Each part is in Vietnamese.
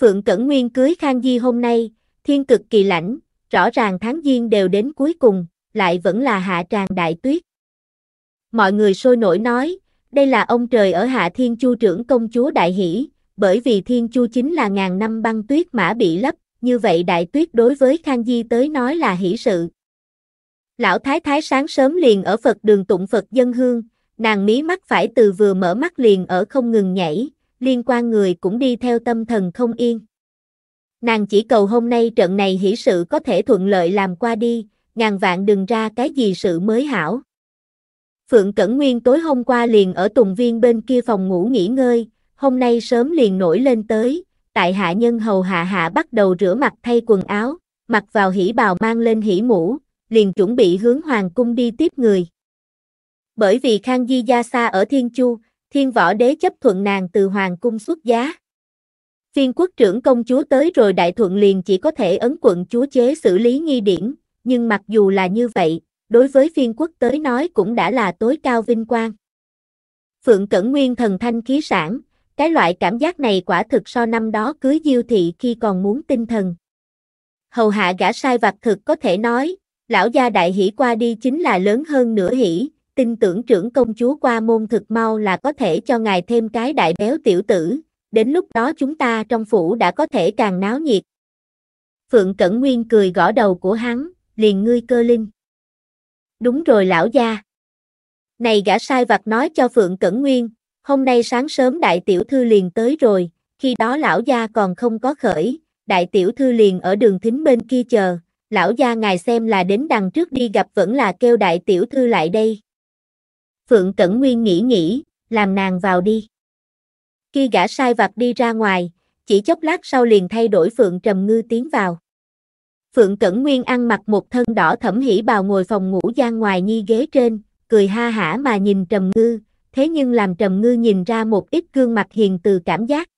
Phượng Cẩn Nguyên cưới Khang Di hôm nay, thiên cực kỳ lãnh, rõ ràng tháng giêng đều đến cuối cùng, lại vẫn là hạ tràng đại tuyết. Mọi người sôi nổi nói, đây là ông trời ở hạ thiên chu trưởng công chúa đại hỷ, bởi vì thiên chu chính là ngàn năm băng tuyết mã bị lấp, như vậy đại tuyết đối với Khang Di tới nói là hỷ sự. Lão Thái Thái sáng sớm liền ở Phật đường tụng Phật dân hương, nàng mí mắt phải từ vừa mở mắt liền ở không ngừng nhảy, liên quan người cũng đi theo tâm thần không yên. Nàng chỉ cầu hôm nay trận này hỷ sự có thể thuận lợi làm qua đi, ngàn vạn đừng ra cái gì sự mới hảo. Phượng Cẩn Nguyên tối hôm qua liền ở Tùng Viên bên kia phòng ngủ nghỉ ngơi, hôm nay sớm liền nổi lên tới, tại hạ nhân hầu hạ hạ bắt đầu rửa mặt thay quần áo, mặc vào hỉ bào mang lên hỉ mũ, liền chuẩn bị hướng hoàng cung đi tiếp người. Bởi vì Khang Di Gia Sa ở Thiên Chu, Thiên võ đế chấp thuận nàng từ hoàng cung xuất giá. Phiên quốc trưởng công chúa tới rồi đại thuận liền chỉ có thể ấn quận chúa chế xử lý nghi điển, nhưng mặc dù là như vậy, đối với phiên quốc tới nói cũng đã là tối cao vinh quang. Phượng Cẩn Nguyên thần thanh khí sản, cái loại cảm giác này quả thực so năm đó cưới diêu thị khi còn muốn tinh thần. Hầu hạ gã sai vặt thực có thể nói, lão gia đại hỷ qua đi chính là lớn hơn nửa hỷ, tin tưởng trưởng công chúa qua môn thực mau là có thể cho ngài thêm cái đại béo tiểu tử, đến lúc đó chúng ta trong phủ đã có thể càng náo nhiệt. Phượng Cẩn Nguyên cười gõ đầu của hắn, liền ngươi cơ linh. Đúng rồi lão gia. Này gã sai vặt nói cho Phượng Cẩn Nguyên, hôm nay sáng sớm đại tiểu thư liền tới rồi, khi đó lão gia còn không có khởi, đại tiểu thư liền ở đường thính bên kia chờ, lão gia ngài xem là đến đằng trước đi gặp vẫn là kêu đại tiểu thư lại đây. Phượng Cẩn Nguyên nghĩ nghĩ, làm nàng vào đi. Khi gã sai vặt đi ra ngoài, chỉ chốc lát sau liền thay đổi Phượng Trầm Ngư tiến vào. Phượng Cẩn Nguyên ăn mặc một thân đỏ thẩm hỉ bào ngồi phòng ngủ gian ngoài nhi ghế trên, cười ha hả mà nhìn Trầm Ngư, thế nhưng làm Trầm Ngư nhìn ra một ít gương mặt hiền từ cảm giác.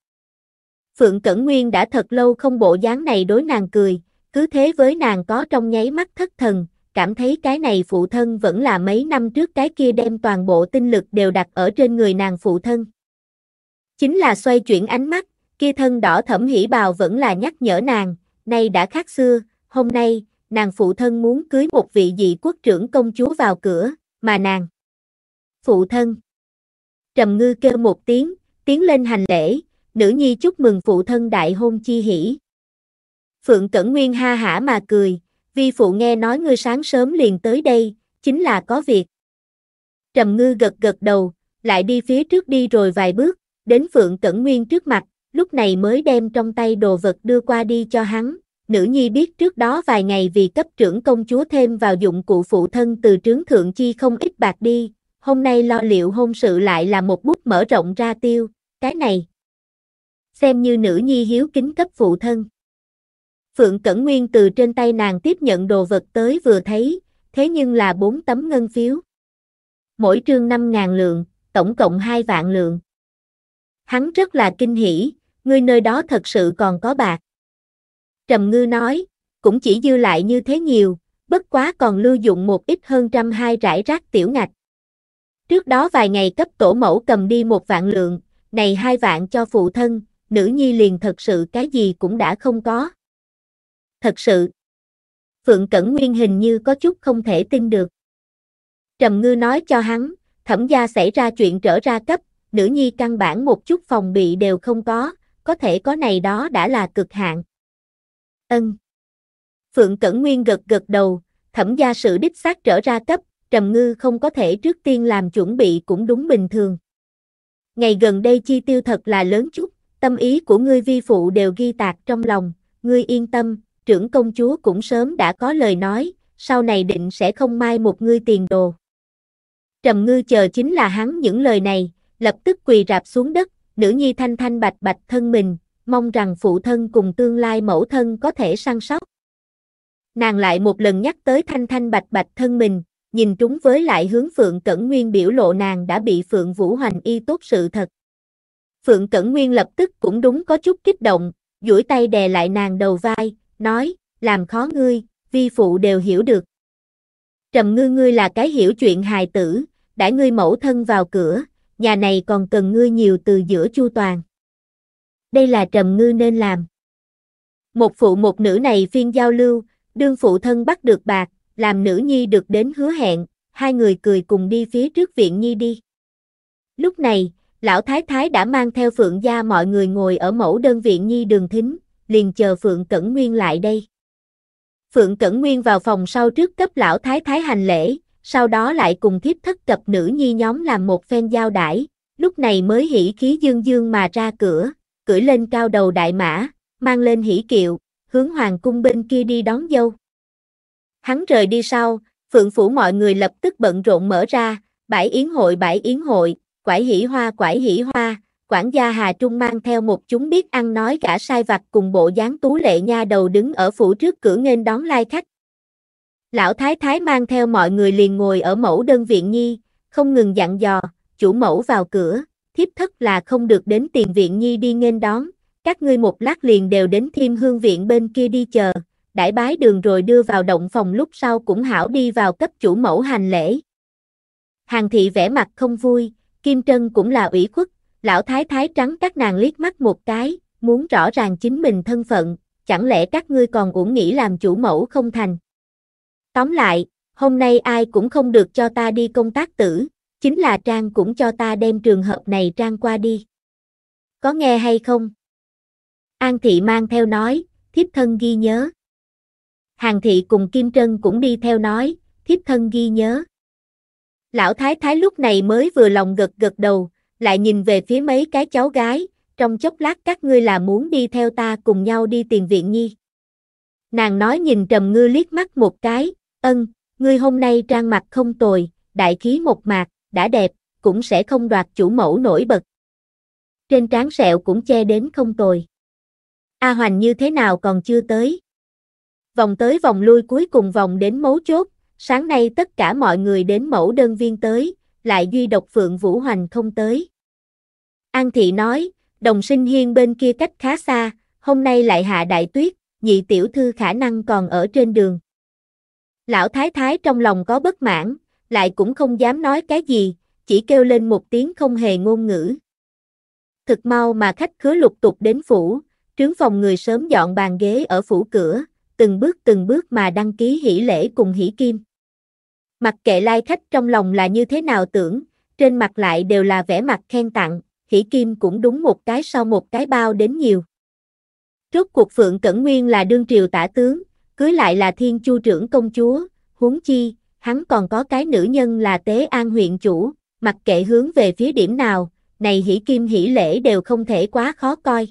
Phượng Cẩn Nguyên đã thật lâu không bộ dáng này đối nàng cười, cứ thế với nàng có trong nháy mắt thất thần, cảm thấy cái này phụ thân vẫn là mấy năm trước cái kia đem toàn bộ tinh lực đều đặt ở trên người nàng phụ thân. Chính là xoay chuyển ánh mắt, kia thân đỏ thẩm hỉ bào vẫn là nhắc nhở nàng, nay đã khác xưa, hôm nay, nàng phụ thân muốn cưới một vị dị quốc trưởng công chúa vào cửa, mà nàng. Phụ thân. Trầm ngư kêu một tiếng, tiến lên hành lễ, nữ nhi chúc mừng phụ thân đại hôn chi hỷ. Phượng Cẩn Nguyên ha hả mà cười, vi phụ nghe nói ngươi sáng sớm liền tới đây, chính là có việc. Trầm ngư gật gật đầu, lại đi phía trước đi rồi vài bước, đến Phượng Cẩn Nguyên trước mặt, lúc này mới đem trong tay đồ vật đưa qua đi cho hắn. Nữ nhi biết trước đó vài ngày vì cấp trưởng công chúa thêm vào dụng cụ phụ thân từ trướng thượng chi không ít bạc đi, hôm nay lo liệu hôn sự lại là một bút mở rộng ra tiêu, cái này. Xem như nữ nhi hiếu kính cấp phụ thân. Phượng Cẩn Nguyên từ trên tay nàng tiếp nhận đồ vật tới vừa thấy, thế nhưng là bốn tấm ngân phiếu. Mỗi trương 5.000 lượng, tổng cộng 2 vạn lượng. Hắn rất là kinh hỉ, người nơi đó thật sự còn có bạc. Trầm Ngư nói, cũng chỉ dư lại như thế nhiều, bất quá còn lưu dụng một ít hơn trăm hai rải rác tiểu ngạch. Trước đó vài ngày cấp tổ mẫu cầm đi một vạn lượng, này hai vạn cho phụ thân, nữ nhi liền thật sự cái gì cũng đã không có thật sự. Phượng Cẩn Nguyên hình như có chút không thể tin được. Trầm Ngư nói cho hắn, thẩm gia xảy ra chuyện trở ra cấp, nữ nhi căn bản một chút phòng bị đều không có, có thể có này đó đã là cực hạn. Ân. Phượng Cẩn Nguyên gật gật đầu, thẩm gia sự đích xác trở ra cấp, Trầm Ngư không có thể trước tiên làm chuẩn bị cũng đúng bình thường. Ngày gần đây chi tiêu thật là lớn chút, tâm ý của ngươi vi phụ đều ghi tạc trong lòng, ngươi yên tâm, trưởng công chúa cũng sớm đã có lời nói, sau này định sẽ không mai một ngươi tiền đồ. Trầm ngư chờ chính là hắn những lời này, lập tức quỳ rạp xuống đất, nữ nhi thanh thanh bạch bạch thân mình, mong rằng phụ thân cùng tương lai mẫu thân có thể săn sóc. Nàng lại một lần nhắc tới thanh thanh bạch bạch thân mình, nhìn trúng với lại hướng Phượng Cẩn Nguyên biểu lộ nàng đã bị Phượng Vũ Hoành y tốt sự thật. Phượng Cẩn Nguyên lập tức cũng đúng có chút kích động, duỗi tay đè lại nàng đầu vai, nói, làm khó ngươi, vi phụ đều hiểu được. Trầm ngư ngươi là cái hiểu chuyện hài tử, đã ngươi mẫu thân vào cửa, nhà này còn cần ngươi nhiều từ giữa chu toàn. Đây là trầm ngư nên làm. Một phụ một nữ này phiên giao lưu, đương phụ thân bắt được bạc, làm nữ nhi được đến hứa hẹn, hai người cười cùng đi phía trước viện nhi đi. Lúc này, lão thái thái đã mang theo phượng gia mọi người ngồi ở mẫu đơn viện nhi đường thính, liền chờ Phượng Cẩn Nguyên lại đây. Phượng Cẩn Nguyên vào phòng sau trước cấp lão thái thái hành lễ, sau đó lại cùng thiếp thất cập nữ nhi nhóm làm một phen giao đãi, lúc này mới hỉ khí dương dương mà ra cửa, cưỡi lên cao đầu đại mã, mang lên hỉ kiệu, hướng hoàng cung bên kia đi đón dâu. Hắn rời đi sau, phượng phủ mọi người lập tức bận rộn mở ra, bãi yến hội bãi yến hội, quải hỉ hoa quải hỉ hoa, quản gia Hà Trung mang theo một chúng biết ăn nói cả sai vặt cùng bộ dáng tú lệ nha đầu đứng ở phủ trước cửa nghênh đón lai khách. Lão Thái Thái mang theo mọi người liền ngồi ở mẫu đơn viện nhi, không ngừng dặn dò, chủ mẫu vào cửa, thiếp thất là không được đến tiền viện nhi đi nghênh đón, các ngươi một lát liền đều đến thiêm hương viện bên kia đi chờ, đãi bái đường rồi đưa vào động phòng lúc sau cũng hảo đi vào cấp chủ mẫu hành lễ. Hàng thị vẻ mặt không vui, Kim Trân cũng là ủy khuất, Lão thái thái trắng các nàng liếc mắt một cái, muốn rõ ràng chính mình thân phận, chẳng lẽ các ngươi còn uổng nghĩ làm chủ mẫu không thành. Tóm lại, hôm nay ai cũng không được cho ta đi công tác tử, chính là Trang cũng cho ta đem trường hợp này Trang qua đi. Có nghe hay không? An thị mang theo nói, thiếp thân ghi nhớ. Hàng thị cùng Kim Trân cũng đi theo nói, thiếp thân ghi nhớ. Lão Thái Thái lúc này mới vừa lòng gật gật đầu, lại nhìn về phía mấy cái cháu gái, trong chốc lát các ngươi là muốn đi theo ta cùng nhau đi tiền viện nhi. Nàng nói nhìn Trầm Ngư liếc mắt một cái, ân, ngươi hôm nay trang mặt không tồi, đại khí một mạc, đã đẹp, cũng sẽ không đoạt chủ mẫu nổi bật. Trên trán sẹo cũng che đến không tồi. A Hoành như thế nào còn chưa tới. Vòng tới vòng lui cuối cùng vòng đến mấu chốt, sáng nay tất cả mọi người đến mẫu đơn viên tới, lại duy độc Phượng Vũ Hoành không tới. An Thị nói, đồng sinh hiên bên kia cách khá xa, hôm nay lại hạ đại tuyết, nhị tiểu thư khả năng còn ở trên đường. Lão Thái Thái trong lòng có bất mãn, lại cũng không dám nói cái gì, chỉ kêu lên một tiếng không hề ngôn ngữ. Thực mau mà khách khứa lục tục đến phủ, trướng phòng người sớm dọn bàn ghế ở phủ cửa, từng bước từng bước mà đăng ký hỷ lễ cùng hỷ kim. Mặc kệ lai khách trong lòng là như thế nào tưởng, trên mặt lại đều là vẻ mặt khen tặng, hỷ kim cũng đúng một cái sau một cái bao đến nhiều. trước cuộc Phượng Cẩn Nguyên là đương triều tả tướng, cưới lại là thiên chu trưởng công chúa, huống chi, hắn còn có cái nữ nhân là tế an huyện chủ, mặc kệ hướng về phía điểm nào, này hỷ kim hỷ lễ đều không thể quá khó coi.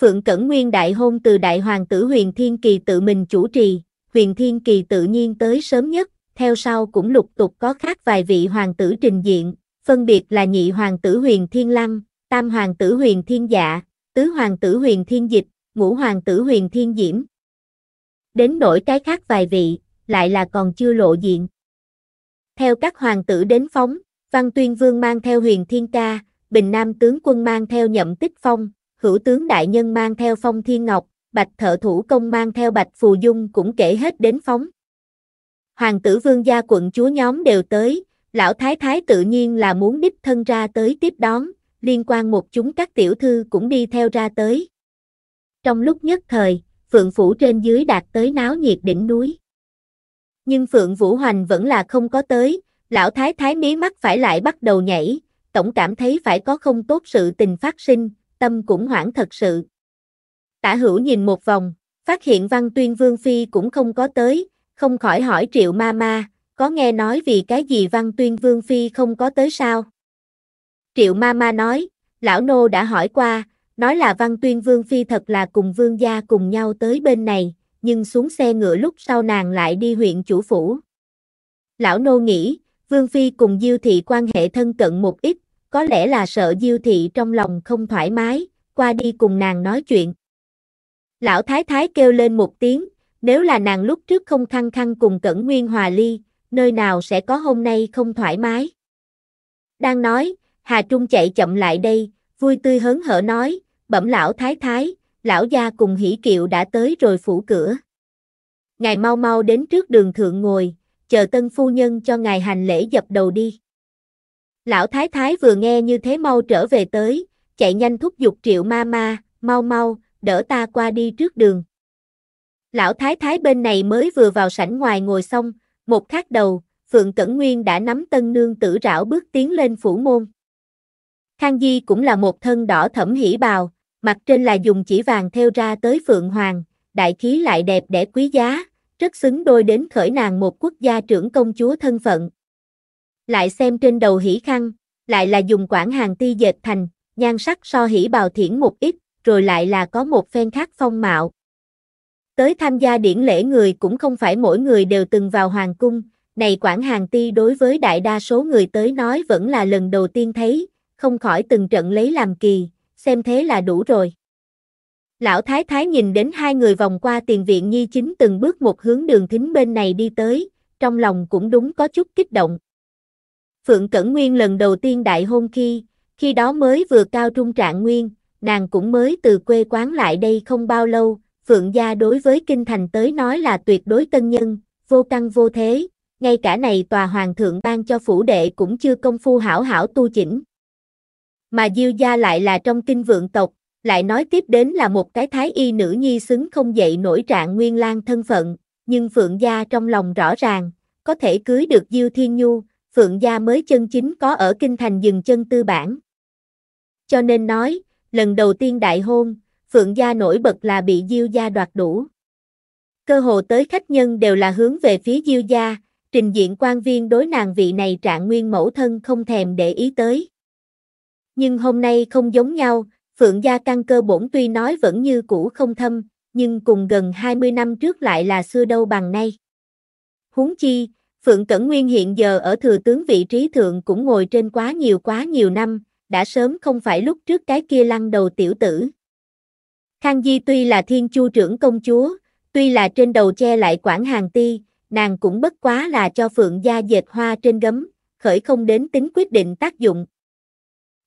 Phượng Cẩn Nguyên đại hôn từ đại hoàng tử Huyền Thiên Kỳ tự mình chủ trì, Huyền Thiên Kỳ tự nhiên tới sớm nhất, theo sau cũng lục tục có khác vài vị hoàng tử trình diện, phân biệt là nhị hoàng tử huyền thiên lăng, tam hoàng tử huyền thiên dạ, tứ hoàng tử huyền thiên dịch, ngũ hoàng tử huyền thiên diễm. Đến nổi cái khác vài vị, lại là còn chưa lộ diện. Theo các hoàng tử đến phóng, Văn Tuyên Vương mang theo huyền thiên ca, Bình Nam tướng quân mang theo nhậm tích phong, hữu tướng đại nhân mang theo phong thiên ngọc, bạch thợ thủ công mang theo bạch phù dung cũng kể hết đến phóng hoàng tử vương gia quận chúa nhóm đều tới, lão thái thái tự nhiên là muốn đích thân ra tới tiếp đón, liên quan một chúng các tiểu thư cũng đi theo ra tới. Trong lúc nhất thời, Phượng Phủ trên dưới đạt tới náo nhiệt đỉnh núi. Nhưng Phượng Vũ Hoành vẫn là không có tới, lão thái thái mí mắt phải lại bắt đầu nhảy, tổng cảm thấy phải có không tốt sự tình phát sinh, tâm cũng hoảng thật sự. Tả hữu nhìn một vòng, phát hiện văn tuyên vương phi cũng không có tới, không khỏi hỏi Triệu Ma Ma, có nghe nói vì cái gì Văn Tuyên Vương Phi không có tới sao? Triệu Ma Ma nói, lão nô đã hỏi qua, nói là Văn Tuyên Vương Phi thật là cùng Vương Gia cùng nhau tới bên này, nhưng xuống xe ngựa lúc sau nàng lại đi huyện chủ phủ. Lão nô nghĩ, Vương Phi cùng Diêu Thị quan hệ thân cận một ít, có lẽ là sợ Diêu Thị trong lòng không thoải mái, qua đi cùng nàng nói chuyện. Lão Thái Thái kêu lên một tiếng, nếu là nàng lúc trước không khăng khăng cùng Cẩn Nguyên hòa ly, nơi nào sẽ có hôm nay không thoải mái. Đang nói, Hà Trung chạy chậm lại đây, vui tươi hớn hở nói, bẩm lão thái thái, lão gia cùng hỉ kiệu đã tới rồi phủ cửa. Ngài mau mau đến trước đường thượng ngồi, chờ tân phu nhân cho ngài hành lễ dập đầu đi. Lão thái thái vừa nghe như thế mau trở về tới, chạy nhanh thúc giục triệu ma ma, mau mau, đỡ ta qua đi trước đường. Lão thái thái bên này mới vừa vào sảnh ngoài ngồi xong, một khắc đầu, Phượng Cẩn Nguyên đã nắm tân nương tử rảo bước tiến lên phủ môn. Khang Di cũng là một thân đỏ thẫm hỉ bào, mặt trên là dùng chỉ vàng theo ra tới Phượng Hoàng, đại khí lại đẹp đẽ quý giá, rất xứng đôi đến khởi nàng một quốc gia trưởng công chúa thân phận. Lại xem trên đầu hỉ khăn, lại là dùng quảng hàng ti dệt thành, nhan sắc so hỉ bào thiển một ít, rồi lại là có một phen khác phong mạo. Tới tham gia điển lễ người cũng không phải mỗi người đều từng vào hoàng cung, này quản hàng ti đối với đại đa số người tới nói vẫn là lần đầu tiên thấy, không khỏi từng trận lấy làm kỳ, xem thế là đủ rồi. Lão Thái Thái nhìn đến hai người vòng qua tiền viện nhi chính từng bước một hướng đường thính bên này đi tới, trong lòng cũng đúng có chút kích động. Phượng Cẩn Nguyên lần đầu tiên đại hôn khi, khi đó mới vừa cao trung trạng nguyên, nàng cũng mới từ quê quán lại đây không bao lâu, Phượng Gia đối với Kinh Thành tới nói là tuyệt đối tân nhân, vô căn vô thế, ngay cả này tòa hoàng thượng ban cho phủ đệ cũng chưa công phu hảo hảo tu chỉnh. Mà Diêu Gia lại là trong kinh vượng tộc, lại nói tiếp đến là một cái thái y nữ nhi xứng không dậy nổi trạng nguyên lang thân phận, nhưng Phượng Gia trong lòng rõ ràng, có thể cưới được Diêu Thiên Nhu, Phượng Gia mới chân chính có ở kinh thành dừng chân tư bản. Cho nên nói, lần đầu tiên đại hôn, Phượng gia nổi bật là bị Diêu gia đoạt đủ. Cơ hồ tới khách nhân đều là hướng về phía Diêu gia, trình diện quan viên đối nàng vị này trạng nguyên mẫu thân không thèm để ý tới. Nhưng hôm nay không giống nhau, Phượng gia căn cơ bổn tuy nói vẫn như cũ không thâm, nhưng cùng gần 20 năm trước lại là xưa đâu bằng nay. Huống chi, Phượng Cẩn Nguyên hiện giờ ở thừa tướng vị trí thượng cũng ngồi trên quá nhiều quá nhiều năm, đã sớm không phải lúc trước cái kia lăn đầu tiểu tử. Khang Di tuy là thiên chu trưởng công chúa, tuy là trên đầu che lại quản hàng ti, nàng cũng bất quá là cho phượng gia dệt hoa trên gấm, khởi không đến tính quyết định tác dụng.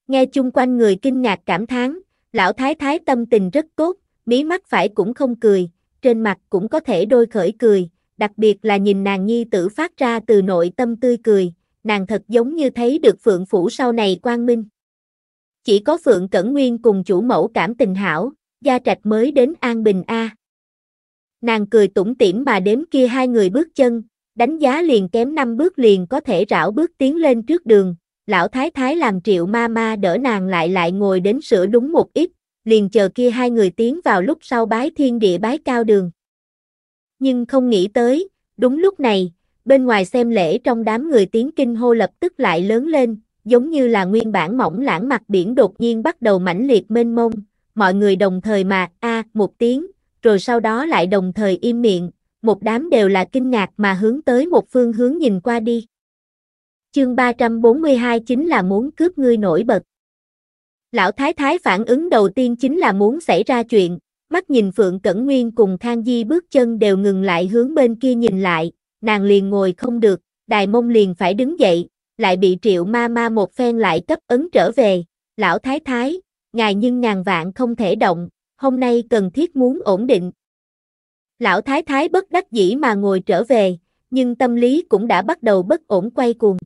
Nghe chung quanh người kinh ngạc cảm thán, lão thái thái tâm tình rất tốt, mí mắt phải cũng không cười, trên mặt cũng có thể đôi khởi cười, đặc biệt là nhìn nàng nhi tử phát ra từ nội tâm tươi cười, nàng thật giống như thấy được phượng phủ sau này quang minh. Chỉ có phượng cẩn nguyên cùng chủ mẫu cảm tình hảo, gia trạch mới đến An Bình A. Nàng cười tủm tỉm mà đếm kia hai người bước chân, đánh giá liền kém năm bước liền có thể rảo bước tiến lên trước đường, lão thái thái làm triệu ma ma đỡ nàng lại lại ngồi đến sửa đúng một ít, liền chờ kia hai người tiến vào lúc sau bái thiên địa bái cao đường. Nhưng không nghĩ tới, đúng lúc này, bên ngoài xem lễ trong đám người tiếng kinh hô lập tức lại lớn lên, giống như là nguyên bản mỏng lãng mặt biển đột nhiên bắt đầu mãnh liệt mênh mông, mọi người đồng thời mà a một tiếng, rồi sau đó lại đồng thời im miệng, một đám đều là kinh ngạc mà hướng tới một phương hướng nhìn qua đi. Chương 342 chính là muốn cướp ngươi nổi bật. Lão Thái Thái phản ứng đầu tiên chính là muốn xảy ra chuyện, mắt nhìn Phượng Cẩn Nguyên cùng thang Di bước chân đều ngừng lại hướng bên kia nhìn lại, nàng liền ngồi không được, đài mông liền phải đứng dậy, lại bị triệu ma ma một phen lại cấp ấn trở về, lão Thái Thái, ngài nhưng ngàn vạn không thể động, hôm nay cần thiết muốn ổn định. Lão thái thái bất đắc dĩ mà ngồi trở về, nhưng tâm lý cũng đã bắt đầu bất ổn quay cuồng.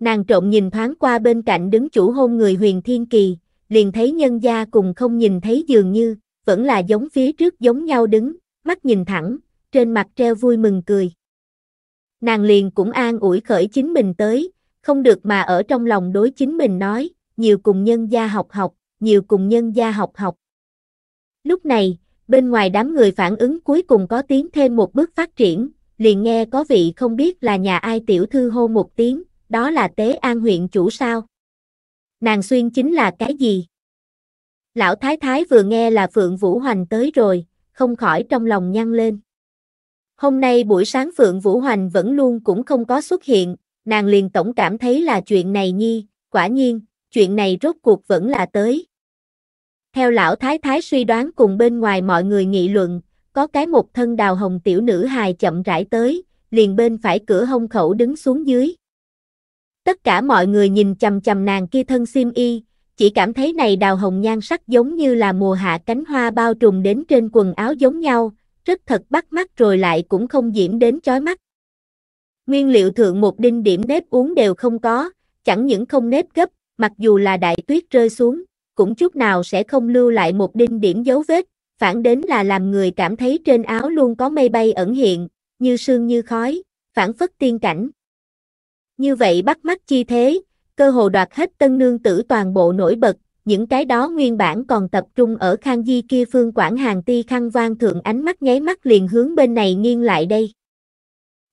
Nàng trộm nhìn thoáng qua bên cạnh đứng chủ hôn người huyền thiên kỳ, liền thấy nhân gia cùng không nhìn thấy dường như, vẫn là giống phía trước giống nhau đứng, mắt nhìn thẳng, trên mặt treo vui mừng cười. Nàng liền cũng an ủi khởi chính mình tới, không được mà ở trong lòng đối chính mình nói, nhiều cùng nhân gia học học, nhiều cùng nhân gia học học. Lúc này, bên ngoài đám người phản ứng cuối cùng có tiếng thêm một bước phát triển, liền nghe có vị không biết là nhà ai tiểu thư hô một tiếng, đó là tế an huyện chủ sao. Nàng xuyên chính là cái gì? Lão Thái Thái vừa nghe là Phượng Vũ Hoành tới rồi, không khỏi trong lòng nhăn lên. Hôm nay buổi sáng Phượng Vũ Hoành vẫn luôn cũng không có xuất hiện, nàng liền tổng cảm thấy là chuyện này nhi, quả nhiên, chuyện này rốt cuộc vẫn là tới. Theo lão thái thái suy đoán cùng bên ngoài mọi người nghị luận, có cái một thân đào hồng tiểu nữ hài chậm rãi tới, liền bên phải cửa hông khẩu đứng xuống dưới. Tất cả mọi người nhìn chầm chầm nàng kia thân sim y, chỉ cảm thấy này đào hồng nhan sắc giống như là mùa hạ cánh hoa bao trùm đến trên quần áo giống nhau, rất thật bắt mắt rồi lại cũng không diễm đến chói mắt. Nguyên liệu thượng một đinh điểm nếp uống đều không có, chẳng những không nếp gấp mặc dù là đại tuyết rơi xuống, cũng chút nào sẽ không lưu lại một đinh điểm dấu vết, phản đến là làm người cảm thấy trên áo luôn có mây bay ẩn hiện, như sương như khói, phản phất tiên cảnh. Như vậy bắt mắt chi thế, cơ hồ đoạt hết tân nương tử toàn bộ nổi bật, những cái đó nguyên bản còn tập trung ở khang di kia phương quản hàng ti khăn van thượng ánh mắt nháy mắt liền hướng bên này nghiêng lại đây.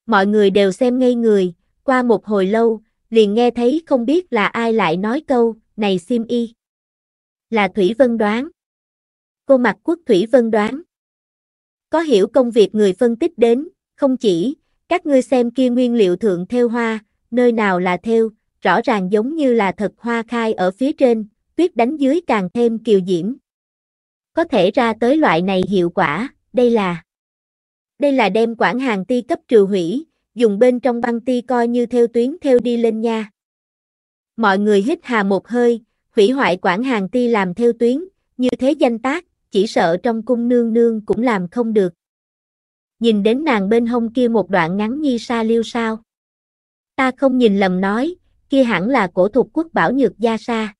Mọi người đều xem ngây người, qua một hồi lâu, liền nghe thấy không biết là ai lại nói câu, này sim y. Là Thủy Vân đoán. Cô mặt quốc Thủy Vân đoán. Có hiểu công việc người phân tích đến, không chỉ, các ngươi xem kia nguyên liệu thượng theo hoa, nơi nào là theo, rõ ràng giống như là thật hoa khai ở phía trên, tuyết đánh dưới càng thêm kiều diễm. Có thể ra tới loại này hiệu quả, đây là Đây là đem quản hàng ti cấp trừ hủy, dùng bên trong băng ti coi như theo tuyến theo đi lên nha. Mọi người hít hà một hơi, hủy hoại quản hàng ti làm theo tuyến, như thế danh tác, chỉ sợ trong cung nương nương cũng làm không được. Nhìn đến nàng bên hông kia một đoạn ngắn nhi sa liêu sao. Ta không nhìn lầm nói, kia hẳn là cổ thuộc quốc bảo nhược gia sa.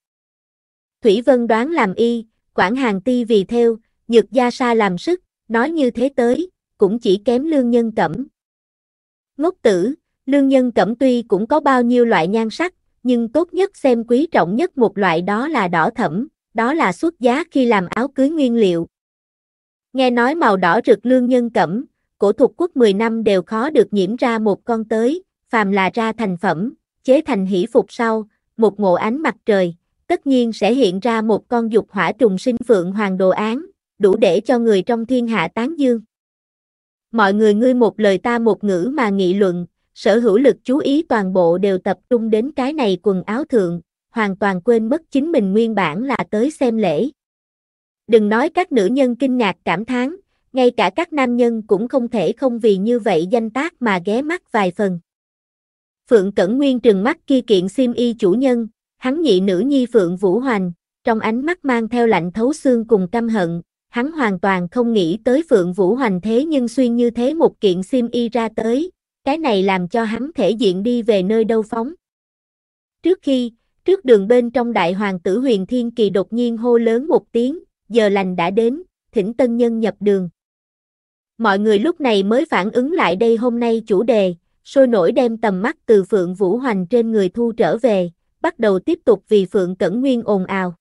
Thủy Vân đoán làm y, quản hàng ti vì theo, nhược gia sa làm sức, nói như thế tới, cũng chỉ kém lương nhân cẩm, ngốc tử, lương nhân cẩm tuy cũng có bao nhiêu loại nhan sắc, nhưng tốt nhất xem quý trọng nhất một loại đó là đỏ thẫm, đó là xuất giá khi làm áo cưới nguyên liệu. Nghe nói màu đỏ rực lương nhân cẩm, cổ thuộc quốc 10 năm đều khó được nhiễm ra một con tới, phàm là ra thành phẩm, chế thành hỷ phục sau, một ngộ ánh mặt trời, tất nhiên sẽ hiện ra một con dục hỏa trùng sinh phượng hoàng đồ án, đủ để cho người trong thiên hạ tán dương mọi người ngươi một lời ta một ngữ mà nghị luận, sở hữu lực chú ý toàn bộ đều tập trung đến cái này quần áo thượng, hoàn toàn quên mất chính mình nguyên bản là tới xem lễ. Đừng nói các nữ nhân kinh ngạc cảm thán, ngay cả các nam nhân cũng không thể không vì như vậy danh tác mà ghé mắt vài phần. Phượng Cẩn Nguyên trừng mắt kia kiện sim y chủ nhân, hắn nhị nữ nhi Phượng Vũ Hoành, trong ánh mắt mang theo lạnh thấu xương cùng căm hận, hắn hoàn toàn không nghĩ tới Phượng Vũ Hoành thế nhưng xuyên như thế một kiện sim y ra tới, cái này làm cho hắn thể diện đi về nơi đâu phóng. Trước khi, trước đường bên trong đại hoàng tử huyền thiên kỳ đột nhiên hô lớn một tiếng, giờ lành đã đến, thỉnh tân nhân nhập đường. Mọi người lúc này mới phản ứng lại đây hôm nay chủ đề, sôi nổi đem tầm mắt từ Phượng Vũ Hoành trên người thu trở về, bắt đầu tiếp tục vì Phượng Cẩn Nguyên ồn ào.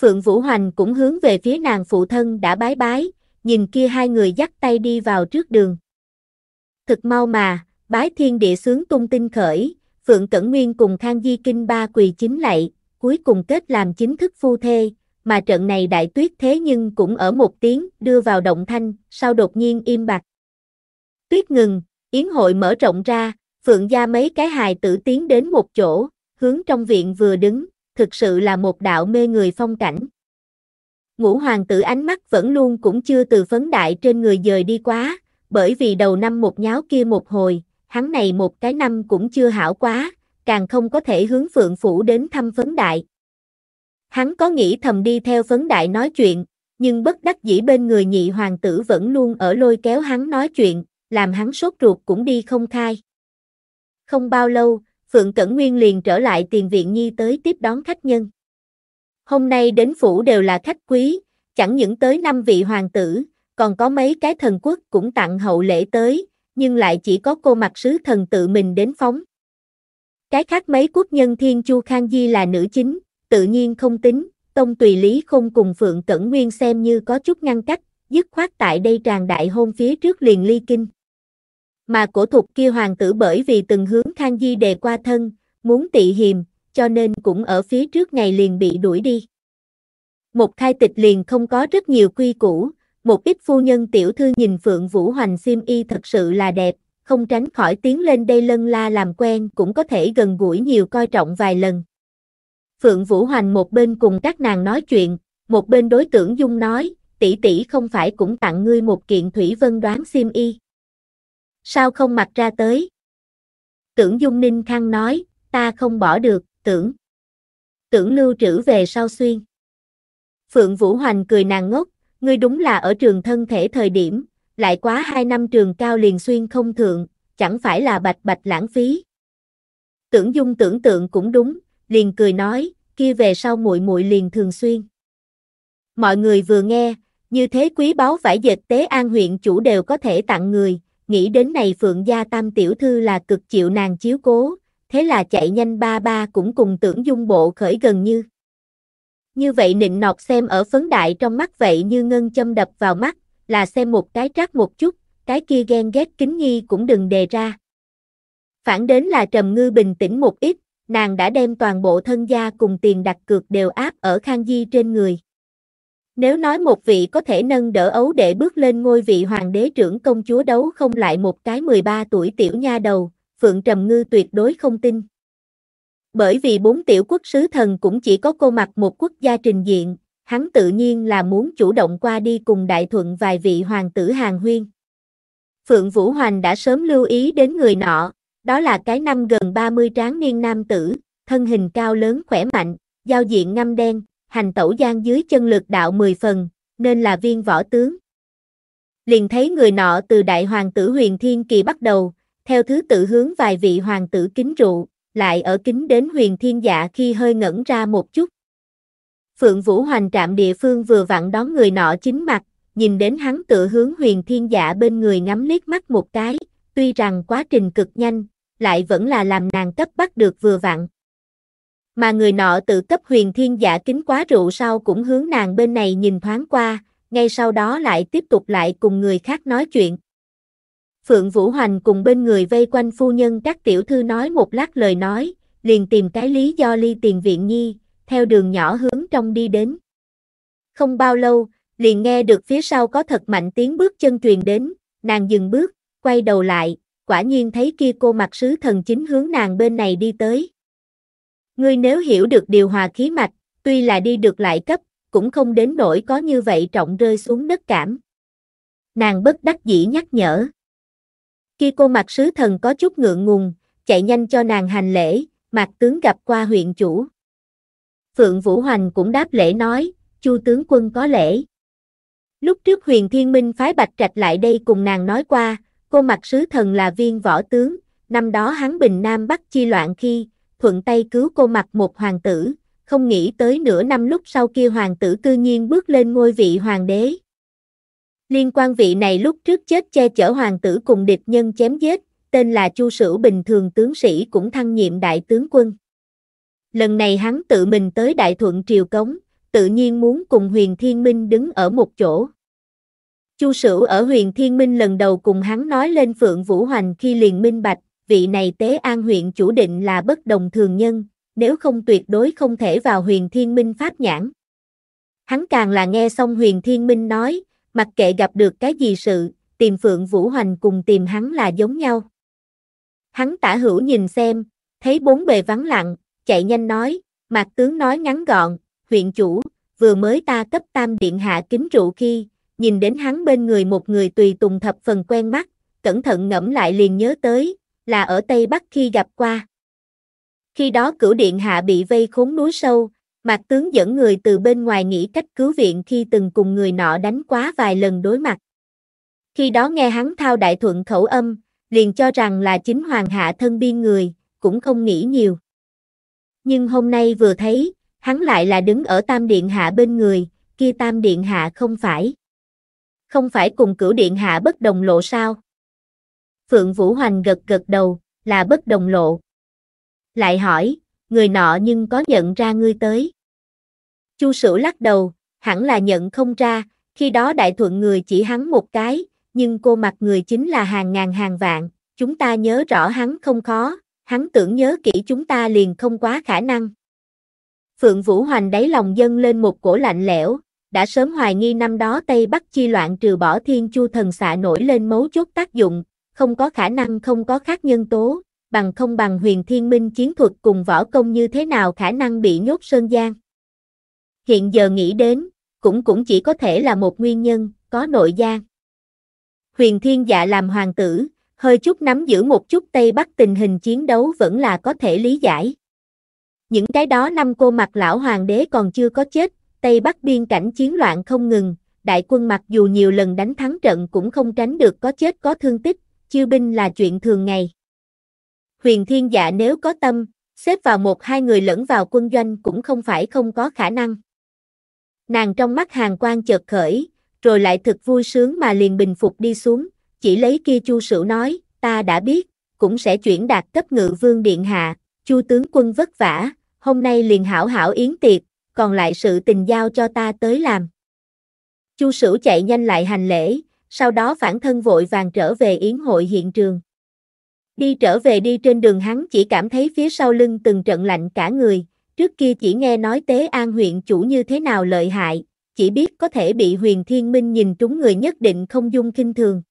Phượng Vũ Hoành cũng hướng về phía nàng phụ thân đã bái bái, nhìn kia hai người dắt tay đi vào trước đường. Thực mau mà, bái thiên địa sướng tung tinh khởi, Phượng Cẩn Nguyên cùng Khang Di Kinh ba quỳ chính lạy, cuối cùng kết làm chính thức phu thê, mà trận này đại tuyết thế nhưng cũng ở một tiếng đưa vào động thanh, sau đột nhiên im bặt. Tuyết ngừng, yến hội mở rộng ra, Phượng gia mấy cái hài tử tiến đến một chỗ, hướng trong viện vừa đứng, thực sự là một đạo mê người phong cảnh. Ngũ hoàng tử ánh mắt vẫn luôn cũng chưa từ phấn đại trên người dời đi quá, bởi vì đầu năm một nháo kia một hồi, hắn này một cái năm cũng chưa hảo quá, càng không có thể hướng phượng phủ đến thăm phấn đại. Hắn có nghĩ thầm đi theo phấn đại nói chuyện, nhưng bất đắc dĩ bên người nhị hoàng tử vẫn luôn ở lôi kéo hắn nói chuyện, làm hắn sốt ruột cũng đi không khai. Không bao lâu, Phượng Cẩn Nguyên liền trở lại tiền viện nhi tới tiếp đón khách nhân. Hôm nay đến phủ đều là khách quý, chẳng những tới năm vị hoàng tử, còn có mấy cái thần quốc cũng tặng hậu lễ tới, nhưng lại chỉ có cô mặt sứ thần tự mình đến phóng. Cái khác mấy quốc nhân Thiên Chu Khang Di là nữ chính, tự nhiên không tính, Tông Tùy Lý không cùng Phượng Cẩn Nguyên xem như có chút ngăn cách, dứt khoát tại đây tràn đại hôn phía trước liền ly kinh mà cổ thục kia hoàng tử bởi vì từng hướng Khang Di đề qua thân, muốn tị hiềm, cho nên cũng ở phía trước ngày liền bị đuổi đi. Một khai tịch liền không có rất nhiều quy củ, một ít phu nhân tiểu thư nhìn Phượng Vũ Hoành xiêm y thật sự là đẹp, không tránh khỏi tiến lên đây lân la làm quen cũng có thể gần gũi nhiều coi trọng vài lần. Phượng Vũ Hoành một bên cùng các nàng nói chuyện, một bên đối tượng Dung nói, tỷ tỷ không phải cũng tặng ngươi một kiện Thủy Vân đoán xiêm y sao không mặc ra tới? Tưởng Dung Ninh Khang nói, ta không bỏ được, tưởng. Tưởng lưu trữ về sau xuyên. Phượng Vũ Hoành cười nàng ngốc, ngươi đúng là ở trường thân thể thời điểm, lại quá hai năm trường cao liền xuyên không thượng, chẳng phải là bạch bạch lãng phí. Tưởng Dung tưởng tượng cũng đúng, liền cười nói, kia về sau muội muội liền thường xuyên. Mọi người vừa nghe, như thế quý báu phải dệt tế an huyện chủ đều có thể tặng người, nghĩ đến này Phượng gia tam tiểu thư là cực chịu nàng chiếu cố, thế là chạy nhanh ba ba cũng cùng tưởng dung bộ khởi gần như. Như vậy nịnh nọt xem ở phấn đại trong mắt vậy như ngân châm đập vào mắt, là xem một cái trát một chút, cái kia ghen ghét kính nghi cũng đừng đề ra. Phản đến là Trầm Ngư bình tĩnh một ít, nàng đã đem toàn bộ thân gia cùng tiền đặt cược đều áp ở Khang Di trên người. Nếu nói một vị có thể nâng đỡ ấu để bước lên ngôi vị hoàng đế trưởng công chúa đấu không lại một cái 13 tuổi tiểu nha đầu, Phượng Trầm Ngư tuyệt đối không tin. Bởi vì bốn tiểu quốc sứ thần cũng chỉ có cô mặc một quốc gia trình diện, hắn tự nhiên là muốn chủ động qua đi cùng đại thuận vài vị hoàng tử hàng huyên. Phượng Vũ Hoành đã sớm lưu ý đến người nọ, đó là cái năm gần 30 tráng niên nam tử, thân hình cao lớn khỏe mạnh, giao diện ngăm đen, hành tẩu gian dưới chân lực đạo 10 phần, nên là viên võ tướng. Liền thấy người nọ từ đại hoàng tử huyền thiên kỳ bắt đầu, theo thứ tự hướng vài vị hoàng tử kính rượu, lại ở kính đến huyền thiên dạ khi hơi ngẩn ra một chút. Phượng Vũ Hoành trạm địa phương vừa vặn đón người nọ chính mặt, nhìn đến hắn tự hướng huyền thiên giả dạ bên người ngắm liếc mắt một cái, tuy rằng quá trình cực nhanh, lại vẫn là làm nàng cấp bắt được vừa vặn mà người nọ tự cấp huyền thiên giả kính quá rượu sau cũng hướng nàng bên này nhìn thoáng qua, ngay sau đó lại tiếp tục lại cùng người khác nói chuyện. Phượng Vũ Hoành cùng bên người vây quanh phu nhân các tiểu thư nói một lát lời nói, liền tìm cái lý do ly tiền viện nhi, theo đường nhỏ hướng trong đi đến. Không bao lâu, liền nghe được phía sau có thật mạnh tiếng bước chân truyền đến, nàng dừng bước, quay đầu lại, quả nhiên thấy kia cô mặc sứ thần chính hướng nàng bên này đi tới. Ngươi nếu hiểu được điều hòa khí mạch, tuy là đi được lại cấp, cũng không đến nỗi có như vậy trọng rơi xuống đất cảm. Nàng bất đắc dĩ nhắc nhở. Khi cô mặt sứ thần có chút ngượng ngùng, chạy nhanh cho nàng hành lễ, mặt tướng gặp qua huyện chủ. Phượng Vũ Hoành cũng đáp lễ nói, chu tướng quân có lễ. Lúc trước huyền thiên minh phái bạch trạch lại đây cùng nàng nói qua, cô mặt sứ thần là viên võ tướng, năm đó hắn bình nam bắc chi loạn khi, thuận tay cứu cô mặc một hoàng tử, không nghĩ tới nửa năm lúc sau kia hoàng tử cư nhiên bước lên ngôi vị hoàng đế. Liên quan vị này lúc trước chết che chở hoàng tử cùng địch nhân chém giết, tên là Chu Sửu bình thường tướng sĩ cũng thăng nhiệm đại tướng quân. Lần này hắn tự mình tới Đại Thuận Triều Cống, tự nhiên muốn cùng Huyền Thiên Minh đứng ở một chỗ. Chu Sửu ở Huyền Thiên Minh lần đầu cùng hắn nói lên Phượng Vũ Hoành khi liền minh bạch, vị này tế an huyện chủ định là bất đồng thường nhân, nếu không tuyệt đối không thể vào huyền thiên minh pháp nhãn. Hắn càng là nghe xong huyền thiên minh nói, mặc kệ gặp được cái gì sự, tìm Phượng Vũ Hoành cùng tìm hắn là giống nhau. Hắn tả hữu nhìn xem, thấy bốn bề vắng lặng, chạy nhanh nói, mặt tướng nói ngắn gọn, huyện chủ, vừa mới ta cấp tam điện hạ kính trụ khi, nhìn đến hắn bên người một người tùy tùng thập phần quen mắt, cẩn thận ngẫm lại liền nhớ tới, là ở Tây Bắc khi gặp qua. Khi đó cửu điện hạ bị vây khốn núi sâu, mặt tướng dẫn người từ bên ngoài nghĩ cách cứu viện khi từng cùng người nọ đánh quá vài lần đối mặt. Khi đó nghe hắn thao đại thuận khẩu âm, liền cho rằng là chính hoàng hạ thân biên người, cũng không nghĩ nhiều. Nhưng hôm nay vừa thấy, hắn lại là đứng ở tam điện hạ bên người, kia tam điện hạ không phải. Không phải cùng cửu điện hạ bất đồng lộ sao? Phượng Vũ Hoành gật gật đầu, là bất đồng lộ. Lại hỏi, người nọ nhưng có nhận ra ngươi tới. Chu Sửu lắc đầu, hẳn là nhận không ra, khi đó đại thuận người chỉ hắn một cái, nhưng cô mặt người chính là hàng ngàn hàng vạn, chúng ta nhớ rõ hắn không khó, hắn tưởng nhớ kỹ chúng ta liền không quá khả năng. Phượng Vũ Hoành đáy lòng dâng lên một cổ lạnh lẽo, đã sớm hoài nghi năm đó Tây Bắc chi loạn trừ bỏ thiên chu thần xạ nổi lên mấu chốt tác dụng, không có khả năng không có khác nhân tố, bằng không bằng huyền thiên minh chiến thuật cùng võ công như thế nào khả năng bị nhốt sơn gian. Hiện giờ nghĩ đến, cũng cũng chỉ có thể là một nguyên nhân, có nội gian. Huyền thiên dạ làm hoàng tử, hơi chút nắm giữ một chút Tây Bắc tình hình chiến đấu vẫn là có thể lý giải. Những cái đó năm cô mặt lão hoàng đế còn chưa có chết, Tây Bắc biên cảnh chiến loạn không ngừng, đại quân mặc dù nhiều lần đánh thắng trận cũng không tránh được có chết có thương tích, chiêu binh là chuyện thường ngày. Huyền thiên dạ nếu có tâm, xếp vào một hai người lẫn vào quân doanh cũng không phải không có khả năng. Nàng trong mắt hàng quan chợt khởi, rồi lại thực vui sướng mà liền bình phục đi xuống, chỉ lấy kia chu sửu nói, ta đã biết, cũng sẽ chuyển đạt cấp ngự vương điện hạ, chu tướng quân vất vả, hôm nay liền hảo hảo yến tiệc, còn lại sự tình giao cho ta tới làm. Chu Sửu chạy nhanh lại hành lễ, sau đó phản thân vội vàng trở về yến hội hiện trường. Đi trở về đi trên đường hắn chỉ cảm thấy phía sau lưng từng trận lạnh cả người, trước kia chỉ nghe nói tế an huyện chủ như thế nào lợi hại, chỉ biết có thể bị huyền thiên minh nhìn trúng người nhất định không dung kinh thường.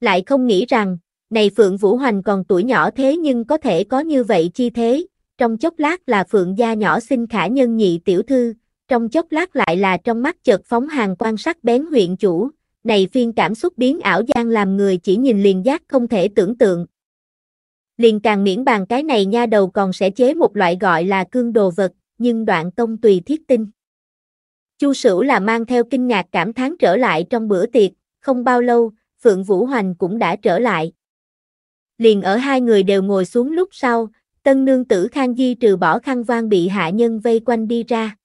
Lại không nghĩ rằng, này Phượng Vũ Hoành còn tuổi nhỏ thế nhưng có thể có như vậy chi thế, trong chốc lát là Phượng gia nhỏ xin khả nhân nhị tiểu thư, trong chốc lát lại là trong mắt chợt phóng hàng quan sắc bén huyện chủ, này phiên cảm xúc biến ảo gian làm người chỉ nhìn liền giác không thể tưởng tượng. Liền càng miễn bàn cái này nha đầu còn sẽ chế một loại gọi là cương đồ vật, nhưng đoạn công tùy thiết tinh. Chu Sửu là mang theo kinh ngạc cảm thán trở lại trong bữa tiệc, không bao lâu, Phượng Vũ Hoành cũng đã trở lại. Liền ở hai người đều ngồi xuống lúc sau, tân nương tử Khang Di trừ bỏ khăn vang bị hạ nhân vây quanh đi ra.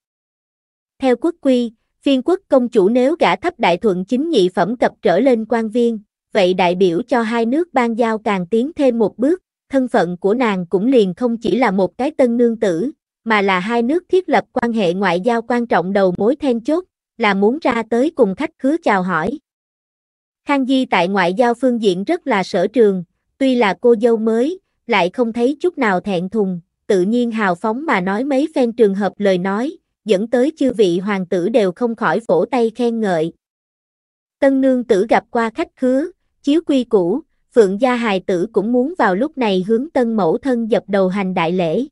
Theo quốc quy, Phiên quốc công chủ nếu gả thấp đại thuận chính nhị phẩm cập trở lên quan viên, vậy đại biểu cho hai nước ban giao càng tiến thêm một bước, thân phận của nàng cũng liền không chỉ là một cái tân nương tử, mà là hai nước thiết lập quan hệ ngoại giao quan trọng đầu mối then chốt, là muốn ra tới cùng khách khứa chào hỏi. Khang Di tại ngoại giao phương diện rất là sở trường, tuy là cô dâu mới, lại không thấy chút nào thẹn thùng, tự nhiên hào phóng mà nói mấy phen trường hợp lời nói, dẫn tới chư vị hoàng tử đều không khỏi phổ tay khen ngợi. Tân nương tử gặp qua khách khứa, chiếu quy cũ, phượng gia hài tử cũng muốn vào lúc này hướng tân mẫu thân dập đầu hành đại lễ.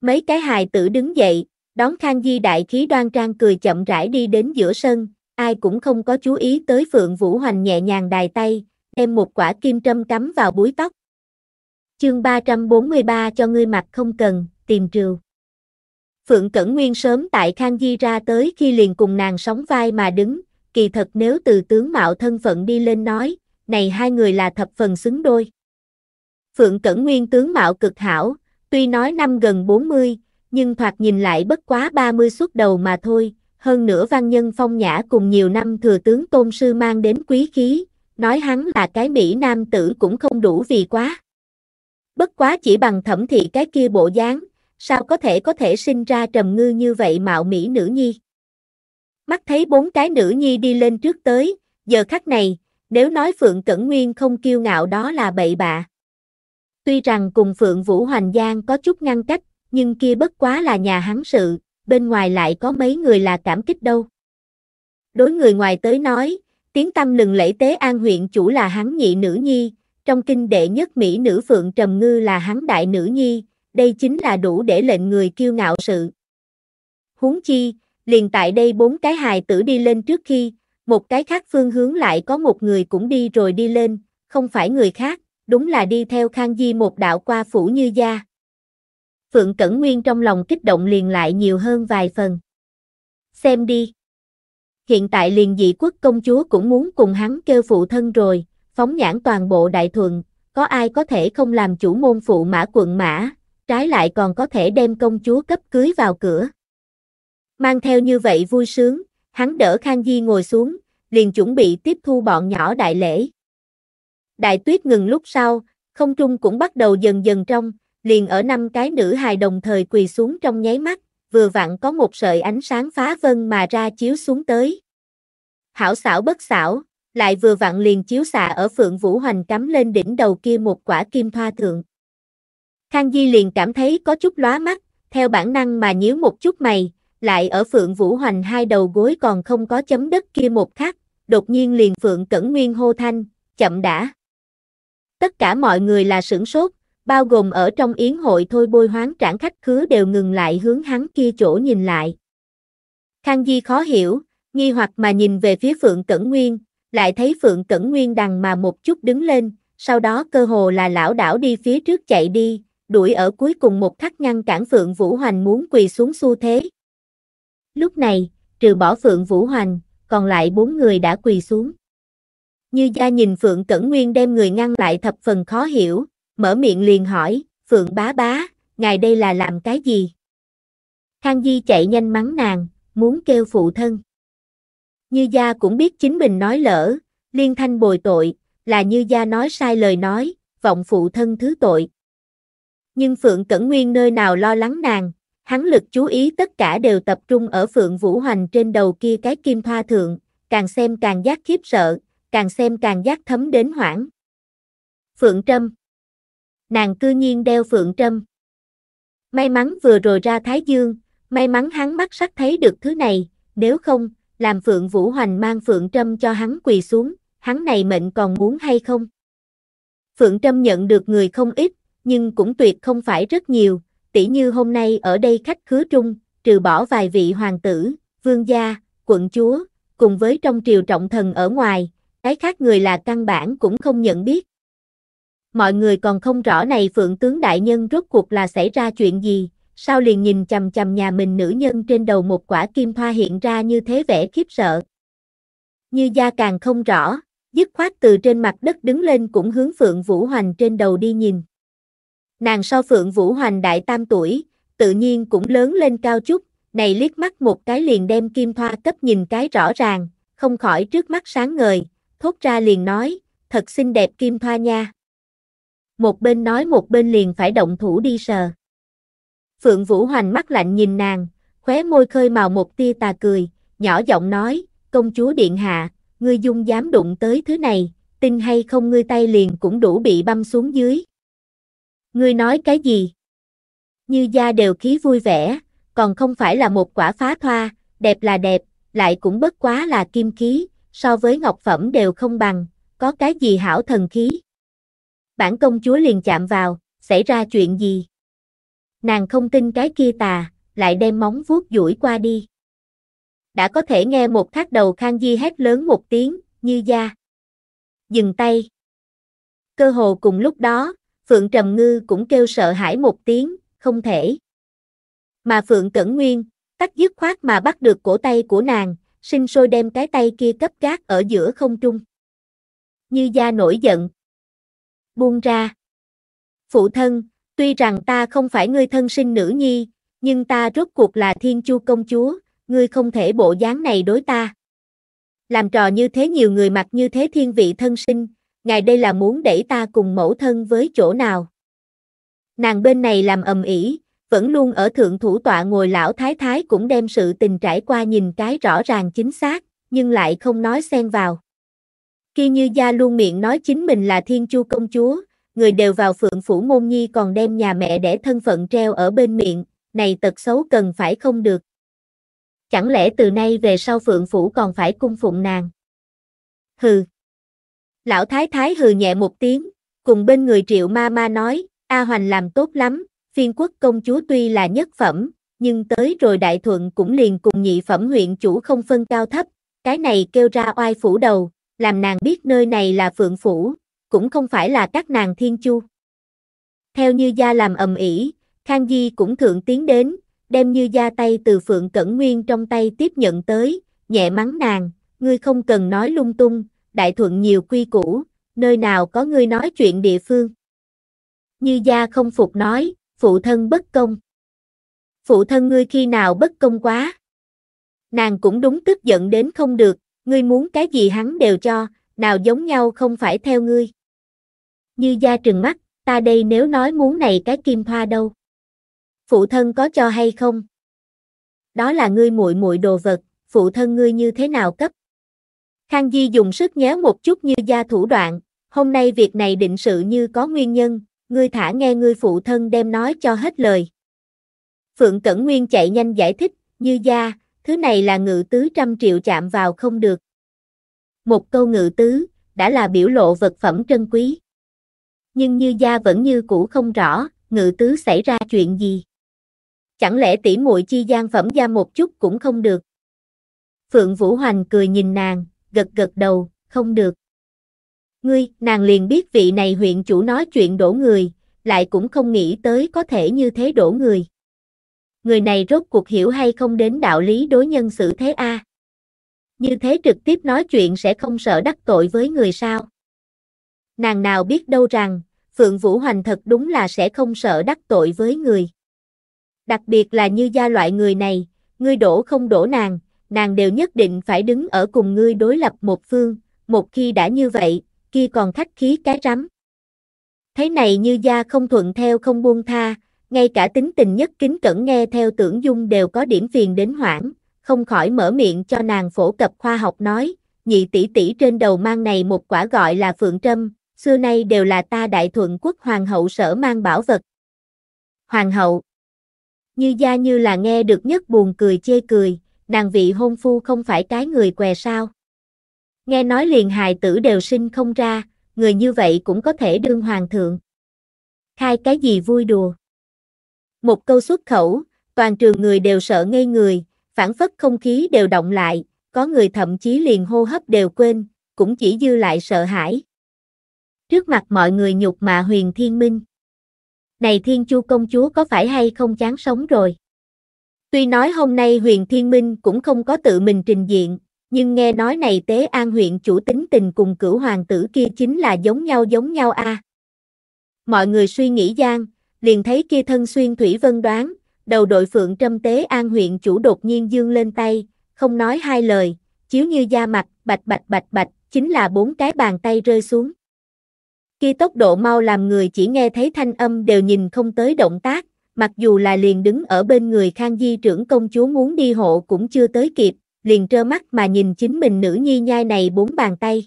Mấy cái hài tử đứng dậy, đón Khang Di đại khí đoan trang cười chậm rãi đi đến giữa sân, ai cũng không có chú ý tới Phượng Vũ Hoành nhẹ nhàng đài tay, đem một quả kim trâm cắm vào búi tóc. Chương 343 cho ngươi mặt không cần, tìm trừ. Phượng Cẩn Nguyên sớm tại Khang Di ra tới khi liền cùng nàng sóng vai mà đứng, kỳ thật nếu từ tướng mạo thân phận đi lên nói, này hai người là thập phần xứng đôi. Phượng Cẩn Nguyên tướng mạo cực hảo, tuy nói năm gần 40, nhưng thoạt nhìn lại bất quá 30 suốt đầu mà thôi, hơn nữa văn nhân phong nhã cùng nhiều năm thừa tướng tôn sư mang đến quý khí, nói hắn là cái Mỹ nam tử cũng không đủ vì quá. Bất quá chỉ bằng thẩm thị cái kia bộ dáng, sao có thể có thể sinh ra trầm ngư như vậy mạo mỹ nữ nhi. Mắt thấy bốn cái nữ nhi đi lên trước tới, giờ khắc này, nếu nói Phượng Cẩn Nguyên không kiêu ngạo đó là bậy bạ. Tuy rằng cùng Phượng Vũ Hoành Giang có chút ngăn cách, nhưng kia bất quá là nhà hắn sự, bên ngoài lại có mấy người là cảm kích đâu. Đối người ngoài tới nói, tiếng tâm lừng lễ tế an huyện chủ là hắn nhị nữ nhi, trong kinh đệ nhất Mỹ nữ Phượng Trầm Ngư là hắn đại nữ nhi, đây chính là đủ để lệnh người kiêu ngạo sự. Huống chi, liền tại đây bốn cái hài tử đi lên trước khi, một cái khác phương hướng lại có một người cũng đi rồi đi lên, không phải người khác, đúng là đi theo Khang Di một đạo qua phủ như gia. Phượng Cẩn Nguyên trong lòng kích động liền lại nhiều hơn vài phần. Xem đi. Hiện tại liền dị quốc công chúa cũng muốn cùng hắn kêu phụ thân rồi, phóng nhãn toàn bộ đại thuận, có ai có thể không làm chủ môn phụ mã quận mã, trái lại còn có thể đem công chúa cấp cưới vào cửa. Mang theo như vậy vui sướng, hắn đỡ Khang Di ngồi xuống, liền chuẩn bị tiếp thu bọn nhỏ đại lễ. Đại tuyết ngừng lúc sau, không trung cũng bắt đầu dần dần trong, liền ở năm cái nữ hài đồng thời quỳ xuống trong nháy mắt, vừa vặn có một sợi ánh sáng phá vân mà ra chiếu xuống tới. Hảo xảo bất xảo, lại vừa vặn liền chiếu xạ ở Phượng Vũ Hoành cắm lên đỉnh đầu kia một quả kim thoa thượng. Khang Di liền cảm thấy có chút lóa mắt, theo bản năng mà nhíu một chút mày, lại ở Phượng Vũ Hoành hai đầu gối còn không có chấm đất kia một khắc, đột nhiên liền Phượng Cẩn Nguyên hô thanh, chậm đã. Tất cả mọi người là sửng sốt, bao gồm ở trong yến hội thôi bôi hoáng trảng khách khứa đều ngừng lại hướng hắn kia chỗ nhìn lại. Khang Di khó hiểu, nghi hoặc mà nhìn về phía Phượng Cẩn Nguyên, lại thấy Phượng Cẩn Nguyên đằng mà một chút đứng lên, sau đó cơ hồ là lão đảo đi phía trước chạy đi, đuổi ở cuối cùng một khắc ngăn cản Phượng Vũ Hoành muốn quỳ xuống xu thế. Lúc này, trừ bỏ Phượng Vũ Hoành, còn lại bốn người đã quỳ xuống. Như gia nhìn Phượng Cẩn Nguyên đem người ngăn lại thập phần khó hiểu, mở miệng liền hỏi, Phượng bá bá, ngài đây là làm cái gì? Khang Di chạy nhanh mắng nàng, muốn kêu phụ thân. Như gia cũng biết chính mình nói lỡ, liên thanh bồi tội, là như gia nói sai lời nói, vọng phụ thân thứ tội. Nhưng Phượng Cẩn Nguyên nơi nào lo lắng nàng, hắn lực chú ý tất cả đều tập trung ở Phượng Vũ Hoành trên đầu kia cái kim thoa thượng, càng xem càng giác khiếp sợ, càng xem càng giác thấm đến hoảng. Phượng Trâm Nàng cư nhiên đeo Phượng Trâm. May mắn vừa rồi ra Thái Dương, may mắn hắn bắt sắc thấy được thứ này, nếu không, làm Phượng Vũ Hoành mang Phượng Trâm cho hắn quỳ xuống, hắn này mệnh còn muốn hay không? Phượng Trâm nhận được người không ít, nhưng cũng tuyệt không phải rất nhiều, tỷ như hôm nay ở đây khách khứa trung, trừ bỏ vài vị hoàng tử, vương gia, quận chúa, cùng với trong triều trọng thần ở ngoài, cái khác người là căn bản cũng không nhận biết. Mọi người còn không rõ này phượng tướng đại nhân rốt cuộc là xảy ra chuyện gì, sao liền nhìn chầm chầm nhà mình nữ nhân trên đầu một quả kim thoa hiện ra như thế vẻ khiếp sợ. Như gia càng không rõ, dứt khoát từ trên mặt đất đứng lên cũng hướng phượng vũ hoành trên đầu đi nhìn. Nàng so Phượng Vũ Hoành đại tam tuổi, tự nhiên cũng lớn lên cao chút, này liếc mắt một cái liền đem Kim Thoa cấp nhìn cái rõ ràng, không khỏi trước mắt sáng ngời, thốt ra liền nói, thật xinh đẹp Kim Thoa nha. Một bên nói một bên liền phải động thủ đi sờ. Phượng Vũ Hoành mắt lạnh nhìn nàng, khóe môi khơi màu một tia tà cười, nhỏ giọng nói, công chúa điện hạ, ngươi dung dám đụng tới thứ này, tin hay không ngươi tay liền cũng đủ bị băm xuống dưới. Ngươi nói cái gì? Như gia đều khí vui vẻ, còn không phải là một quả phá thoa, đẹp là đẹp, lại cũng bất quá là kim khí, so với ngọc phẩm đều không bằng, có cái gì hảo thần khí. Bản công chúa liền chạm vào, xảy ra chuyện gì? Nàng không tin cái kia tà, lại đem móng vuốt duỗi qua đi. Đã có thể nghe một thác đầu Khang Di hét lớn một tiếng, như da. Dừng tay. Cơ hồ cùng lúc đó, Phượng Trầm Ngư cũng kêu sợ hãi một tiếng, không thể. Mà Phượng Cẩn Nguyên, tắt dứt khoát mà bắt được cổ tay của nàng, sinh sôi đem cái tay kia cấp gác ở giữa không trung. Như gia nổi giận. Buông ra. Phụ thân, tuy rằng ta không phải ngươi thân sinh nữ nhi, nhưng ta rốt cuộc là thiên chu công chúa, ngươi không thể bộ dáng này đối ta. Làm trò như thế nhiều người mặc như thế thiên vị thân sinh, ngài đây là muốn đẩy ta cùng mẫu thân với chỗ nào. Nàng bên này làm ầm ĩ, vẫn luôn ở thượng thủ tọa ngồi lão thái thái cũng đem sự tình trải qua nhìn cái rõ ràng chính xác, nhưng lại không nói xen vào. Khi như gia luôn miệng nói chính mình là thiên chu công chúa, người đều vào phượng phủ môn nhi còn đem nhà mẹ để thân phận treo ở bên miệng, này tật xấu cần phải không được. Chẳng lẽ từ nay về sau phượng phủ còn phải cung phụng nàng? Hừ. Lão Thái Thái hừ nhẹ một tiếng, cùng bên người triệu ma ma nói, A Hoành làm tốt lắm, phiên quốc công chúa tuy là nhất phẩm, nhưng tới rồi đại thuận cũng liền cùng nhị phẩm huyện chủ không phân cao thấp, cái này kêu ra oai phủ đầu, làm nàng biết nơi này là phượng phủ, cũng không phải là các nàng thiên chu. Theo như gia làm ầm ĩ, Khang Di cũng thượng tiến đến, đem như gia tay từ phượng cẩn nguyên trong tay tiếp nhận tới, nhẹ mắng nàng, ngươi không cần nói lung tung, đại thuận nhiều quy củ, nơi nào có ngươi nói chuyện địa phương. Như gia không phục nói, phụ thân bất công. Phụ thân ngươi khi nào bất công quá. Nàng cũng đúng tức giận đến không được, ngươi muốn cái gì hắn đều cho, nào giống nhau không phải theo ngươi. Như gia trừng mắt, ta đây nếu nói muốn này cái kim thoa đâu. Phụ thân có cho hay không? Đó là ngươi muội muội đồ vật, phụ thân ngươi như thế nào cấp? Khang Di dùng sức nhéo một chút như gia thủ đoạn, hôm nay việc này định sự như có nguyên nhân, ngươi thả nghe ngươi phụ thân đem nói cho hết lời. Phượng Cẩn Nguyên chạy nhanh giải thích, như gia, thứ này là ngự tứ trăm triệu chạm vào không được. Một câu ngự tứ, đã là biểu lộ vật phẩm trân quý. Nhưng như gia vẫn như cũ không rõ, ngự tứ xảy ra chuyện gì. Chẳng lẽ tỉ muội chi gian phẩm gia một chút cũng không được. Phượng Vũ Hoành cười nhìn nàng, gật gật đầu, không được. Ngươi, nàng liền biết vị này huyện chủ nói chuyện đổ người, lại cũng không nghĩ tới có thể như thế đổ người. Người này rốt cuộc hiểu hay không đến đạo lý đối nhân xử thế a? Như thế trực tiếp nói chuyện sẽ không sợ đắc tội với người sao? Nàng nào biết đâu rằng, Phượng Vũ Hoành thật đúng là sẽ không sợ đắc tội với người. Đặc biệt là như gia loại người này, ngươi đổ không đổ nàng, nàng đều nhất định phải đứng ở cùng ngươi đối lập một phương, một khi đã như vậy, kia còn khách khí cái rắm. Thế này như gia không thuận theo không buông tha, ngay cả tính tình nhất kính cẩn nghe theo tưởng dung đều có điểm phiền đến hoảng, không khỏi mở miệng cho nàng phổ cập khoa học nói, nhị tỷ tỷ trên đầu mang này một quả gọi là phượng trâm, xưa nay đều là ta đại thuận quốc hoàng hậu sở mang bảo vật. Hoàng hậu Như gia như là nghe được nhất buồn cười chê cười, nàng vị hôn phu không phải cái người què sao. Nghe nói liền hài tử đều sinh không ra, người như vậy cũng có thể đương hoàng thượng. Khai cái gì vui đùa. Một câu xuất khẩu, toàn trường người đều sợ ngây người, phản phất không khí đều động lại, có người thậm chí liền hô hấp đều quên, cũng chỉ dư lại sợ hãi. Trước mặt mọi người nhục mạ huyền thiên minh. Này thiên chu công chúa có phải hay không chán sống rồi? Tuy nói hôm nay huyền thiên minh cũng không có tự mình trình diện, nhưng nghe nói này tế an huyện chủ tính tình cùng cửu hoàng tử kia chính là giống nhau giống nhau a. À. Mọi người suy nghĩ gian, liền thấy kia thân xuyên thủy vân đoán, đầu đội phượng trâm tế an huyện chủ đột nhiên dương lên tay, không nói hai lời, chiếu như da mặt, bạch bạch bạch bạch, chính là bốn cái bàn tay rơi xuống. Kia tốc độ mau làm người chỉ nghe thấy thanh âm đều nhìn không tới động tác, mặc dù là liền đứng ở bên người Khang Di trưởng công chúa muốn đi hộ cũng chưa tới kịp, liền trơ mắt mà nhìn chính mình nữ nhi nhai này bốn bàn tay.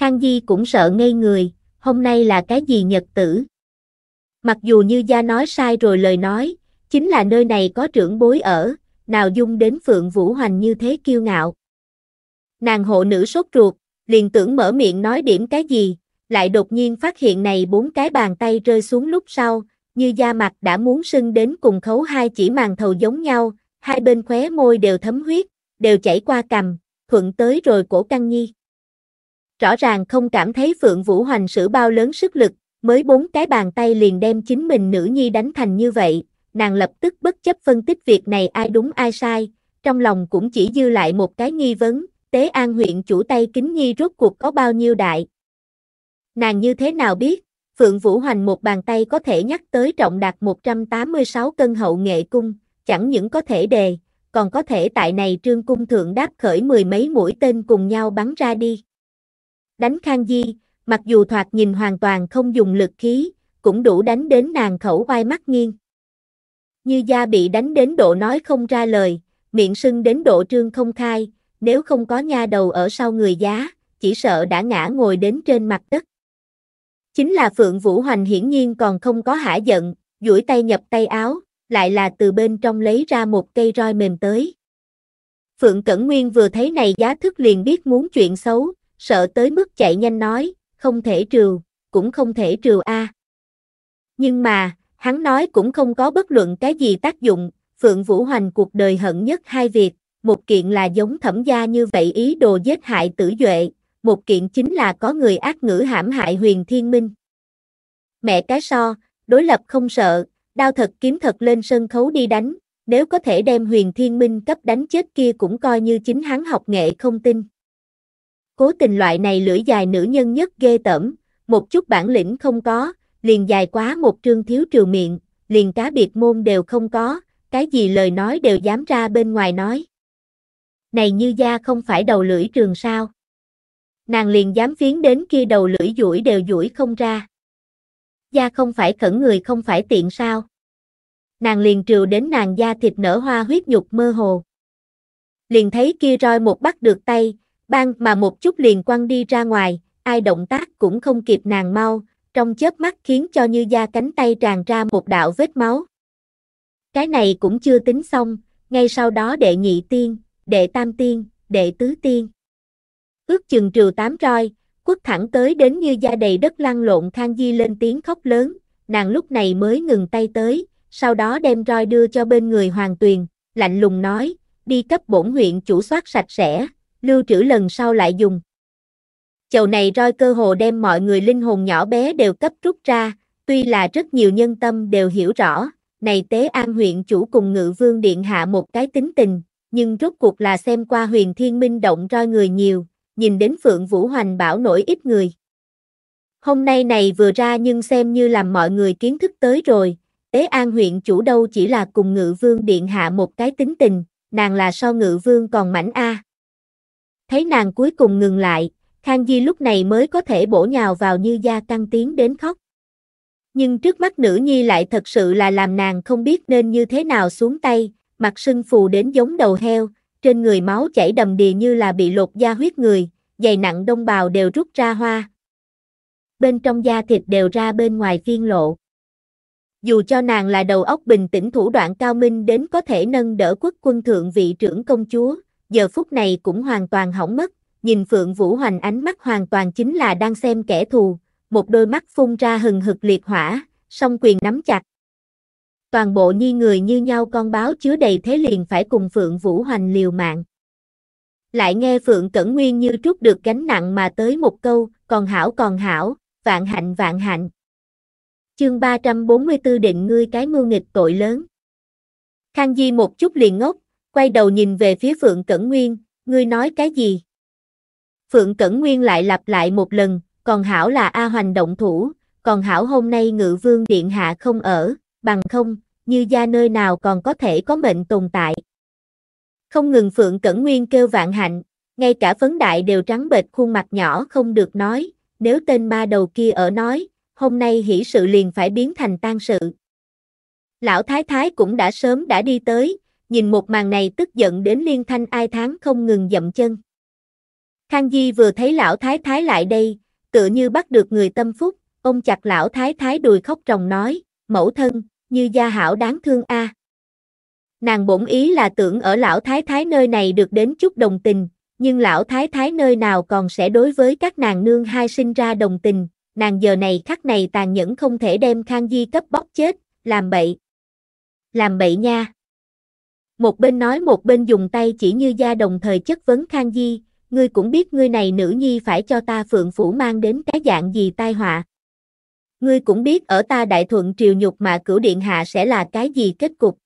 Khang Di cũng sợ ngây người, hôm nay là cái gì nhật tử? Mặc dù như gia nói sai rồi lời nói, chính là nơi này có trưởng bối ở, nào dung đến Phượng Vũ Hoành như thế kiêu ngạo. Nàng hộ nữ sốt ruột, liền tưởng mở miệng nói điểm cái gì, lại đột nhiên phát hiện này bốn cái bàn tay rơi xuống lúc sau, như da mặt đã muốn sưng đến cùng khấu hai chỉ màn thầu giống nhau, hai bên khóe môi đều thấm huyết, đều chảy qua cằm, thuận tới rồi cổ căng nhi. Rõ ràng không cảm thấy Phượng Vũ Hoành sử bao lớn sức lực, mới bốn cái bàn tay liền đem chính mình nữ nhi đánh thành như vậy, nàng lập tức bất chấp phân tích việc này ai đúng ai sai, trong lòng cũng chỉ dư lại một cái nghi vấn, Tế An huyện chủ tay kính nhi rốt cuộc có bao nhiêu đại. Nàng như thế nào biết, Phượng Vũ Hoành một bàn tay có thể nhắc tới trọng đạt 186 cân hậu nghệ cung, chẳng những có thể đề, còn có thể tại này trương cung thượng đáp khởi mười mấy mũi tên cùng nhau bắn ra đi. Đánh Khang Di, mặc dù thoạt nhìn hoàn toàn không dùng lực khí, cũng đủ đánh đến nàng khẩu vai mắt nghiêng. Như gia bị đánh đến độ nói không ra lời, miệng sưng đến độ trương không khai, nếu không có nha đầu ở sau người giá, chỉ sợ đã ngã ngồi đến trên mặt đất. Chính là Phượng Vũ Hoành hiển nhiên còn không có hả giận, duỗi tay nhập tay áo, lại là từ bên trong lấy ra một cây roi mềm tới. Phượng Cẩn Nguyên vừa thấy này giá thức liền biết muốn chuyện xấu, sợ tới mức chạy nhanh nói, không thể trừ, cũng không thể trừ a. À. Nhưng mà, hắn nói cũng không có bất luận cái gì tác dụng, Phượng Vũ Hoành cuộc đời hận nhất hai việc, một kiện là giống thẩm gia như vậy ý đồ giết hại tử duệ, một kiện chính là có người ác ngữ hãm hại huyền thiên minh. Mẹ cái so, đối lập không sợ, đao thật kiếm thật lên sân khấu đi đánh, nếu có thể đem huyền thiên minh cấp đánh chết kia cũng coi như chính hắn học nghệ không tin. Cố tình loại này lưỡi dài nữ nhân nhất ghê tởm, một chút bản lĩnh không có, liền dài quá một trương thiếu trừ miệng, liền cá biệt môn đều không có, cái gì lời nói đều dám ra bên ngoài nói. Này như da không phải đầu lưỡi trường sao nàng liền dám phiến đến kia đầu lưỡi duỗi đều duỗi không ra. gia không phải khẩn người không phải tiện sao. Nàng liền trừ đến nàng da thịt nở hoa huyết nhục mơ hồ. Liền thấy kia roi một bắt được tay, bang mà một chút liền quăng đi ra ngoài, ai động tác cũng không kịp nàng mau, trong chớp mắt khiến cho như da cánh tay tràn ra một đạo vết máu. Cái này cũng chưa tính xong, ngay sau đó đệ nhị tiên, đệ tam tiên, đệ tứ tiên ước chừng trừ tám roi, quất thẳng tới đến như da đầy đất lăn lộn Khang Di lên tiếng khóc lớn, nàng lúc này mới ngừng tay tới, sau đó đem roi đưa cho bên người Hoàng Tuyền, lạnh lùng nói, đi cấp bổn huyện chủ soát sạch sẽ, lưu trữ lần sau lại dùng. Chầu này roi cơ hồ đem mọi người linh hồn nhỏ bé đều cấp rút ra, tuy là rất nhiều nhân tâm đều hiểu rõ, này tế an huyện chủ cùng ngự vương điện hạ một cái tính tình, nhưng rốt cuộc là xem qua huyền thiên minh động roi người nhiều, nhìn đến Phượng Vũ Hoành bảo nổi ít người. Hôm nay này vừa ra nhưng xem như làm mọi người kiến thức tới rồi, Tế An huyện chủ đâu chỉ là cùng ngự vương điện hạ một cái tính tình, nàng là so ngự vương còn mảnh a. Thấy nàng cuối cùng ngừng lại, Khang Di lúc này mới có thể bổ nhào vào như da căng tiếng đến khóc. Nhưng trước mắt nữ nhi lại thật sự là làm nàng không biết nên như thế nào xuống tay, mặt sưng phù đến giống đầu heo, trên người máu chảy đầm đìa như là bị lột da huyết người, dày nặng đông bào đều rút ra hoa. Bên trong da thịt đều ra bên ngoài phiên lộ. Dù cho nàng là đầu óc bình tĩnh thủ đoạn cao minh đến có thể nâng đỡ quốc quân thượng vị trưởng công chúa, giờ phút này cũng hoàn toàn hỏng mất, nhìn Phượng Vũ Hoành ánh mắt hoàn toàn chính là đang xem kẻ thù, một đôi mắt phun ra hừng hực liệt hỏa, song quyền nắm chặt toàn bộ nhi người như nhau con báo chứa đầy thế liền phải cùng Phượng Vũ Hoành liều mạng. Lại nghe Phượng Cẩn Nguyên như trút được gánh nặng mà tới một câu, còn hảo còn hảo, vạn hạnh vạn hạnh. Chương 344 định ngươi cái mưu nghịch tội lớn. Khang Di một chút liền ngốc, quay đầu nhìn về phía Phượng Cẩn Nguyên, ngươi nói cái gì? Phượng Cẩn Nguyên lại lặp lại một lần, còn hảo là A Hoành động thủ, còn hảo hôm nay ngự vương điện hạ không ở, bằng không, như gia nơi nào còn có thể có mệnh tồn tại. Không ngừng Phượng Cẩn Nguyên kêu vạn hạnh, ngay cả phấn đại đều trắng bệch khuôn mặt nhỏ không được nói, nếu tên ba đầu kia ở nói, hôm nay hỷ sự liền phải biến thành tan sự. Lão Thái Thái cũng đã sớm đã đi tới, nhìn một màn này tức giận đến liên thanh ai tháng không ngừng dậm chân. Khang Di vừa thấy lão Thái Thái lại đây, tựa như bắt được người tâm phúc, ông chặt lão Thái Thái đùi khóc ròng nói, mẫu thân, như gia hảo đáng thương a. Nàng bổn ý là tưởng ở lão thái thái nơi này được đến chút đồng tình, nhưng lão thái thái nơi nào còn sẽ đối với các nàng nương hai sinh ra đồng tình, nàng giờ này khắc này tàn nhẫn không thể đem Khang Di cấp bóc chết, làm bậy. Làm bậy nha. Một bên nói một bên dùng tay chỉ như gia đồng thời chất vấn Khang Di, ngươi cũng biết ngươi này nữ nhi phải cho ta phượng phủ mang đến cái dạng gì tai họa ngươi cũng biết ở ta đại thuận triều nhục mà cửu điện hạ sẽ là cái gì kết cục.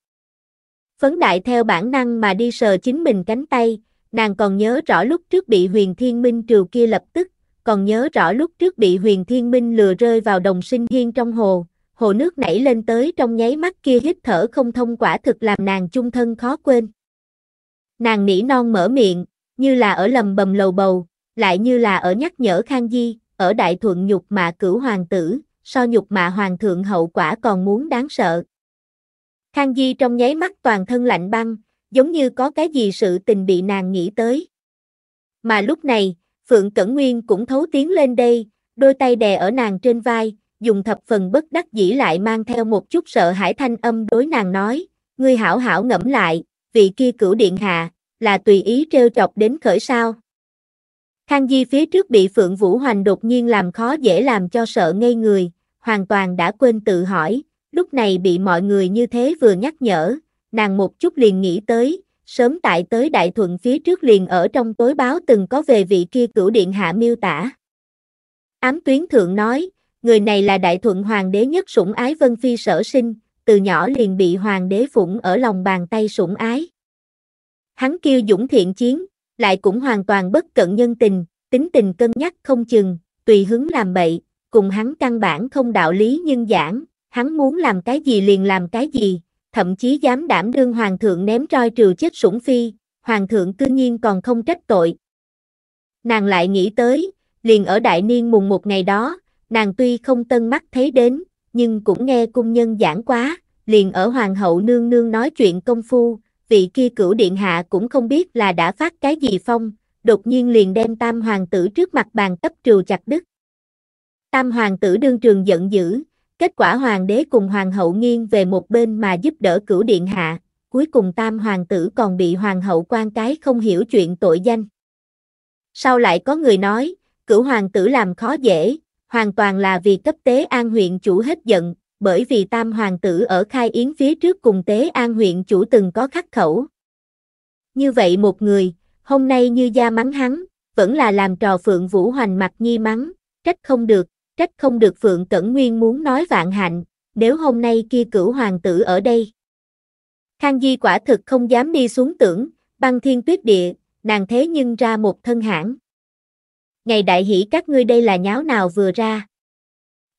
Phấn đại theo bản năng mà đi sờ chính mình cánh tay, nàng còn nhớ rõ lúc trước bị huyền thiên minh triều kia lập tức, còn nhớ rõ lúc trước bị huyền thiên minh lừa rơi vào đồng sinh hiên trong hồ, hồ nước nảy lên tới trong nháy mắt kia hít thở không thông quả thực làm nàng chung thân khó quên. Nàng nỉ non mở miệng, như là ở lầm bầm lầu bầu, lại như là ở nhắc nhở Khang Di, ở đại thuận nhục mà cửu hoàng tử, so nhục mạ hoàng thượng hậu quả còn muốn đáng sợ. Khang Di trong nháy mắt toàn thân lạnh băng, giống như có cái gì sự tình bị nàng nghĩ tới. Mà lúc này, Phượng Cẩn Nguyên cũng thấu tiến lên đây, đôi tay đè ở nàng trên vai, dùng thập phần bất đắc dĩ lại mang theo một chút sợ hãi thanh âm đối nàng nói, ngươi hảo hảo ngẫm lại, vị kia cửu điện hạ, là tùy ý trêu chọc đến khởi sao. Khang Di phía trước bị Phượng Vũ Hoành đột nhiên làm khó dễ làm cho sợ ngây người, hoàn toàn đã quên tự hỏi, lúc này bị mọi người như thế vừa nhắc nhở, nàng một chút liền nghĩ tới, sớm tại tới đại thuận phía trước liền ở trong tối báo từng có về vị kia cửu điện hạ miêu tả. Ám tuyến thượng nói, người này là đại thuận hoàng đế nhất sủng ái vân phi sở sinh, từ nhỏ liền bị hoàng đế phụng ở lòng bàn tay sủng ái. Hắn kêu dũng thiện chiến, lại cũng hoàn toàn bất cận nhân tình, tính tình cân nhắc không chừng, tùy hứng làm bậy, cùng hắn căn bản không đạo lý nhưng giảng, hắn muốn làm cái gì liền làm cái gì, thậm chí dám đảm đương hoàng thượng ném roi trừ chết sủng phi, hoàng thượng cư nhiên còn không trách tội. Nàng lại nghĩ tới, liền ở đại niên mùng một ngày đó, nàng tuy không tân mắt thấy đến, nhưng cũng nghe cung nhân giảng quá, liền ở hoàng hậu nương nương nói chuyện công phu, vị kia cửu điện hạ cũng không biết là đã phát cái gì phong, đột nhiên liền đem tam hoàng tử trước mặt bàn cấp trừ chặt đứt. Tam hoàng tử đương trường giận dữ, kết quả hoàng đế cùng hoàng hậu nghiêng về một bên mà giúp đỡ cửu điện hạ, cuối cùng tam hoàng tử còn bị hoàng hậu quan cái không hiểu chuyện tội danh. Sau lại có người nói, cửu hoàng tử làm khó dễ, hoàn toàn là vì cấp tế an huyện chủ hết giận, bởi vì tam hoàng tử ở khai yến phía trước cùng tế an huyện chủ từng có khắc khẩu. Như vậy một người, hôm nay như gia mắng hắn, vẫn là làm trò phượng vũ hoành mặt nhi mắng, trách không được, trách không được Phượng Cẩn Nguyên muốn nói vạn hạnh, nếu hôm nay kia cửu hoàng tử ở đây. Khang Di quả thực không dám đi xuống tưởng, băng thiên tuyết địa, nàng thế nhưng ra một thân hãng. Ngày đại hỷ các ngươi đây là nháo nào vừa ra.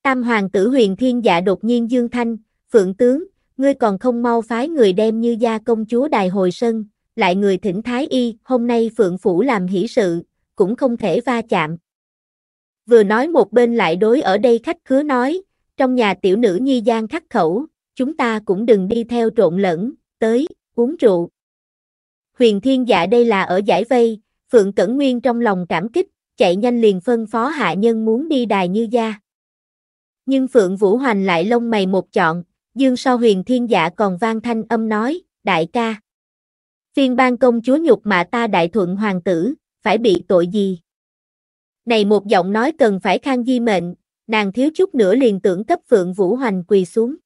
Tam hoàng tử huyền thiên dạ đột nhiên dương thanh, phượng tướng, ngươi còn không mau phái người đem như gia công chúa đài hồi sân, lại người thỉnh thái y, hôm nay phượng phủ làm hỷ sự, cũng không thể va chạm vừa nói một bên lại đối ở đây khách khứa nói, trong nhà tiểu nữ nhi gian khắc khẩu, chúng ta cũng đừng đi theo trộn lẫn, tới, uống rượu. Huyền thiên dạ đây là ở giải vây, Phượng Cẩn Nguyên trong lòng cảm kích, chạy nhanh liền phân phó hạ nhân muốn đi đài như gia. Nhưng Phượng Vũ Hoành lại lông mày một chọn, dương sau huyền thiên dạ còn vang thanh âm nói, đại ca. Phiên ban công chúa nhục mà ta đại thuận hoàng tử, phải bị tội gì? Này một giọng nói cần phải khang di mệnh, nàng thiếu chút nữa liền tưởng cấp Phượng Vũ Hoành quỳ xuống.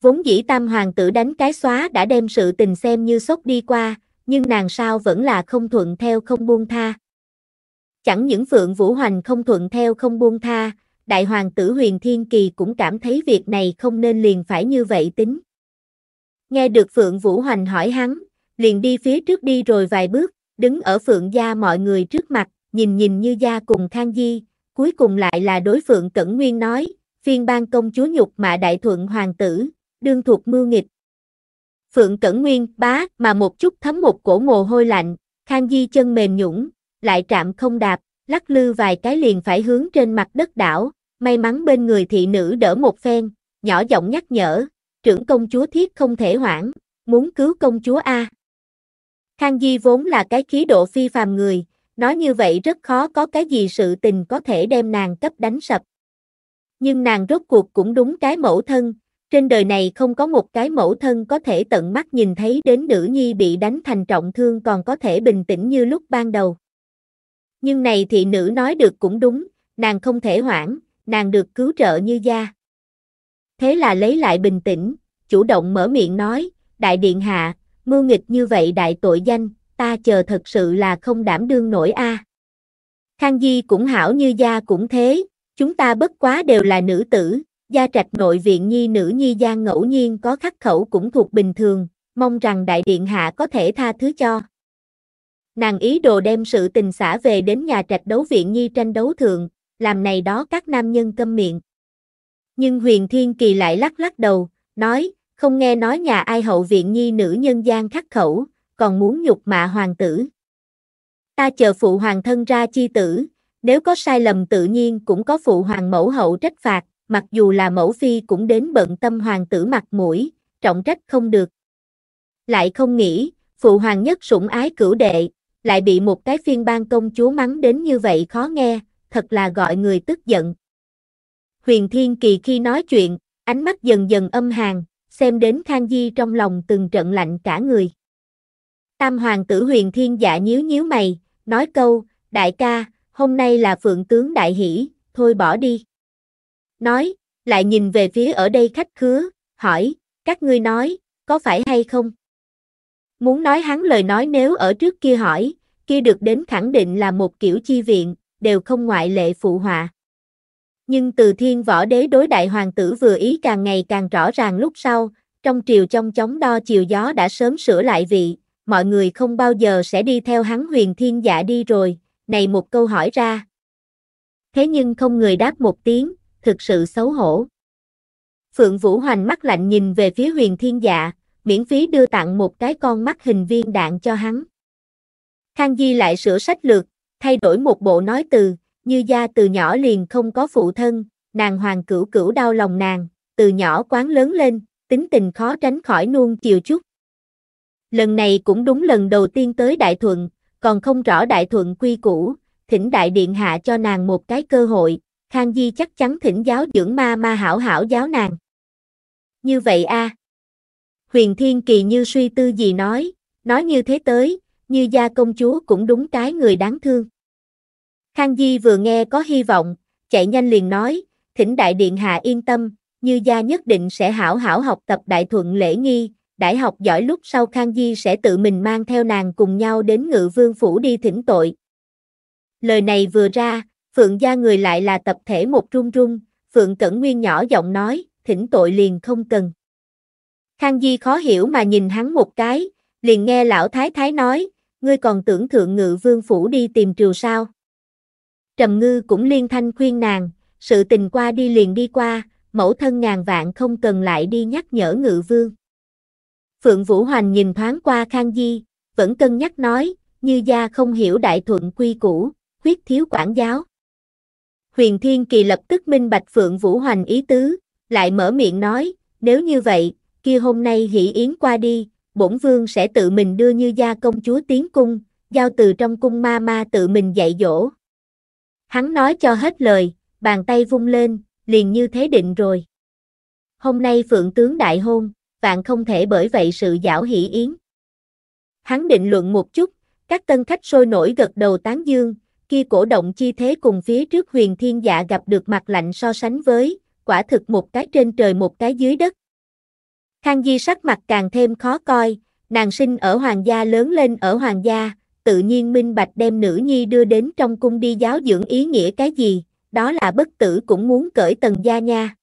Vốn dĩ tam hoàng tử đánh cái xóa đã đem sự tình xem như sốc đi qua, nhưng nàng sao vẫn là không thuận theo không buông tha. Chẳng những Phượng Vũ Hoành không thuận theo không buông tha, đại hoàng tử huyền thiên kỳ cũng cảm thấy việc này không nên liền phải như vậy tính. Nghe được Phượng Vũ Hoành hỏi hắn, liền đi phía trước đi rồi vài bước, đứng ở Phượng gia mọi người trước mặt, nhìn nhìn như gia cùng Khang Di, cuối cùng lại là đối phượng Cẩn Nguyên nói, phiên ban công chúa nhục mạ đại thuận hoàng tử, đương thuộc mưu nghịch. Phượng Cẩn Nguyên bá mà một chút thấm một cổ mồ hôi lạnh, Khang Di chân mềm nhũng, lại trạm không đạp, lắc lư vài cái liền phải hướng trên mặt đất đảo, may mắn bên người thị nữ đỡ một phen, nhỏ giọng nhắc nhở, trưởng công chúa thiết không thể hoãn, muốn cứu công chúa A. Khang Di vốn là cái khí độ phi phàm người, Nói như vậy rất khó có cái gì sự tình có thể đem nàng cấp đánh sập. Nhưng nàng rốt cuộc cũng đúng cái mẫu thân, trên đời này không có một cái mẫu thân có thể tận mắt nhìn thấy đến nữ nhi bị đánh thành trọng thương còn có thể bình tĩnh như lúc ban đầu. Nhưng này thì nữ nói được cũng đúng, nàng không thể hoãn, nàng được cứu trợ như gia. Thế là lấy lại bình tĩnh, chủ động mở miệng nói, đại điện hạ, mưu nghịch như vậy đại tội danh, ta chờ thật sự là không đảm đương nổi a. À. Khang Di cũng hảo như gia cũng thế, chúng ta bất quá đều là nữ tử, gia trạch nội viện nhi nữ nhi gia ngẫu nhiên có khắc khẩu cũng thuộc bình thường, mong rằng đại điện hạ có thể tha thứ cho. Nàng ý đồ đem sự tình xã về đến nhà trạch đấu viện nhi tranh đấu thượng, làm này đó các nam nhân câm miệng. Nhưng huyền thiên kỳ lại lắc lắc đầu, nói, không nghe nói nhà ai hậu viện nhi nữ nhân gian khắc khẩu, còn muốn nhục mạ hoàng tử. Ta chờ phụ hoàng thân ra chi tử, nếu có sai lầm tự nhiên cũng có phụ hoàng mẫu hậu trách phạt, mặc dù là mẫu phi cũng đến bận tâm hoàng tử mặt mũi, trọng trách không được. Lại không nghĩ, phụ hoàng nhất sủng ái cửu đệ, lại bị một cái phiên ban công chúa mắng đến như vậy khó nghe, thật là gọi người tức giận. Huyền Thiên Kỳ khi nói chuyện, ánh mắt dần dần âm hàn, xem đến Khang Di trong lòng từng trận lạnh cả người. Tam hoàng tử huyền thiên dạ nhíu nhíu mày, nói câu, đại ca, hôm nay là phượng tướng đại hỷ, thôi bỏ đi. Nói, lại nhìn về phía ở đây khách khứa, hỏi, các ngươi nói, có phải hay không? Muốn nói hắn lời nói nếu ở trước kia hỏi, kia được đến khẳng định là một kiểu chi viện, đều không ngoại lệ phụ họa. Nhưng từ thiên võ đế đối đại hoàng tử vừa ý càng ngày càng rõ ràng lúc sau, trong triều trong chóng đo chiều gió đã sớm sửa lại vị, mọi người không bao giờ sẽ đi theo hắn huyền thiên dạ đi rồi, này một câu hỏi ra. Thế nhưng không người đáp một tiếng, thực sự xấu hổ. Phượng Vũ Hoành mắt lạnh nhìn về phía huyền thiên dạ, miễn phí đưa tặng một cái con mắt hình viên đạn cho hắn. Khang Di lại sửa sách lược, thay đổi một bộ nói từ, như gia từ nhỏ liền không có phụ thân, nàng hoàng cửu cửu đau lòng nàng, từ nhỏ quán lớn lên, tính tình khó tránh khỏi nuông chiều chút, Lần này cũng đúng lần đầu tiên tới Đại Thuận, còn không rõ Đại Thuận quy củ, thỉnh Đại Điện Hạ cho nàng một cái cơ hội, Khang Di chắc chắn thỉnh giáo dưỡng ma ma hảo hảo giáo nàng. Như vậy a Huyền Thiên Kỳ như suy tư gì nói, nói như thế tới, như gia công chúa cũng đúng cái người đáng thương. Khang Di vừa nghe có hy vọng, chạy nhanh liền nói, thỉnh Đại Điện Hạ yên tâm, như gia nhất định sẽ hảo hảo học tập Đại Thuận lễ nghi, đại học giỏi lúc sau Khang Di sẽ tự mình mang theo nàng cùng nhau đến ngự vương phủ đi thỉnh tội. Lời này vừa ra, Phượng gia người lại là tập thể một run run, Phượng Cẩn Nguyên nhỏ giọng nói, thỉnh tội liền không cần. Khang Di khó hiểu mà nhìn hắn một cái, liền nghe lão thái thái nói, ngươi còn tưởng thượng ngự vương phủ đi tìm triều sao. Trầm ngư cũng liên thanh khuyên nàng, sự tình qua đi liền đi qua, mẫu thân ngàn vạn không cần lại đi nhắc nhở ngự vương. Phượng Vũ Hoành nhìn thoáng qua Khang Di, vẫn cân nhắc nói, như gia không hiểu đại thuận quy củ, khuyết thiếu quản giáo. Huyền Thiên Kỳ lập tức minh bạch Phượng Vũ Hoành ý tứ, lại mở miệng nói, nếu như vậy, kia hôm nay hỷ yến qua đi, bổn vương sẽ tự mình đưa như gia công chúa tiến cung, giao từ trong cung ma ma tự mình dạy dỗ. Hắn nói cho hết lời, bàn tay vung lên, liền như thế định rồi. Hôm nay Phượng tướng đại hôn vạn không thể bởi vậy sự giảo hỷ yến. Hắn định luận một chút, các tân khách sôi nổi gật đầu tán dương, kia cổ động chi thế cùng phía trước huyền thiên dạ gặp được mặt lạnh so sánh với, quả thực một cái trên trời một cái dưới đất. Khang Di sắc mặt càng thêm khó coi, nàng sinh ở hoàng gia lớn lên ở hoàng gia, tự nhiên minh bạch đem nữ nhi đưa đến trong cung đi giáo dưỡng ý nghĩa cái gì, đó là bất tử cũng muốn cởi tần gia nha.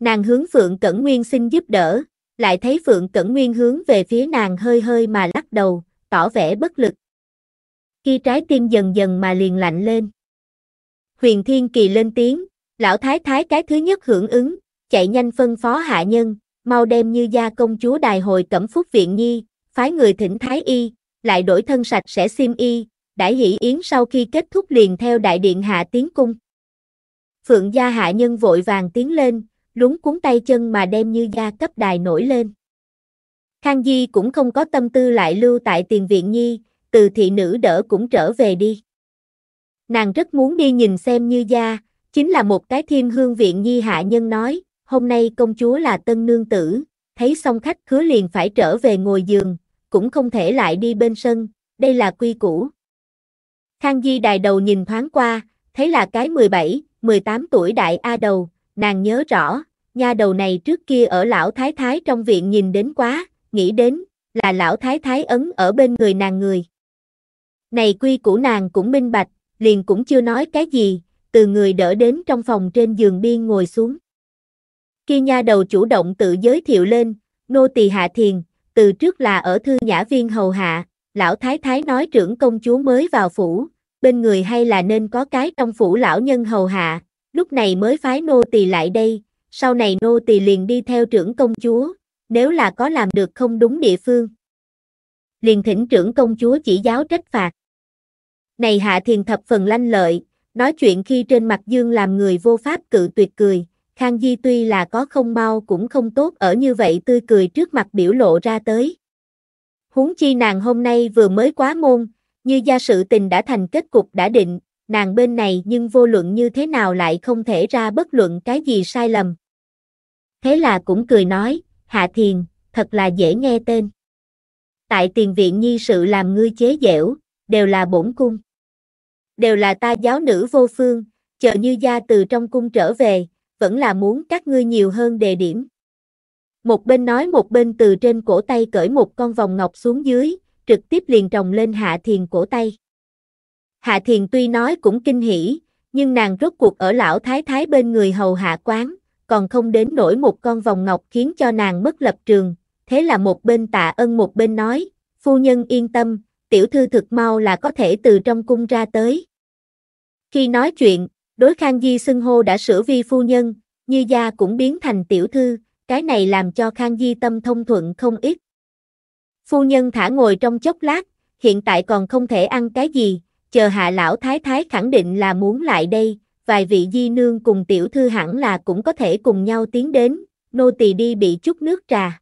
Nàng hướng Phượng Cẩn Nguyên xin giúp đỡ, lại thấy Phượng Cẩn Nguyên hướng về phía nàng hơi hơi mà lắc đầu, tỏ vẻ bất lực. Khi trái tim dần dần mà liền lạnh lên. Huyền Thiên Kỳ lên tiếng, lão thái thái cái thứ nhất hưởng ứng, chạy nhanh phân phó hạ nhân, mau đem như gia công chúa đài hồi cẩm phúc viện nhi, phái người thỉnh thái y, lại đổi thân sạch sẽ xiêm y, đãi hỷ yến sau khi kết thúc liền theo đại điện hạ tiến cung. Phượng gia hạ nhân vội vàng tiến lên, lúng cuốn tay chân mà đem như gia cấp đài nổi lên. Khang Di cũng không có tâm tư lại lưu tại tiền viện nhi, từ thị nữ đỡ cũng trở về đi. Nàng rất muốn đi nhìn xem như gia, chính là một cái thiên hương viện nhi hạ nhân nói, hôm nay công chúa là tân nương tử, thấy xong khách khứa liền phải trở về ngồi giường, cũng không thể lại đi bên sân, đây là quy củ. Khang Di đài đầu nhìn thoáng qua, thấy là cái 17, 18 tuổi đại A đầu, nàng nhớ rõ, nha đầu này trước kia ở lão thái thái trong viện nhìn đến quá, nghĩ đến, là lão thái thái ấn ở bên người nàng người. Này quy của nàng cũng minh bạch, liền cũng chưa nói cái gì, từ người đỡ đến trong phòng trên giường biên ngồi xuống. Khi nha đầu chủ động tự giới thiệu lên, nô tỳ hạ thiền, từ trước là ở thư nhã viên hầu hạ, lão thái thái nói trưởng công chúa mới vào phủ, bên người hay là nên có cái trong phủ lão nhân hầu hạ, lúc này mới phái nô tỳ lại đây, sau này nô tỳ liền đi theo trưởng công chúa, nếu là có làm được không đúng địa phương. Liền thỉnh trưởng công chúa chỉ giáo trách phạt. Này Hạ Thiền thập phần lanh lợi, nói chuyện khi trên mặt Dương làm người vô pháp cự tuyệt cười, Khang Di tuy là có không mau cũng không tốt ở như vậy tươi cười trước mặt biểu lộ ra tới. Huống chi nàng hôm nay vừa mới quá môn, như gia sự tình đã thành kết cục đã định, nàng bên này nhưng vô luận như thế nào lại không thể ra bất luận cái gì sai lầm. Thế là cũng cười nói, Hạ Thiền, thật là dễ nghe tên. Tại tiền viện nhi sự làm ngươi chế dẻo, đều là bổn cung. Đều là ta giáo nữ vô phương, chờ như gia từ trong cung trở về, vẫn là muốn các ngươi nhiều hơn đề điểm. Một bên nói một bên từ trên cổ tay cởi một con vòng ngọc xuống dưới, trực tiếp liền trồng lên hạ thiền cổ tay. Hạ Thiền tuy nói cũng kinh hỉ, nhưng nàng rốt cuộc ở lão thái thái bên người hầu hạ quán, còn không đến nổi một con vòng ngọc khiến cho nàng mất lập trường, thế là một bên tạ ân một bên nói, phu nhân yên tâm, tiểu thư thực mau là có thể từ trong cung ra tới. Khi nói chuyện, đối khang di xưng hô đã sửa vi phu nhân, như gia cũng biến thành tiểu thư, cái này làm cho khang di tâm thông thuận không ít. Phu nhân thả ngồi trong chốc lát, hiện tại còn không thể ăn cái gì, chờ hạ lão thái thái khẳng định là muốn lại đây, vài vị di nương cùng tiểu thư hẳn là cũng có thể cùng nhau tiến đến, nô tỳ đi bị chút nước trà.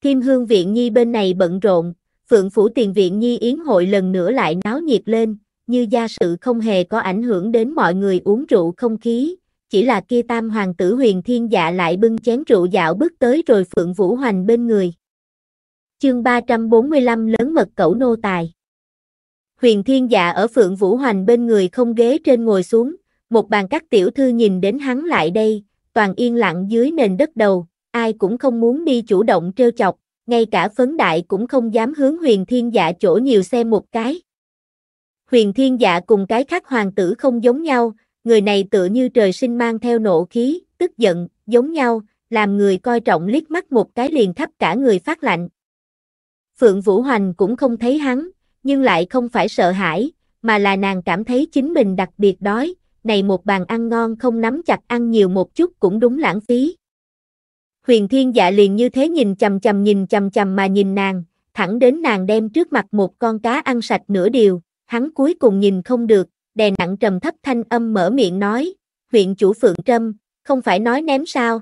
Kim Hương Viện Nhi bên này bận rộn, Phượng Phủ Tiền Viện Nhi yến hội lần nữa lại náo nhiệt lên, như gia sự không hề có ảnh hưởng đến mọi người uống rượu không khí, chỉ là kia tam hoàng tử huyền thiên dạ lại bưng chén rượu dạo bước tới rồi Phượng Vũ Hoành bên người. Chương 345 lớn mật cẩu nô tài huyền thiên dạ ở phượng vũ hoành bên người không ghế trên ngồi xuống, một bàn các tiểu thư nhìn đến hắn lại đây, toàn yên lặng dưới nền đất đầu, ai cũng không muốn đi chủ động trêu chọc, ngay cả phấn đại cũng không dám hướng huyền thiên dạ chỗ nhiều xem một cái. Huyền thiên dạ cùng cái khác hoàng tử không giống nhau, người này tựa như trời sinh mang theo nộ khí, tức giận, giống nhau, làm người coi trọng liếc mắt một cái liền khắp cả người phát lạnh. Phượng Vũ Hoành cũng không thấy hắn, nhưng lại không phải sợ hãi, mà là nàng cảm thấy chính mình đặc biệt đói, này một bàn ăn ngon không nắm chặt ăn nhiều một chút cũng đúng lãng phí. Huyền thiên dạ liền như thế nhìn chầm chầm nhìn chầm chầm mà nhìn nàng, thẳng đến nàng đem trước mặt một con cá ăn sạch nửa điều, hắn cuối cùng nhìn không được, đè nặng trầm thấp thanh âm mở miệng nói, huyện chủ Phượng Trâm, không phải nói ném sao.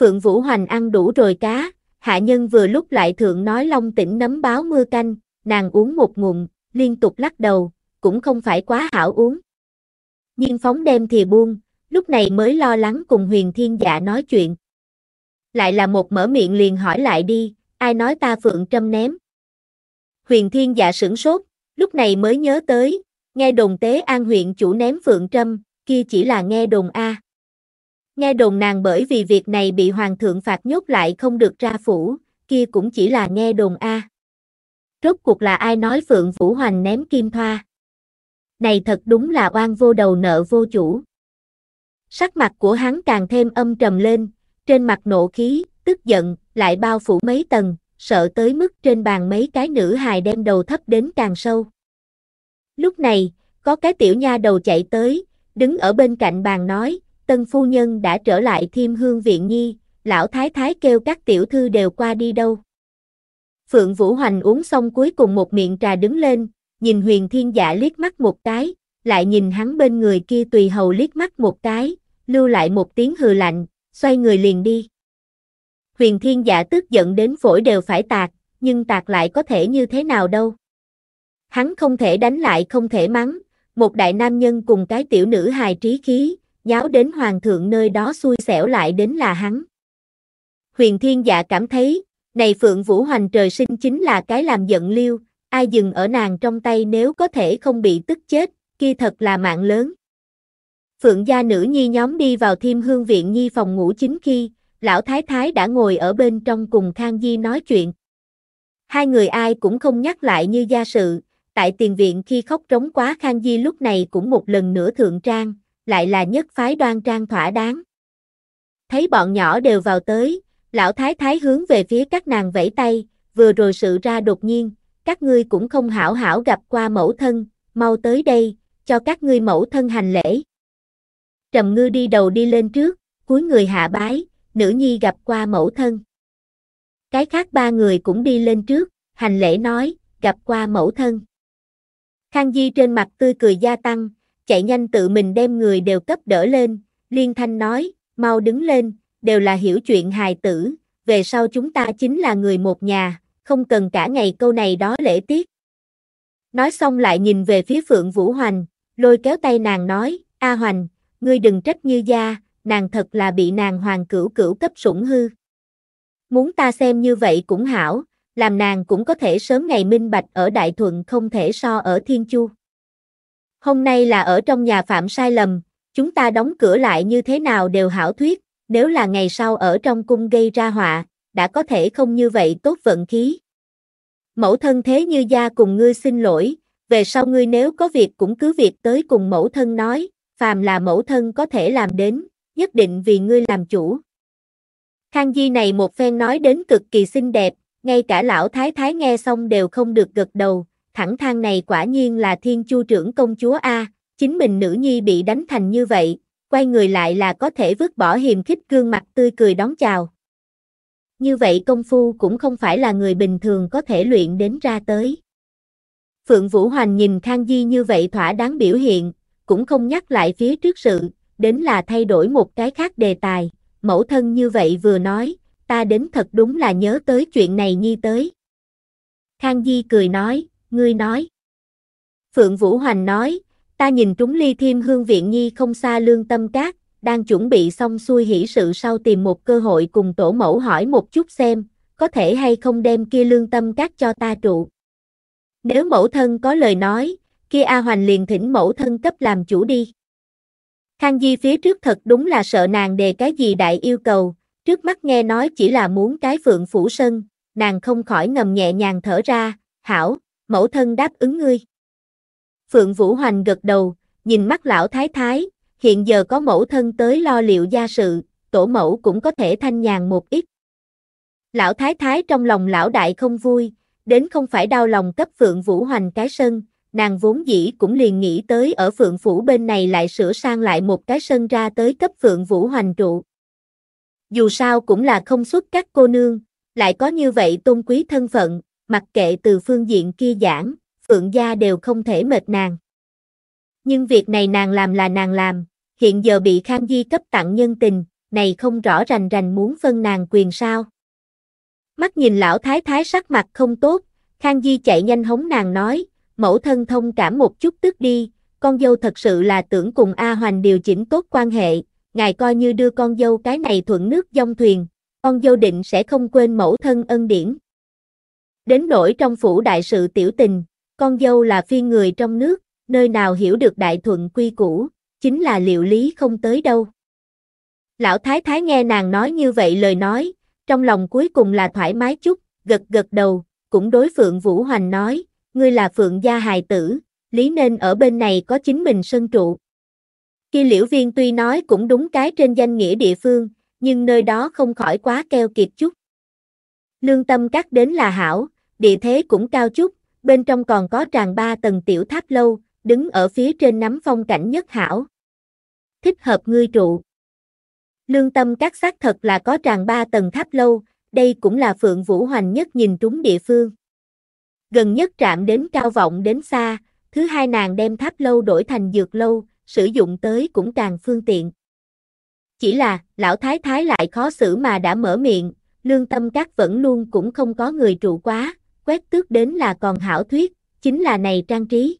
Phượng Vũ Hoành ăn đủ rồi cá, hạ nhân vừa lúc lại thượng nói long tỉnh nấm báo mưa canh, nàng uống một ngụm, liên tục lắc đầu, cũng không phải quá hảo uống. Nhiên phóng đem thì buông, lúc này mới lo lắng cùng huyền thiên dạ nói chuyện. Lại là một mở miệng liền hỏi lại đi, ai nói ta phượng trâm ném. Huyền thiên dạ sửng sốt, lúc này mới nhớ tới, nghe đồn tế an huyện chủ ném phượng trâm, kia chỉ là nghe đồn A. Nghe đồn nàng bởi vì việc này bị hoàng thượng phạt nhốt lại không được ra phủ, kia cũng chỉ là nghe đồn A rốt cuộc là ai nói Phượng Vũ Hoành ném kim thoa. Này thật đúng là oan vô đầu nợ vô chủ. Sắc mặt của hắn càng thêm âm trầm lên, trên mặt nộ khí, tức giận, lại bao phủ mấy tầng, sợ tới mức trên bàn mấy cái nữ hài đem đầu thấp đến càng sâu. Lúc này, có cái tiểu nha đầu chạy tới, đứng ở bên cạnh bàn nói, tân phu nhân đã trở lại thiêm hương viện nhi, lão thái thái kêu các tiểu thư đều qua đi đâu. Phượng Vũ Hoành uống xong cuối cùng một miệng trà đứng lên, nhìn huyền thiên dạ liếc mắt một cái, lại nhìn hắn bên người kia tùy hầu liếc mắt một cái, lưu lại một tiếng hừ lạnh, xoay người liền đi. Huyền thiên dạ tức giận đến phổi đều phải tạc, nhưng tạc lại có thể như thế nào đâu. Hắn không thể đánh lại không thể mắng, một đại nam nhân cùng cái tiểu nữ hài trí khí, nháo đến hoàng thượng nơi đó xui xẻo lại đến là hắn. Huyền thiên dạ cảm thấy, này Phượng Vũ Hoành trời sinh chính là cái làm giận liêu, ai dừng ở nàng trong tay nếu có thể không bị tức chết, kia thật là mạng lớn. Phượng gia nữ nhi nhóm đi vào thiêm hương viện nhi phòng ngủ chính khi, lão thái thái đã ngồi ở bên trong cùng Khang Di nói chuyện. Hai người ai cũng không nhắc lại như gia sự, tại tiền viện khi khóc trống quá Khang Di lúc này cũng một lần nữa thượng trang, lại là nhất phái đoan trang thỏa đáng. Thấy bọn nhỏ đều vào tới, Lão thái thái hướng về phía các nàng vẫy tay, vừa rồi sự ra đột nhiên, các ngươi cũng không hảo hảo gặp qua mẫu thân, mau tới đây, cho các ngươi mẫu thân hành lễ. Trầm ngư đi đầu đi lên trước, cuối người hạ bái, nữ nhi gặp qua mẫu thân. Cái khác ba người cũng đi lên trước, hành lễ nói, gặp qua mẫu thân. Khang Di trên mặt tươi cười gia tăng, chạy nhanh tự mình đem người đều cấp đỡ lên, liên thanh nói, mau đứng lên, đều là hiểu chuyện hài tử, về sau chúng ta chính là người một nhà, không cần cả ngày câu này đó lễ tiết. Nói xong lại nhìn về phía Phượng Vũ Hoành, lôi kéo tay nàng nói, A Hoành, ngươi đừng trách như gia, nàng thật là bị nàng hoàng cửu cửu cấp sủng hư. Muốn ta xem như vậy cũng hảo, làm nàng cũng có thể sớm ngày minh bạch ở Đại Thuận không thể so ở Thiên Chu. Hôm nay là ở trong nhà phạm sai lầm, chúng ta đóng cửa lại như thế nào đều hảo thuyết, nếu là ngày sau ở trong cung gây ra họa, đã có thể không như vậy tốt vận khí. Mẫu thân thế như gia cùng ngươi xin lỗi, về sau ngươi nếu có việc cũng cứ việc tới cùng mẫu thân nói, phàm là mẫu thân có thể làm đến, nhất định vì ngươi làm chủ. Khang Di này một phen nói đến cực kỳ xinh đẹp, ngay cả lão thái thái nghe xong đều không được gật đầu, thẳng thang này quả nhiên là thiên chu trưởng công chúa A, chính mình nữ nhi bị đánh thành như vậy, quay người lại là có thể vứt bỏ hiềm khích gương mặt tươi cười đón chào. Như vậy công phu cũng không phải là người bình thường có thể luyện đến ra tới. Phượng Vũ Hoành nhìn Khang Di như vậy thỏa đáng biểu hiện, cũng không nhắc lại phía trước sự, đến là thay đổi một cái khác đề tài, mẫu thân như vậy vừa nói, ta đến thật đúng là nhớ tới chuyện này nhi tới. Khang Di cười nói, ngươi nói. Phượng Vũ Hoành nói, Ta nhìn trúng ly thiêm hương viện nhi không xa lương tâm cát, đang chuẩn bị xong xuôi hỷ sự sau tìm một cơ hội cùng tổ mẫu hỏi một chút xem, có thể hay không đem kia lương tâm cát cho ta trụ. Nếu mẫu thân có lời nói, kia A Hoành liền thỉnh mẫu thân cấp làm chủ đi. Khang Di phía trước thật đúng là sợ nàng đề cái gì đại yêu cầu, trước mắt nghe nói chỉ là muốn cái phượng phủ sân, nàng không khỏi ngầm nhẹ nhàng thở ra, hảo, mẫu thân đáp ứng ngươi. Phượng Vũ Hoành gật đầu, nhìn mắt lão thái thái, hiện giờ có mẫu thân tới lo liệu gia sự, tổ mẫu cũng có thể thanh nhàn một ít. Lão thái thái trong lòng lão đại không vui, đến không phải đau lòng cấp Phượng Vũ Hoành cái sân, nàng vốn dĩ cũng liền nghĩ tới ở Phượng Phủ bên này lại sửa sang lại một cái sân ra tới cấp Phượng Vũ Hoành trụ. Dù sao cũng là không xuất các cô nương, lại có như vậy tôn quý thân phận, mặc kệ từ phương diện kia giảng, Phượng gia đều không thể mệt nàng. Nhưng việc này nàng làm là nàng làm, hiện giờ bị Khang Di cấp tặng nhân tình, này không rõ rành rành muốn phân nàng quyền sao. Mắt nhìn lão thái thái sắc mặt không tốt, Khang Di chạy nhanh hống nàng nói, mẫu thân thông cảm một chút tức đi, con dâu thật sự là tưởng cùng A Hoành điều chỉnh tốt quan hệ, ngài coi như đưa con dâu cái này thuận nước dông thuyền, con dâu định sẽ không quên mẫu thân ân điển. Đến nỗi trong phủ đại sự tiểu tình, con dâu là phi người trong nước, nơi nào hiểu được đại thuận quy củ, chính là liệu lý không tới đâu. Lão thái thái nghe nàng nói như vậy lời nói, trong lòng cuối cùng là thoải mái chút, gật gật đầu, cũng đối Phượng Vũ Hoành nói, ngươi là Phượng gia hài tử, lý nên ở bên này có chính mình sân trụ. Khi liễu viên tuy nói cũng đúng cái trên danh nghĩa địa phương, nhưng nơi đó không khỏi quá keo kiệt chút. Lương tâm cắt đến là hảo, địa thế cũng cao chút, bên trong còn có tràn ba tầng tiểu tháp lâu, đứng ở phía trên nắm phong cảnh nhất hảo. Thích hợp ngươi trụ. Lương tâm các xác thật là có tràn ba tầng tháp lâu, đây cũng là Phượng Vũ Hoành nhất nhìn trúng địa phương. Gần nhất trạm đến cao vọng đến xa, thứ hai nàng đem tháp lâu đổi thành dược lâu, sử dụng tới cũng càng phương tiện. Chỉ là, lão thái thái lại khó xử mà đã mở miệng, lương tâm các vẫn luôn cũng không có người trụ quá, quét tước đến là còn hảo thuyết, chính là này trang trí.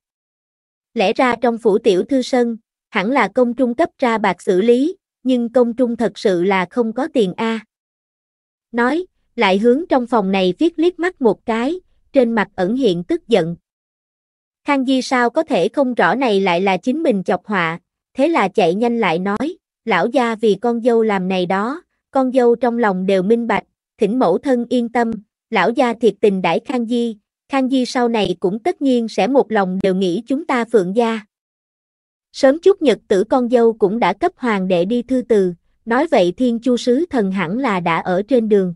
Lẽ ra trong phủ tiểu thư sân, hẳn là công trung cấp ra bạc xử lý, nhưng công trung thật sự là không có tiền A. Nói, lại hướng trong phòng này viết liếc mắt một cái, trên mặt ẩn hiện tức giận. Khang Di sao có thể không rõ này lại là chính mình chọc họa, thế là chạy nhanh lại nói, lão gia vì con dâu làm này đó, con dâu trong lòng đều minh bạch, thỉnh mẫu thân yên tâm, lão gia thiệt tình đãi Khang Di, Khang Di sau này cũng tất nhiên sẽ một lòng đều nghĩ chúng ta phượng gia. Sớm chút nhật tử con dâu cũng đã cấp hoàng đệ đi thư từ, nói vậy thiên chu sứ thần hẳn là đã ở trên đường.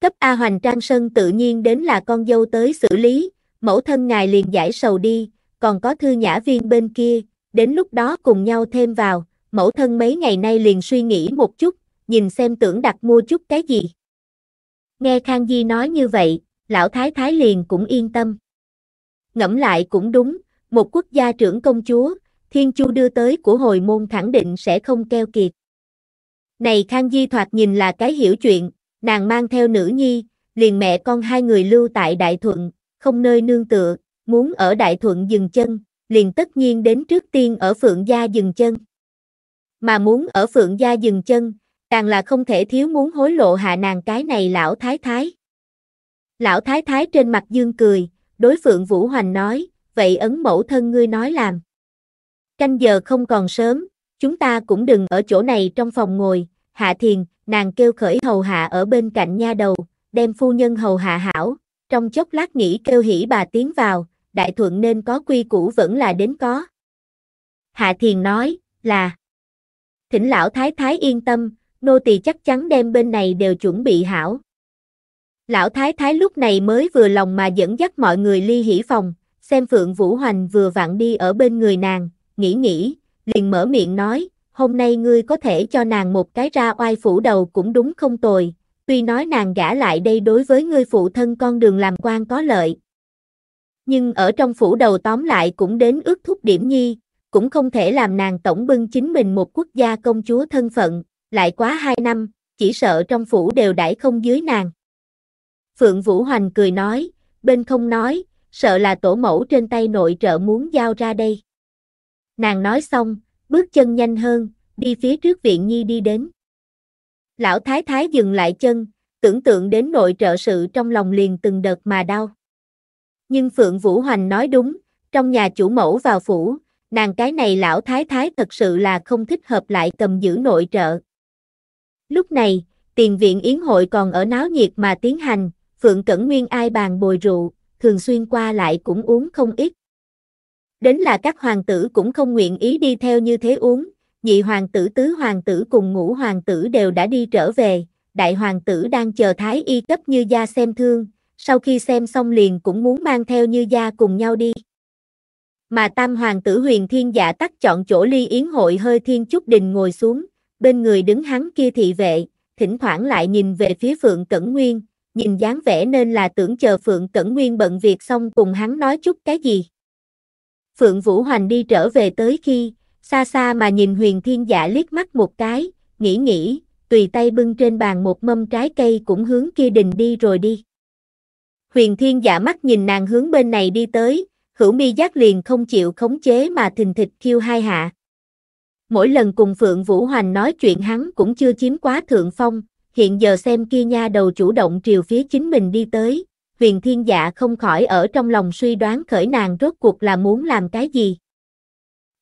Cấp A Hoành Trang Sơn tự nhiên đến là con dâu tới xử lý, mẫu thân ngài liền giải sầu đi, còn có thư nhã viên bên kia, đến lúc đó cùng nhau thêm vào, mẫu thân mấy ngày nay liền suy nghĩ một chút, nhìn xem tưởng đặt mua chút cái gì. Nghe Khang Di nói như vậy, lão thái thái liền cũng yên tâm. Ngẫm lại cũng đúng, một quốc gia trưởng công chúa, Thiên Chu đưa tới của hồi môn khẳng định sẽ không keo kiệt. Này Khang Di thoạt nhìn là cái hiểu chuyện, nàng mang theo nữ nhi, liền mẹ con hai người lưu tại Đại Thuận, không nơi nương tựa, muốn ở Đại Thuận dừng chân, liền tất nhiên đến trước tiên ở Phượng Gia dừng chân. Mà muốn ở Phượng Gia dừng chân, càng là không thể thiếu muốn hối lộ hạ nàng cái này lão thái thái. Lão thái thái trên mặt dương cười, đối phượng Vũ Hoành nói, vậy ấn mẫu thân ngươi nói làm. Canh giờ không còn sớm, chúng ta cũng đừng ở chỗ này trong phòng ngồi, hạ thiền, nàng kêu khởi hầu hạ ở bên cạnh nha đầu, đem phu nhân hầu hạ hảo, trong chốc lát nghỉ kêu hỉ bà tiến vào, đại thuận nên có quy củ vẫn là đến có. Hạ thiền nói, là, thỉnh lão thái thái yên tâm, nô tỳ chắc chắn đem bên này đều chuẩn bị hảo. Lão Thái Thái lúc này mới vừa lòng mà dẫn dắt mọi người ly hỉ phòng, xem Phượng Vũ Hoành vừa vặn đi ở bên người nàng, nghĩ nghĩ, liền mở miệng nói, hôm nay ngươi có thể cho nàng một cái ra oai phủ đầu cũng đúng không tồi, tuy nói nàng gả lại đây đối với ngươi phụ thân con đường làm quan có lợi. Nhưng ở trong phủ đầu tóm lại cũng đến ước thúc điểm nhi, cũng không thể làm nàng tổng bưng chính mình một quốc gia công chúa thân phận, lại quá hai năm, chỉ sợ trong phủ đều đãi không dưới nàng. Phượng Vũ Hoành cười nói, bên không nói, sợ là tổ mẫu trên tay nội trợ muốn giao ra đây. Nàng nói xong, bước chân nhanh hơn, đi phía trước viện nhi đi đến. Lão thái thái dừng lại chân, tưởng tượng đến nội trợ sự trong lòng liền từng đợt mà đau. Nhưng Phượng Vũ Hoành nói đúng, trong nhà chủ mẫu vào phủ, nàng cái này lão thái thái thật sự là không thích hợp lại cầm giữ nội trợ. Lúc này, tiền viện yến hội còn ở náo nhiệt mà tiến hành, Phượng Cẩn Nguyên ai bàn bồi rượu, thường xuyên qua lại cũng uống không ít. Đến là các hoàng tử cũng không nguyện ý đi theo như thế uống, nhị hoàng tử tứ hoàng tử cùng ngũ hoàng tử đều đã đi trở về, đại hoàng tử đang chờ thái y cấp như gia xem thương, sau khi xem xong liền cũng muốn mang theo như gia cùng nhau đi. Mà tam hoàng tử huyền thiên giả dạ tắt chọn chỗ ly yến hội hơi thiên chút đình ngồi xuống, bên người đứng hắn kia thị vệ, thỉnh thoảng lại nhìn về phía Phượng Cẩn Nguyên, nhìn dáng vẻ nên là tưởng chờ Phượng Cẩn Nguyên bận việc xong cùng hắn nói chút cái gì. Phượng Vũ Hoành đi trở về tới khi, xa xa mà nhìn huyền thiên giả dạ liếc mắt một cái, nghĩ nghĩ, tùy tay bưng trên bàn một mâm trái cây cũng hướng kia đình đi rồi đi. Huyền thiên giả dạ mắt nhìn nàng hướng bên này đi tới, hữu mi giác liền không chịu khống chế mà thình thịch kêu hai hạ. Mỗi lần cùng Phượng Vũ Hoành nói chuyện hắn cũng chưa chiếm quá thượng phong, hiện giờ xem kia nha đầu chủ động triều phía chính mình đi tới, huyền thiên dạ không khỏi ở trong lòng suy đoán khởi nàng rốt cuộc là muốn làm cái gì.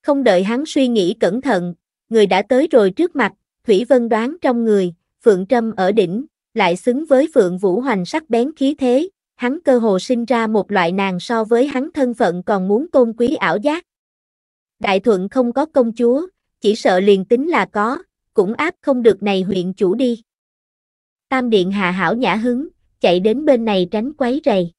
Không đợi hắn suy nghĩ cẩn thận, người đã tới rồi trước mặt, Thủy Vân đoán trong người, Phượng Trâm ở đỉnh, lại xứng với Phượng Vũ Hoành sắc bén khí thế, hắn cơ hồ sinh ra một loại nàng so với hắn thân phận còn muốn tôn quý ảo giác. Đại thuận không có công chúa, chỉ sợ liền tính là có, cũng áp không được này huyện chủ đi. Tam Điện hà Hảo nhã hứng, chạy đến bên này tránh quấy rầy.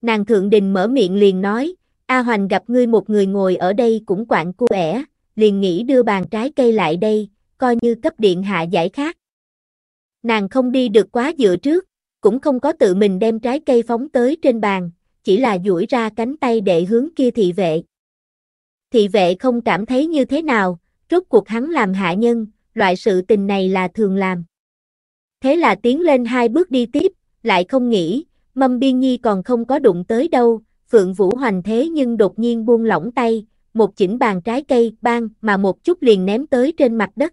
Nàng Thượng Đình mở miệng liền nói, A Hoành gặp ngươi một người ngồi ở đây cũng quạng cu ẻ, liền nghĩ đưa bàn trái cây lại đây, coi như cấp Điện Hạ giải khác. Nàng không đi được quá dựa trước, cũng không có tự mình đem trái cây phóng tới trên bàn, chỉ là duỗi ra cánh tay để hướng kia thị vệ. Thị vệ không cảm thấy như thế nào, rốt cuộc hắn làm hạ nhân, loại sự tình này là thường làm. Thế là tiến lên hai bước đi tiếp, lại không nghĩ, mâm biên nhi còn không có đụng tới đâu, Phượng Vũ Hoành thế nhưng đột nhiên buông lỏng tay, một chỉnh bàn trái cây bang mà một chút liền ném tới trên mặt đất.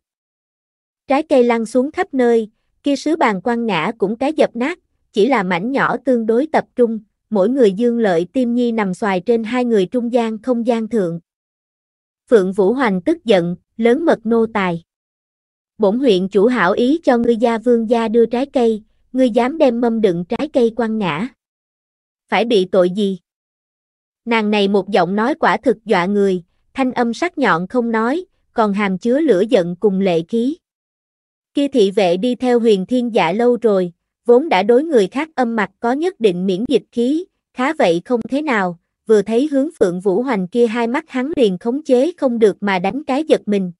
Trái cây lăn xuống khắp nơi, kia sứ bàn quăng ngã cũng cái dập nát, chỉ là mảnh nhỏ tương đối tập trung, mỗi người dương lợi tim nhi nằm xoài trên hai người trung gian không gian thượng. Phượng Vũ Hoành tức giận, lớn mật nô tài. Bổn huyện chủ hảo ý cho ngươi gia vương gia đưa trái cây, ngươi dám đem mâm đựng trái cây quăng ngã. Phải bị tội gì? Nàng này một giọng nói quả thực dọa người, thanh âm sắc nhọn không nói, còn hàm chứa lửa giận cùng lệ khí. Kia thị vệ đi theo huyền thiên giả lâu rồi, vốn đã đối người khác âm mặt có nhất định miễn dịch khí, khá vậy không thế nào, vừa thấy hướng Phượng Vũ Hoành kia hai mắt hắn liền khống chế không được mà đánh cái giật mình.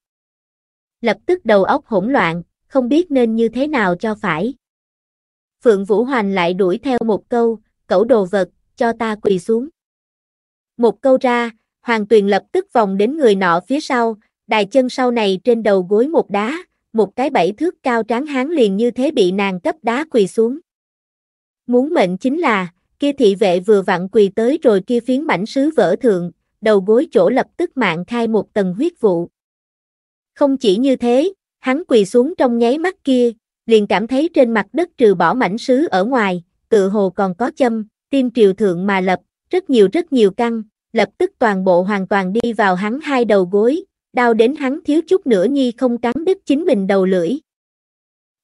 Lập tức đầu óc hỗn loạn, không biết nên như thế nào cho phải. Phượng Vũ Hoành lại đuổi theo một câu, cẩu đồ vật, cho ta quỳ xuống. Một câu ra, Hoàng Tuyền lập tức vòng đến người nọ phía sau, đài chân sau này trên đầu gối một đá, một cái bẫy thước cao tráng hán liền như thế bị nàng cấp đá quỳ xuống. Muốn mệnh chính là kia thị vệ vừa vặn quỳ tới rồi kia phiến mảnh sứ vỡ thượng, đầu gối chỗ lập tức mạng khai một tầng huyết vụ. Không chỉ như thế, hắn quỳ xuống trong nháy mắt kia, liền cảm thấy trên mặt đất trừ bỏ mảnh sứ ở ngoài, tự hồ còn có châm, tim triều thượng mà lập, rất nhiều rất nhiều căng, lập tức toàn bộ hoàn toàn đi vào hắn hai đầu gối, đau đến hắn thiếu chút nữa nhi không cắn đứt chính mình đầu lưỡi.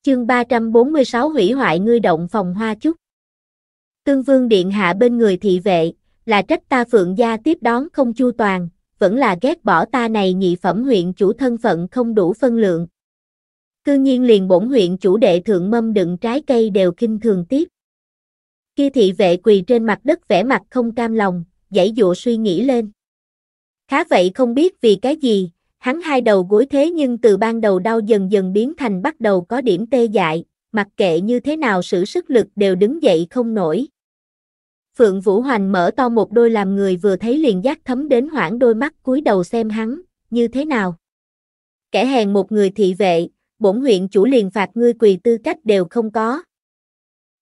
Chương 346 hủy hoại ngươi động phòng hoa chút. Tương Vương Điện Hạ bên người thị vệ, là trách ta Phượng Gia tiếp đón không chu toàn, vẫn là ghét bỏ ta này nhị phẩm huyện chủ thân phận không đủ phân lượng. Cư nhiên liền bổn huyện chủ đệ thượng mâm đựng trái cây đều kinh thường tiếp. Khi thị vệ quỳ trên mặt đất vẻ mặt không cam lòng, dãy dụa suy nghĩ lên. Khá vậy không biết vì cái gì, hắn hai đầu gối thế nhưng từ ban đầu đau dần dần biến thành bắt đầu có điểm tê dại, mặc kệ như thế nào sử sức lực đều đứng dậy không nổi. Phượng Vũ Hoành mở to một đôi làm người vừa thấy liền giác thấm đến hoảng đôi mắt cúi đầu xem hắn, như thế nào. Kẻ hèn một người thị vệ, bổn huyện chủ liền phạt ngươi quỳ tư cách đều không có.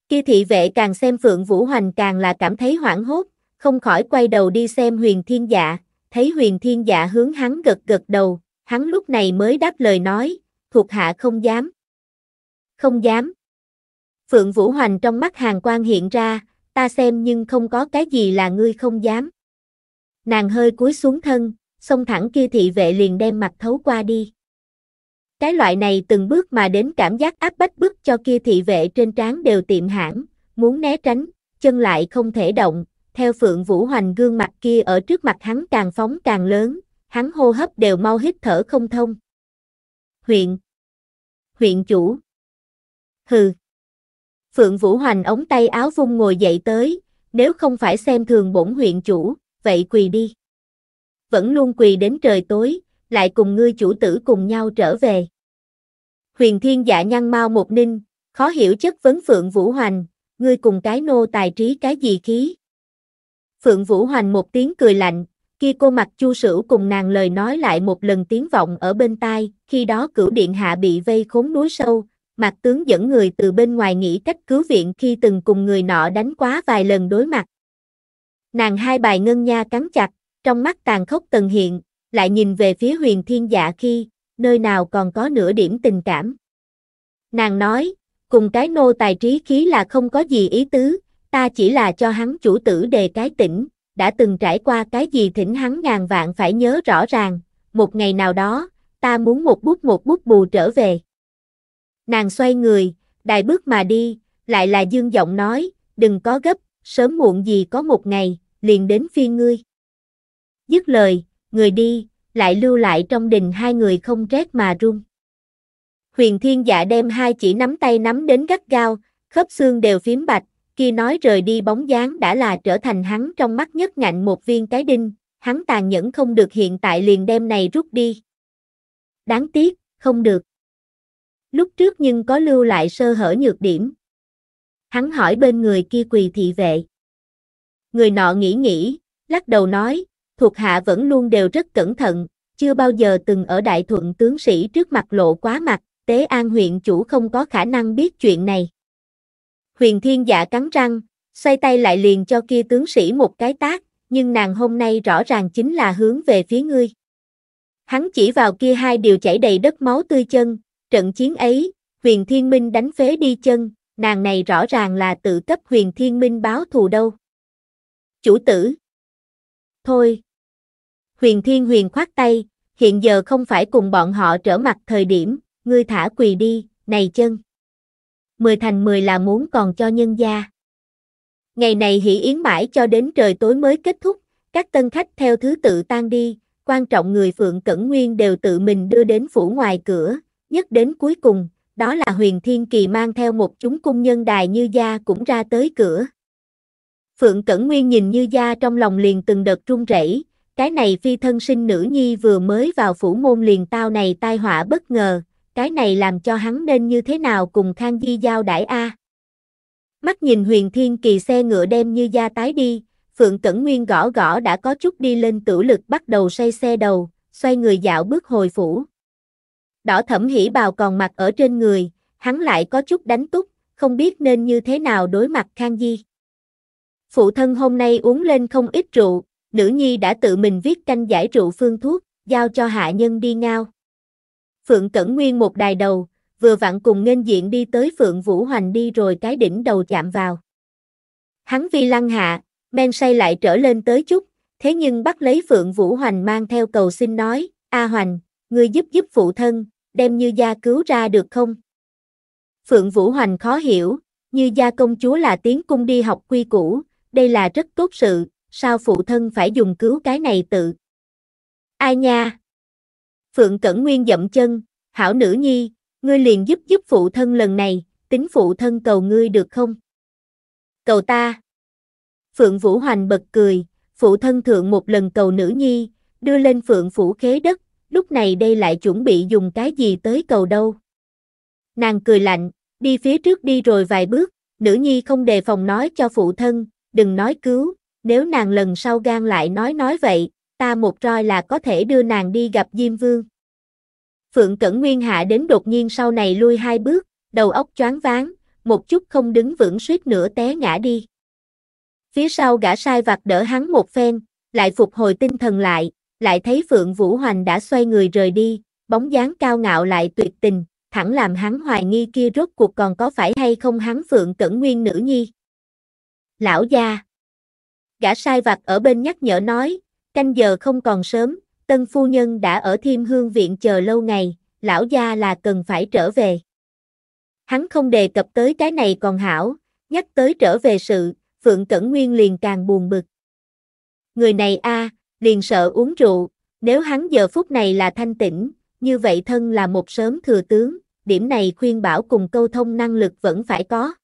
Kia thị vệ càng xem Phượng Vũ Hoành càng là cảm thấy hoảng hốt, không khỏi quay đầu đi xem huyền thiên dạ, thấy huyền thiên dạ hướng hắn gật gật đầu, hắn lúc này mới đáp lời nói, thuộc hạ không dám. Không dám. Phượng Vũ Hoành trong mắt hàng quan hiện ra, ta xem nhưng không có cái gì là ngươi không dám. Nàng hơi cúi xuống thân, xông thẳng kia thị vệ liền đem mặt thấu qua đi. Cái loại này từng bước mà đến cảm giác áp bách bức cho kia thị vệ trên trán đều tiệm hãm, muốn né tránh, chân lại không thể động, theo Phượng Vũ Hoành gương mặt kia ở trước mặt hắn càng phóng càng lớn, hắn hô hấp đều mau hít thở không thông. Huyện Huyện chủ hừ. Phượng Vũ Hoành ống tay áo vung ngồi dậy tới, nếu không phải xem thường bổn huyện chủ, vậy quỳ đi. Vẫn luôn quỳ đến trời tối, lại cùng ngươi chủ tử cùng nhau trở về. Huyền thiên dạ nhăn mau một ninh, khó hiểu chất vấn Phượng Vũ Hoành, ngươi cùng cái nô tài trí cái gì khí. Phượng Vũ Hoành một tiếng cười lạnh, kia cô mặt chu sửu cùng nàng lời nói lại một lần tiếng vọng ở bên tai, khi đó cửu điện hạ bị vây khốn núi sâu, mạc tướng dẫn người từ bên ngoài nghĩ cách cứu viện khi từng cùng người nọ đánh quá vài lần đối mặt. Nàng hai bài ngân nha cắn chặt, trong mắt tàn khốc tần hiện, lại nhìn về phía huyền thiên dạ khi, nơi nào còn có nửa điểm tình cảm. Nàng nói, cùng cái nô tài trí khí là không có gì ý tứ, ta chỉ là cho hắn chủ tử đề cái tỉnh, đã từng trải qua cái gì thỉnh hắn ngàn vạn phải nhớ rõ ràng, một ngày nào đó, ta muốn một bút một bút bù trở về. Nàng xoay người, đài bước mà đi, lại là dương giọng nói, đừng có gấp, sớm muộn gì có một ngày, liền đến phi ngươi. Dứt lời, người đi, lại lưu lại trong đình hai người không rét mà run. Huyền thiên dạ đem hai chỉ nắm tay nắm đến gắt gao, khớp xương đều phím bạch, khi nói rời đi bóng dáng đã là trở thành hắn trong mắt nhất ngạnh một viên cái đinh, hắn tàn nhẫn không được hiện tại liền đem này rút đi. Đáng tiếc, không được lúc trước nhưng có lưu lại sơ hở nhược điểm. Hắn hỏi bên người kia quỳ thị vệ. Người nọ nghĩ nghĩ, lắc đầu nói, thuộc hạ vẫn luôn đều rất cẩn thận, chưa bao giờ từng ở đại thuận tướng sĩ trước mặt lộ quá mặt, tế an huyện chủ không có khả năng biết chuyện này. Huyền thiên dạ cắn răng, xoay tay lại liền cho kia tướng sĩ một cái tác, nhưng nàng hôm nay rõ ràng chính là hướng về phía ngươi. Hắn chỉ vào kia hai điều chảy đầy đất máu tươi chân, Trận chiến ấy, huyền thiên minh đánh phế đi chân, nàng này rõ ràng là tự cấp huyền thiên minh báo thù đâu. Chủ tử. Thôi. Huyền thiên huyền khoát tay, hiện giờ không phải cùng bọn họ trở mặt thời điểm, ngươi thả quỳ đi, này chân. Mười thành mười là muốn còn cho nhân gia. Ngày này hỷ yến mãi cho đến trời tối mới kết thúc, các tân khách theo thứ tự tan đi, quan trọng người Phượng Cẩn Nguyên đều tự mình đưa đến phủ ngoài cửa, nhất đến cuối cùng, đó là huyền thiên kỳ mang theo một chúng cung nhân đài như gia cũng ra tới cửa. Phượng Cẩn Nguyên nhìn như gia trong lòng liền từng đợt run rẩy, cái này phi thân sinh nữ nhi vừa mới vào phủ môn liền tao này tai họa bất ngờ, cái này làm cho hắn nên như thế nào cùng Khang Di giao đãi a. Mắt nhìn huyền thiên kỳ xe ngựa đem như gia tái đi, Phượng Cẩn Nguyên gõ gõ đã có chút đi lên tử lực bắt đầu xoay xe đầu, xoay người dạo bước hồi phủ đỏ thẩm hỉ bào còn mặc ở trên người, hắn lại có chút đánh túc, không biết nên như thế nào đối mặt Khang Di. Phụ thân hôm nay uống lên không ít rượu, nữ nhi đã tự mình viết canh giải rượu phương thuốc, giao cho hạ nhân đi ngao. Phượng Cẩn Nguyên một đài đầu, vừa vặn cùng nghênh diện đi tới Phượng Vũ Hoành đi rồi cái đỉnh đầu chạm vào. Hắn vi lăng hạ, men say lại trở lên tới chút, thế nhưng bắt lấy Phượng Vũ Hoành mang theo cầu xin nói, A Hoành, ngươi giúp giúp phụ thân, đem Như Gia cứu ra được không? Phượng Vũ Hoành khó hiểu, Như Gia công chúa là tiến cung đi học quy củ, đây là rất tốt sự, sao phụ thân phải dùng cứu cái này tự? Ai nha? Phượng Cẩn Nguyên dậm chân, hảo nữ nhi, ngươi liền giúp giúp phụ thân lần này, tính phụ thân cầu ngươi được không? Cầu ta. Phượng Vũ Hoành bật cười, phụ thân thượng một lần cầu nữ nhi, đưa lên Phượng Phủ khế đất, lúc này đây lại chuẩn bị dùng cái gì tới cầu đâu. Nàng cười lạnh, đi phía trước đi rồi vài bước, nữ nhi không đề phòng nói cho phụ thân, đừng nói cứu, nếu nàng lần sau gan lại nói nói vậy, ta một roi là có thể đưa nàng đi gặp Diêm Vương. Phượng Cẩn Nguyên hạ đến đột nhiên sau này lui hai bước, đầu óc choáng váng, một chút không đứng vững suýt nữa té ngã đi. Phía sau gã sai vặt đỡ hắn một phen, lại phục hồi tinh thần lại, lại thấy Phượng Vũ Hoành đã xoay người rời đi, bóng dáng cao ngạo lại tuyệt tình, thẳng làm hắn hoài nghi kia rốt cuộc còn có phải hay không hắn Phượng Cẩn Nguyên nữ nhi. Lão gia. Gã sai vặt ở bên nhắc nhở nói, canh giờ không còn sớm, tân phu nhân đã ở thiêm hương viện chờ lâu ngày, lão gia là cần phải trở về. Hắn không đề cập tới cái này còn hảo, nhắc tới trở về sự, Phượng Cẩn Nguyên liền càng buồn bực. Người này a, à, liền sợ uống rượu, nếu hắn giờ phút này là thanh tĩnh, như vậy thân là một sớm thừa tướng, điểm này khuyên bảo cùng câu thông năng lực vẫn phải có.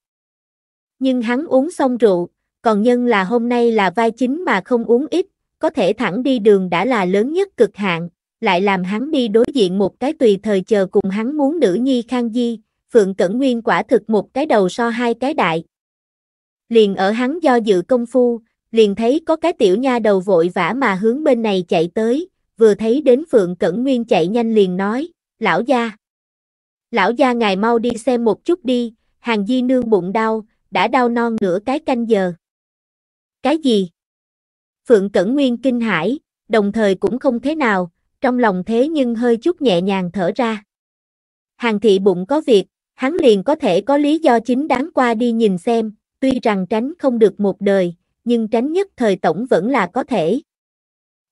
Nhưng hắn uống xong rượu, còn nhân là hôm nay là vai chính mà không uống ít, có thể thẳng đi đường đã là lớn nhất cực hạn, lại làm hắn đi đối diện một cái tùy thời chờ cùng hắn muốn nữ nhi khang di, Phượng Cẩn Nguyên quả thực một cái đầu so hai cái đại. Liền ở hắn do dự công phu, liền thấy có cái tiểu nha đầu vội vã mà hướng bên này chạy tới, vừa thấy đến Phượng Cẩn Nguyên chạy nhanh liền nói, lão gia. Lão gia ngài mau đi xem một chút đi, hàng di nương bụng đau, đã đau non nửa cái canh giờ. Cái gì? Phượng Cẩn Nguyên kinh hãi, đồng thời cũng không thế nào, trong lòng thế nhưng hơi chút nhẹ nhàng thở ra. Hàng thị bụng có việc, hắn liền có thể có lý do chính đáng qua đi nhìn xem, tuy rằng tránh không được một đời, nhưng tránh nhất thời tổng vẫn là có thể.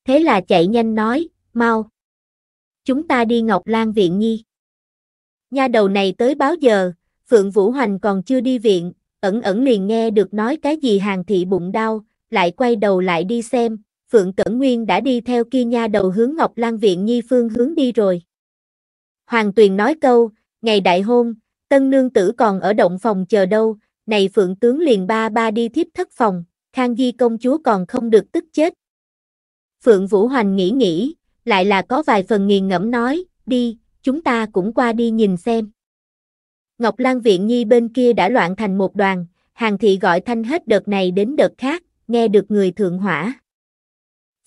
Thế là chạy nhanh nói, mau. Chúng ta đi Ngọc Lan viện nhi. Nha đầu này tới báo giờ, Phượng Vũ Hoành còn chưa đi viện, ẩn ẩn liền nghe được nói cái gì hàng thị bụng đau, lại quay đầu lại đi xem, Phượng Cẩn Nguyên đã đi theo kia nha đầu hướng Ngọc Lan Viện Nhi Phương hướng đi rồi. Hoàng Tuyền nói câu, ngày đại hôn, tân nương tử còn ở động phòng chờ đâu, này Phượng Tướng liền ba ba đi thiếp thất phòng, Khang Di công chúa còn không được tức chết. Phượng Vũ Hoành nghĩ nghĩ, lại là có vài phần nghiền ngẫm nói, đi, chúng ta cũng qua đi nhìn xem. Ngọc Lan Viện Nhi bên kia đã loạn thành một đoàn, hàng thị gọi thanh hết đợt này đến đợt khác, nghe được người thượng hỏa.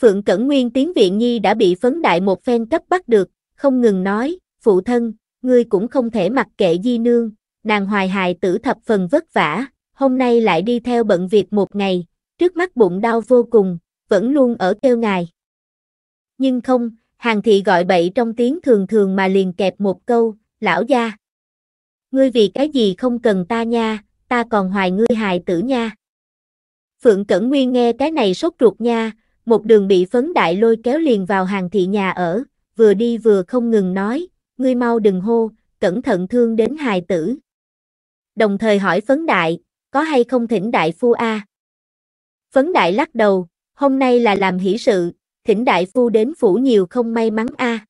Phượng Cẩn Nguyên tiếng Viện Nhi đã bị phấn đại một phen cấp bắt được, không ngừng nói, phụ thân, ngươi cũng không thể mặc kệ di nương, nàng hoài hài tử thập phần vất vả, hôm nay lại đi theo bận việc một ngày, trước mắt bụng đau vô cùng, vẫn luôn ở kêu ngài. Nhưng không, hàng thị gọi bậy trong tiếng thường thường mà liền kẹp một câu, lão gia. Ngươi vì cái gì không cần ta nha, ta còn hoài ngươi hài tử nha. Phượng Cẩn Nguyên nghe cái này sốt ruột nha, một đường bị phấn đại lôi kéo liền vào hàng thị nhà ở, vừa đi vừa không ngừng nói, ngươi mau đừng hô, cẩn thận thương đến hài tử. Đồng thời hỏi phấn đại, có hay không thỉnh đại phu a? À? Phấn đại lắc đầu, hôm nay là làm hỷ sự, thỉnh đại phu đến phủ nhiều không may mắn a. À.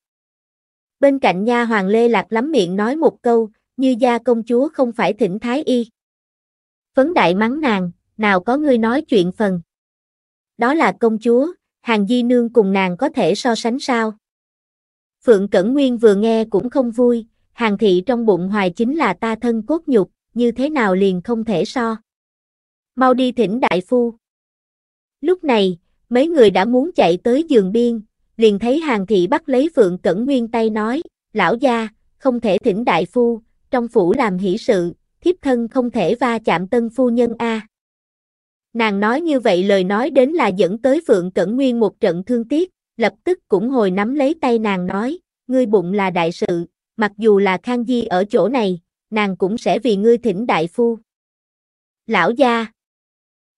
Bên cạnh nha hoàng Lê Lạc lắm miệng nói một câu, như gia công chúa không phải thỉnh thái y. Phấn đại mắng nàng, nào có ngươi nói chuyện phần. Đó là công chúa, hàng di nương cùng nàng có thể so sánh sao. Phượng Cẩn Nguyên vừa nghe cũng không vui, hàng thị trong bụng hoài chính là ta thân cốt nhục, như thế nào liền không thể so. Mau đi thỉnh đại phu. Lúc này, mấy người đã muốn chạy tới giường biên, liền thấy hàng thị bắt lấy Phượng Cẩn Nguyên tay nói, lão gia, không thể thỉnh đại phu, trong phủ làm hỷ sự, thiếp thân không thể va chạm tân phu nhân A. Nàng nói như vậy lời nói đến là dẫn tới Phượng Cẩn Nguyên một trận thương tiếc, lập tức cũng hồi nắm lấy tay nàng nói, ngươi bụng là đại sự, mặc dù là Khang Di ở chỗ này, nàng cũng sẽ vì ngươi thỉnh đại phu. Lão gia,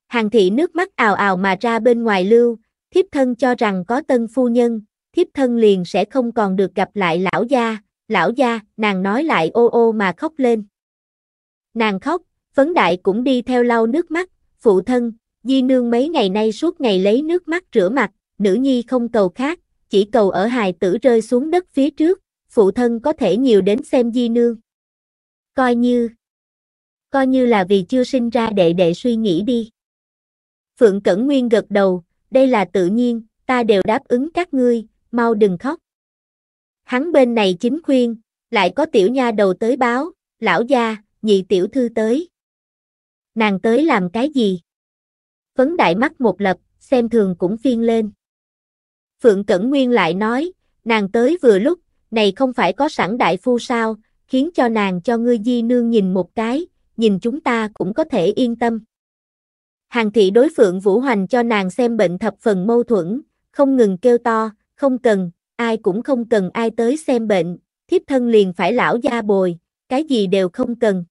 Hàng thị nước mắt ào ào mà ra bên ngoài lưu, thiếp thân cho rằng có tân phu nhân, thiếp thân liền sẽ không còn được gặp lại lão gia, lão gia, nàng nói lại ô ô mà khóc lên. Nàng khóc, phấn đại cũng đi theo lau nước mắt, phụ thân, di nương mấy ngày nay suốt ngày lấy nước mắt rửa mặt, nữ nhi không cầu khác, chỉ cầu ở hài tử rơi xuống đất phía trước, phụ thân có thể nhiều đến xem di nương. Coi như, coi như là vì chưa sinh ra đệ đệ suy nghĩ đi. Phượng Cẩn Nguyên gật đầu, đây là tự nhiên, ta đều đáp ứng các ngươi, mau đừng khóc. Hắn bên này chính khuyên, lại có tiểu nha đầu tới báo, lão gia, nhị tiểu thư tới. Nàng tới làm cái gì? Phấn đại mắt một lập, xem thường cũng phiên lên. Phượng Cẩn Nguyên lại nói, nàng tới vừa lúc, này không phải có sẵn đại phu sao, khiến cho nàng cho ngươi di nương nhìn một cái, nhìn chúng ta cũng có thể yên tâm. Hàng thị đối Phượng Vũ Hoành cho nàng xem bệnh thập phần mâu thuẫn, không ngừng kêu to, không cần, ai cũng không cần ai tới xem bệnh, thiếp thân liền phải lão gia bồi, cái gì đều không cần.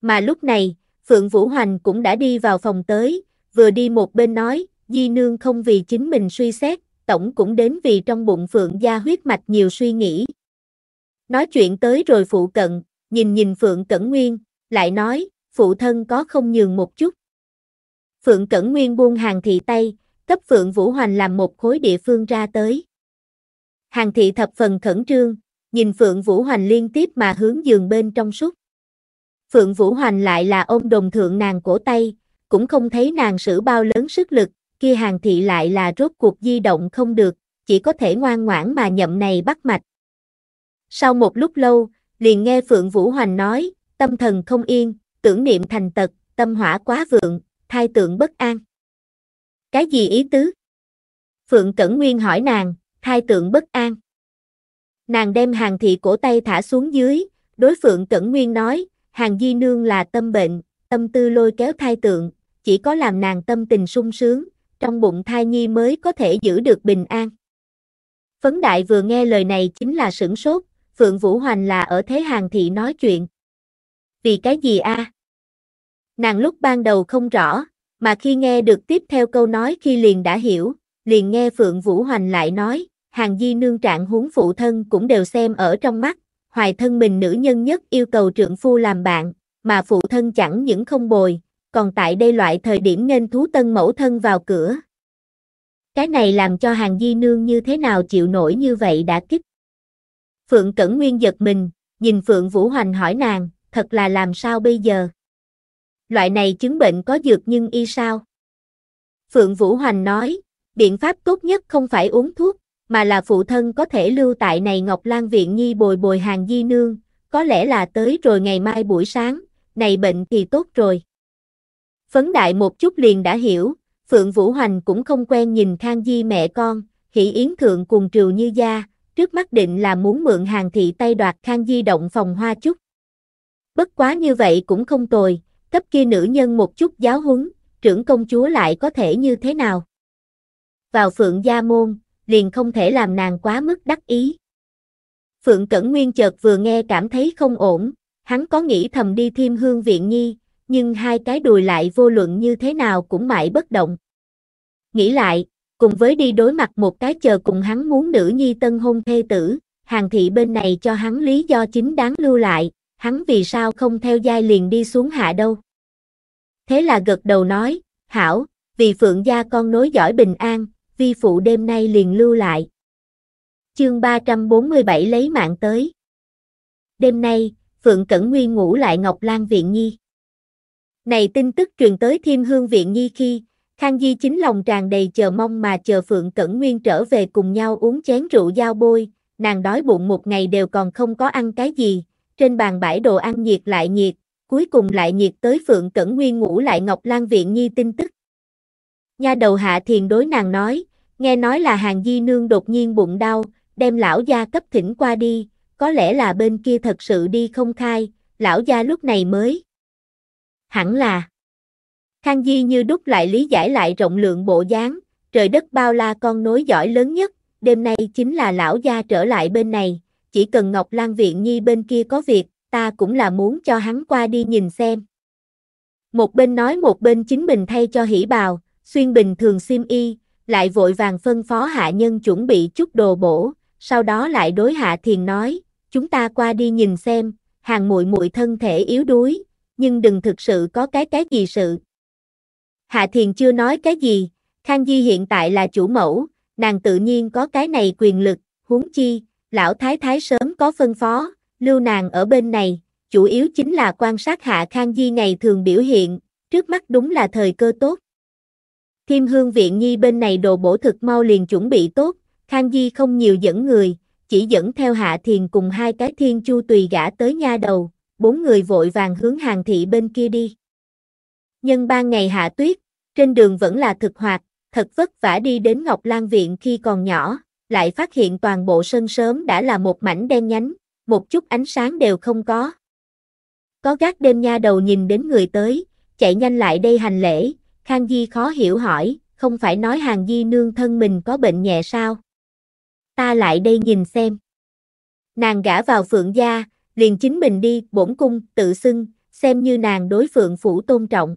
Mà lúc này, Phượng Vũ Hoành cũng đã đi vào phòng tới, vừa đi một bên nói, Di Nương không vì chính mình suy xét, tổng cũng đến vì trong bụng Phượng gia huyết mạch nhiều suy nghĩ. Nói chuyện tới rồi phụ cận, nhìn nhìn Phượng Cẩn Nguyên, lại nói, phụ thân có không nhường một chút. Phượng Cẩn Nguyên buông hàng thị tay, cấp Phượng Vũ Hoành làm một khối địa phương ra tới. Hàng thị thập phần khẩn trương, nhìn Phượng Vũ Hoành liên tiếp mà hướng giường bên trong súc. Phượng Vũ Hoành lại là ôm đồng thượng nàng cổ tay, cũng không thấy nàng sử bao lớn sức lực, kia hàng thị lại là rốt cuộc di động không được, chỉ có thể ngoan ngoãn mà nhậm này bắt mạch. Sau một lúc lâu, liền nghe Phượng Vũ Hoành nói, tâm thần không yên, tưởng niệm thành tật, tâm hỏa quá vượng, thai tượng bất an. Cái gì ý tứ? Phượng Cẩn Nguyên hỏi nàng, thai tượng bất an. Nàng đem hàng thị cổ tay thả xuống dưới, đối Phượng Cẩn Nguyên nói, hàng di nương là tâm bệnh, tâm tư lôi kéo thai tượng, chỉ có làm nàng tâm tình sung sướng, trong bụng thai nhi mới có thể giữ được bình an. Phấn đại vừa nghe lời này chính là sửng sốt, Phượng Vũ Hoành là ở thế hàng thị nói chuyện. Vì cái gì a? À? Nàng lúc ban đầu không rõ, mà khi nghe được tiếp theo câu nói khi liền đã hiểu, liền nghe Phượng Vũ Hoành lại nói, hàng di nương trạng huống phụ thân cũng đều xem ở trong mắt, hoài thân mình nữ nhân nhất yêu cầu trượng phu làm bạn, mà phụ thân chẳng những không bồi, còn tại đây loại thời điểm nên thú tân mẫu thân vào cửa. Cái này làm cho hàng di nương như thế nào chịu nổi như vậy đã kích. Phượng Cẩn Nguyên giật mình, nhìn Phượng Vũ Hoành hỏi nàng, thật là làm sao bây giờ? loại này chứng bệnh có dược nhưng y sao? Phượng Vũ Hoành nói, biện pháp tốt nhất không phải uống thuốc, mà là phụ thân có thể lưu tại này Ngọc Lan Viện Nhi bồi bồi hàng di nương, có lẽ là tới rồi ngày mai buổi sáng, này bệnh thì tốt rồi. Phấn đại một chút liền đã hiểu, Phượng Vũ Hoành cũng không quen nhìn Khang Di mẹ con, hỷ yến thượng cùng triều như gia, trước mắt định là muốn mượn hàng thị tay đoạt Khang Di động phòng hoa chút. Bất quá như vậy cũng không tồi, cấp kia nữ nhân một chút giáo huấn, trưởng công chúa lại có thể như thế nào? Vào phượng gia môn, liền không thể làm nàng quá mức đắc ý. Phượng Cẩn Nguyên chợt vừa nghe cảm thấy không ổn, hắn có nghĩ thầm đi thêm hương viện nhi, nhưng hai cái đùi lại vô luận như thế nào cũng mãi bất động. Nghĩ lại, cùng với đi đối mặt một cái chờ cùng hắn muốn nữ nhi tân hôn thê tử, hàng thị bên này cho hắn lý do chính đáng lưu lại, hắn vì sao không theo giai liền đi xuống hạ đâu thế là gật đầu nói, hảo, vì phượng gia con nối giỏi bình an, vi phụ đêm nay liền lưu lại. Chương 347 lấy mạng tới. Đêm nay, Phượng Cẩn Nguyên ngủ lại Ngọc Lan Viện Nhi. Này tin tức truyền tới Thiên Hương Viện Nhi khi, Khang Di chính lòng tràn đầy chờ mong mà chờ Phượng Cẩn Nguyên trở về cùng nhau uống chén rượu giao bôi, nàng đói bụng một ngày đều còn không có ăn cái gì, trên bàn bãi đồ ăn nhiệt lại nhiệt, cuối cùng lại nhiệt tới Phượng Cẩn Nguyên ngủ lại Ngọc Lan Viện Nhi tin tức. Nha đầu Hạ Thiền đối nàng nói, nghe nói là hàng di nương đột nhiên bụng đau, đem lão gia cấp thỉnh qua đi, có lẽ là bên kia thật sự đi không khai, lão gia lúc này mới. Hẳn là. Khang Di như đúc lại lý giải lại rộng lượng bộ dáng, trời đất bao la con nối giỏi lớn nhất, đêm nay chính là lão gia trở lại bên này, chỉ cần Ngọc Lan Viện Nhi bên kia có việc, ta cũng là muốn cho hắn qua đi nhìn xem. Một bên nói một bên chính mình thay cho hỉ bào, xuyên bình thường xiêm y, lại vội vàng phân phó hạ nhân chuẩn bị chút đồ bổ, sau đó lại đối hạ thiền nói, chúng ta qua đi nhìn xem, hàng muội muội thân thể yếu đuối, nhưng đừng thực sự có cái cái gì sự. Hạ thiền chưa nói cái gì, Khang Di hiện tại là chủ mẫu, nàng tự nhiên có cái này quyền lực, huống chi, lão thái thái sớm có phân phó, lưu nàng ở bên này, chủ yếu chính là quan sát Hạ Khang Di ngày thường biểu hiện, trước mắt đúng là thời cơ tốt. Thiêm hương viện nhi bên này đồ bổ thực mau liền chuẩn bị tốt, Khang Di không nhiều dẫn người, chỉ dẫn theo Hạ Thiền cùng hai cái thiên chu tùy gã tới nha đầu, bốn người vội vàng hướng hàng thị bên kia đi. Nhân ban ngày hạ tuyết, trên đường vẫn là thực hoạt, thật vất vả đi đến Ngọc Lan Viện khi còn nhỏ, lại phát hiện toàn bộ sân sớm đã là một mảnh đen nhánh, một chút ánh sáng đều không có. Có gác đêm nha đầu nhìn đến người tới, chạy nhanh lại đây hành lễ, Khang Di khó hiểu hỏi, không phải nói hàng Di nương thân mình có bệnh nhẹ sao? Ta lại đây nhìn xem. Nàng gả vào phượng gia, liền chính mình đi, bổn cung, tự xưng, xem như nàng đối phượng phủ tôn trọng.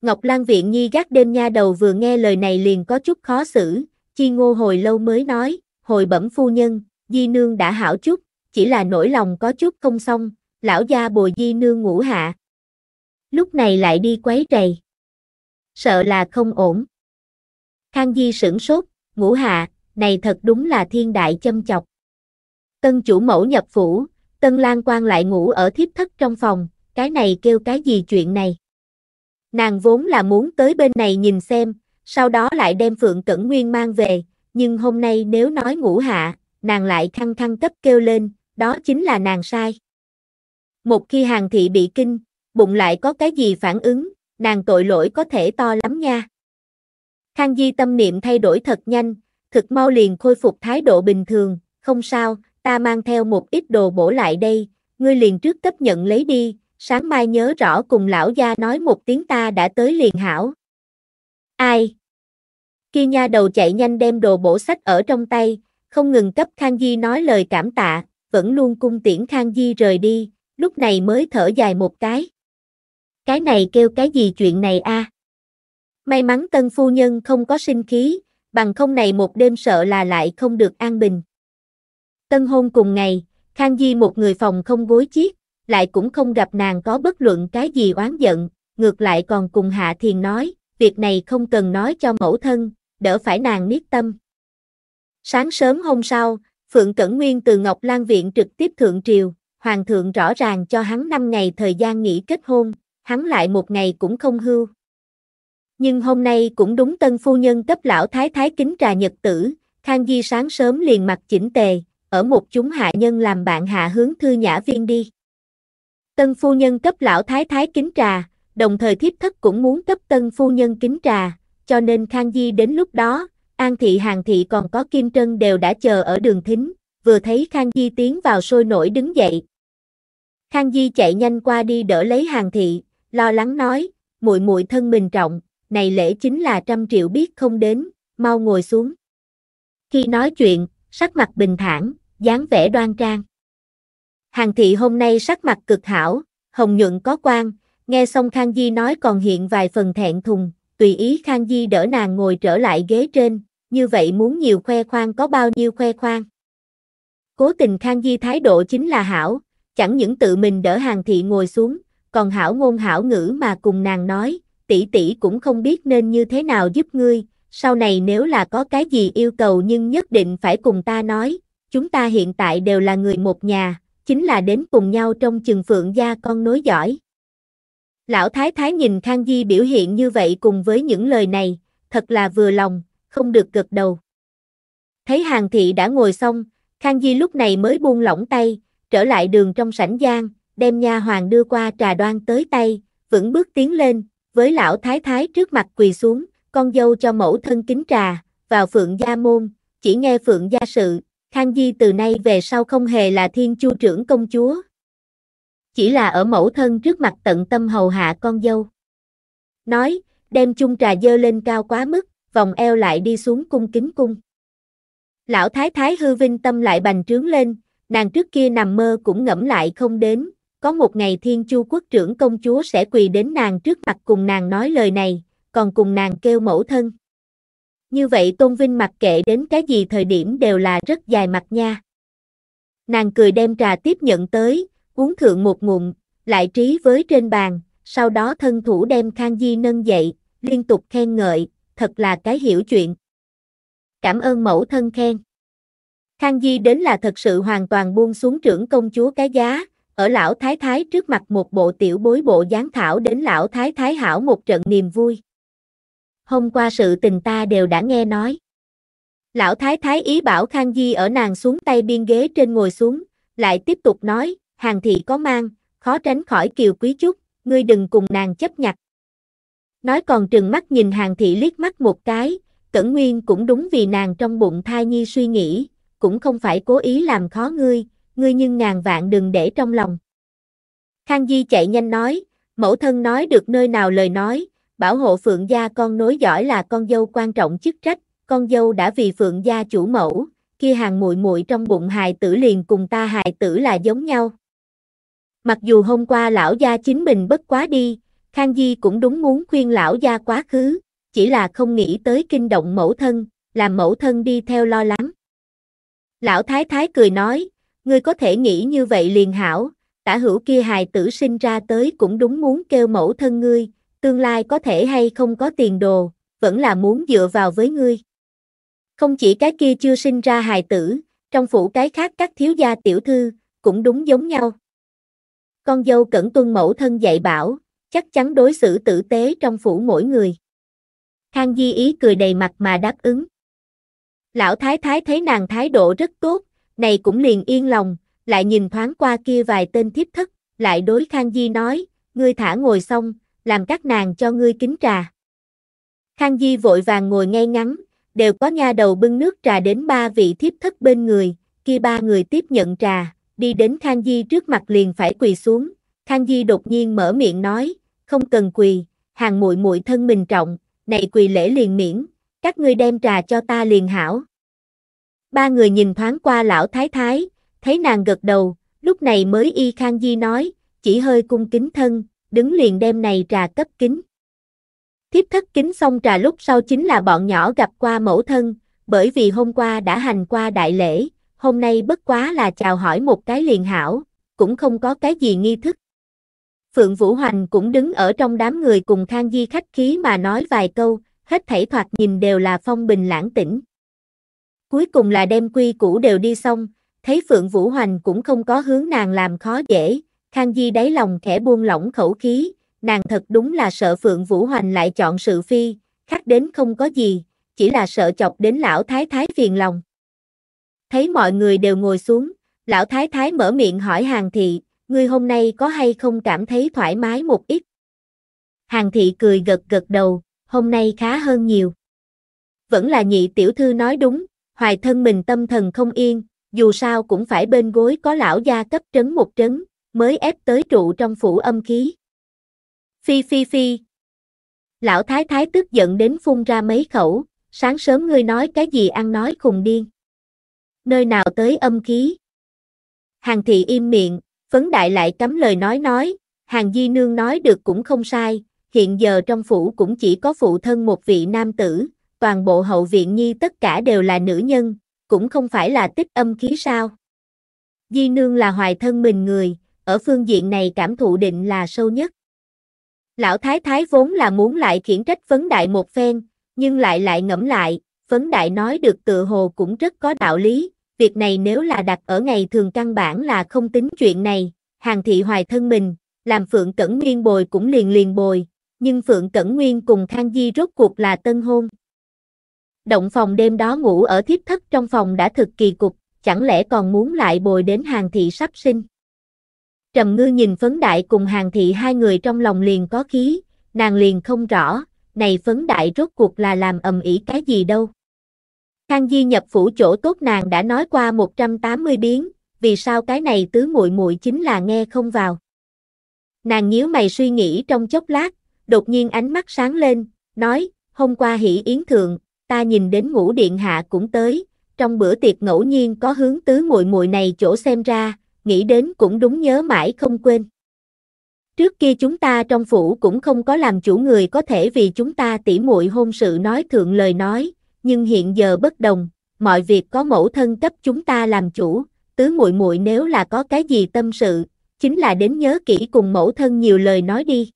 Ngọc Lan Viện Nhi gác đêm nha đầu vừa nghe lời này liền có chút khó xử, chi ngô hồi lâu mới nói, hồi bẩm phu nhân, di nương đã hảo chút, chỉ là nỗi lòng có chút không xong, lão gia bồi di nương ngủ hạ. Lúc này lại đi quấy rầy. Sợ là không ổn. Khang Di sửng sốt, ngủ hạ, này thật đúng là thiên đại châm chọc. Tân chủ mẫu nhập phủ, tân lan quan lại ngủ ở thiếp thất trong phòng, cái này kêu cái gì chuyện này. Nàng vốn là muốn tới bên này nhìn xem, sau đó lại đem Phượng Cẩn Nguyên mang về, nhưng hôm nay nếu nói ngủ hạ, nàng lại khăng khăng cấp kêu lên, đó chính là nàng sai. Một khi hàng thị bị kinh, bụng lại có cái gì phản ứng, nàng tội lỗi có thể to lắm nha. Khang Di tâm niệm thay đổi thật nhanh, thực mau liền khôi phục thái độ bình thường, không sao, ta mang theo một ít đồ bổ lại đây, ngươi liền trước cấp nhận lấy đi, sáng mai nhớ rõ cùng lão gia nói một tiếng ta đã tới liền hảo. Ai? Khi nha đầu chạy nhanh đem đồ bổ sách ở trong tay, không ngừng cấp Khang Di nói lời cảm tạ, vẫn luôn cung tiễn Khang Di rời đi, lúc này mới thở dài một cái. Cái này kêu cái gì chuyện này a? May mắn tân phu nhân không có sinh khí, bằng không này một đêm sợ là lại không được an bình. Tân hôn cùng ngày, Khang Di một người phòng không gối chiếc, lại cũng không gặp nàng có bất luận cái gì oán giận, ngược lại còn cùng Hạ Thiền nói, việc này không cần nói cho mẫu thân, đỡ phải nàng niết tâm. Sáng sớm hôm sau, Phượng Cẩn Nguyên từ Ngọc Lan Viện trực tiếp thượng triều, Hoàng thượng rõ ràng cho hắn 5 ngày thời gian nghỉ kết hôn, hắn lại một ngày cũng không hưu. Nhưng hôm nay cũng đúng tân phu nhân cấp lão thái thái kính trà nhật tử, Khang Di sáng sớm liền mặc chỉnh tề, ở một chúng hạ nhân làm bạn hạ hướng thư nhã viên đi. Tân phu nhân cấp lão thái thái kính trà, đồng thời thiếp thất cũng muốn cấp tân phu nhân kính trà, cho nên Khang Di đến lúc đó, An thị hàng thị còn có Kim Trân đều đã chờ ở đường thính, vừa thấy Khang Di tiến vào sôi nổi đứng dậy. Khang Di chạy nhanh qua đi đỡ lấy hàng thị, lo lắng nói, muội muội thân mình trọng, này lễ chính là trăm triệu biết không đến, mau ngồi xuống. Khi nói chuyện, sắc mặt bình thản, dáng vẻ đoan trang. Hàng thị hôm nay sắc mặt cực hảo, hồng nhuận có quang, nghe xong Khang Di nói còn hiện vài phần thẹn thùng, tùy ý Khang Di đỡ nàng ngồi trở lại ghế trên, như vậy muốn nhiều khoe khoang có bao nhiêu khoe khoang. Cố tình Khang Di thái độ chính là hảo, chẳng những tự mình đỡ hàng thị ngồi xuống, còn hảo ngôn hảo ngữ mà cùng nàng nói, tỷ tỷ cũng không biết nên như thế nào giúp ngươi, sau này nếu là có cái gì yêu cầu nhưng nhất định phải cùng ta nói, chúng ta hiện tại đều là người một nhà, chính là đến cùng nhau trong trường phượng gia con nối giỏi Lão Thái Thái nhìn Khang Di biểu hiện như vậy cùng với những lời này, thật là vừa lòng, không được gật đầu. Thấy hàng thị đã ngồi xong, Khang Di lúc này mới buông lỏng tay, trở lại đường trong sảnh giang, đem nha hoàng đưa qua trà đoan tới tay, vững bước tiến lên, với lão thái thái trước mặt quỳ xuống, con dâu cho mẫu thân kính trà, vào phượng gia môn, chỉ nghe phượng gia sự, Khang Di từ nay về sau không hề là thiên chu trưởng công chúa, chỉ là ở mẫu thân trước mặt tận tâm hầu hạ con dâu. Nói, đem chung trà dơ lên cao quá mức, vòng eo lại đi xuống cung kính cung. Lão thái thái hư vinh tâm lại bành trướng lên, nàng trước kia nằm mơ cũng ngẫm lại không đến, có một ngày thiên chu quốc trưởng công chúa sẽ quỳ đến nàng trước mặt cùng nàng nói lời này, còn cùng nàng kêu mẫu thân. Như vậy tôn vinh mặc kệ đến cái gì thời điểm đều là rất dài mặt nha. Nàng cười đem trà tiếp nhận tới, uống thượng một ngụm, lại trí với trên bàn, sau đó thân thủ đem Khang Di nâng dậy, liên tục khen ngợi, thật là cái hiểu chuyện. Cảm ơn mẫu thân khen. Khang Di đến là thật sự hoàn toàn buông xuống trưởng công chúa cái giá, ở lão thái thái trước mặt một bộ tiểu bối bộ giáng thảo đến lão thái thái hảo một trận niềm vui. Hôm qua sự tình ta đều đã nghe nói. Lão thái thái ý bảo Khang Di ở nàng xuống tay biên ghế trên ngồi xuống, lại tiếp tục nói, hàng thị có mang, khó tránh khỏi kiều quý chút, ngươi đừng cùng nàng chấp nhặt. Nói còn trừng mắt nhìn hàng thị liếc mắt một cái, cẩn nguyên cũng đúng vì nàng trong bụng thai nhi suy nghĩ, cũng không phải cố ý làm khó ngươi, ngươi nhưng ngàn vạn đừng để trong lòng. Khang Di chạy nhanh nói, mẫu thân nói được nơi nào lời nói, bảo hộ Phượng gia con nối giỏi là con dâu quan trọng chức trách, con dâu đã vì Phượng gia chủ mẫu, kia hàng muội muội trong bụng hài tử liền cùng ta hài tử là giống nhau. Mặc dù hôm qua lão gia chính mình bất quá đi, Khang Di cũng đúng muốn khuyên lão gia quá khứ, chỉ là không nghĩ tới kinh động mẫu thân, làm mẫu thân đi theo lo lắng. Lão thái thái cười nói, ngươi có thể nghĩ như vậy liền hảo, tả hữu kia hài tử sinh ra tới cũng đúng muốn kêu mẫu thân ngươi, tương lai có thể hay không có tiền đồ, vẫn là muốn dựa vào với ngươi. Không chỉ cái kia chưa sinh ra hài tử, trong phủ cái khác các thiếu gia tiểu thư, cũng đúng giống nhau. Con dâu cẩn tuân mẫu thân dạy bảo, chắc chắn đối xử tử tế trong phủ mỗi người. Khang Di Ý cười đầy mặt mà đáp ứng. Lão Thái Thái thấy nàng thái độ rất tốt, này cũng liền yên lòng, lại nhìn thoáng qua kia vài tên thiếp thất, lại đối Khang Di nói, ngươi thả ngồi xong, làm các nàng cho ngươi kính trà. Khang Di vội vàng ngồi ngay ngắn, đều có nha đầu bưng nước trà đến ba vị thiếp thất bên người, kia ba người tiếp nhận trà, đi đến Khang Di trước mặt liền phải quỳ xuống, Khang Di đột nhiên mở miệng nói, không cần quỳ, hàng muội muội thân mình trọng, này quỳ lễ liền miễn, các ngươi đem trà cho ta liền hảo. Ba người nhìn thoáng qua lão thái thái, thấy nàng gật đầu, lúc này mới y Khang Di nói, chỉ hơi cung kính thân, đứng liền đem này trà cấp kính. Thiếp thất kính xong trà lúc sau chính là bọn nhỏ gặp qua mẫu thân, bởi vì hôm qua đã hành qua đại lễ, hôm nay bất quá là chào hỏi một cái liền hảo, cũng không có cái gì nghi thức. Phượng Vũ Hoành cũng đứng ở trong đám người cùng Khang Di khách khí mà nói vài câu, hết thảy thoạt nhìn đều là phong bình lãng tĩnh. Cuối cùng là đem quy cũ đều đi xong, thấy Phượng Vũ Hoành cũng không có hướng nàng làm khó dễ, Khang Di đáy lòng khẽ buông lỏng khẩu khí, nàng thật đúng là sợ Phượng Vũ Hoành lại chọn sự phi, khác đến không có gì, chỉ là sợ chọc đến lão thái thái phiền lòng. Thấy mọi người đều ngồi xuống, lão thái thái mở miệng hỏi hàng thị, ngươi hôm nay có hay không cảm thấy thoải mái một ít? Hàng thị cười gật gật đầu, hôm nay khá hơn nhiều. Vẫn là nhị tiểu thư nói đúng, hoài thân mình tâm thần không yên, dù sao cũng phải bên gối có lão gia cấp trấn một trấn, mới ép tới trụ trong phủ âm khí. Phi phi phi. Lão thái thái tức giận đến phun ra mấy khẩu, sáng sớm ngươi nói cái gì ăn nói khùng điên nơi nào tới âm khí. Hàng thị im miệng, phấn đại lại cấm lời nói nói, hàng di nương nói được cũng không sai, hiện giờ trong phủ cũng chỉ có phụ thân một vị nam tử, toàn bộ hậu viện nhi tất cả đều là nữ nhân, cũng không phải là tích âm khí sao. Di nương là hoài thân mình người, ở phương diện này cảm thụ định là sâu nhất. Lão Thái Thái vốn là muốn lại khiển trách Phấn Đại một phen, nhưng lại lại ngẫm lại, Phấn Đại nói được tự hồ cũng rất có đạo lý, việc này nếu là đặt ở ngày thường căn bản là không tính chuyện này, hàng thị hoài thân mình, làm Phượng Cẩn Nguyên bồi cũng liền liền bồi, nhưng Phượng Cẩn Nguyên cùng Khang Di rốt cuộc là tân hôn. Động phòng đêm đó ngủ ở thiếp thất trong phòng đã thực kỳ cục, chẳng lẽ còn muốn lại bồi đến hàng thị sắp sinh. Trầm ngư nhìn phấn đại cùng hàng thị hai người trong lòng liền có khí, nàng liền không rõ, này phấn đại rốt cuộc là làm ầm ĩ cái gì đâu. Khang Di nhập phủ chỗ tốt nàng đã nói qua 180 biến, vì sao cái này tứ muội muội chính là nghe không vào. Nàng nhíu mày suy nghĩ trong chốc lát, đột nhiên ánh mắt sáng lên, nói, hôm qua hỷ yến thượng, ta nhìn đến ngũ điện hạ cũng tới, trong bữa tiệc ngẫu nhiên có hướng tứ muội muội này chỗ xem ra, nghĩ đến cũng đúng nhớ mãi không quên. Trước kia chúng ta trong phủ cũng không có làm chủ người có thể vì chúng ta tỉ muội hôn sự nói thượng lời nói, nhưng hiện giờ bất đồng, mọi việc có mẫu thân cấp chúng ta làm chủ, tứ muội muội nếu là có cái gì tâm sự, chính là đến nhớ kỹ cùng mẫu thân nhiều lời nói đi.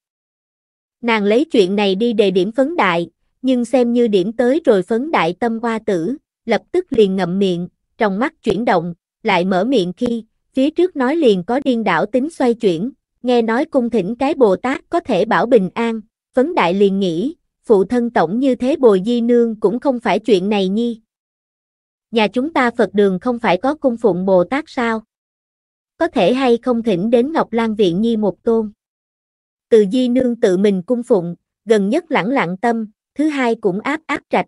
Nàng lấy chuyện này đi đề điểm phấn đại, nhưng xem như điểm tới rồi phấn đại tâm qua tử, lập tức liền ngậm miệng, trong mắt chuyển động, lại mở miệng khi, phía trước nói liền có điên đảo tính xoay chuyển, nghe nói cung thỉnh cái Bồ Tát có thể bảo bình an, phấn đại liền nghĩ, phụ thân tổng như thế bồi di nương cũng không phải chuyện này nhi. Nhà chúng ta Phật đường không phải có cung phụng Bồ Tát sao? Có thể hay không thỉnh đến Ngọc Lan Viện Nhi một tôn? Từ di nương tự mình cung phụng, gần nhất lẳng lặng tâm, thứ hai cũng áp áp trạch.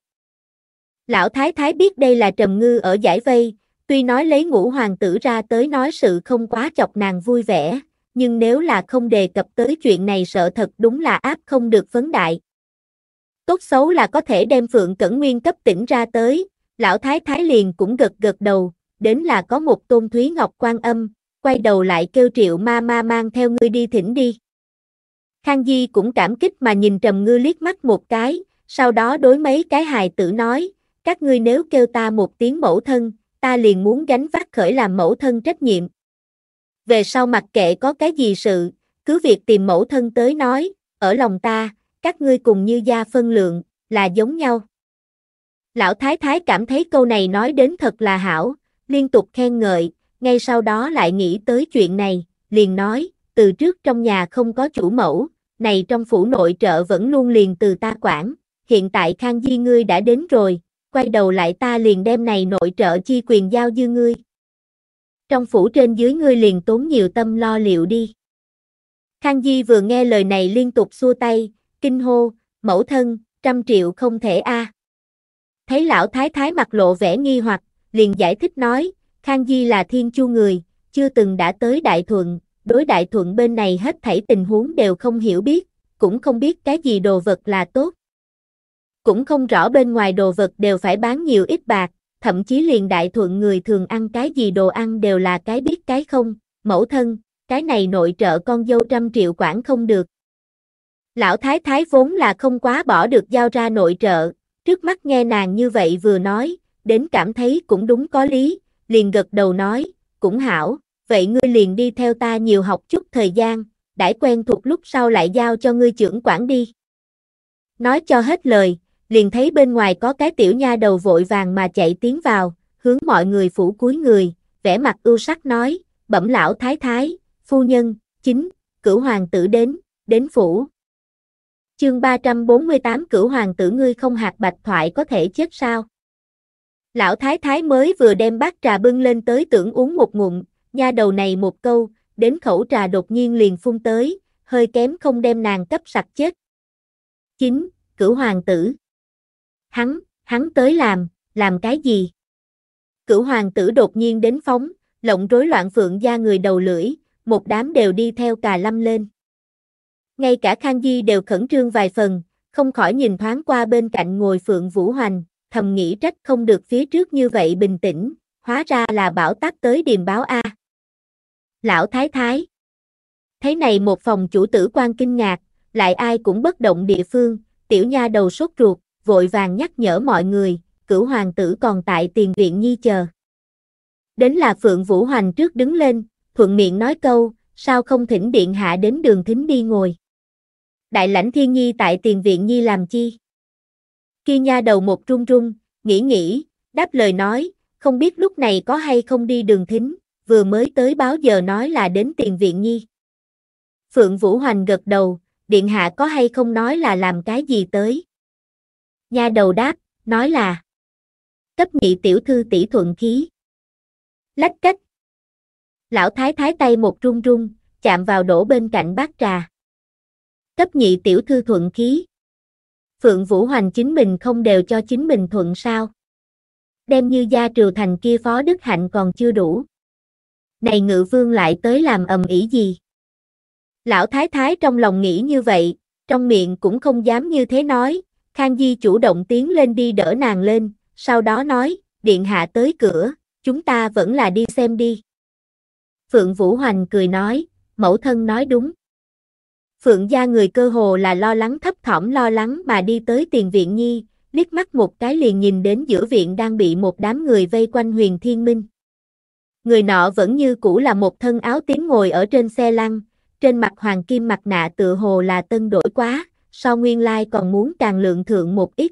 Lão Thái Thái biết đây là trầm ngư ở giải vây, tuy nói lấy ngũ hoàng tử ra tới nói sự không quá chọc nàng vui vẻ, nhưng nếu là không đề cập tới chuyện này sợ thật đúng là áp không được phấn đại, tốt xấu là có thể đem Phượng Cẩn Nguyên cấp tỉnh ra tới, lão thái thái liền cũng gật gật đầu, đến là có một tôn thúy ngọc quan âm, quay đầu lại kêu triệu ma ma mang theo ngươi đi thỉnh đi. Khang Di cũng cảm kích mà nhìn Trầm Ngư liếc mắt một cái, sau đó đối mấy cái hài tử nói, các ngươi nếu kêu ta một tiếng mẫu thân, ta liền muốn gánh vác khởi làm mẫu thân trách nhiệm. Về sau mặc kệ có cái gì sự, cứ việc tìm mẫu thân tới nói, ở lòng ta, các ngươi cùng như gia phân lượng, là giống nhau. Lão Thái Thái cảm thấy câu này nói đến thật là hảo, liên tục khen ngợi, ngay sau đó lại nghĩ tới chuyện này, liền nói, từ trước trong nhà không có chủ mẫu, này trong phủ nội trợ vẫn luôn liền từ ta quản, hiện tại Khang Di ngươi đã đến rồi, quay đầu lại ta liền đem này nội trợ chi quyền giao dư ngươi. Trong phủ trên dưới ngươi liền tốn nhiều tâm lo liệu đi. Khang Di vừa nghe lời này liên tục xua tay, kinh hô, mẫu thân, trăm triệu không thể a. À. Thấy lão thái thái mặt lộ vẻ nghi hoặc, liền giải thích nói, Khang Di là thiên chu người, chưa từng đã tới Đại Thuận, đối Đại Thuận bên này hết thảy tình huống đều không hiểu biết, cũng không biết cái gì đồ vật là tốt. Cũng không rõ bên ngoài đồ vật đều phải bán nhiều ít bạc, thậm chí liền Đại Thuận người thường ăn cái gì đồ ăn đều là cái biết cái không, mẫu thân, cái này nội trợ con dâu trăm triệu quản không được, Lão thái thái vốn là không quá bỏ được giao ra nội trợ, trước mắt nghe nàng như vậy vừa nói, đến cảm thấy cũng đúng có lý, liền gật đầu nói, cũng hảo, vậy ngươi liền đi theo ta nhiều học chút thời gian, đãi quen thuộc lúc sau lại giao cho ngươi trưởng quản đi. Nói cho hết lời, liền thấy bên ngoài có cái tiểu nha đầu vội vàng mà chạy tiến vào, hướng mọi người phủ cuối người, vẻ mặt ưu sắc nói, bẩm lão thái thái, phu nhân, chính, cửu hoàng tử đến, đến phủ. Chương 348 Cửu hoàng tử ngươi không hạt bạch thoại có thể chết sao? Lão thái thái mới vừa đem bát trà bưng lên tới tưởng uống một ngụm, nha đầu này một câu, đến khẩu trà đột nhiên liền phun tới, hơi kém không đem nàng cấp sặc chết. chính Cửu hoàng tử Hắn, hắn tới làm, làm cái gì? Cửu hoàng tử đột nhiên đến phóng, lộng rối loạn phượng gia người đầu lưỡi, một đám đều đi theo cà lâm lên. Ngay cả Khang Di đều khẩn trương vài phần, không khỏi nhìn thoáng qua bên cạnh ngồi Phượng Vũ Hoành, thầm nghĩ trách không được phía trước như vậy bình tĩnh, hóa ra là bảo tắc tới điềm báo A. Lão Thái Thái Thế này một phòng chủ tử quan kinh ngạc, lại ai cũng bất động địa phương, tiểu nha đầu sốt ruột, vội vàng nhắc nhở mọi người, cửu hoàng tử còn tại tiền viện nhi chờ. Đến là Phượng Vũ Hoành trước đứng lên, thuận miệng nói câu, sao không thỉnh điện hạ đến đường thính đi ngồi đại lãnh thiên nhi tại tiền viện nhi làm chi? Kia nha đầu một run run, nghĩ nghĩ, đáp lời nói, không biết lúc này có hay không đi đường thính, vừa mới tới báo giờ nói là đến tiền viện nhi. Phượng Vũ Hoành gật đầu, điện hạ có hay không nói là làm cái gì tới? Nha đầu đáp, nói là cấp nhị tiểu thư tỷ thuận khí. Lách cách. Lão thái thái tay một run run, chạm vào đổ bên cạnh bát trà cấp nhị tiểu thư thuận khí. Phượng Vũ Hoành chính mình không đều cho chính mình thuận sao. Đem như gia triều thành kia phó đức hạnh còn chưa đủ. Này ngự vương lại tới làm ầm ĩ gì? Lão thái thái trong lòng nghĩ như vậy, trong miệng cũng không dám như thế nói, Khang Di chủ động tiến lên đi đỡ nàng lên, sau đó nói, điện hạ tới cửa, chúng ta vẫn là đi xem đi. Phượng Vũ Hoành cười nói, mẫu thân nói đúng. Phượng gia người cơ hồ là lo lắng thấp thỏm lo lắng mà đi tới tiền viện nhi, liếc mắt một cái liền nhìn đến giữa viện đang bị một đám người vây quanh huyền thiên minh. Người nọ vẫn như cũ là một thân áo tím ngồi ở trên xe lăn, trên mặt hoàng kim mặt nạ tự hồ là tân đổi quá, sau nguyên lai còn muốn càng lượng thượng một ít.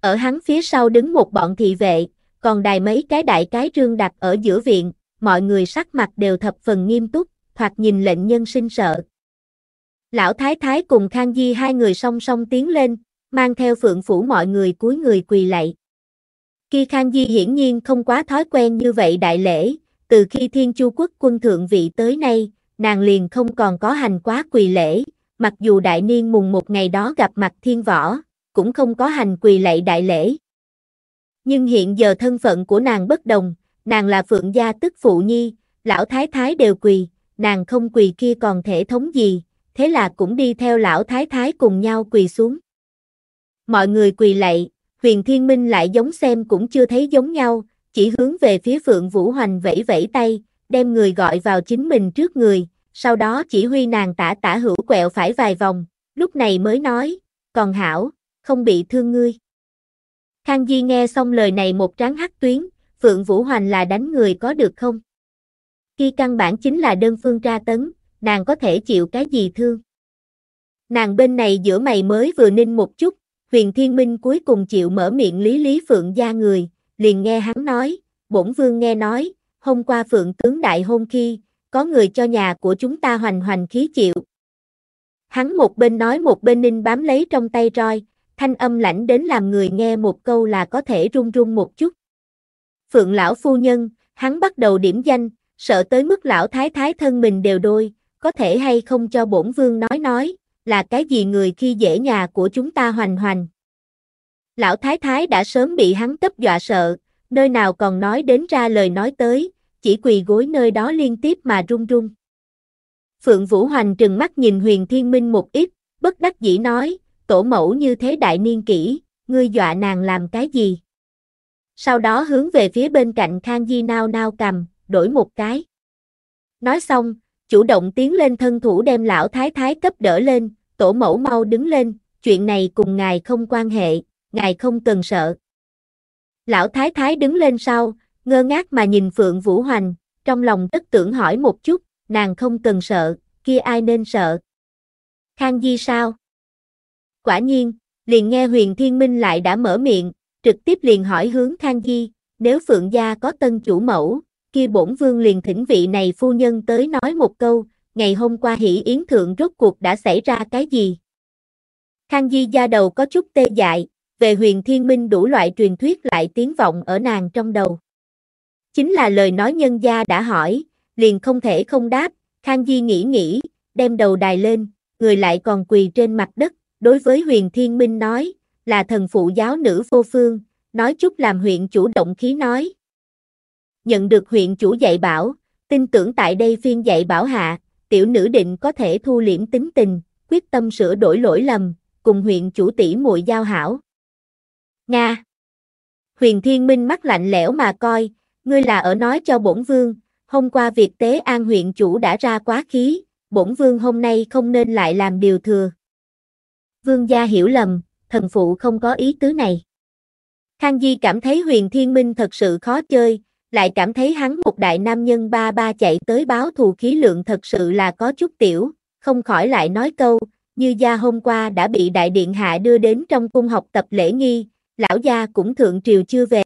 Ở hắn phía sau đứng một bọn thị vệ, còn đài mấy cái đại cái trương đặt ở giữa viện, mọi người sắc mặt đều thập phần nghiêm túc, thoạt nhìn lệnh nhân sinh sợ. Lão Thái Thái cùng Khang Di hai người song song tiến lên, mang theo phượng phủ mọi người cúi người quỳ lạy. Khi Khang Di hiển nhiên không quá thói quen như vậy đại lễ, từ khi Thiên Chu Quốc quân thượng vị tới nay, nàng liền không còn có hành quá quỳ lễ, mặc dù đại niên mùng một ngày đó gặp mặt thiên võ, cũng không có hành quỳ lạy đại lễ. Nhưng hiện giờ thân phận của nàng bất đồng, nàng là phượng gia tức phụ nhi, lão thái thái đều quỳ, nàng không quỳ kia còn thể thống gì, thế là cũng đi theo lão thái thái cùng nhau quỳ xuống. Mọi người quỳ lạy, huyền thiên minh lại giống xem cũng chưa thấy giống nhau, chỉ hướng về phía phượng vũ hoành vẫy vẫy tay, đem người gọi vào chính mình trước người, sau đó chỉ huy nàng tả tả hữu quẹo phải vài vòng, lúc này mới nói, còn hảo, không bị thương ngươi. Khang Di nghe xong lời này một tráng hắc tuyến, Phượng Vũ Hoành là đánh người có được không? Khi căn bản chính là đơn phương tra tấn, nàng có thể chịu cái gì thương. Nàng bên này giữa mày mới vừa ninh một chút, huyền thiên minh cuối cùng chịu mở miệng lý lý phượng gia người, liền nghe hắn nói, bổn vương nghe nói, hôm qua phượng tướng đại hôn khi, có người cho nhà của chúng ta hoành hoành khí chịu. Hắn một bên nói một bên ninh bám lấy trong tay roi, thanh âm lãnh đến làm người nghe một câu là có thể run run một chút. Phượng lão phu nhân, hắn bắt đầu điểm danh, sợ tới mức lão thái thái thân mình đều đôi, có thể hay không cho bổn vương nói nói, là cái gì người khi dễ nhà của chúng ta hoành hoành. Lão Thái Thái đã sớm bị hắn cấp dọa sợ, nơi nào còn nói đến ra lời nói tới, chỉ quỳ gối nơi đó liên tiếp mà run run. Phượng Vũ Hoành trừng mắt nhìn huyền thiên minh một ít, bất đắc dĩ nói, tổ mẫu như thế đại niên kỷ, ngươi dọa nàng làm cái gì? Sau đó hướng về phía bên cạnh Khang Di nao nao cầm, đổi một cái. Nói xong, chủ động tiến lên thân thủ đem lão thái thái cấp đỡ lên, tổ mẫu mau đứng lên, chuyện này cùng ngài không quan hệ, ngài không cần sợ. Lão thái thái đứng lên sau, ngơ ngác mà nhìn Phượng Vũ Hoành, trong lòng tất tưởng hỏi một chút, nàng không cần sợ, kia ai nên sợ. Khang Di sao? Quả nhiên, liền nghe huyền thiên minh lại đã mở miệng, trực tiếp liền hỏi hướng Khang Di, nếu Phượng gia có tân chủ mẫu, kia bổn vương liền thỉnh vị này phu nhân tới nói một câu, ngày hôm qua hỷ yến thượng rốt cuộc đã xảy ra cái gì. Khang Di gia đầu có chút tê dại, về huyền thiên minh đủ loại truyền thuyết lại tiếng vọng ở nàng trong đầu. Chính là lời nói nhân gia đã hỏi, liền không thể không đáp, Khang Di nghĩ nghĩ, đem đầu đài lên, người lại còn quỳ trên mặt đất, đối với huyền thiên minh nói, là thần phụ giáo nữ vô phương, nói chút làm huyện chủ động khí nói, nhận được huyện chủ dạy bảo, tin tưởng tại đây phiên dạy bảo hạ, tiểu nữ định có thể thu liễm tính tình, quyết tâm sửa đổi lỗi lầm, cùng huyện chủ tỷ muội giao hảo. Nga Huyền Thiên Minh mắt lạnh lẽo mà coi, ngươi là ở nói cho bổn vương, hôm qua việc tế an huyện chủ đã ra quá khí, bổn vương hôm nay không nên lại làm điều thừa. Vương gia hiểu lầm, thần phụ không có ý tứ này. Khang Di cảm thấy huyền thiên minh thật sự khó chơi, lại cảm thấy hắn một đại nam nhân ba ba chạy tới báo thù khí lượng thật sự là có chút tiểu, không khỏi lại nói câu, như gia hôm qua đã bị đại điện hạ đưa đến trong cung học tập lễ nghi, lão gia cũng thượng triều chưa về.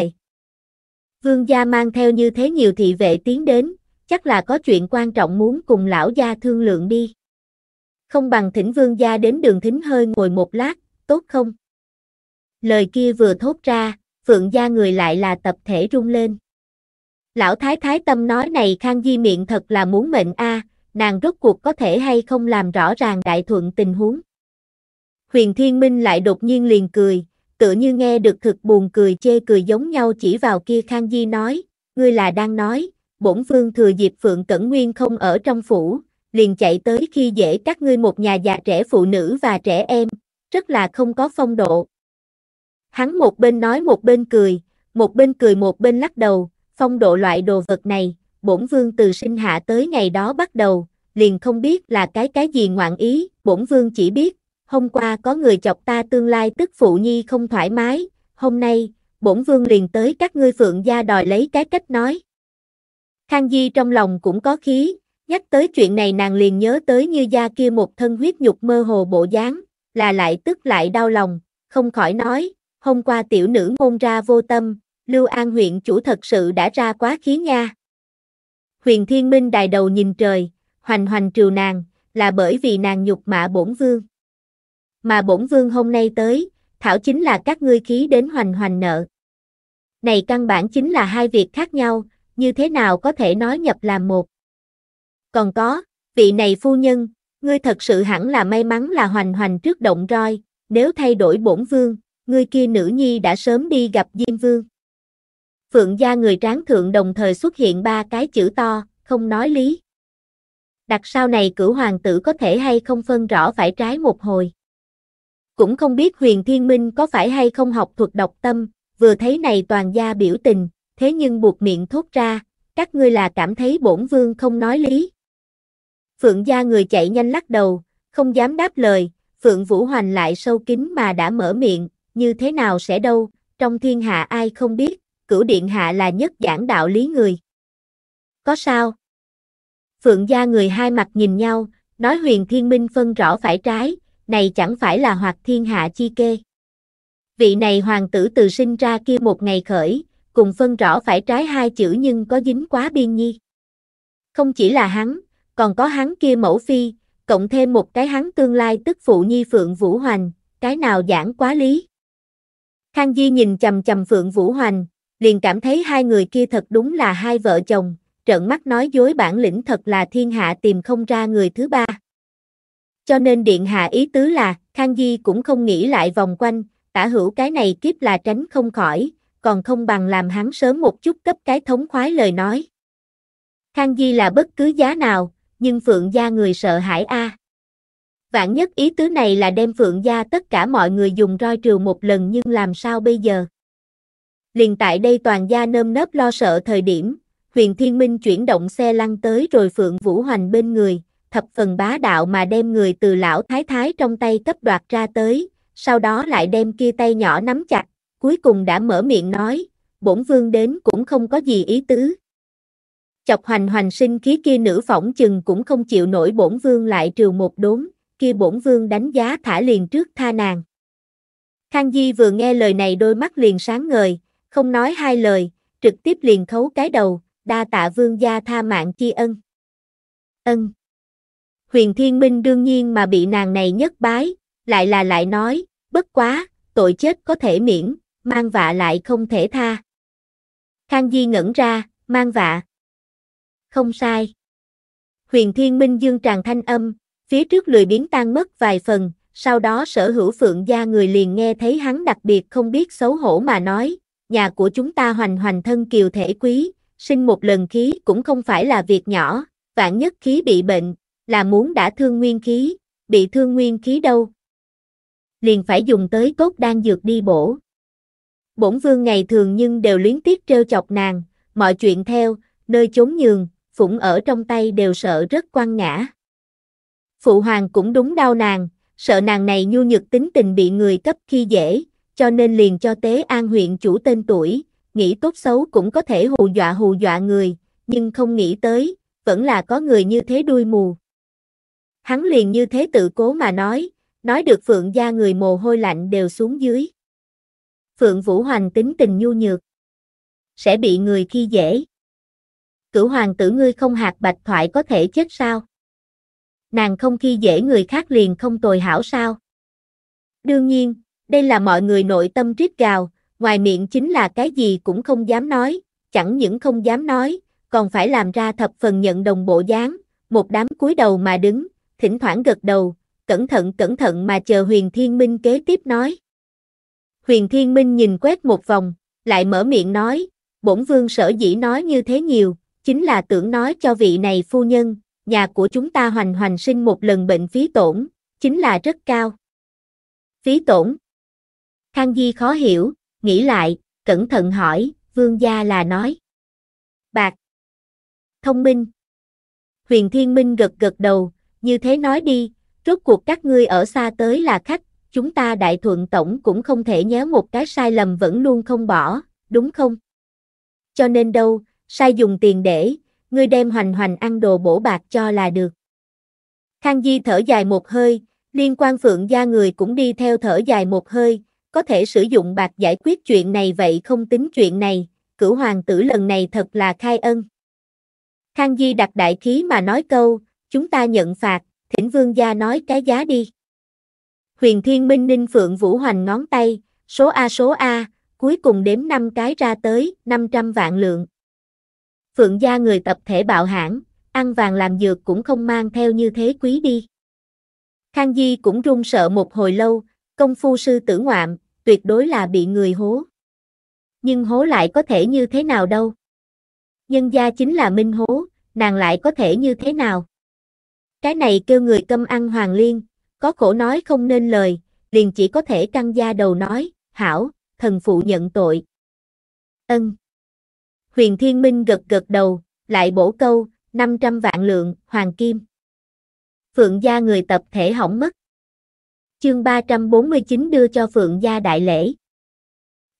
Vương gia mang theo như thế nhiều thị vệ tiến đến, chắc là có chuyện quan trọng muốn cùng lão gia thương lượng đi. Không bằng thỉnh vương gia đến đường thính hơi ngồi một lát, tốt không? Lời kia vừa thốt ra, phượng gia người lại là tập thể rung lên. Lão thái thái tâm nói này Khang Di miệng thật là muốn mệnh a, nàng rốt cuộc có thể hay không làm rõ ràng đại thuận tình huống. Huyền Thiên Minh lại đột nhiên liền cười, tựa như nghe được thực buồn cười chê cười giống nhau chỉ vào kia Khang Di nói, ngươi là đang nói, bổn vương thừa dịp Phượng Cẩn Nguyên không ở trong phủ, liền chạy tới khi dễ các ngươi một nhà già trẻ phụ nữ và trẻ em, rất là không có phong độ. Hắn một bên nói một bên cười, một bên cười một bên lắc đầu, phong độ loại đồ vật này, bổn vương từ sinh hạ tới ngày đó bắt đầu, liền không biết là cái cái gì ngoạn ý, bổn vương chỉ biết, hôm qua có người chọc ta tương lai tức phụ nhi không thoải mái, hôm nay, bổn vương liền tới các ngươi phượng gia đòi lấy cái cách nói. Khang Di trong lòng cũng có khí, nhắc tới chuyện này nàng liền nhớ tới như da kia một thân huyết nhục mơ hồ bộ dáng, là lại tức lại đau lòng, không khỏi nói, hôm qua tiểu nữ ngôn ra vô tâm, Lưu An huyện chủ thật sự đã ra quá khí nha. Huyền Thiên Minh đài đầu nhìn trời, hoành hoành triều nàng, là bởi vì nàng nhục mạ bổn vương. Mà bổn vương hôm nay tới, thảo chính là các ngươi khí đến hoành hoành nợ. Này căn bản chính là hai việc khác nhau, như thế nào có thể nói nhập làm một. Còn có, vị này phu nhân, ngươi thật sự hẳn là may mắn là hoành hoành trước động roi, nếu thay đổi bổn vương, ngươi kia nữ nhi đã sớm đi gặp Diêm Vương. Phượng gia người tráng thượng đồng thời xuất hiện ba cái chữ to, không nói lý. Đặt sau này cửu hoàng tử có thể hay không phân rõ phải trái một hồi. Cũng không biết huyền thiên minh có phải hay không học thuật độc tâm, vừa thấy này toàn gia biểu tình, thế nhưng buộc miệng thốt ra, các ngươi là cảm thấy bổn vương không nói lý. Phượng gia người chạy nhanh lắc đầu, không dám đáp lời, Phượng Vũ Hoành lại sâu kín mà đã mở miệng, như thế nào sẽ đâu, trong thiên hạ ai không biết, cửu điện hạ là nhất giảng đạo lý người. Có sao? Phượng gia người hai mặt nhìn nhau, nói huyền thiên minh phân rõ phải trái, này chẳng phải là hoạt thiên hạ chi kê. Vị này hoàng tử từ sinh ra kia một ngày khởi, cùng phân rõ phải trái hai chữ nhưng có dính quá biên nhi. Không chỉ là hắn, còn có hắn kia mẫu phi, cộng thêm một cái hắn tương lai tức phụ nhi Phượng Vũ Hoành, cái nào giảng quá lý. Khang Di nhìn chầm chầm Phượng Vũ Hoành, liền cảm thấy hai người kia thật đúng là hai vợ chồng, trợn mắt nói dối bản lĩnh thật là thiên hạ tìm không ra người thứ ba. Cho nên điện hạ ý tứ là, Khang Di cũng không nghĩ lại vòng quanh, tả hữu cái này kiếp là tránh không khỏi, còn không bằng làm hắn sớm một chút cấp cái thống khoái lời nói. Khang Di là bất cứ giá nào, nhưng Phượng gia người sợ hãi a. Vạn nhất ý tứ này là đem Phượng gia tất cả mọi người dùng roi trừ một lần nhưng làm sao bây giờ? Liền tại đây toàn gia nơm nớp lo sợ thời điểm, huyền thiên minh chuyển động xe lăn tới rồi phượng vũ hoành bên người, thập phần bá đạo mà đem người từ lão thái thái trong tay cấp đoạt ra tới, sau đó lại đem kia tay nhỏ nắm chặt, cuối cùng đã mở miệng nói, bổn vương đến cũng không có gì ý tứ. Chọc hoành hoành sinh khí kia nữ phỏng chừng cũng không chịu nổi bổn vương lại trừ một đốn, kia bổn vương đánh giá thả liền trước tha nàng. Khang Di vừa nghe lời này đôi mắt liền sáng ngời, không nói hai lời, trực tiếp liền khấu cái đầu, đa tạ vương gia tha mạng chi ân. Ân. Huyền Thiên Minh đương nhiên mà bị nàng này nhất bái, lại là lại nói, bất quá, tội chết có thể miễn, mang vạ lại không thể tha. Khang Di ngẩn ra, mang vạ. Không sai. Huyền Thiên Minh dương tràn thanh âm, phía trước lười biến tan mất vài phần, sau đó sở hữu phượng gia người liền nghe thấy hắn đặc biệt không biết xấu hổ mà nói, nhà của chúng ta hoành hoành thân kiều thể quý, sinh một lần khí cũng không phải là việc nhỏ, vạn nhất khí bị bệnh, là muốn đã thương nguyên khí, bị thương nguyên khí đâu. Liền phải dùng tới cốt đan dược đi bổ. Bổn vương ngày thường nhưng đều luyến tiếc treo chọc nàng, mọi chuyện theo, nơi chốn nhường, phụng ở trong tay đều sợ rất quan ngã. Phụ hoàng cũng đúng đau nàng, sợ nàng này nhu nhược tính tình bị người cấp khi dễ, cho nên liền cho Tế An huyện chủ tên tuổi, nghĩ tốt xấu cũng có thể hù dọa hù dọa người, nhưng không nghĩ tới, vẫn là có người như thế đuôi mù. Hắn liền như thế tự cố mà nói, nói được Phượng gia người mồ hôi lạnh đều xuống dưới. Phượng Vũ Hoành tính tình nhu nhược, sẽ bị người khi dễ. Cửu hoàng tử ngươi không hạt bạch thoại có thể chết sao? Nàng không khi dễ người khác liền không tồi hảo sao? Đương nhiên, đây là mọi người nội tâm rít gào, ngoài miệng chính là cái gì cũng không dám nói, chẳng những không dám nói, còn phải làm ra thập phần nhận đồng bộ dáng, một đám cúi đầu mà đứng, thỉnh thoảng gật đầu, cẩn thận cẩn thận mà chờ Huyền Thiên Minh kế tiếp nói. Huyền Thiên Minh nhìn quét một vòng, lại mở miệng nói, bổn vương sở dĩ nói như thế nhiều, chính là tưởng nói cho vị này phu nhân, nhà của chúng ta hoành hoành sinh một lần bệnh phí tổn, chính là rất cao. Phí tổn Khang Di khó hiểu, nghĩ lại, cẩn thận hỏi, vương gia là nói. Bạc. Thông minh. Huyền Thiên Minh gật gật đầu, như thế nói đi, rốt cuộc các ngươi ở xa tới là khách, chúng ta đại thuận tổng cũng không thể nhéo một cái sai lầm vẫn luôn không bỏ, đúng không? Cho nên đâu, sai dùng tiền để, ngươi đem hoành hoành ăn đồ bổ bạc cho là được. Khang Di thở dài một hơi, liên quan phượng gia người cũng đi theo thở dài một hơi, có thể sử dụng bạc giải quyết chuyện này vậy không tính chuyện này, cửu hoàng tử lần này thật là khai ân. Khang Di đặt đại khí mà nói câu, chúng ta nhận phạt, thỉnh vương gia nói cái giá đi. Huyền Thiên Minh Ninh Phượng Vũ Hoành ngón tay, số A số A, cuối cùng đếm 5 cái ra tới, 500 vạn lượng. Phượng gia người tập thể bạo hãn, ăn vàng làm dược cũng không mang theo như thế quý đi. Khang Di cũng run sợ một hồi lâu, công phu sư tử ngoạm, tuyệt đối là bị người hố. Nhưng hố lại có thể như thế nào đâu? Nhân gia chính là minh hố, nàng lại có thể như thế nào? Cái này kêu người câm ăn hoàng liên, có khổ nói không nên lời, liền chỉ có thể căng da đầu nói, hảo, thần phụ nhận tội. Ân. Huyền Thiên Minh gật gật đầu, lại bổ câu, 500 vạn lượng, hoàng kim. Phượng gia người tập thể hỏng mất. Chương 349 đưa cho Phượng gia đại lễ.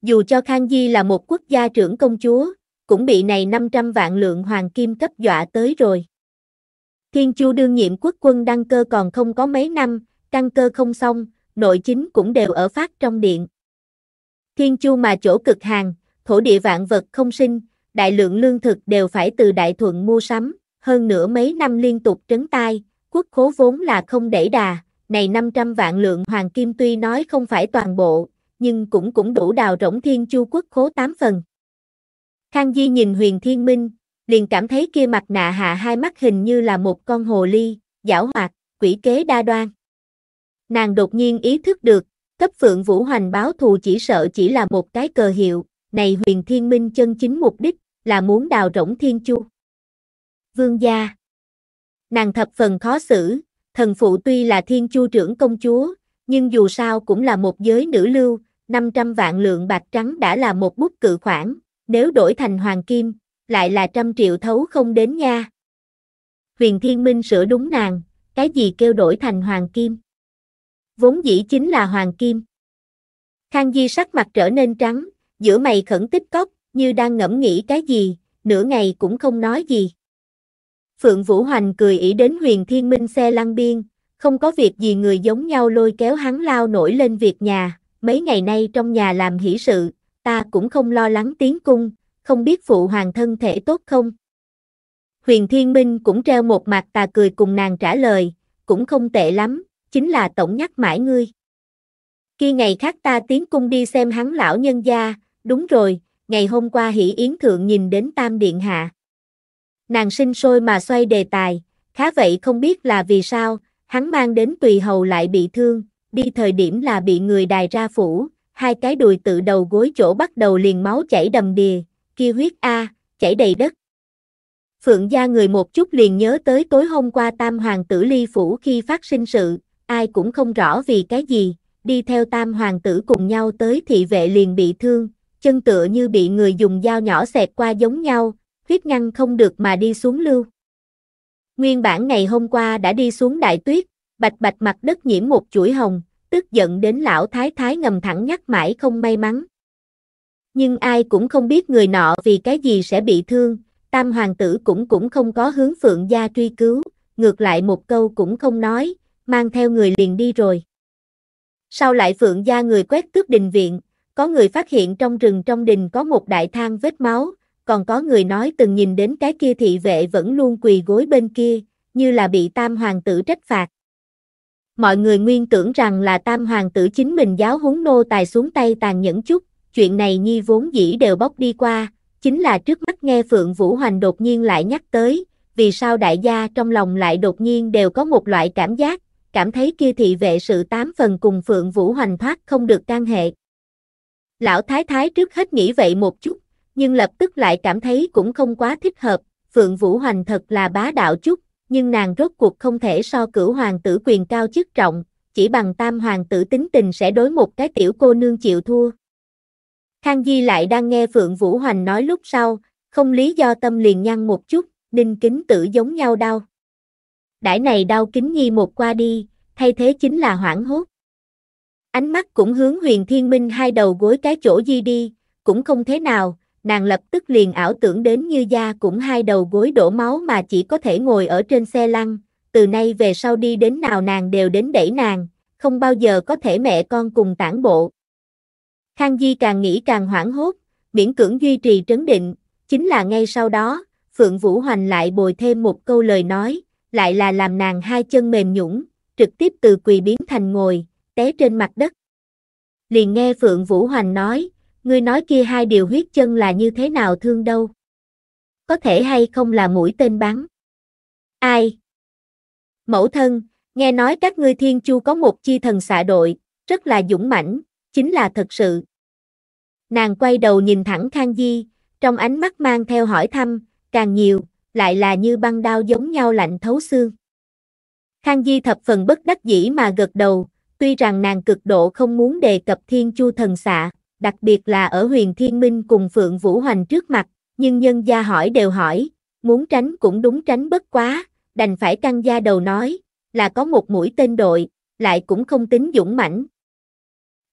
Dù cho Khang Di là một quốc gia trưởng công chúa, cũng bị này 500 vạn lượng hoàng kim cấp dọa tới rồi. Thiên Chu đương nhiệm quốc quân đăng cơ còn không có mấy năm, đăng cơ không xong, nội chính cũng đều ở phát trong điện. Thiên Chu mà chỗ cực hàng, thổ địa vạn vật không sinh, đại lượng lương thực đều phải từ đại thuận mua sắm, hơn nữa mấy năm liên tục trấn tai, quốc khố vốn là không đẩy đà, này 500 vạn lượng hoàng kim tuy nói không phải toàn bộ, nhưng cũng cũng đủ đào rỗng thiên chu quốc khố 8 phần. Khang Di nhìn huyền thiên minh, liền cảm thấy kia mặt nạ hạ hai mắt hình như là một con hồ ly, giảo hoạt, quỷ kế đa đoan. Nàng đột nhiên ý thức được, cấp phượng vũ hoành báo thù chỉ sợ chỉ là một cái cờ hiệu, này huyền thiên minh chân chính mục đích, là muốn đào rỗng thiên chu. Vương gia. Nàng thập phần khó xử, thần phụ tuy là thiên chu trưởng công chúa, nhưng dù sao cũng là một giới nữ lưu, 500 vạn lượng bạc trắng đã là một bút cự khoản, nếu đổi thành hoàng kim, lại là trăm triệu thấu không đến nha. Huyền Thiên Minh sửa đúng nàng, cái gì kêu đổi thành hoàng kim? Vốn dĩ chính là hoàng kim. Khang Di sắc mặt trở nên trắng, giữa mày khẩn tích cóc, như đang ngẫm nghĩ cái gì, nửa ngày cũng không nói gì. Phượng Vũ Hoành cười ý đến huyền thiên minh xe lăn biên, không có việc gì người giống nhau lôi kéo hắn lao nổi lên việc nhà, mấy ngày nay trong nhà làm hỷ sự, ta cũng không lo lắng tiếng cung, không biết phụ hoàng thân thể tốt không. Huyền Thiên Minh cũng treo một mặt tà cười cùng nàng trả lời, cũng không tệ lắm, chính là tổng nhắc mãi ngươi. Khi ngày khác ta tiến cung đi xem hắn lão nhân gia, đúng rồi, ngày hôm qua hỷ yến thượng nhìn đến tam điện hạ. Nàng sinh sôi mà xoay đề tài, khá vậy không biết là vì sao, hắn mang đến tùy hầu lại bị thương, đi thời điểm là bị người đài ra phủ, hai cái đùi tự đầu gối chỗ bắt đầu liền máu chảy đầm đìa, kia huyết a, chảy đầy đất. Phượng gia người một chút liền nhớ tới tối hôm qua tam hoàng tử ly phủ khi phát sinh sự, ai cũng không rõ vì cái gì, đi theo tam hoàng tử cùng nhau tới thị vệ liền bị thương, chân tựa như bị người dùng dao nhỏ xẹt qua giống nhau, huyết ngăn không được mà đi xuống lưu. Nguyên bản ngày hôm qua đã đi xuống đại tuyết, bạch bạch mặt đất nhiễm một chuỗi hồng, tức giận đến lão thái thái ngầm thẳng nhắc mãi không may mắn. Nhưng ai cũng không biết người nọ vì cái gì sẽ bị thương, tam hoàng tử cũng cũng không có hướng phượng gia truy cứu, ngược lại một câu cũng không nói, mang theo người liền đi rồi. Sau lại phượng gia người quét tước đình viện, có người phát hiện trong rừng trong đình có một đại thang vết máu, còn có người nói từng nhìn đến cái kia thị vệ vẫn luôn quỳ gối bên kia, như là bị tam hoàng tử trách phạt. Mọi người nguyên tưởng rằng là tam hoàng tử chính mình giáo huấn nô tài xuống tay tàn nhẫn chút, chuyện này nhi vốn dĩ đều bóc đi qua, chính là trước mắt nghe Phượng Vũ Hoành đột nhiên lại nhắc tới, vì sao đại gia trong lòng lại đột nhiên đều có một loại cảm giác, cảm thấy kia thị vệ sự tám phần cùng Phượng Vũ Hoành thoát không được can hệ. Lão Thái Thái trước hết nghĩ vậy một chút, nhưng lập tức lại cảm thấy cũng không quá thích hợp, Phượng Vũ Hoành thật là bá đạo chút, nhưng nàng rốt cuộc không thể so cửu hoàng tử quyền cao chức trọng, chỉ bằng tam hoàng tử tính tình sẽ đối một cái tiểu cô nương chịu thua. Khang Di lại đang nghe Phượng Vũ Hoành nói lúc sau, không lý do tâm liền nhăn một chút, ninh kính tử giống nhau đau. Đãi này đau kính nhi một qua đi, thay thế chính là hoảng hốt. Ánh mắt cũng hướng huyền thiên minh hai đầu gối cái chỗ di đi, cũng không thế nào, nàng lập tức liền ảo tưởng đến như da cũng hai đầu gối đổ máu mà chỉ có thể ngồi ở trên xe lăn, từ nay về sau đi đến nào nàng đều đến đẩy nàng, không bao giờ có thể mẹ con cùng tản bộ. Khang Di càng nghĩ càng hoảng hốt, miễn cưỡng duy trì trấn định, chính là ngay sau đó, Phượng Vũ Hoành lại bồi thêm một câu lời nói, lại là làm nàng hai chân mềm nhũng, trực tiếp từ quỳ biến thành ngồi, té trên mặt đất. Liền nghe Phượng Vũ Hoành nói, ngươi nói kia hai điều huyết chân là như thế nào thương đâu? Có thể hay không là mũi tên bắn? Ai? Mẫu thân, nghe nói các ngươi thiên chu có một chi thần xạ đội, rất là dũng mãnh, chính là thật sự. Nàng quay đầu nhìn thẳng Khang Di, trong ánh mắt mang theo hỏi thăm, càng nhiều, lại là như băng đao giống nhau lạnh thấu xương. Khang Di thập phần bất đắc dĩ mà gật đầu, tuy rằng nàng cực độ không muốn đề cập thiên chu thần xạ, đặc biệt là ở huyền thiên minh cùng Phượng Vũ Hoành trước mặt, nhưng nhân gia hỏi đều hỏi, muốn tránh cũng đúng tránh bất quá, đành phải căng gia đầu nói, là có một mũi tên đội, lại cũng không tính dũng mãnh.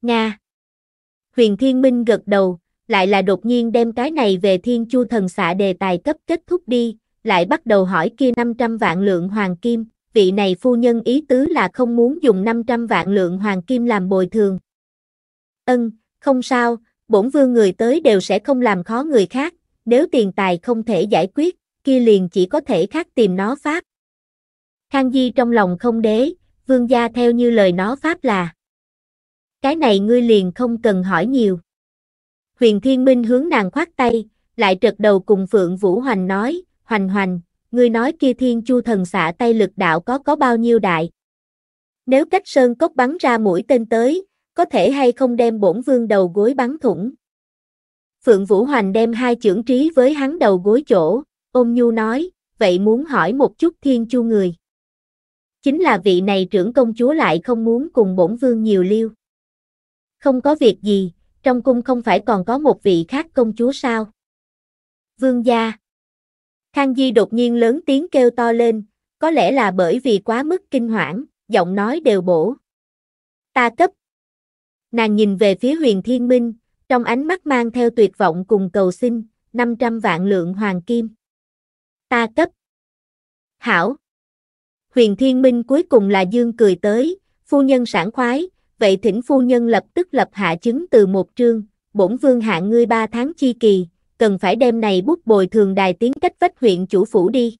Nga Huyền Thiên Minh gật đầu, lại là đột nhiên đem cái này về Thiên Chu Thần Xạ đề tài cấp kết thúc đi, lại bắt đầu hỏi kia 500 vạn lượng hoàng kim, vị này phu nhân ý tứ là không muốn dùng 500 vạn lượng hoàng kim làm bồi thường. Ân, không sao, bổn vương người tới đều sẽ không làm khó người khác, nếu tiền tài không thể giải quyết, kia liền chỉ có thể khác tìm nó pháp. Khang Di trong lòng không đế, vương gia theo như lời nó pháp là. Cái này ngươi liền không cần hỏi nhiều. Huyền Thiên Minh hướng nàng khoát tay, lại trật đầu cùng Phượng Vũ Hoành nói, Hoành Hoành, ngươi nói kia Thiên Chu thần xả tay lực đạo có có bao nhiêu đại. Nếu cách sơn cốc bắn ra mũi tên tới, có thể hay không đem bổn vương đầu gối bắn thủng. Phượng Vũ Hoành đem hai trưởng trí với hắn đầu gối chỗ, ôm nhu nói, vậy muốn hỏi một chút thiên chu người. Chính là vị này trưởng công chúa lại không muốn cùng bổn vương nhiều liêu. Không có việc gì, trong cung không phải còn có một vị khác công chúa sao? Vương gia. Khang Di đột nhiên lớn tiếng kêu to lên, có lẽ là bởi vì quá mức kinh hoảng, giọng nói đều bổ. Ta cấp Nàng nhìn về phía huyền thiên minh, trong ánh mắt mang theo tuyệt vọng cùng cầu xin, 500 vạn lượng hoàng kim. Ta cấp. Hảo. Huyền thiên minh cuối cùng là dương cười tới, phu nhân sảng khoái, vậy thỉnh phu nhân lập tức lập hạ chứng từ một trương, bổn vương hạ ngươi ba tháng chi kỳ, cần phải đem này bút bồi thường đài tiến cách vách huyện chủ phủ đi.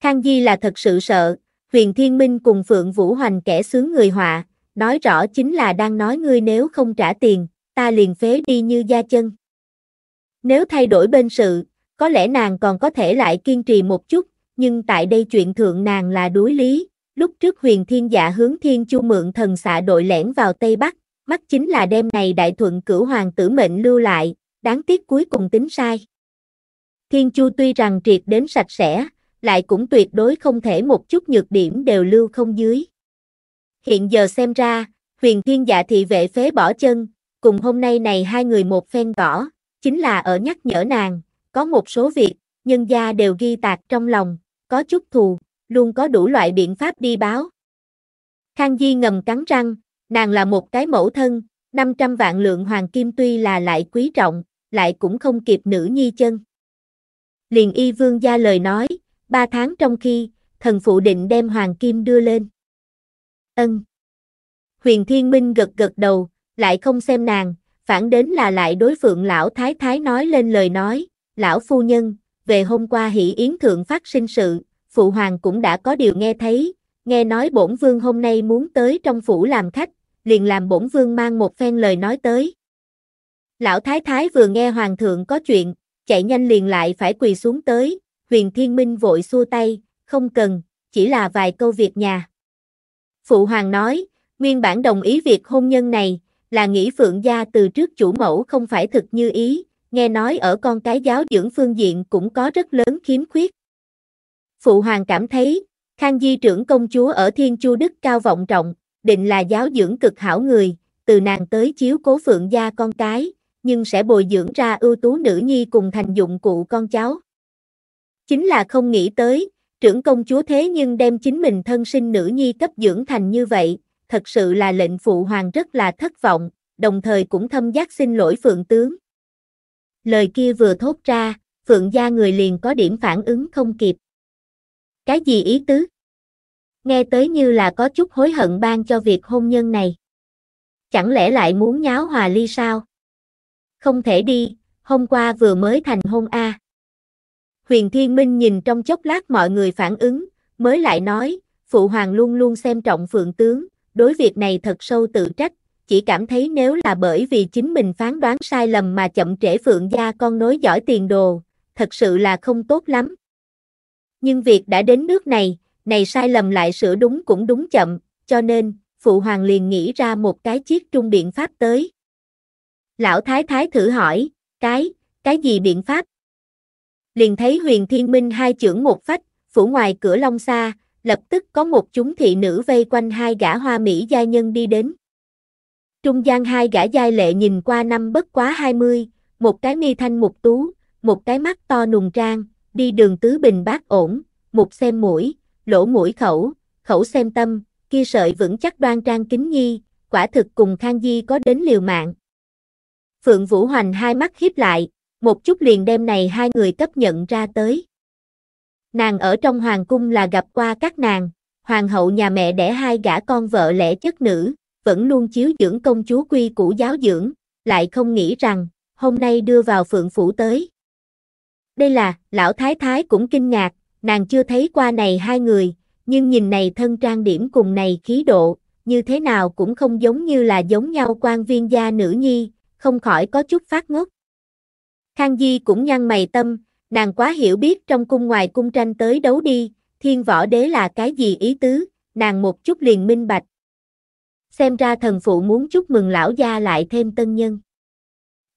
Khang Di là thật sự sợ, huyền thiên minh cùng Phượng Vũ Hoành kẻ sướng người họa, nói rõ chính là đang nói ngươi nếu không trả tiền, ta liền phế đi như da chân. Nếu thay đổi bên sự, có lẽ nàng còn có thể lại kiên trì một chút, nhưng tại đây chuyện thượng nàng là đối lý, lúc trước huyền thiên giả dạ hướng thiên chu mượn thần xạ đội lẻn vào Tây Bắc, mắt chính là đêm này đại thuận cửu hoàng tử mệnh lưu lại, đáng tiếc cuối cùng tính sai. Thiên chu tuy rằng triệt đến sạch sẽ, lại cũng tuyệt đối không thể một chút nhược điểm đều lưu không dưới hiện giờ xem ra, huyền thiên dạ thị vệ phế bỏ chân, cùng hôm nay này hai người một phen gõ, chính là ở nhắc nhở nàng, có một số việc, nhân gia đều ghi tạc trong lòng, có chút thù, luôn có đủ loại biện pháp đi báo. Khang Di ngầm cắn răng, nàng là một cái mẫu thân, 500 vạn lượng hoàng kim tuy là lại quý trọng, lại cũng không kịp nữ nhi chân. Liền y vương gia lời nói, ba tháng trong khi, thần phụ định đem hoàng kim đưa lên. Ân. Huyền Thiên Minh gật gật đầu, lại không xem nàng, phản đến là lại đối phượng lão thái thái nói lên lời nói, lão phu nhân, về hôm qua hỷ yến thượng phát sinh sự, phụ hoàng cũng đã có điều nghe thấy, nghe nói bổn vương hôm nay muốn tới trong phủ làm khách, liền làm bổn vương mang một phen lời nói tới. Lão thái thái vừa nghe hoàng thượng có chuyện, chạy nhanh liền lại phải quỳ xuống tới, huyền thiên minh vội xua tay, không cần, chỉ là vài câu việc nhà. Phụ hoàng nói, nguyên bản đồng ý việc hôn nhân này, là nghĩ Phượng gia từ trước chủ mẫu không phải thực như ý, nghe nói ở con cái giáo dưỡng phương diện cũng có rất lớn khiếm khuyết. Phụ hoàng cảm thấy, Khang Di trưởng công chúa ở Thiên Chu Đức cao vọng trọng, định là giáo dưỡng cực hảo người, từ nàng tới chiếu cố Phượng gia con cái, nhưng sẽ bồi dưỡng ra ưu tú nữ nhi cùng thành dụng cụ con cháu. Chính là không nghĩ tới, trưởng công chúa thế nhưng đem chính mình thân sinh nữ nhi cấp dưỡng thành như vậy, thật sự là lệnh phụ hoàng rất là thất vọng, đồng thời cũng thâm giác xin lỗi phượng tướng. Lời kia vừa thốt ra, phượng gia người liền có điểm phản ứng không kịp. Cái gì ý tứ? Nghe tới như là có chút hối hận ban cho việc hôn nhân này. Chẳng lẽ lại muốn nháo hòa ly sao? Không thể đi, hôm qua vừa mới thành hôn A. Huyền Thiên Minh nhìn trong chốc lát mọi người phản ứng, mới lại nói, Phụ Hoàng luôn luôn xem trọng Phượng Tướng, đối việc này thật sâu tự trách, chỉ cảm thấy nếu là bởi vì chính mình phán đoán sai lầm mà chậm trễ Phượng gia con nối giỏi tiền đồ, thật sự là không tốt lắm. Nhưng việc đã đến nước này, này sai lầm lại sửa đúng cũng đúng chậm, cho nên, Phụ Hoàng liền nghĩ ra một cái chiếc trung biện pháp tới. Lão Thái Thái thử hỏi, cái, cái gì biện pháp, liền thấy huyền thiên minh hai trưởng một phách, phủ ngoài cửa long xa, lập tức có một chúng thị nữ vây quanh hai gã hoa mỹ gia nhân đi đến. Trung gian hai gã giai lệ nhìn qua năm bất quá hai mươi một cái mi thanh mục tú, một cái mắt to nùng trang, đi đường tứ bình bát ổn, một xem mũi, lỗ mũi khẩu, khẩu xem tâm, kia sợi vững chắc đoan trang kính nhi, quả thực cùng Khang Di có đến liều mạng. Phượng Vũ Hoành hai mắt hiếp lại, một chút liền đem này hai người cấp nhận ra tới. Nàng ở trong hoàng cung là gặp qua các nàng, hoàng hậu nhà mẹ đẻ hai gã con vợ lẽ chất nữ, vẫn luôn chiếu dưỡng công chúa quy củ giáo dưỡng, lại không nghĩ rằng, hôm nay đưa vào phượng phủ tới. Đây là, lão thái thái cũng kinh ngạc, nàng chưa thấy qua này hai người, nhưng nhìn này thân trang điểm cùng này khí độ, như thế nào cũng không giống như là giống nhau quan viên gia nữ nhi, không khỏi có chút phát ngốc. Khang Di cũng nhăn mày tâm, nàng quá hiểu biết trong cung ngoài cung tranh tới đấu đi, thiên võ đế là cái gì ý tứ, nàng một chút liền minh bạch. Xem ra thần phụ muốn chúc mừng lão gia lại thêm tân nhân.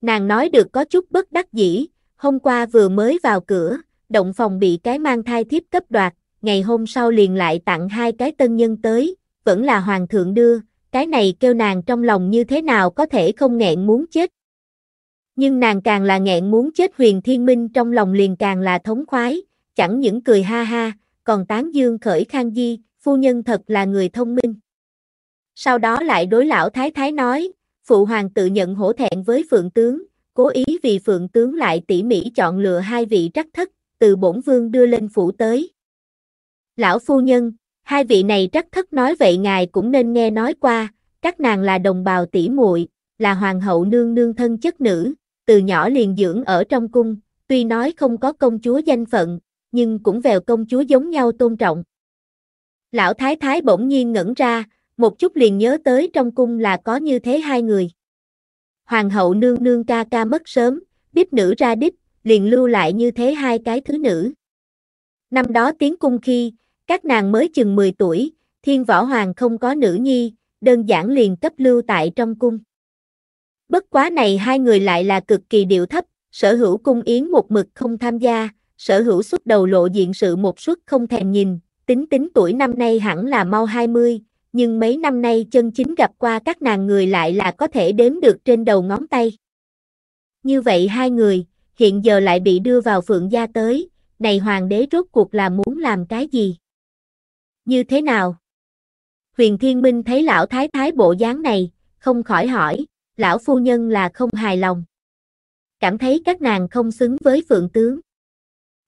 Nàng nói được có chút bất đắc dĩ, hôm qua vừa mới vào cửa, động phòng bị cái mang thai thiếp cấp đoạt, ngày hôm sau liền lại tặng hai cái tân nhân tới, vẫn là hoàng thượng đưa, cái này kêu nàng trong lòng như thế nào có thể không nghẹn muốn chết. Nhưng nàng càng là nghẹn muốn chết huyền thiên minh trong lòng liền càng là thống khoái, chẳng những cười ha ha, còn tán dương khởi khang di, phu nhân thật là người thông minh. Sau đó lại đối lão thái thái nói, phụ hoàng tự nhận hổ thẹn với phượng tướng, cố ý vì phượng tướng lại tỉ mỉ chọn lựa hai vị trắc thất, từ bổn vương đưa lên phủ tới. Lão phu nhân, hai vị này trắc thất nói vậy ngài cũng nên nghe nói qua, các nàng là đồng bào tỷ muội, là hoàng hậu nương nương thân chất nữ, từ nhỏ liền dưỡng ở trong cung, tuy nói không có công chúa danh phận, nhưng cũng vèo công chúa giống nhau tôn trọng. Lão thái thái bỗng nhiên ngẩn ra, một chút liền nhớ tới trong cung là có như thế hai người. Hoàng hậu nương nương ca ca mất sớm, biết nữ ra đích, liền lưu lại như thế hai cái thứ nữ. Năm đó tiến cung khi, các nàng mới chừng 10 tuổi, thiên võ hoàng không có nữ nhi, đơn giản liền cấp lưu tại trong cung. Bất quá này hai người lại là cực kỳ điệu thấp, sở hữu cung yến một mực không tham gia, sở hữu xuất đầu lộ diện sự một suất không thèm nhìn, tính tính tuổi năm nay hẳn là mau 20, nhưng mấy năm nay chân chính gặp qua các nàng người lại là có thể đếm được trên đầu ngón tay. Như vậy hai người, hiện giờ lại bị đưa vào phượng gia tới, này hoàng đế rốt cuộc là muốn làm cái gì? Như thế nào? Huyền Thiên Minh thấy lão thái thái bộ dáng này, không khỏi hỏi, lão phu nhân là không hài lòng. Cảm thấy các nàng không xứng với phượng tướng.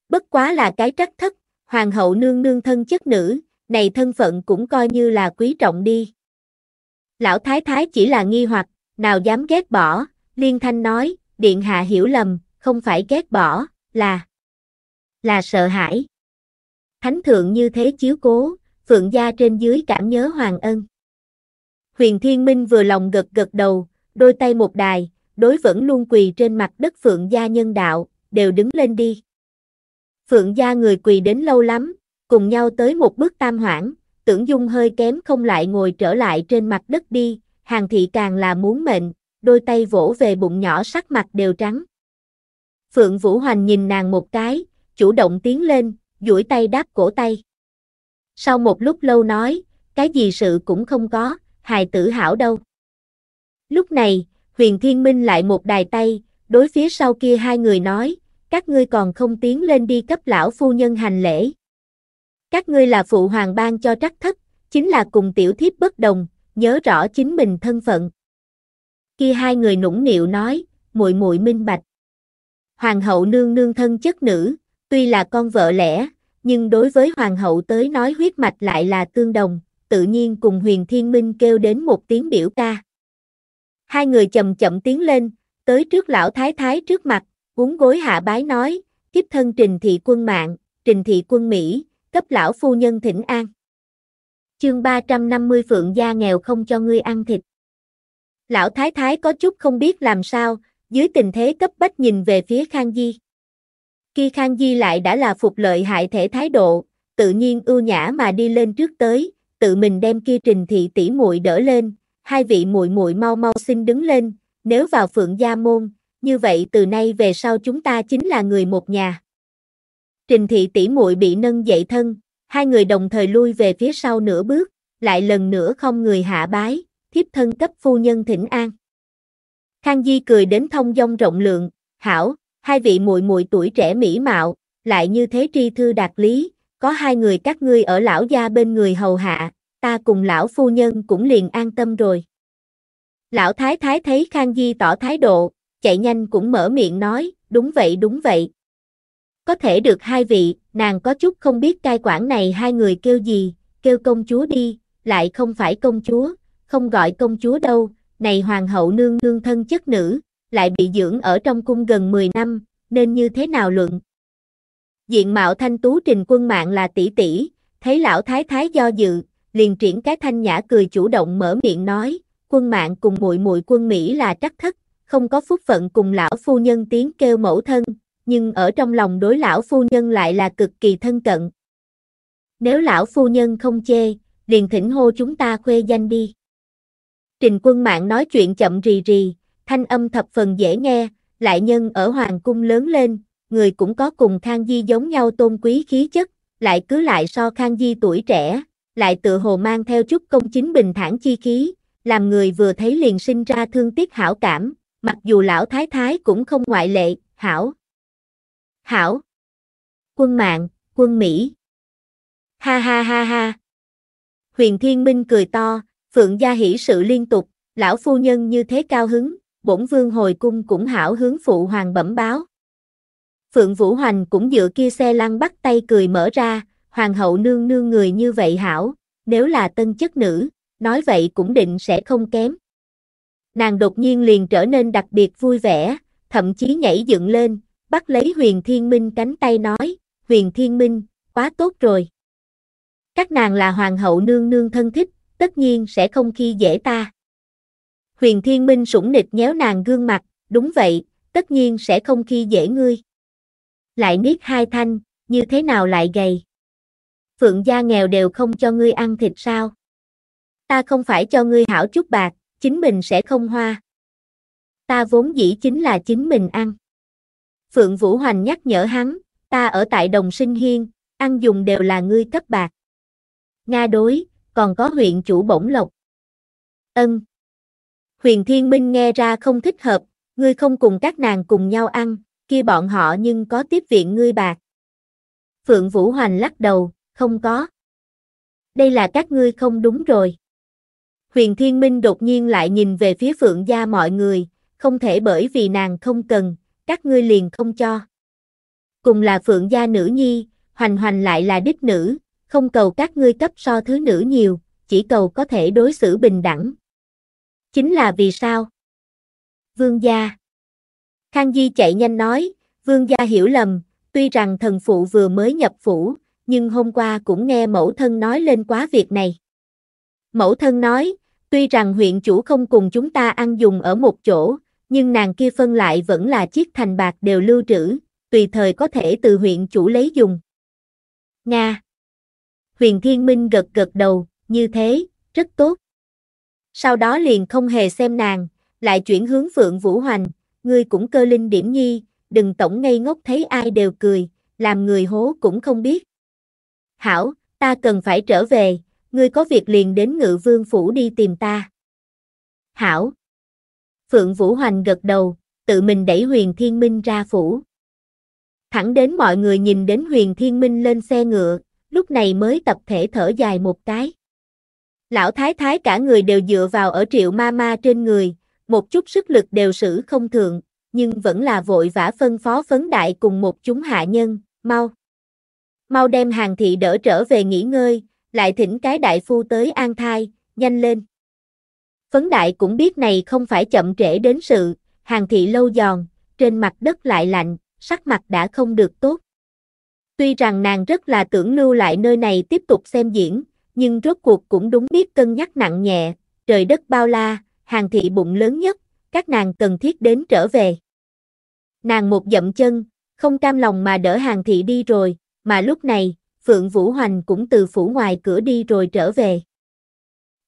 Bất quá là cái trắc thất, hoàng hậu nương nương thân chất nữ, này thân phận cũng coi như là quý trọng đi. Lão thái thái chỉ là nghi hoặc, nào dám ghét bỏ, liên thanh nói, điện hạ hiểu lầm, không phải ghét bỏ, là, là sợ hãi. Thánh thượng như thế chiếu cố, phượng gia trên dưới cảm nhớ hoàng ân. Huyền Thiên Minh vừa lòng gật gật đầu, đôi tay một đài, đối vẫn luôn quỳ trên mặt đất Phượng gia nhân đạo, đều đứng lên đi. Phượng gia người quỳ đến lâu lắm, cùng nhau tới một bước tam hoảng, tưởng dung hơi kém không lại ngồi trở lại trên mặt đất đi, hàng thị càng là muốn mệnh, đôi tay vỗ về bụng nhỏ sắc mặt đều trắng. Phượng Vũ Hoành nhìn nàng một cái, chủ động tiến lên, duỗi tay đáp cổ tay. Sau một lúc lâu nói, cái gì sự cũng không có, hài tử hảo đâu. Lúc này, huyền thiên minh lại một đài tay, đối phía sau kia hai người nói, các ngươi còn không tiến lên đi cấp lão phu nhân hành lễ. Các ngươi là phụ hoàng ban cho trắc thất, chính là cùng tiểu thiếp bất đồng, nhớ rõ chính mình thân phận. Kia hai người nũng nịu nói, muội muội minh bạch. Hoàng hậu nương nương thân chất nữ, tuy là con vợ lẽ, nhưng đối với hoàng hậu tới nói huyết mạch lại là tương đồng, tự nhiên cùng huyền thiên minh kêu đến một tiếng biểu ca. Hai người chậm chậm tiến lên, tới trước lão thái thái trước mặt, uống gối hạ bái nói, tiếp thân trình thị quân mạng, trình thị quân Mỹ, cấp lão phu nhân thỉnh an. Chương 350 Phượng gia nghèo không cho ngươi ăn thịt. Lão thái thái có chút không biết làm sao, dưới tình thế cấp bách nhìn về phía Khang Di. Khi Khang Di lại đã là phục lợi hại thể thái độ, tự nhiên ưu nhã mà đi lên trước tới, tự mình đem kia trình thị tỷ muội đỡ lên, hai vị muội muội mau mau xin đứng lên, nếu vào Phượng Gia Môn, như vậy từ nay về sau chúng ta chính là người một nhà. Trình thị tỷ muội bị nâng dậy thân, hai người đồng thời lui về phía sau nửa bước, lại lần nữa không người hạ bái, thiếp thân cấp phu nhân thỉnh an. Khang Di cười đến thông dong rộng lượng, hảo, hai vị muội muội tuổi trẻ mỹ mạo, lại như thế tri thư đạt lý, có hai người các ngươi ở lão gia bên người hầu hạ, ta cùng lão phu nhân cũng liền an tâm rồi. Lão thái thái thấy Khang Di tỏ thái độ, chạy nhanh cũng mở miệng nói, đúng vậy đúng vậy. Có thể được hai vị, nàng có chút không biết cai quản này hai người kêu gì, kêu công chúa đi, lại không phải công chúa, không gọi công chúa đâu, này hoàng hậu nương nương thân chất nữ, lại bị dưỡng ở trong cung gần 10 năm, nên như thế nào luận? Diện mạo thanh tú trình quân mạng là tỷ tỷ, thấy lão thái thái do dự, liền triển cái thanh nhã cười chủ động mở miệng nói, quân mạng cùng muội muội quân Mỹ là trắc thất, không có phúc phận cùng lão phu nhân tiếng kêu mẫu thân, nhưng ở trong lòng đối lão phu nhân lại là cực kỳ thân cận. Nếu lão phu nhân không chê, liền thỉnh hô chúng ta khuê danh đi. Trình quân mạng nói chuyện chậm rì rì, thanh âm thập phần dễ nghe, lại nhân ở hoàng cung lớn lên, người cũng có cùng Khang Di giống nhau tôn quý khí chất, lại cứ lại so Khang Di tuổi trẻ, lại tựa hồ mang theo chút công chính bình thản chi khí, làm người vừa thấy liền sinh ra thương tiếc hảo cảm, mặc dù lão thái thái cũng không ngoại lệ, hảo. Hảo. Quân mạng, quân Mỹ. Ha ha ha ha. Huyền Thiên Minh cười to, Phượng Gia hỷ sự liên tục, lão phu nhân như thế cao hứng, bổn vương hồi cung cũng hảo hướng phụ hoàng bẩm báo. Phượng Vũ Hoành cũng dựa kia xe lăn bắt tay cười mở ra, hoàng hậu nương nương người như vậy hảo, nếu là tân chất nữ, nói vậy cũng định sẽ không kém. Nàng đột nhiên liền trở nên đặc biệt vui vẻ, thậm chí nhảy dựng lên, bắt lấy huyền thiên minh cánh tay nói, huyền thiên minh, quá tốt rồi. Các nàng là hoàng hậu nương nương thân thích, tất nhiên sẽ không khi dễ ta. Huyền thiên minh sủng nịch nhéo nàng gương mặt, đúng vậy, tất nhiên sẽ không khi dễ ngươi. Lại niết hai thanh, như thế nào lại gầy phượng gia nghèo đều không cho ngươi ăn thịt sao? Ta không phải cho ngươi hảo chút bạc, chính mình sẽ không hoa. Ta vốn dĩ chính là chính mình ăn. Phượng Vũ Hoành nhắc nhở hắn, ta ở tại Đồng Sinh Hiên, ăn dùng đều là ngươi cấp bạc. Nga đối, còn có huyện chủ bổng lộc. Ân. Huyền Thiên Minh nghe ra không thích hợp, ngươi không cùng các nàng cùng nhau ăn, kia bọn họ nhưng có tiếp viện ngươi bạc. Phượng Vũ Hoành lắc đầu, không có. Đây là các ngươi không đúng rồi. Huyền Thiên Minh đột nhiên lại nhìn về phía Phượng gia mọi người, không thể bởi vì nàng không cần, các ngươi liền không cho. Cùng là Phượng gia nữ nhi, Hoành Hoành lại là đích nữ, không cầu các ngươi cấp so thứ nữ nhiều, chỉ cầu có thể đối xử bình đẳng. Chính là vì sao? Vương gia. Khang Di chạy nhanh nói, Vương gia hiểu lầm, tuy rằng thần phụ vừa mới nhập phủ, nhưng hôm qua cũng nghe mẫu thân nói lên quá việc này. Mẫu thân nói, tuy rằng huyện chủ không cùng chúng ta ăn dùng ở một chỗ, nhưng nàng kia phân lại vẫn là chiếc thành bạc đều lưu trữ, tùy thời có thể từ huyện chủ lấy dùng. Nga Huyền Thiên Minh gật gật đầu, như thế, rất tốt. Sau đó liền không hề xem nàng, lại chuyển hướng Phượng Vũ Hoành, ngươi cũng cơ linh điểm nhi, đừng tổng ngây ngốc thấy ai đều cười, làm người hố cũng không biết hảo, ta cần phải trở về, ngươi có việc liền đến ngự vương phủ đi tìm ta. Hảo. Phượng Vũ Hoành gật đầu, tự mình đẩy huyền thiên minh ra phủ. Thẳng đến mọi người nhìn đến huyền thiên minh lên xe ngựa, lúc này mới tập thể thở dài một cái. Lão thái thái cả người đều dựa vào ở triệu ma ma trên người, một chút sức lực đều sử không thường, nhưng vẫn là vội vã phân phó phấn đại cùng một chúng hạ nhân, mau mau đem hàng thị đỡ trở về nghỉ ngơi, lại thỉnh cái đại phu tới an thai, nhanh lên. Phấn đại cũng biết này không phải chậm trễ đến sự, hàng thị lâu giòn, trên mặt đất lại lạnh, sắc mặt đã không được tốt. Tuy rằng nàng rất là tưởng lưu lại nơi này tiếp tục xem diễn, nhưng rốt cuộc cũng đúng biết cân nhắc nặng nhẹ, trời đất bao la, hàng thị bụng lớn nhất, các nàng cần thiết đến trở về. Nàng một dậm chân, không cam lòng mà đỡ hàng thị đi rồi, mà lúc này, Phượng Vũ Hoành cũng từ phủ ngoài cửa đi rồi trở về.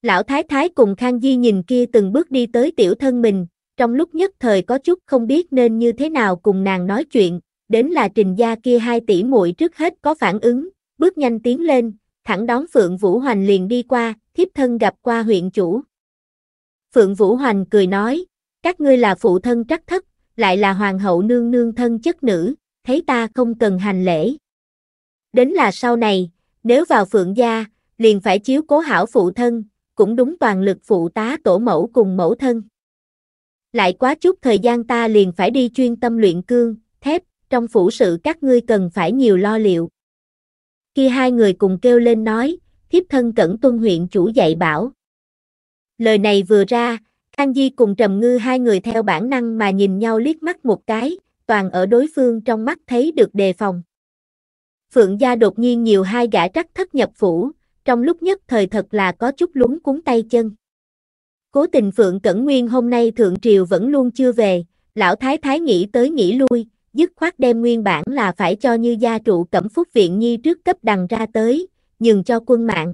Lão Thái Thái cùng Khang Di nhìn kia từng bước đi tới tiểu thân mình, trong lúc nhất thời có chút không biết nên như thế nào cùng nàng nói chuyện, đến là trình gia kia hai tỷ muội trước hết có phản ứng, bước nhanh tiến lên, thẳng đón Phượng Vũ Hoành liền đi qua, thiếp thân gặp qua huyện chủ. Phượng Vũ Hoành cười nói, các ngươi là phụ thân trắc thất, lại là hoàng hậu nương nương thân chất nữ, thấy ta không cần hành lễ, Đến là sau này, nếu vào phượng gia, liền phải chiếu cố hảo phụ thân, cũng đúng toàn lực phụ tá tổ mẫu cùng mẫu thân. Lại quá chút thời gian ta liền phải đi chuyên tâm luyện cương, thép, trong phủ sự các ngươi cần phải nhiều lo liệu. Khi hai người cùng kêu lên nói, thiếp thân cẩn tuân huyện chủ dạy bảo. Lời này vừa ra, Khang Di cùng Trầm Ngư hai người theo bản năng mà nhìn nhau liếc mắt một cái, toàn ở đối phương trong mắt thấy được đề phòng. Phượng gia đột nhiên nhiều hai gã trắc thất nhập phủ, trong lúc nhất thời thật là có chút lúng cuốn tay chân. Cố tình Phượng Cẩn Nguyên hôm nay Thượng Triều vẫn luôn chưa về, lão thái thái nghĩ tới nghĩ lui, dứt khoát đem nguyên bản là phải cho như gia trụ cẩm phúc viện nhi trước cấp đằng ra tới, nhường cho quân mạng.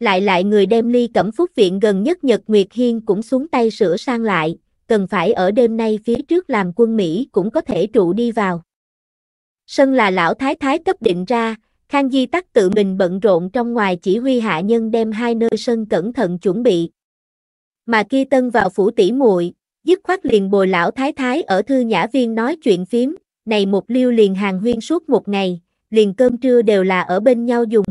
Lại lại người đem ly cẩm phúc viện gần nhất Nhật Nguyệt Hiên cũng xuống tay sửa sang lại, cần phải ở đêm nay phía trước làm quân Mỹ cũng có thể trụ đi vào. Sân là lão thái thái cấp định ra, Khang Di Tắc tự mình bận rộn trong ngoài chỉ huy hạ nhân đem hai nơi sân cẩn thận chuẩn bị. Mà kia tân vào phủ tỷ muội, dứt khoát liền bồi lão thái thái ở thư nhã viên nói chuyện phím, này một liêu liền hàng huyên suốt một ngày, liền cơm trưa đều là ở bên nhau dùng.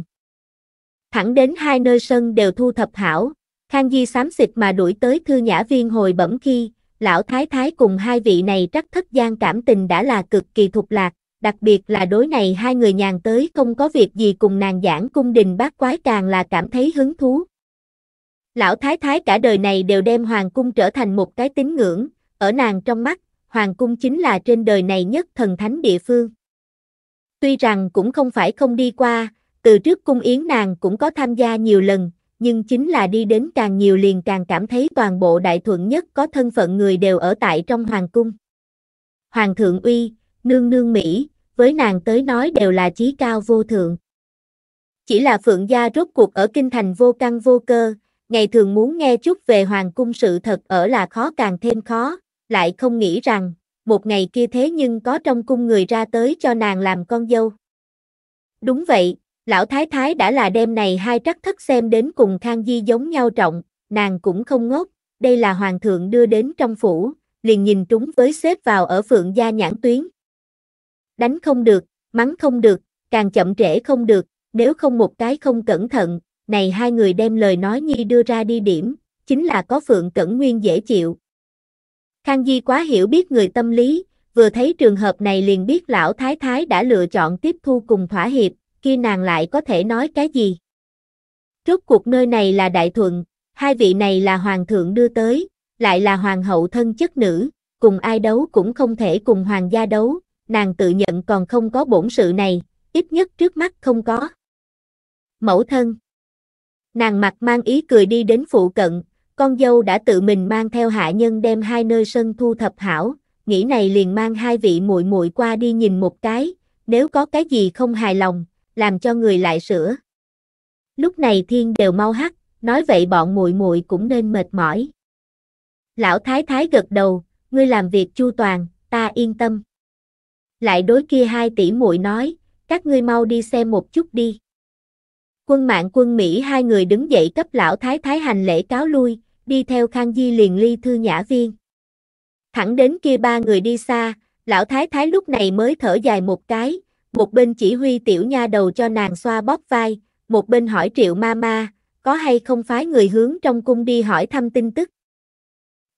Thẳng đến hai nơi sân đều thu thập hảo, Khang Di xám xịt mà đuổi tới thư nhã viên hồi bẩm khi, lão thái thái cùng hai vị này trắc thất gian cảm tình đã là cực kỳ thục lạc, đặc biệt là đối này hai người nhàn tới không có việc gì cùng nàng giảng cung đình bát quái càng là cảm thấy hứng thú. Lão thái thái cả đời này đều đem hoàng cung trở thành một cái tín ngưỡng, ở nàng trong mắt, hoàng cung chính là trên đời này nhất thần thánh địa phương. Tuy rằng cũng không phải không đi qua, từ trước cung yến nàng cũng có tham gia nhiều lần, nhưng chính là đi đến càng nhiều liền càng cảm thấy toàn bộ đại thuận nhất có thân phận người đều ở tại trong hoàng cung. Hoàng thượng uy, nương nương Mỹ, với nàng tới nói đều là chí cao vô thượng. Chỉ là Phượng Gia rốt cuộc ở kinh thành vô căn vô cơ, ngày thường muốn nghe chút về hoàng cung sự thật ở là khó càng thêm khó, lại không nghĩ rằng, một ngày kia thế nhưng có trong cung người ra tới cho nàng làm con dâu. Đúng vậy, lão thái thái đã là đêm này hai trắc thất xem đến cùng Khang Di giống nhau trọng, nàng cũng không ngốc, đây là hoàng thượng đưa đến trong phủ, liền nhìn trúng với xếp vào ở Phượng Gia nhãn tuyến đánh không được, mắng không được, càng chậm trễ không được, nếu không một cái không cẩn thận, này hai người đem lời nói Nhi đưa ra đi điểm, chính là có Phượng Cẩn Nguyên dễ chịu. Khang Di quá hiểu biết người tâm lý, vừa thấy trường hợp này liền biết lão thái thái đã lựa chọn tiếp thu cùng thỏa hiệp, kia nàng lại có thể nói cái gì. Rốt cuộc nơi này là đại thuận, hai vị này là hoàng thượng đưa tới, lại là hoàng hậu thân chất nữ, cùng ai đấu cũng không thể cùng hoàng gia đấu, nàng tự nhận còn không có bổn sự này, ít nhất trước mắt không có. Mẫu thân Nàng mặt mang ý cười đi đến phụ cận, con dâu đã tự mình mang theo hạ nhân đem hai nơi sân thu thập hảo, nghĩ này liền mang hai vị muội muội qua đi nhìn một cái, nếu có cái gì không hài lòng, làm cho người lại sửa. Lúc này thiên đều mau hắt, nói vậy bọn muội muội cũng nên mệt mỏi. Lão thái thái gật đầu, ngươi làm việc chu toàn, ta yên tâm lại đối kia hai tỷ muội nói, các ngươi mau đi xem một chút đi. Quân mạng quân Mỹ hai người đứng dậy cấp lão thái thái hành lễ cáo lui, đi theo Khang Di liền ly thư nhã viên. Thẳng đến kia ba người đi xa, lão thái thái lúc này mới thở dài một cái, một bên chỉ huy tiểu nha đầu cho nàng xoa bóp vai, một bên hỏi triệu ma ma, có hay không phái người hướng trong cung đi hỏi thăm tin tức.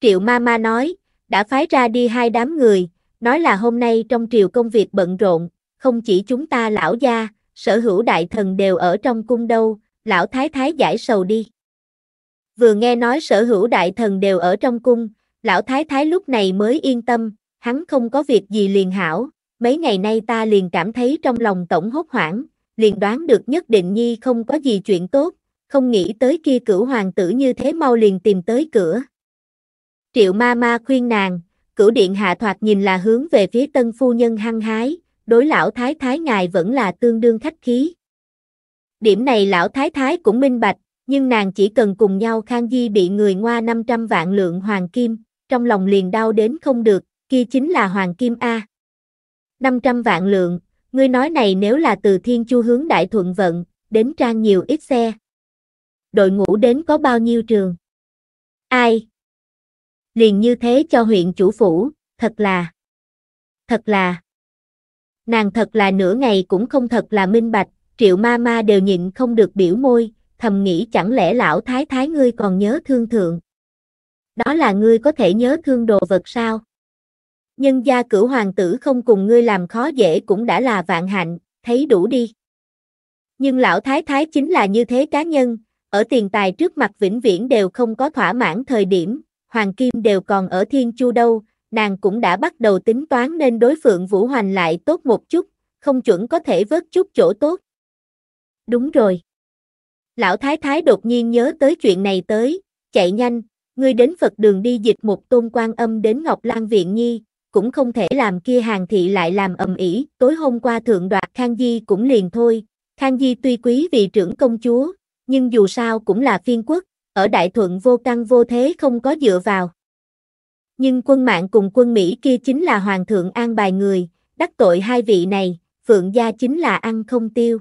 Triệu ma ma nói, đã phái ra đi hai đám người, nói là hôm nay trong triều công việc bận rộn, không chỉ chúng ta lão gia, sở hữu đại thần đều ở trong cung đâu, lão thái thái giải sầu đi. Vừa nghe nói sở hữu đại thần đều ở trong cung, lão thái thái lúc này mới yên tâm, hắn không có việc gì liền hảo, mấy ngày nay ta liền cảm thấy trong lòng tổng hốt hoảng, liền đoán được nhất định nhi không có gì chuyện tốt, không nghĩ tới kia cửu hoàng tử như thế mau liền tìm tới cửa. Triệu ma ma khuyên nàng, cửu điện hạ thoạt nhìn là hướng về phía tân phu nhân hăng hái, đối lão thái thái ngài vẫn là tương đương khách khí. Điểm này lão thái thái cũng minh bạch, nhưng nàng chỉ cần cùng nhau Khang Di bị người ngoa 500 vạn lượng hoàng kim, trong lòng liền đau đến không được, kia chính là hoàng kim A. 500 vạn lượng, ngươi nói này nếu là từ Thiên Chu hướng Đại Thuận vận, đến trang nhiều ít xe. Đội ngũ đến có bao nhiêu trường? Ai? liền như thế cho huyện chủ phủ, thật là, thật là, nàng thật là nửa ngày cũng không thật là minh bạch, triệu ma ma đều nhịn không được biểu môi, thầm nghĩ chẳng lẽ lão thái thái ngươi còn nhớ thương thượng. Đó là ngươi có thể nhớ thương đồ vật sao? Nhân gia cửu hoàng tử không cùng ngươi làm khó dễ cũng đã là vạn hạnh, thấy đủ đi. Nhưng lão thái thái chính là như thế cá nhân, ở tiền tài trước mặt vĩnh viễn đều không có thỏa mãn thời điểm, Hoàng Kim đều còn ở Thiên Chu đâu, nàng cũng đã bắt đầu tính toán nên đối Phượng Vũ Hoành lại tốt một chút, không chuẩn có thể vớt chút chỗ tốt. Đúng rồi. Lão Thái Thái đột nhiên nhớ tới chuyện này tới, chạy nhanh, ngươi đến Phật đường đi dịch một tôn quan âm đến Ngọc Lan Viện Nhi, cũng không thể làm kia hàng thị lại làm ầm ĩ. tối hôm qua thượng đoạt Khang Di cũng liền thôi, Khang Di tuy quý vì trưởng công chúa, nhưng dù sao cũng là phiên quốc, ở Đại Thuận vô căn vô thế không có dựa vào. Nhưng quân mạng cùng quân Mỹ kia chính là Hoàng thượng an bài người, đắc tội hai vị này, Phượng gia chính là ăn không tiêu.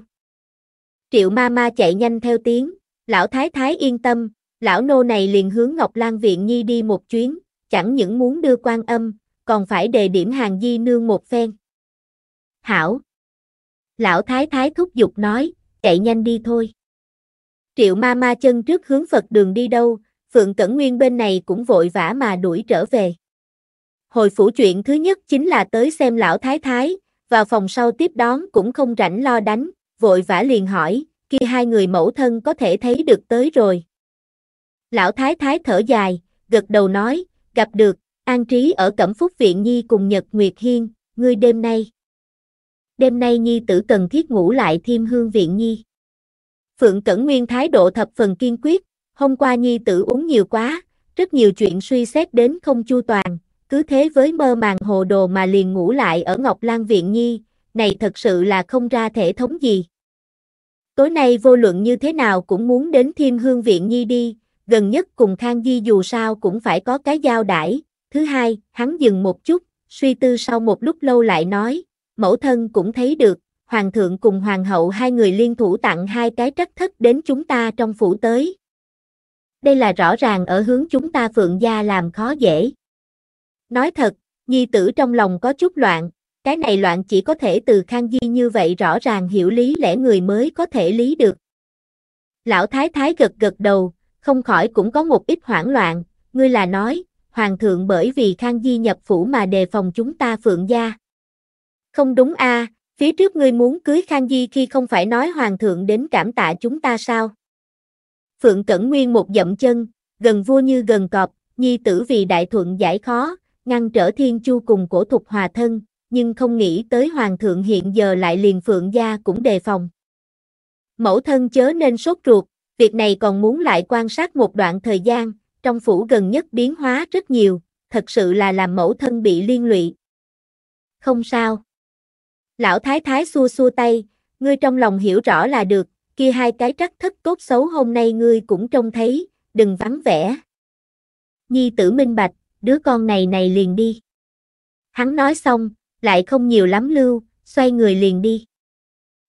Triệu ma ma chạy nhanh theo tiếng, lão thái thái yên tâm, lão nô này liền hướng Ngọc Lan Viện Nhi đi một chuyến, chẳng những muốn đưa quan âm, còn phải đề điểm hàng di nương một phen. Hảo! Lão thái thái thúc giục nói, chạy nhanh đi thôi. Triệu ma ma chân trước hướng Phật đường đi đâu, Phượng Cẩn Nguyên bên này cũng vội vã mà đuổi trở về. Hồi phủ chuyện thứ nhất chính là tới xem lão thái thái, vào phòng sau tiếp đón cũng không rảnh lo đánh, vội vã liền hỏi, kia hai người mẫu thân có thể thấy được tới rồi. Lão thái thái thở dài, gật đầu nói, gặp được, an trí ở Cẩm Phúc Viện Nhi cùng Nhật Nguyệt Hiên, ngươi đêm nay. Đêm nay Nhi tử cần thiết ngủ lại thiêm hương viện Nhi. Phượng Cẩn Nguyên thái độ thập phần kiên quyết, hôm qua nhi tử uống nhiều quá, rất nhiều chuyện suy xét đến không chu toàn, cứ thế với mơ màng hồ đồ mà liền ngủ lại ở Ngọc Lan Viện Nhi, này thật sự là không ra thể thống gì. Tối nay vô luận như thế nào cũng muốn đến Thiêm Hương Viện Nhi đi, gần nhất cùng Khang Di dù sao cũng phải có cái giao đãi. Thứ hai, hắn dừng một chút, suy tư sau một lúc lâu lại nói, mẫu thân cũng thấy được, hoàng thượng cùng hoàng hậu hai người liên thủ tặng hai cái trắc thất đến chúng ta trong phủ tới. Đây là rõ ràng ở hướng chúng ta phượng gia làm khó dễ. Nói thật, nhi tử trong lòng có chút loạn, cái này loạn chỉ có thể từ khang di như vậy rõ ràng hiểu lý lẽ người mới có thể lý được. Lão thái thái gật gật đầu, không khỏi cũng có một ít hoảng loạn, ngươi là nói, hoàng thượng bởi vì khang di nhập phủ mà đề phòng chúng ta phượng gia. Không đúng a, à, Phía trước ngươi muốn cưới Khang Di khi không phải nói hoàng thượng đến cảm tạ chúng ta sao? Phượng Cẩn Nguyên một dậm chân, gần vua như gần cọp, nhi tử vì đại thuận giải khó, ngăn trở thiên chu cùng cổ thục hòa thân, nhưng không nghĩ tới hoàng thượng hiện giờ lại liền phượng gia cũng đề phòng. Mẫu thân chớ nên sốt ruột, việc này còn muốn lại quan sát một đoạn thời gian, trong phủ gần nhất biến hóa rất nhiều, thật sự là làm mẫu thân bị liên lụy. Không sao. Lão thái thái xua xua tay, ngươi trong lòng hiểu rõ là được, kia hai cái trắc thất cốt xấu hôm nay ngươi cũng trông thấy, đừng vắng vẻ. Nhi tử minh bạch, đứa con này này liền đi. Hắn nói xong, lại không nhiều lắm lưu, xoay người liền đi.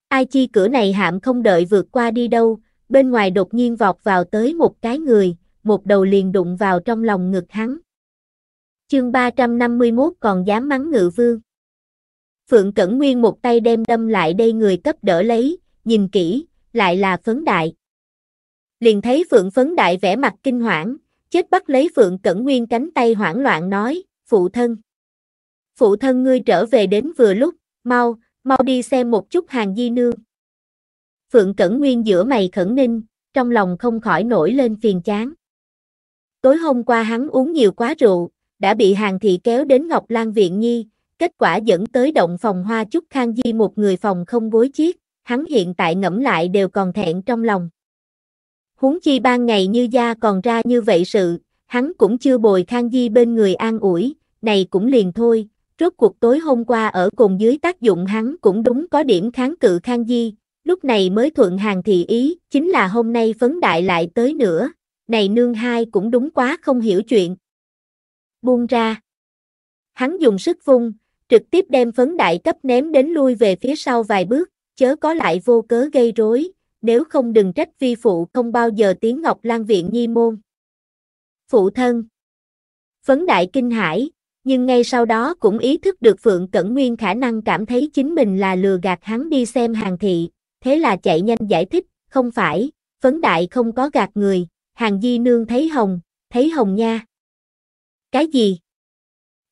Ai chi cửa này hạm không đợi vượt qua đi đâu, bên ngoài đột nhiên vọt vào tới một cái người, một đầu liền đụng vào trong lòng ngực hắn. Chương 351 còn dám mắng ngự vương. Phượng Cẩn Nguyên một tay đem đâm lại đây người cấp đỡ lấy, nhìn kỹ, lại là phấn đại. Liền thấy Phượng phấn đại vẻ mặt kinh hoảng, chết bắt lấy Phượng Cẩn Nguyên cánh tay hoảng loạn nói, phụ thân. Phụ thân ngươi trở về đến vừa lúc, mau, mau đi xem một chút hàng di nương. Phượng Cẩn Nguyên giữa mày khẩn ninh, trong lòng không khỏi nổi lên phiền chán. Tối hôm qua hắn uống nhiều quá rượu, đã bị hàng thị kéo đến Ngọc Lan Viện Nhi, Kết quả dẫn tới động phòng hoa chúc Khang Di một người phòng không gối chiếc, hắn hiện tại ngẫm lại đều còn thẹn trong lòng. Huống chi ban ngày như gia còn ra như vậy sự, hắn cũng chưa bồi Khang Di bên người an ủi, này cũng liền thôi, rốt cuộc tối hôm qua ở cùng dưới tác dụng hắn cũng đúng có điểm kháng cự Khang Di, lúc này mới thuận hàng thị ý, chính là hôm nay phấn đại lại tới nữa, này nương hai cũng đúng quá không hiểu chuyện. Buông ra. Hắn dùng sức vung, trực tiếp đem phấn đại cấp ném đến lui về phía sau vài bước, chớ có lại vô cớ gây rối, nếu không đừng trách vi phụ không bao giờ tiếng Ngọc Lan viện nhi môn. Phụ thân Phấn đại kinh hãi, nhưng ngay sau đó cũng ý thức được Phượng Cẩn Nguyên khả năng cảm thấy chính mình là lừa gạt hắn đi xem hàng thị, thế là chạy nhanh giải thích, không phải, phấn đại không có gạt người, hàng di nương thấy hồng, thấy hồng nha. Cái gì?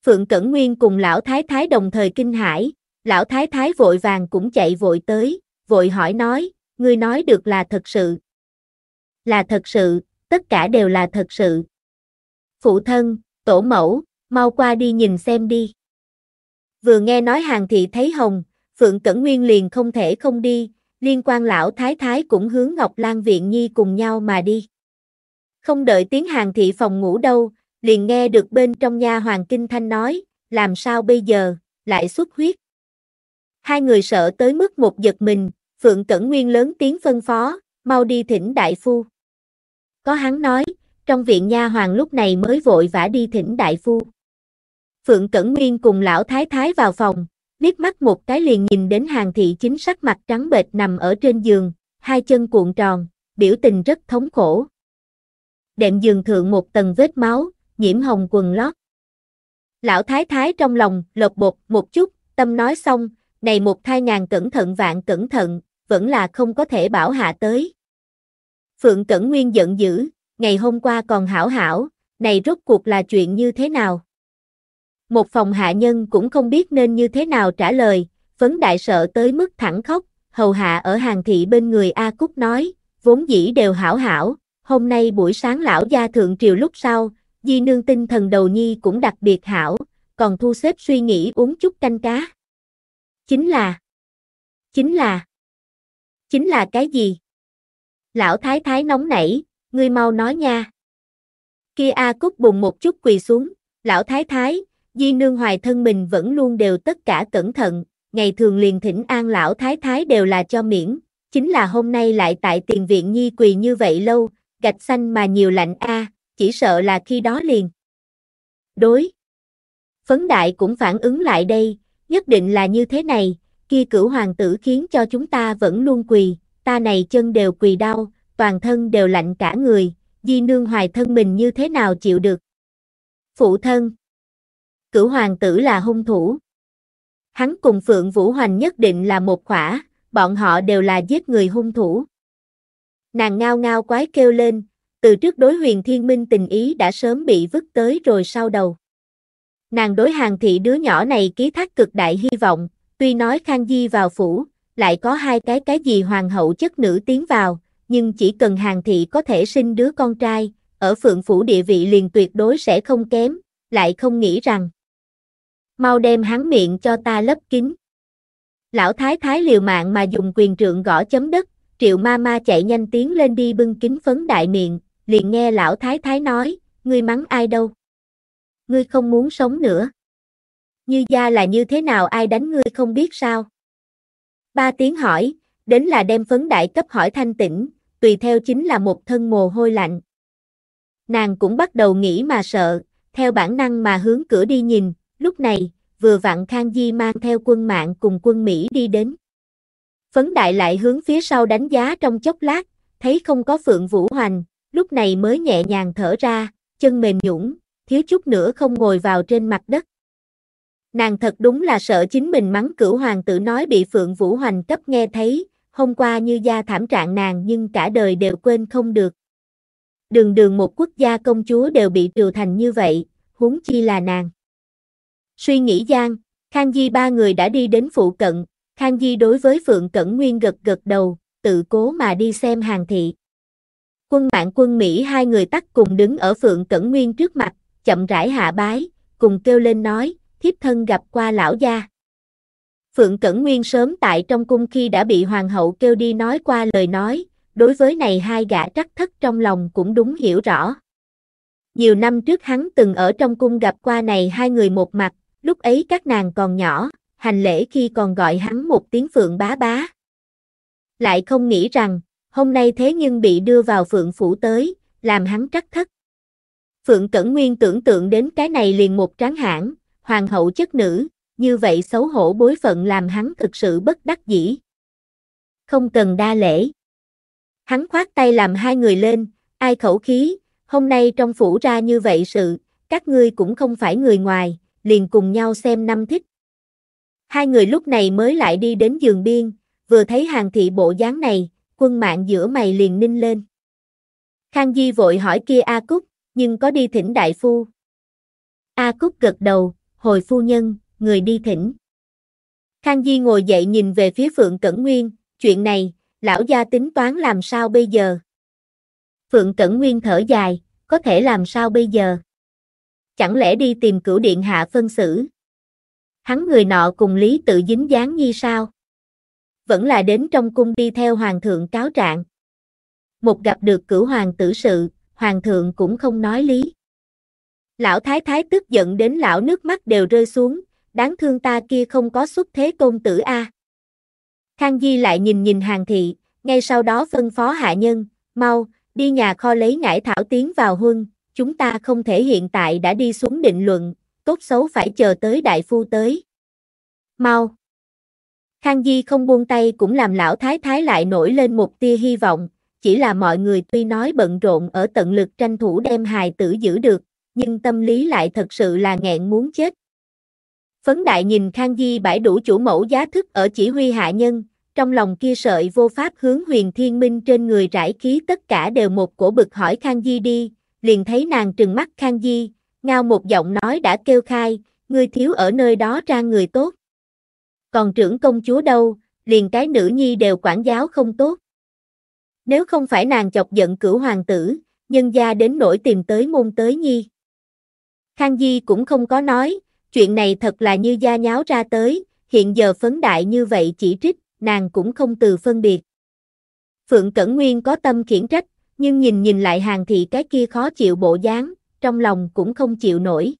Phượng Cẩn Nguyên cùng lão thái thái đồng thời kinh hãi, lão thái thái vội vàng cũng chạy vội tới, vội hỏi nói, ngươi nói được là thật sự. Là thật sự, tất cả đều là thật sự. Phụ thân, tổ mẫu, mau qua đi nhìn xem đi. Vừa nghe nói hàng thị thấy hồng, Phượng Cẩn Nguyên liền không thể không đi, liên quan lão thái thái cũng hướng Ngọc Lan Viện Nhi cùng nhau mà đi. Không đợi tiếng hàng thị phòng ngủ đâu, liền nghe được bên trong nha hoàng kinh thanh nói, làm sao bây giờ, lại xuất huyết. Hai người sợ tới mức một giật mình, Phượng Cẩn Nguyên lớn tiếng phân phó, mau đi thỉnh đại phu. Có hắn nói, trong viện nha hoàng lúc này mới vội vã đi thỉnh đại phu. Phượng Cẩn Nguyên cùng lão thái thái vào phòng, liếc mắt một cái liền nhìn đến hàng thị chính sắc mặt trắng bệch nằm ở trên giường, hai chân cuộn tròn, biểu tình rất thống khổ. Đệm giường thượng một tầng vết máu, nhiễm hồng quần lót. Lão thái thái trong lòng, lột bột một chút, tâm nói xong, này một thai ngàn cẩn thận vạn cẩn thận, vẫn là không có thể bảo hạ tới. Phượng Cẩn Nguyên giận dữ, ngày hôm qua còn hảo hảo, này rốt cuộc là chuyện như thế nào? Một phòng hạ nhân cũng không biết nên như thế nào trả lời, phấn đại sợ tới mức thẳng khóc, hầu hạ ở hàng thị bên người A Cúc nói, vốn dĩ đều hảo hảo, hôm nay buổi sáng lão gia thượng triều lúc sau, Di nương tinh thần đầu nhi cũng đặc biệt hảo, còn thu xếp suy nghĩ uống chút canh cá. Chính là, chính là, chính là cái gì? Lão thái thái nóng nảy, ngươi mau nói nha. Kia A Cúc bùng một chút quỳ xuống, lão thái thái, di nương hoài thân mình vẫn luôn đều tất cả cẩn thận, ngày thường liền thỉnh an lão thái thái đều là cho miễn, chính là hôm nay lại tại tiền viện nhi quỳ như vậy lâu, gạch xanh mà nhiều lạnh A, chỉ sợ là khi đó liền. Đối. Phấn đại cũng phản ứng lại đây, nhất định là như thế này, kia cửu hoàng tử khiến cho chúng ta vẫn luôn quỳ, ta này chân đều quỳ đau, toàn thân đều lạnh cả người, di nương hoài thân mình như thế nào chịu được. Phụ thân. Cửu hoàng tử là hung thủ. Hắn cùng Phượng Vũ Hoành nhất định là một khỏa, bọn họ đều là giết người hung thủ. Nàng ngao ngao quái kêu lên, từ trước đối huyền thiên minh tình ý đã sớm bị vứt tới rồi sau đầu. Nàng đối hàng thị đứa nhỏ này ký thác cực đại hy vọng, tuy nói Khang Di vào phủ, lại có hai cái cái gì hoàng hậu chất nữ tiến vào, nhưng chỉ cần hàng thị có thể sinh đứa con trai, ở phượng phủ địa vị liền tuyệt đối sẽ không kém, lại không nghĩ rằng. Mau đem hắn miệng cho ta lấp kín. Lão thái thái liều mạng mà dùng quyền trượng gõ chấm đất, triệu ma ma chạy nhanh tiến lên đi bưng kính phấn đại miệng, liền nghe lão thái thái nói, ngươi mắng ai đâu? Ngươi không muốn sống nữa. Như gia là như thế nào ai đánh ngươi không biết sao? Ba tiếng hỏi, đến là đem phấn đại cấp hỏi thanh tĩnh, tùy theo chính là một thân mồ hôi lạnh. Nàng cũng bắt đầu nghĩ mà sợ, theo bản năng mà hướng cửa đi nhìn, lúc này, vừa vặn Khang Di mang theo quân mạng cùng quân Mỹ đi đến. Phấn đại lại hướng phía sau đánh giá trong chốc lát, thấy không có Phượng Vũ Hoành, lúc này mới nhẹ nhàng thở ra, chân mềm nhũn, thiếu chút nữa không ngồi vào trên mặt đất. Nàng thật đúng là sợ chính mình mắng cửu hoàng tử nói bị Phượng Vũ Hoành cấp nghe thấy, hôm qua như gia thảm trạng nàng nhưng cả đời đều quên không được. Đường đường một quốc gia công chúa đều bị triều thành như vậy, huống chi là nàng. Suy nghĩ gian, Khang Di ba người đã đi đến phụ cận, Khang Di đối với Phượng Cẩn Nguyên gật gật đầu, tự cố mà đi xem hàng thị quân mạng quân Mỹ hai người tắt cùng đứng ở Phượng Cẩn Nguyên trước mặt, chậm rãi hạ bái, cùng kêu lên nói, thiếp thân gặp qua lão gia. Phượng Cẩn Nguyên sớm tại trong cung khi đã bị hoàng hậu kêu đi nói qua lời nói, đối với này hai gã trắc thất trong lòng cũng đúng hiểu rõ. Nhiều năm trước hắn từng ở trong cung gặp qua này hai người một mặt, lúc ấy các nàng còn nhỏ, hành lễ khi còn gọi hắn một tiếng Phượng bá bá. Lại không nghĩ rằng, hôm nay thế nhưng bị đưa vào Phượng Phủ tới, làm hắn trắc thất. Phượng Cẩn Nguyên tưởng tượng đến cái này liền một tráng hãn, hoàng hậu chất nữ, như vậy xấu hổ bối phận làm hắn thực sự bất đắc dĩ. Không cần đa lễ. Hắn khoát tay làm hai người lên, ai khẩu khí, hôm nay trong phủ ra như vậy sự, các ngươi cũng không phải người ngoài, liền cùng nhau xem năm thích. Hai người lúc này mới lại đi đến giường biên, vừa thấy hàng thị bộ dáng này, quân mạng giữa mày liền ninh lên. Khang Di vội hỏi kia A Cúc, nhưng có đi thỉnh đại phu. A Cúc gật đầu, hồi phu nhân, người đi thỉnh. Khang Di ngồi dậy nhìn về phía Phượng Cẩn Nguyên, chuyện này, lão gia tính toán làm sao bây giờ? Phượng Cẩn Nguyên thở dài, có thể làm sao bây giờ? Chẳng lẽ đi tìm cửu điện hạ phân xử? Hắn người nọ cùng Lý tự dính dáng như sao? vẫn là đến trong cung đi theo hoàng thượng cáo trạng. Một gặp được cửu hoàng tử sự, hoàng thượng cũng không nói lý. Lão thái thái tức giận đến lão nước mắt đều rơi xuống, đáng thương ta kia không có xuất thế công tử A. Khang Di lại nhìn nhìn hàng thị, ngay sau đó phân phó hạ nhân, mau, đi nhà kho lấy ngải thảo tiến vào huân, chúng ta không thể hiện tại đã đi xuống định luận, tốt xấu phải chờ tới đại phu tới. Mau! Khang Di không buông tay cũng làm lão thái thái lại nổi lên một tia hy vọng, chỉ là mọi người tuy nói bận rộn ở tận lực tranh thủ đem hài tử giữ được, nhưng tâm lý lại thật sự là nghẹn muốn chết. Phấn đại nhìn Khang Di bãi đủ chủ mẫu giá thức ở chỉ huy hạ nhân, trong lòng kia sợi vô pháp hướng huyền thiên minh trên người rải khí tất cả đều một cổ bực hỏi Khang Di đi, liền thấy nàng trừng mắt Khang Di, ngao một giọng nói đã kêu khai, ngươi thiếu ở nơi đó ra người tốt còn trưởng công chúa đâu, liền cái nữ nhi đều quản giáo không tốt. Nếu không phải nàng chọc giận cửu hoàng tử, nhân gia đến nỗi tìm tới môn tới nhi. Khang Di cũng không có nói, chuyện này thật là như gia nháo ra tới, hiện giờ phấn đại như vậy chỉ trích, nàng cũng không từ phân biệt. Phượng Cẩn Nguyên có tâm khiển trách, nhưng nhìn nhìn lại hàng thị cái kia khó chịu bộ dáng, trong lòng cũng không chịu nổi.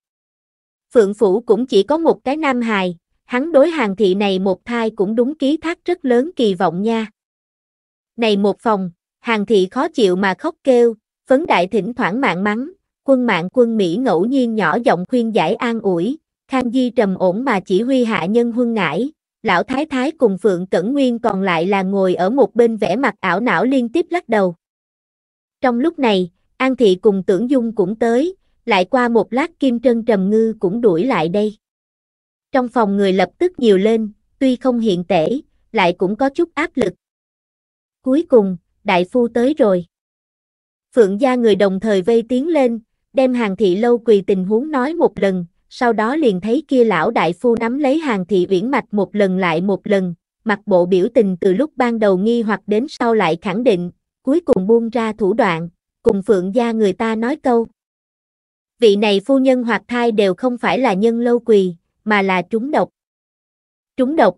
Phượng Phủ cũng chỉ có một cái nam hài, hắn đối hàng thị này một thai cũng đúng ký thác rất lớn kỳ vọng nha. Này một phòng, hàng thị khó chịu mà khóc kêu, phấn đại thỉnh thoảng mạng mắng, quân mạng quân Mỹ ngẫu nhiên nhỏ giọng khuyên giải an ủi, Khang Di trầm ổn mà chỉ huy hạ nhân huân ngãi lão thái thái cùng Phượng Cẩn Nguyên còn lại là ngồi ở một bên vẽ mặt ảo não liên tiếp lắc đầu. Trong lúc này, An Thị cùng Tưởng Dung cũng tới, lại qua một lát Kim Trân Trầm Ngư cũng đuổi lại đây trong phòng người lập tức nhiều lên, tuy không hiện tể, lại cũng có chút áp lực. Cuối cùng, đại phu tới rồi. Phượng gia người đồng thời vây tiếng lên, đem hàng thị lâu quỳ tình huống nói một lần, sau đó liền thấy kia lão đại phu nắm lấy hàng thị uyển mạch một lần lại một lần, mặc bộ biểu tình từ lúc ban đầu nghi hoặc đến sau lại khẳng định, cuối cùng buông ra thủ đoạn, cùng phượng gia người ta nói câu. Vị này phu nhân hoặc thai đều không phải là nhân lâu quỳ, mà là trúng độc. Trúng độc.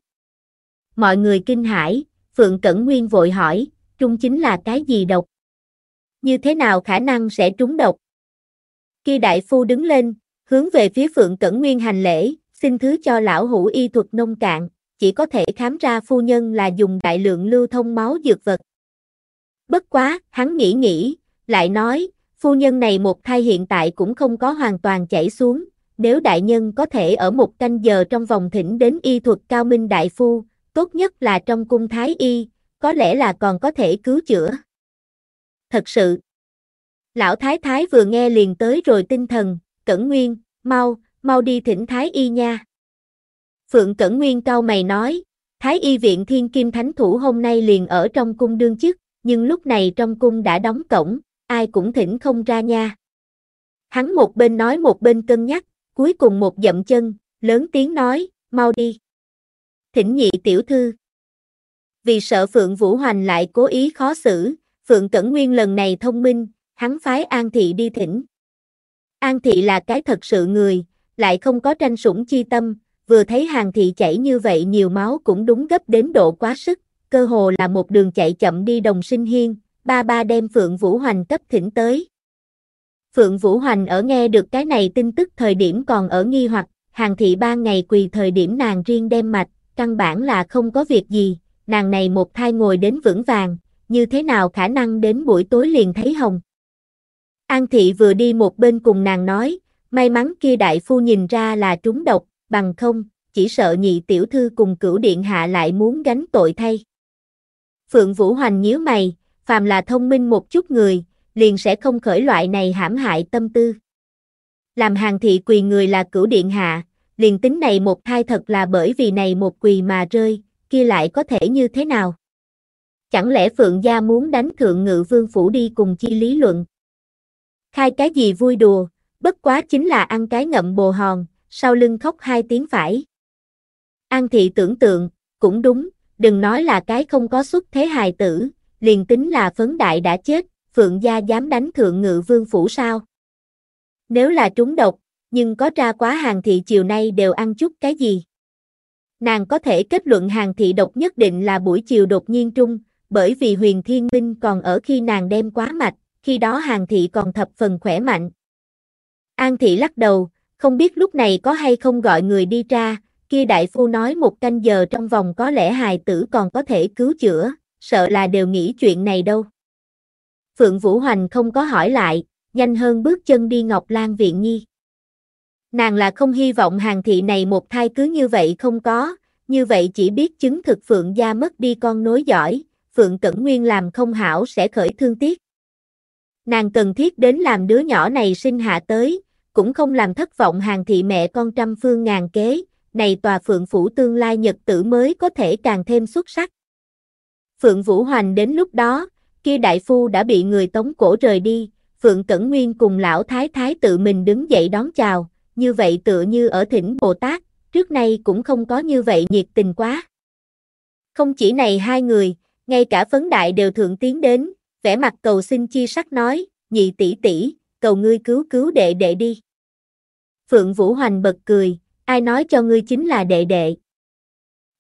Mọi người kinh hãi, Phượng Cẩn Nguyên vội hỏi, trung chính là cái gì độc? Như thế nào khả năng sẽ trúng độc? Khi đại phu đứng lên, hướng về phía Phượng Cẩn Nguyên hành lễ, xin thứ cho lão hữu y thuật nông cạn, chỉ có thể khám ra phu nhân là dùng đại lượng lưu thông máu dược vật. Bất quá, hắn nghĩ nghĩ, lại nói, phu nhân này một thai hiện tại cũng không có hoàn toàn chảy xuống, nếu đại nhân có thể ở một canh giờ trong vòng thỉnh đến y thuật cao minh đại phu, tốt nhất là trong cung thái y, có lẽ là còn có thể cứu chữa. Thật sự, lão thái thái vừa nghe liền tới rồi tinh thần, cẩn nguyên, mau, mau đi thỉnh thái y nha. Phượng cẩn nguyên cao mày nói, thái y viện thiên kim thánh thủ hôm nay liền ở trong cung đương chức, nhưng lúc này trong cung đã đóng cổng, ai cũng thỉnh không ra nha. Hắn một bên nói một bên cân nhắc, cuối cùng một dậm chân, lớn tiếng nói, mau đi. Thỉnh nhị tiểu thư. Vì sợ Phượng Vũ Hoành lại cố ý khó xử, Phượng Cẩn Nguyên lần này thông minh, hắn phái An Thị đi thỉnh. An Thị là cái thật sự người, lại không có tranh sủng chi tâm, vừa thấy hàng thị chảy như vậy nhiều máu cũng đúng gấp đến độ quá sức, cơ hồ là một đường chạy chậm đi đồng sinh hiên, ba ba đem Phượng Vũ Hoành cấp thỉnh tới. Phượng Vũ Hoành ở nghe được cái này tin tức thời điểm còn ở nghi hoặc, hàng thị ba ngày quỳ thời điểm nàng riêng đem mạch, căn bản là không có việc gì, nàng này một thai ngồi đến vững vàng, như thế nào khả năng đến buổi tối liền thấy hồng. An thị vừa đi một bên cùng nàng nói, may mắn kia đại phu nhìn ra là trúng độc, bằng không, chỉ sợ nhị tiểu thư cùng cửu điện hạ lại muốn gánh tội thay. Phượng Vũ Hoành nhíu mày, phàm là thông minh một chút người, liền sẽ không khởi loại này hãm hại tâm tư. Làm hàng thị quỳ người là cửu điện hạ, liền tính này một thai thật là bởi vì này một quỳ mà rơi, kia lại có thể như thế nào? Chẳng lẽ Phượng Gia muốn đánh thượng ngự vương phủ đi cùng chi lý luận? Khai cái gì vui đùa, bất quá chính là ăn cái ngậm bồ hòn, sau lưng khóc hai tiếng phải. An thị tưởng tượng, cũng đúng, đừng nói là cái không có xuất thế hài tử, liền tính là phấn đại đã chết, Phượng gia dám đánh thượng ngự vương phủ sao? Nếu là trúng độc, nhưng có ra quá hàng thị chiều nay đều ăn chút cái gì? Nàng có thể kết luận hàng thị độc nhất định là buổi chiều đột nhiên trung, bởi vì huyền thiên minh còn ở khi nàng đem quá mạch, khi đó hàng thị còn thập phần khỏe mạnh. An thị lắc đầu, không biết lúc này có hay không gọi người đi ra, kia đại phu nói một canh giờ trong vòng có lẽ hài tử còn có thể cứu chữa, sợ là đều nghĩ chuyện này đâu. Phượng Vũ Hoành không có hỏi lại, nhanh hơn bước chân đi Ngọc Lan Viện Nhi. Nàng là không hy vọng hàng thị này một thai cứ như vậy không có, như vậy chỉ biết chứng thực Phượng gia mất đi con nối giỏi, Phượng Cẩn Nguyên làm không hảo sẽ khởi thương tiếc. Nàng cần thiết đến làm đứa nhỏ này sinh hạ tới, cũng không làm thất vọng hàng thị mẹ con trăm phương ngàn kế, này tòa Phượng Phủ tương lai nhật tử mới có thể càng thêm xuất sắc. Phượng Vũ Hoành đến lúc đó, kia đại phu đã bị người tống cổ rời đi, Phượng Cẩn Nguyên cùng lão thái thái tự mình đứng dậy đón chào, như vậy tựa như ở thỉnh Bồ Tát, trước nay cũng không có như vậy nhiệt tình quá. Không chỉ này hai người, ngay cả phấn đại đều thượng tiến đến, vẻ mặt cầu xin chi sắc nói, nhị tỷ tỷ, cầu ngươi cứu cứu đệ đệ đi. Phượng Vũ Hoành bật cười, ai nói cho ngươi chính là đệ đệ.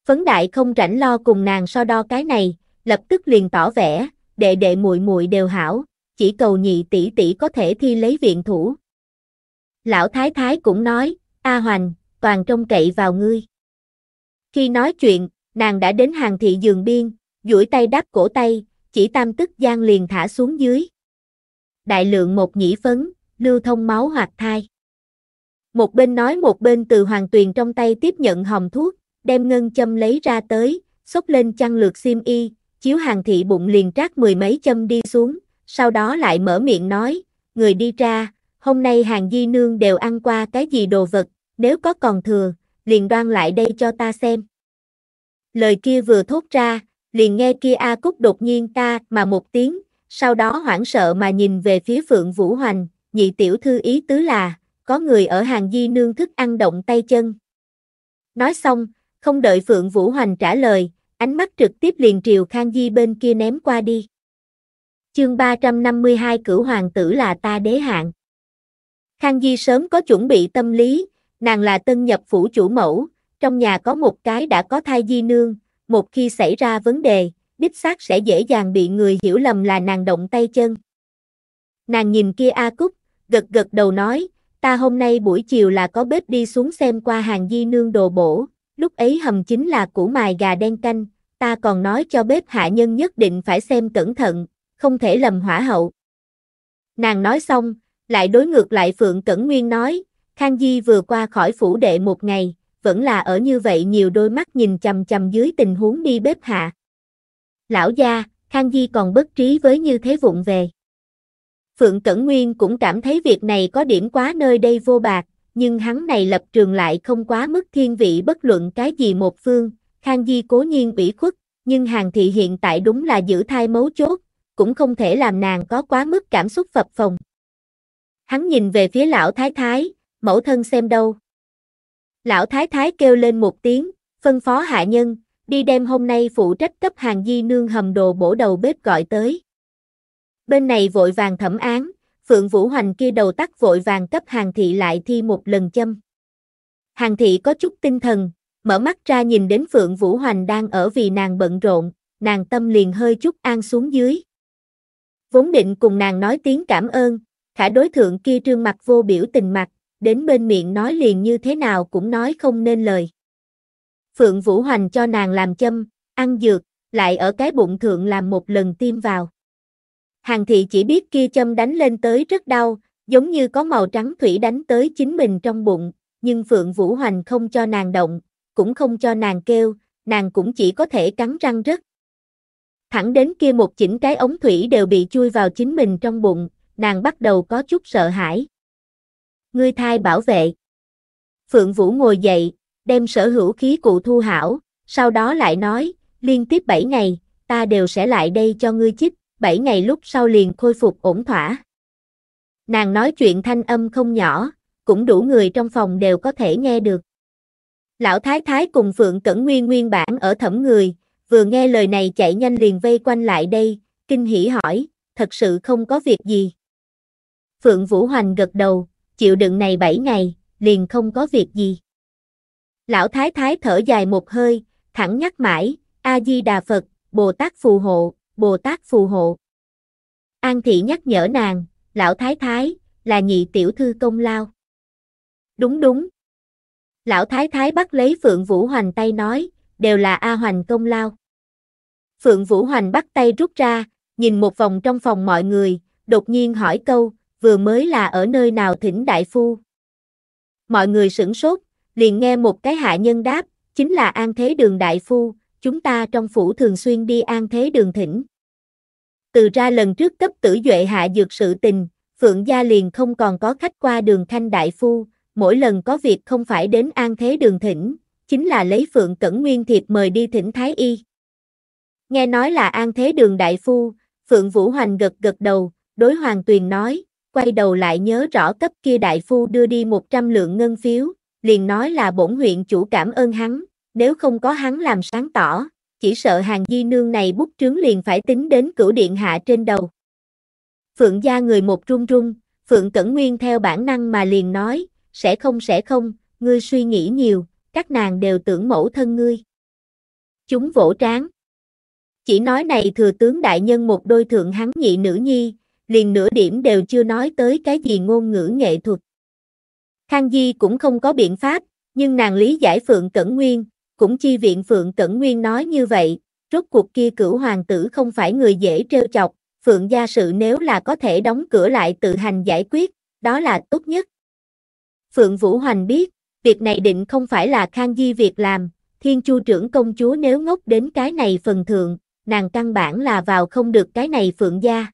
Phấn đại không rảnh lo cùng nàng so đo cái này, lập tức liền tỏ vẻ, đệ đệ muội muội đều hảo, chỉ cầu nhị tỷ tỷ có thể thi lấy viện thủ. Lão thái thái cũng nói, A Hoành, toàn trông cậy vào ngươi. Khi nói chuyện, nàng đã đến hàng thị giường biên, duỗi tay đắp cổ tay, chỉ tam tức gian liền thả xuống dưới. Đại lượng một nhĩ phấn, lưu thông máu hoặc thai. Một bên nói một bên từ hoàng tuyền trong tay tiếp nhận hồng thuốc, đem ngân châm lấy ra tới, xốc lên chăn lược xiêm y, chiếu hàng thị bụng liền trác mười mấy châm đi xuống, sau đó lại mở miệng nói, người đi ra, hôm nay hàng di nương đều ăn qua cái gì đồ vật, nếu có còn thừa, liền đoan lại đây cho ta xem. Lời kia vừa thốt ra, liền nghe kia A Cúc đột nhiên ta mà một tiếng, sau đó hoảng sợ mà nhìn về phía Phượng Vũ Hoành, nhị tiểu thư ý tứ là, có người ở hàng di nương thức ăn động tay chân. Nói xong, không đợi Phượng Vũ Hoành trả lời, ánh mắt trực tiếp liền triều Khang Di bên kia ném qua đi. Chương 352 Cửu Hoàng tử là ta đế hạng. Khang Di sớm có chuẩn bị tâm lý, nàng là tân nhập phủ chủ mẫu, trong nhà có một cái đã có thai di nương, một khi xảy ra vấn đề, đích xác sẽ dễ dàng bị người hiểu lầm là nàng động tay chân. Nàng nhìn kia A Cúc, gật gật đầu nói, ta hôm nay buổi chiều là có bếp đi xuống xem qua hàng di nương đồ bổ, lúc ấy hầm chính là củ mài gà đen canh, ta còn nói cho bếp hạ nhân nhất định phải xem cẩn thận, không thể lầm hỏa hậu. Nàng nói xong, lại đối ngược lại Phượng Cẩn Nguyên nói, Khang Di vừa qua khỏi phủ đệ một ngày, vẫn là ở như vậy nhiều đôi mắt nhìn chầm chầm dưới tình huống đi bếp hạ. Lão gia, Khang Di còn bất trí với như thế vụng về. Phượng Cẩn Nguyên cũng cảm thấy việc này có điểm quá nơi đây vô bạc, nhưng hắn này lập trường lại không quá mức thiên vị bất luận cái gì một phương, Khang Di cố nhiên ủy khuất, nhưng Hàng Thị hiện tại đúng là giữ thai mấu chốt, cũng không thể làm nàng có quá mức cảm xúc phập phồng. Hắn nhìn về phía lão thái thái, mẫu thân xem đâu. Lão thái thái kêu lên một tiếng, phân phó hạ nhân, đi đem hôm nay phụ trách cấp hàng di nương hầm đồ bổ đầu bếp gọi tới. Bên này vội vàng thẩm án, Phượng Vũ Hoành kia đầu tắt vội vàng cấp hàng thị lại thi một lần châm. Hàng thị có chút tinh thần, mở mắt ra nhìn đến Phượng Vũ Hoành đang ở vì nàng bận rộn, nàng tâm liền hơi chút an xuống dưới. Vốn định cùng nàng nói tiếng cảm ơn, khả đối thượng kia trương mặt vô biểu tình mặt, đến bên miệng nói liền như thế nào cũng nói không nên lời. Phượng Vũ Hoành cho nàng làm châm, ăn dược, lại ở cái bụng thượng làm một lần tiêm vào. Hàng thị chỉ biết kia châm đánh lên tới rất đau, giống như có màu trắng thủy đánh tới chính mình trong bụng, nhưng Phượng Vũ Hoành không cho nàng động, cũng không cho nàng kêu, nàng cũng chỉ có thể cắn răng rất. Thẳng đến kia một chỉnh cái ống thủy đều bị chui vào chính mình trong bụng, nàng bắt đầu có chút sợ hãi. Ngươi thai bảo vệ. Phượng Vũ ngồi dậy, đem sở hữu khí cụ thu hảo, sau đó lại nói, liên tiếp 7 ngày, ta đều sẽ lại đây cho ngươi chích, 7 ngày lúc sau liền khôi phục ổn thỏa. Nàng nói chuyện thanh âm không nhỏ, cũng đủ người trong phòng đều có thể nghe được. Lão Thái Thái cùng Phượng Cẩn Nguyên nguyên bản ở thẩm người, vừa nghe lời này chạy nhanh liền vây quanh lại đây, kinh hỉ hỏi, thật sự không có việc gì. Phượng Vũ Hoành gật đầu, chịu đựng này 7 ngày, liền không có việc gì. Lão Thái Thái thở dài một hơi, thẳng nhắc mãi, A-di-đà Phật, Bồ Tát phù hộ, Bồ Tát phù hộ. An thị nhắc nhở nàng, lão thái thái, là nhị tiểu thư công lao. Đúng đúng. Lão thái thái bắt lấy Phượng Vũ Hoành tay nói, đều là A Hoành công lao. Phượng Vũ Hoành bắt tay rút ra, nhìn một vòng trong phòng mọi người, đột nhiên hỏi câu, vừa mới là ở nơi nào thỉnh đại phu. Mọi người sửng sốt, liền nghe một cái hạ nhân đáp, chính là An Thế Đường đại phu, chúng ta trong phủ thường xuyên đi an thế đường thỉnh. Từ ra lần trước cấp tử duệ hạ dược sự tình, Phượng Gia liền không còn có khách qua đường Khanh Đại Phu, mỗi lần có việc không phải đến an thế đường thỉnh, chính là lấy Phượng Cẩn Nguyên thiệp mời đi thỉnh Thái Y. Nghe nói là an thế đường Đại Phu, Phượng Vũ Hoành gật gật đầu, đối Hoàng Tuyền nói, quay đầu lại nhớ rõ cấp kia Đại Phu đưa đi 100 lượng ngân phiếu, liền nói là bổn huyện chủ cảm ơn hắn, nếu không có hắn làm sáng tỏ, chỉ sợ hàng di nương này bút trướng liền phải tính đến cửu điện hạ trên đầu. Phượng gia người một run run, Phượng Cẩn Nguyên theo bản năng mà liền nói, sẽ không sẽ không, ngươi suy nghĩ nhiều, các nàng đều tưởng mẫu thân ngươi. Chúng vỗ trán Chỉ nói này thừa tướng đại nhân một đôi thượng hắn nhị nữ nhi, liền nửa điểm đều chưa nói tới cái gì ngôn ngữ nghệ thuật. Khang Di cũng không có biện pháp, nhưng nàng lý giải Phượng Cẩn Nguyên, cũng chi viện Phượng Cẩn Nguyên nói như vậy, rốt cuộc kia cửu hoàng tử không phải người dễ trêu chọc, Phượng gia sự nếu là có thể đóng cửa lại tự hành giải quyết, đó là tốt nhất. Phượng Vũ Hoành biết, việc này định không phải là Khang Di việc làm, Thiên Chu trưởng công chúa nếu ngốc đến cái này phần thượng, nàng căn bản là vào không được cái này Phượng gia.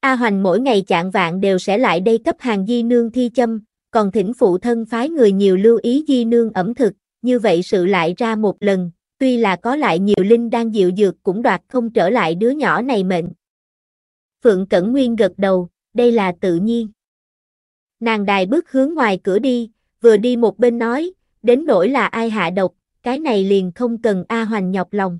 A Hoành mỗi ngày chạng vạn đều sẽ lại đây cấp hàng Di Nương thi châm, còn thỉnh phụ thân phái người nhiều lưu ý Di Nương ẩm thực, như vậy sự lại ra một lần, tuy là có lại nhiều linh đang dịu dược cũng đoạt không trở lại đứa nhỏ này mệnh. Phượng Cẩn Nguyên gật đầu, đây là tự nhiên. Nàng đài bước hướng ngoài cửa đi, vừa đi một bên nói, đến nỗi là ai hạ độc, cái này liền không cần A Hoành nhọc lòng.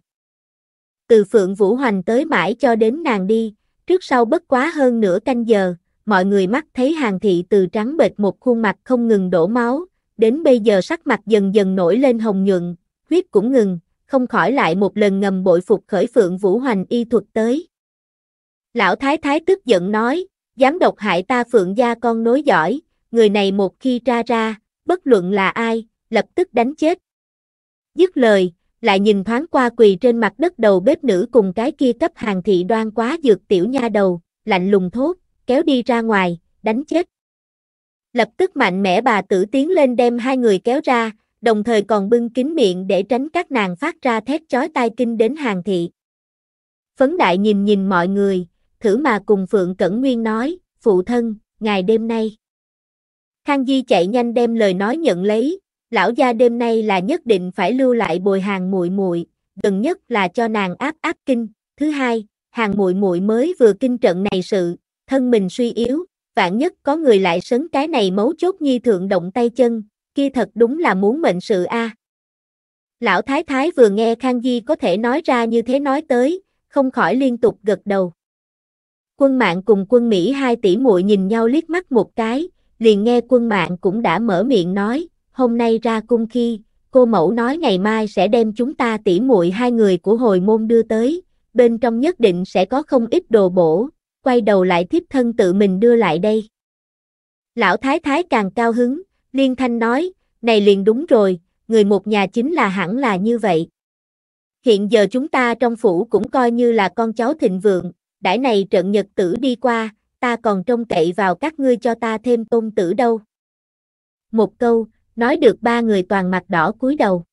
Từ Phượng Vũ Hoành tới mãi cho đến nàng đi, trước sau bất quá hơn nửa canh giờ, mọi người mắt thấy hàng thị từ trắng bệch một khuôn mặt không ngừng đổ máu, đến bây giờ sắc mặt dần dần nổi lên hồng nhuận, huyết cũng ngừng, không khỏi lại một lần ngầm bội phục khởi phượng vũ hoành y thuật tới. Lão Thái Thái tức giận nói, dám độc hại ta phượng gia con nối giỏi, người này một khi ra ra, bất luận là ai, lập tức đánh chết. Dứt lời, lại nhìn thoáng qua quỳ trên mặt đất đầu bếp nữ cùng cái kia cấp hàng thị đoan quá dược tiểu nha đầu, lạnh lùng thốt, kéo đi ra ngoài, đánh chết lập tức mạnh mẽ bà tử tiến lên đem hai người kéo ra, đồng thời còn bưng kín miệng để tránh các nàng phát ra thét chói tai kinh đến hàng thị. Phấn đại nhìn nhìn mọi người, thử mà cùng Phượng Cẩn Nguyên nói, phụ thân, ngày đêm nay. Khang Di chạy nhanh đem lời nói nhận lấy, lão gia đêm nay là nhất định phải lưu lại bồi hàng muội muội, gần nhất là cho nàng áp áp kinh, thứ hai, hàng muội muội mới vừa kinh trận này sự, thân mình suy yếu, vạn nhất có người lại sấn cái này mấu chốt nhi thượng động tay chân, kia thật đúng là muốn mệnh sự a. Lão Thái Thái vừa nghe Khang Di có thể nói ra như thế nói tới, không khỏi liên tục gật đầu. Quân mạng cùng quân Mỹ hai tỷ muội nhìn nhau liếc mắt một cái, liền nghe quân mạng cũng đã mở miệng nói, hôm nay ra cung khi, cô mẫu nói ngày mai sẽ đem chúng ta tỷ muội hai người của hồi môn đưa tới, bên trong nhất định sẽ có không ít đồ bổ, quay đầu lại thiếp thân tự mình đưa lại đây. Lão thái thái càng cao hứng, liên thanh nói, này liền đúng rồi, người một nhà chính là hẳn là như vậy. Hiện giờ chúng ta trong phủ cũng coi như là con cháu thịnh vượng, đãi này trận nhật tử đi qua, ta còn trông cậy vào các ngươi cho ta thêm tôn tử đâu. Một câu, nói được ba người toàn mặt đỏ cúi đầu.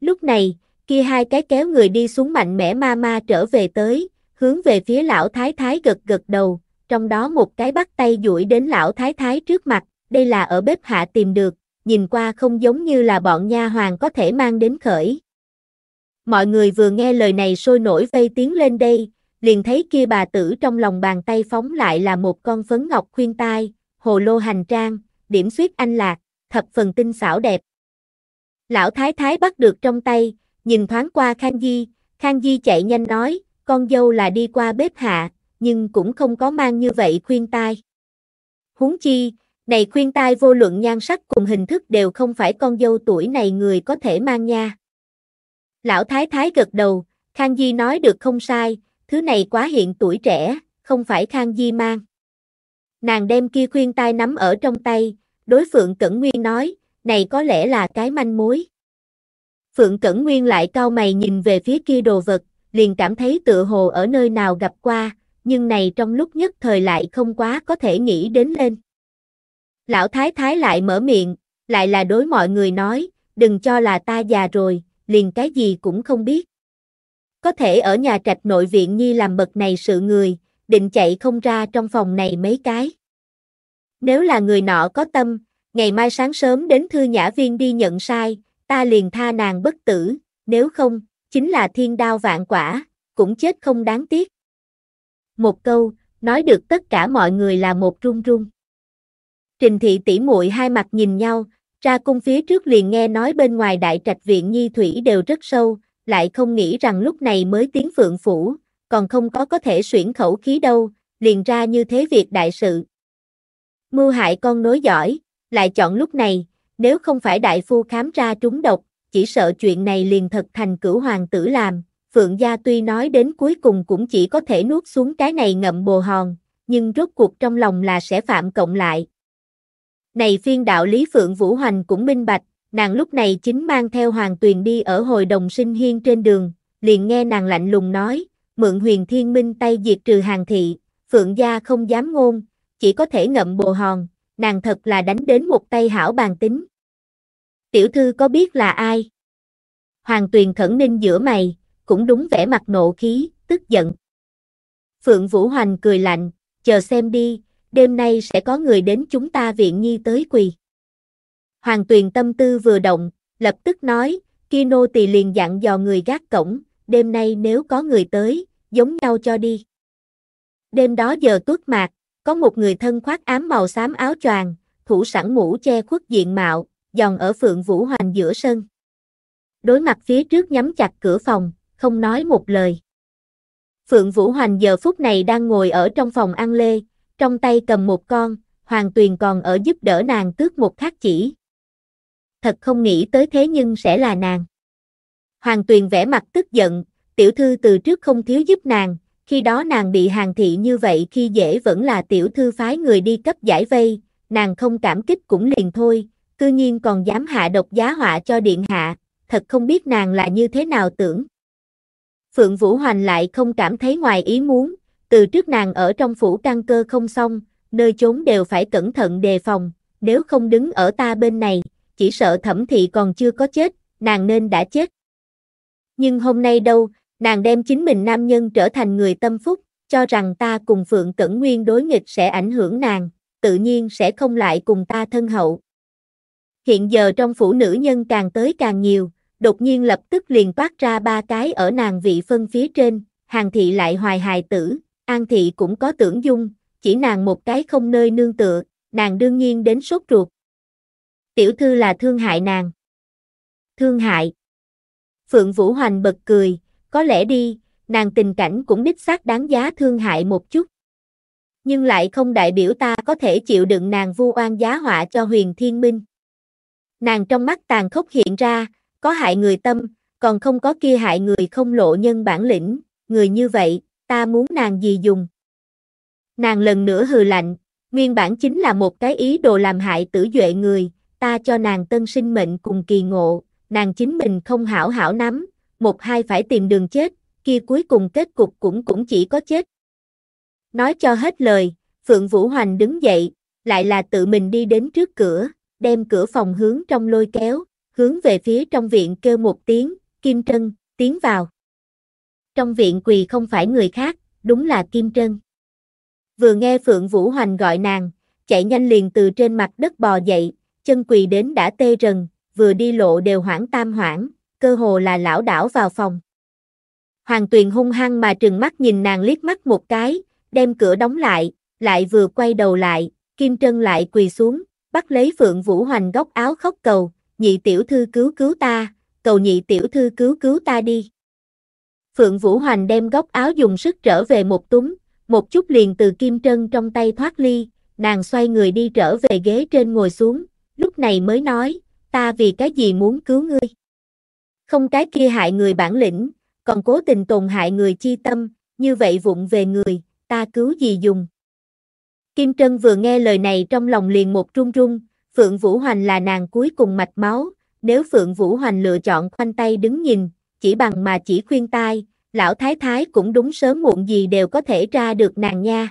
Lúc này, kia hai cái kéo người đi xuống mạnh mẽ ma ma trở về tới, hướng về phía lão thái thái gật gật đầu, trong đó một cái bắt tay duỗi đến lão thái thái trước mặt, đây là ở bếp hạ tìm được, nhìn qua không giống như là bọn nha hoàng có thể mang đến khởi. Mọi người vừa nghe lời này sôi nổi vây tiếng lên đây, liền thấy kia bà tử trong lòng bàn tay phóng lại là một con phấn ngọc khuyên tai, hồ lô hành trang, điểm suyết anh lạc, thập phần tinh xảo đẹp. Lão thái thái bắt được trong tay, nhìn thoáng qua Khang Di, Khang Di chạy nhanh nói, con dâu là đi qua bếp hạ, nhưng cũng không có mang như vậy khuyên tai. Huống chi, này khuyên tai vô luận nhan sắc cùng hình thức đều không phải con dâu tuổi này người có thể mang nha. Lão thái thái gật đầu, Khang Di nói được không sai, thứ này quá hiện tuổi trẻ, không phải Khang Di mang. Nàng đem kia khuyên tai nắm ở trong tay, đối Phượng Cẩn Nguyên nói, này có lẽ là cái manh mối. Phượng Cẩn Nguyên lại cao mày nhìn về phía kia đồ vật, liền cảm thấy tựa hồ ở nơi nào gặp qua, nhưng này trong lúc nhất thời lại không quá có thể nghĩ đến lên. Lão Thái Thái lại mở miệng, lại là đối mọi người nói, đừng cho là ta già rồi, liền cái gì cũng không biết. Có thể ở nhà trạch nội viện nhi làm bậc này sự người, định chạy không ra trong phòng này mấy cái. Nếu là người nọ có tâm, ngày mai sáng sớm đến thư nhã viên đi nhận sai, ta liền tha nàng bất tử, nếu không, chính là thiên đao vạn quả, cũng chết không đáng tiếc. Một câu, nói được tất cả mọi người là một run run. Trình thị tỷ muội hai mặt nhìn nhau, ra cung phía trước liền nghe nói bên ngoài đại trạch viện nhi thủy đều rất sâu, lại không nghĩ rằng lúc này mới tiến phượng phủ, còn không có có thể xuyển khẩu khí đâu, liền ra như thế việc đại sự. Mưu hại con nối giỏi, lại chọn lúc này, nếu không phải đại phu khám ra trúng độc, chỉ sợ chuyện này liền thật thành cửu hoàng tử làm, Phượng Gia tuy nói đến cuối cùng cũng chỉ có thể nuốt xuống cái này ngậm bồ hòn, nhưng rốt cuộc trong lòng là sẽ phạm cộng lại. Này phiên đạo Lý Phượng Vũ Hoành cũng minh bạch, nàng lúc này chính mang theo Hoàng Tuyền đi ở hồi đồng sinh hiên trên đường, liền nghe nàng lạnh lùng nói, mượn huyền thiên minh tay diệt trừ hàng thị, Phượng Gia không dám ngôn, chỉ có thể ngậm bồ hòn, nàng thật là đánh đến một tay hảo bàn tính, Tiểu thư có biết là ai? Hoàng tuyền khẩn ninh giữa mày, cũng đúng vẻ mặt nộ khí, tức giận. Phượng Vũ Hoành cười lạnh, chờ xem đi, đêm nay sẽ có người đến chúng ta viện nhi tới quỳ. Hoàng tuyền tâm tư vừa động, lập tức nói, Kino tỳ liền dặn dò người gác cổng, đêm nay nếu có người tới, giống nhau cho đi. Đêm đó giờ tuất mạc, có một người thân khoác ám màu xám áo choàng, thủ sẵn mũ che khuất diện mạo, giòn ở Phượng Vũ Hoành giữa sân. Đối mặt phía trước nhắm chặt cửa phòng, không nói một lời. Phượng Vũ Hoành giờ phút này đang ngồi ở trong phòng ăn lê, trong tay cầm một con, Hoàng Tuyền còn ở giúp đỡ nàng tước một thác chỉ. Thật không nghĩ tới thế nhưng sẽ là nàng. Hoàng Tuyền vẻ mặt tức giận, tiểu thư từ trước không thiếu giúp nàng, khi đó nàng bị hàng thị như vậy khi dễ vẫn là tiểu thư phái người đi cấp giải vây, nàng không cảm kích cũng liền thôi, tư nhiên còn dám hạ độc giá họa cho điện hạ, thật không biết nàng là như thế nào tưởng. Phượng Vũ Hoành lại không cảm thấy ngoài ý muốn, từ trước nàng ở trong phủ căn cơ không xong, nơi trốn đều phải cẩn thận đề phòng, nếu không đứng ở ta bên này, chỉ sợ thẩm thị còn chưa có chết, nàng nên đã chết. Nhưng hôm nay đâu, nàng đem chính mình nam nhân trở thành người tâm phúc, cho rằng ta cùng Phượng Cẩn Nguyên đối nghịch sẽ ảnh hưởng nàng, tự nhiên sẽ không lại cùng ta thân hậu, hiện giờ trong phủ nữ nhân càng tới càng nhiều, đột nhiên lập tức liền toát ra ba cái ở nàng vị phân phía trên, hàng thị lại hoài hài tử, an thị cũng có tưởng dung, chỉ nàng một cái không nơi nương tựa, nàng đương nhiên đến sốt ruột. Tiểu thư là thương hại nàng. Thương hại. Phượng Vũ Hoành bật cười, có lẽ đi, nàng tình cảnh cũng đích xác đáng giá thương hại một chút. Nhưng lại không đại biểu ta có thể chịu đựng nàng vu oan giá họa cho huyền thiên minh nàng trong mắt tàn khốc hiện ra, có hại người tâm, còn không có kia hại người không lộ nhân bản lĩnh, người như vậy, ta muốn nàng gì dùng. Nàng lần nữa hừ lạnh, nguyên bản chính là một cái ý đồ làm hại tử duệ người, ta cho nàng tân sinh mệnh cùng kỳ ngộ, nàng chính mình không hảo hảo nắm, một hai phải tìm đường chết, kia cuối cùng kết cục cũng cũng chỉ có chết. Nói cho hết lời, Phượng Vũ Hoành đứng dậy, lại là tự mình đi đến trước cửa, đem cửa phòng hướng trong lôi kéo, hướng về phía trong viện kêu một tiếng, Kim Trân, tiến vào. Trong viện quỳ không phải người khác, đúng là Kim Trân. Vừa nghe Phượng Vũ Hoành gọi nàng, chạy nhanh liền từ trên mặt đất bò dậy, chân quỳ đến đã tê rần, vừa đi lộ đều hoảng tam hoảng, cơ hồ là lão đảo vào phòng. Hoàng Tuyền hung hăng mà trừng mắt nhìn nàng liếc mắt một cái, đem cửa đóng lại, lại vừa quay đầu lại, Kim Trân lại quỳ xuống, bắt lấy Phượng Vũ Hoành góc áo khóc cầu, nhị tiểu thư cứu cứu ta, cầu nhị tiểu thư cứu cứu ta đi. Phượng Vũ Hoành đem góc áo dùng sức trở về một túm, một chút liền từ kim trân trong tay thoát ly, nàng xoay người đi trở về ghế trên ngồi xuống, lúc này mới nói, ta vì cái gì muốn cứu ngươi. Không cái kia hại người bản lĩnh, còn cố tình tồn hại người chi tâm, như vậy vụng về người, ta cứu gì dùng. Kim Trân vừa nghe lời này trong lòng liền một run run, Phượng Vũ Hoành là nàng cuối cùng mạch máu, nếu Phượng Vũ Hoành lựa chọn khoanh tay đứng nhìn, chỉ bằng mà chỉ khuyên tai, lão thái thái cũng đúng sớm muộn gì đều có thể ra được nàng nha.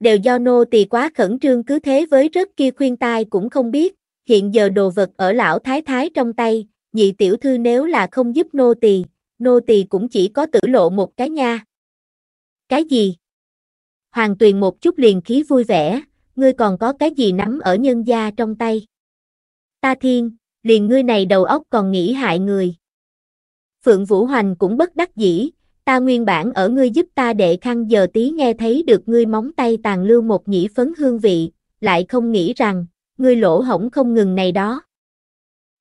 Đều do nô tỳ quá khẩn trương cứ thế với rất kia khuyên tai cũng không biết, hiện giờ đồ vật ở lão thái thái trong tay, nhị tiểu thư nếu là không giúp nô tỳ, nô tỳ cũng chỉ có tử lộ một cái nha. Cái gì? Hoàng Tuyền một chút liền khí vui vẻ, ngươi còn có cái gì nắm ở nhân gia trong tay. Ta thiên, liền ngươi này đầu óc còn nghĩ hại người. Phượng Vũ Hoành cũng bất đắc dĩ, ta nguyên bản ở ngươi giúp ta đệ khăn giờ tí nghe thấy được ngươi móng tay tàn lưu một nhĩ phấn hương vị, lại không nghĩ rằng, ngươi lỗ hổng không ngừng này đó.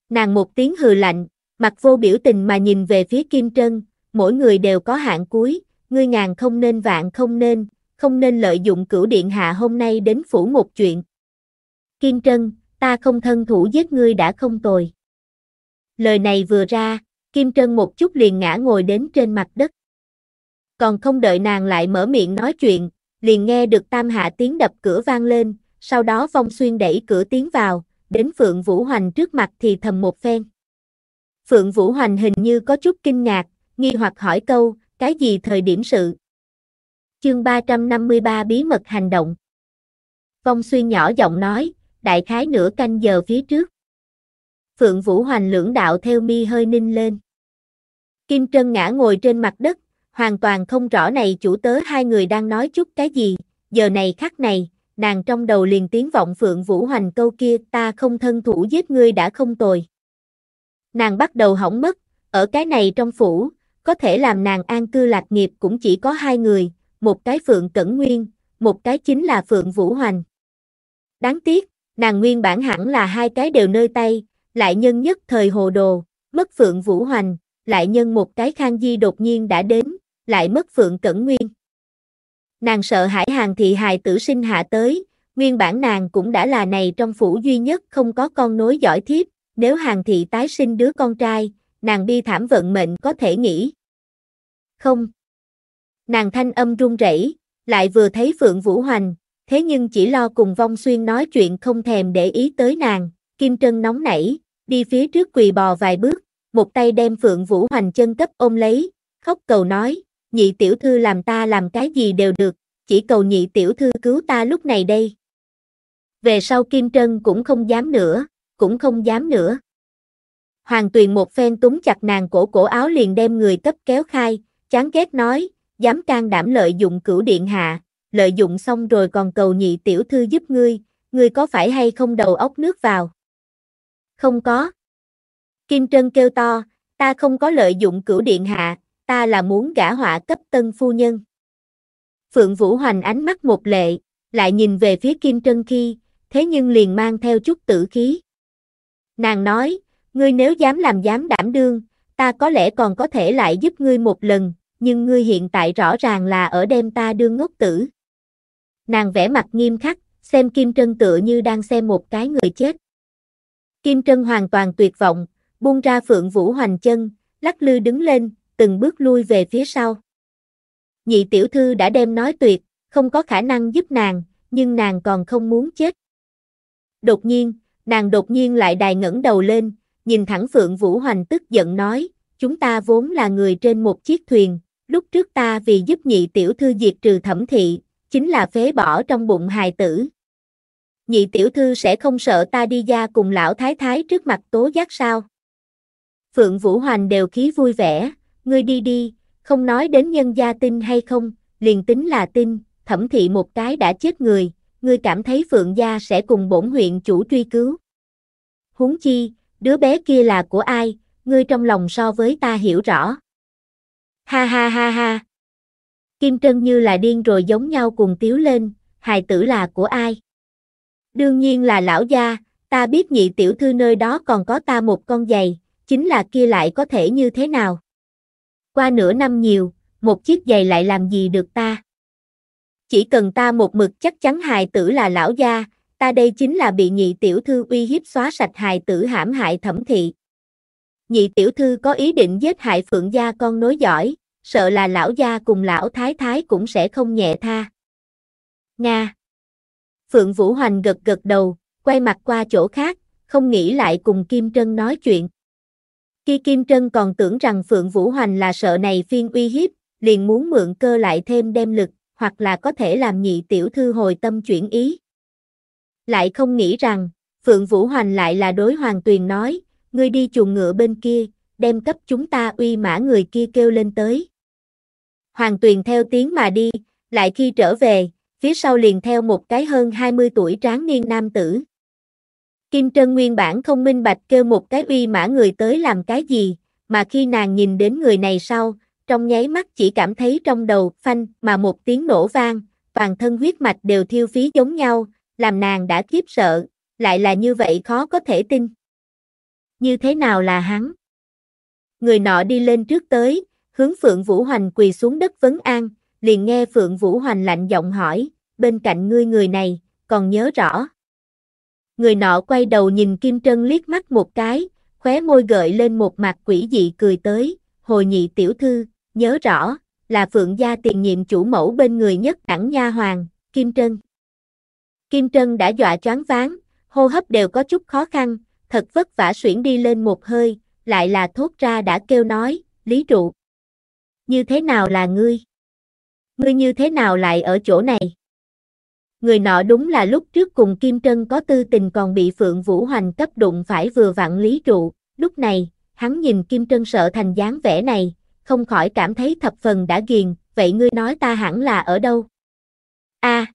Nàng một tiếng hừ lạnh, mặt vô biểu tình mà nhìn về phía Kim Trân, mỗi người đều có hạn cuối, ngươi ngàn không nên vạn không nên, không nên lợi dụng cửu điện hạ hôm nay đến phủ một chuyện. Kim Trân, ta không thân thủ giết ngươi đã không tồi. Lời này vừa ra, Kim Trân một chút liền ngã ngồi đến trên mặt đất. Còn không đợi nàng lại mở miệng nói chuyện, liền nghe được tam hạ tiếng đập cửa vang lên, sau đó vong xuyên đẩy cửa tiến vào, đến Phượng Vũ Hoành trước mặt thì thầm một phen. Phượng Vũ Hoành hình như có chút kinh ngạc, nghi hoặc hỏi câu, cái gì thời điểm sự? Chương 353 Bí mật hành động Phong Xuyên nhỏ giọng nói, đại khái nửa canh giờ phía trước. Phượng Vũ Hoành lưỡng đạo theo mi hơi ninh lên. Kim Trân ngã ngồi trên mặt đất, hoàn toàn không rõ này chủ tớ hai người đang nói chút cái gì, giờ này khắc này, nàng trong đầu liền tiếng vọng Phượng Vũ Hoành câu kia ta không thân thủ giết ngươi đã không tồi. Nàng bắt đầu hỏng mất, ở cái này trong phủ, có thể làm nàng an cư lạc nghiệp cũng chỉ có hai người, một cái Phượng Cẩn Nguyên, một cái chính là Phượng Vũ Hoành. Đáng tiếc, nàng nguyên bản hẳn là hai cái đều nơi tay, lại nhân nhất thời hồ đồ, mất Phượng Vũ Hoành, lại nhân một cái Khang Di đột nhiên đã đến, lại mất Phượng Cẩn Nguyên. Nàng sợ hải hàng thị hài tử sinh hạ tới, nguyên bản nàng cũng đã là này trong phủ duy nhất không có con nối giỏi thiếp, nếu hàng thị tái sinh đứa con trai, nàng bi thảm vận mệnh có thể nghĩ. Không, nàng thanh âm run rẩy, lại vừa thấy Phượng Vũ Hoành, thế nhưng chỉ lo cùng Vong Xuyên nói chuyện không thèm để ý tới nàng, Kim Trân nóng nảy, đi phía trước quỳ bò vài bước, một tay đem Phượng Vũ Hoành chân cấp ôm lấy, khóc cầu nói, nhị tiểu thư làm ta làm cái gì đều được, chỉ cầu nhị tiểu thư cứu ta lúc này đây. Về sau Kim Trân cũng không dám nữa, cũng không dám nữa. Hoàng Tuyền một phen túm chặt nàng cổ cổ áo liền đem người cấp kéo khai, chán ghét nói, dám can đảm lợi dụng cửu điện hạ, lợi dụng xong rồi còn cầu nhị tiểu thư giúp ngươi, ngươi có phải hay không đầu óc nước vào? Không có. Kim Trân kêu to, ta không có lợi dụng cửu điện hạ, ta là muốn gả họa cấp tân phu nhân. Phượng Vũ Hoành ánh mắt một lệ, lại nhìn về phía Kim Trân khi, thế nhưng liền mang theo chút tử khí. Nàng nói, ngươi nếu dám làm dám đảm đương, ta có lẽ còn có thể lại giúp ngươi một lần, nhưng ngươi hiện tại rõ ràng là ở đem ta đương ngốc tử. Nàng vẽ mặt nghiêm khắc, xem Kim Trân tựa như đang xem một cái người chết. Kim Trân hoàn toàn tuyệt vọng, buông ra Phượng Vũ Hoành chân, lắc lư đứng lên, từng bước lui về phía sau. Nhị tiểu thư đã đem nói tuyệt, không có khả năng giúp nàng, nhưng nàng còn không muốn chết. Đột nhiên, nàng đột nhiên lại đài ngẩng đầu lên, nhìn thẳng Phượng Vũ Hoành tức giận nói, chúng ta vốn là người trên một chiếc thuyền, lúc trước ta vì giúp nhị tiểu thư diệt trừ thẩm thị, chính là phế bỏ trong bụng hài tử. Nhị tiểu thư sẽ không sợ ta đi ra cùng lão thái thái trước mặt tố giác sao. Phượng Vũ Hoành đều khí vui vẻ, ngươi đi đi, không nói đến nhân gia tin hay không, liền tính là tin, thẩm thị một cái đã chết người, ngươi cảm thấy Phượng gia sẽ cùng bổn huyện chủ truy cứu. Huống chi, đứa bé kia là của ai, ngươi trong lòng so với ta hiểu rõ. Ha ha ha ha. Kim Trân như là điên rồi giống nhau cùng tiếu lên, hài tử là của ai? Đương nhiên là lão gia, ta biết nhị tiểu thư nơi đó còn có ta một con giày, chính là kia lại có thể như thế nào? Qua nửa năm nhiều, một chiếc giày lại làm gì được ta? Chỉ cần ta một mực chắc chắn hài tử là lão gia, ta đây chính là bị nhị tiểu thư uy hiếp xóa sạch hài tử hãm hại thẩm thị. Nhị tiểu thư có ý định giết hại phượng gia con nối giỏi, sợ là lão gia cùng lão thái thái cũng sẽ không nhẹ tha. Nga Phượng Vũ Hoành gật gật đầu, quay mặt qua chỗ khác, không nghĩ lại cùng Kim Trân nói chuyện. Khi Kim Trân còn tưởng rằng Phượng Vũ Hoành là sợ này phiên uy hiếp, liền muốn mượn cơ lại thêm đem lực, hoặc là có thể làm nhị tiểu thư hồi tâm chuyển ý. Lại không nghĩ rằng, Phượng Vũ Hoành lại là đối Hoàng Tuyền nói, ngươi đi chuồng ngựa bên kia, đem cấp chúng ta uy mã người kia kêu lên tới. Hoàng Tuyền theo tiếng mà đi, lại khi trở về, phía sau liền theo một cái hơn 20 tuổi tráng niên nam tử. Kim Trân nguyên bản không minh bạch kêu một cái uy mã người tới làm cái gì, mà khi nàng nhìn đến người này sau, trong nháy mắt chỉ cảm thấy trong đầu phanh mà một tiếng nổ vang, toàn thân huyết mạch đều thiêu phí giống nhau, làm nàng đã khiếp sợ, lại là như vậy khó có thể tin. Như thế nào là hắn? người nọ đi lên trước tới, hướng Phượng Vũ Hoành quỳ xuống đất vấn an, liền nghe Phượng Vũ Hoành lạnh giọng hỏi, bên cạnh ngươi người này, còn nhớ rõ. Người nọ quay đầu nhìn Kim Trân liếc mắt một cái, khóe môi gợi lên một mặt quỷ dị cười tới, hồi nhị tiểu thư, nhớ rõ, là Phượng gia tiền nhiệm chủ mẫu bên người nhất đẳng nha hoàng, Kim Trân. Kim Trân đã dọa choáng váng, hô hấp đều có chút khó khăn, thật vất vả xuyển đi lên một hơi, lại là thốt ra đã kêu nói, Lý Trụ. Như thế nào là ngươi? Ngươi như thế nào lại ở chỗ này? Người nọ đúng là lúc trước cùng Kim Trân có tư tình còn bị Phượng Vũ Hoành cấp đụng phải vừa vặn Lý Trụ, lúc này, hắn nhìn Kim Trân sợ thành dáng vẻ này, không khỏi cảm thấy thập phần đã ghiền, vậy ngươi nói ta hẳn là ở đâu? a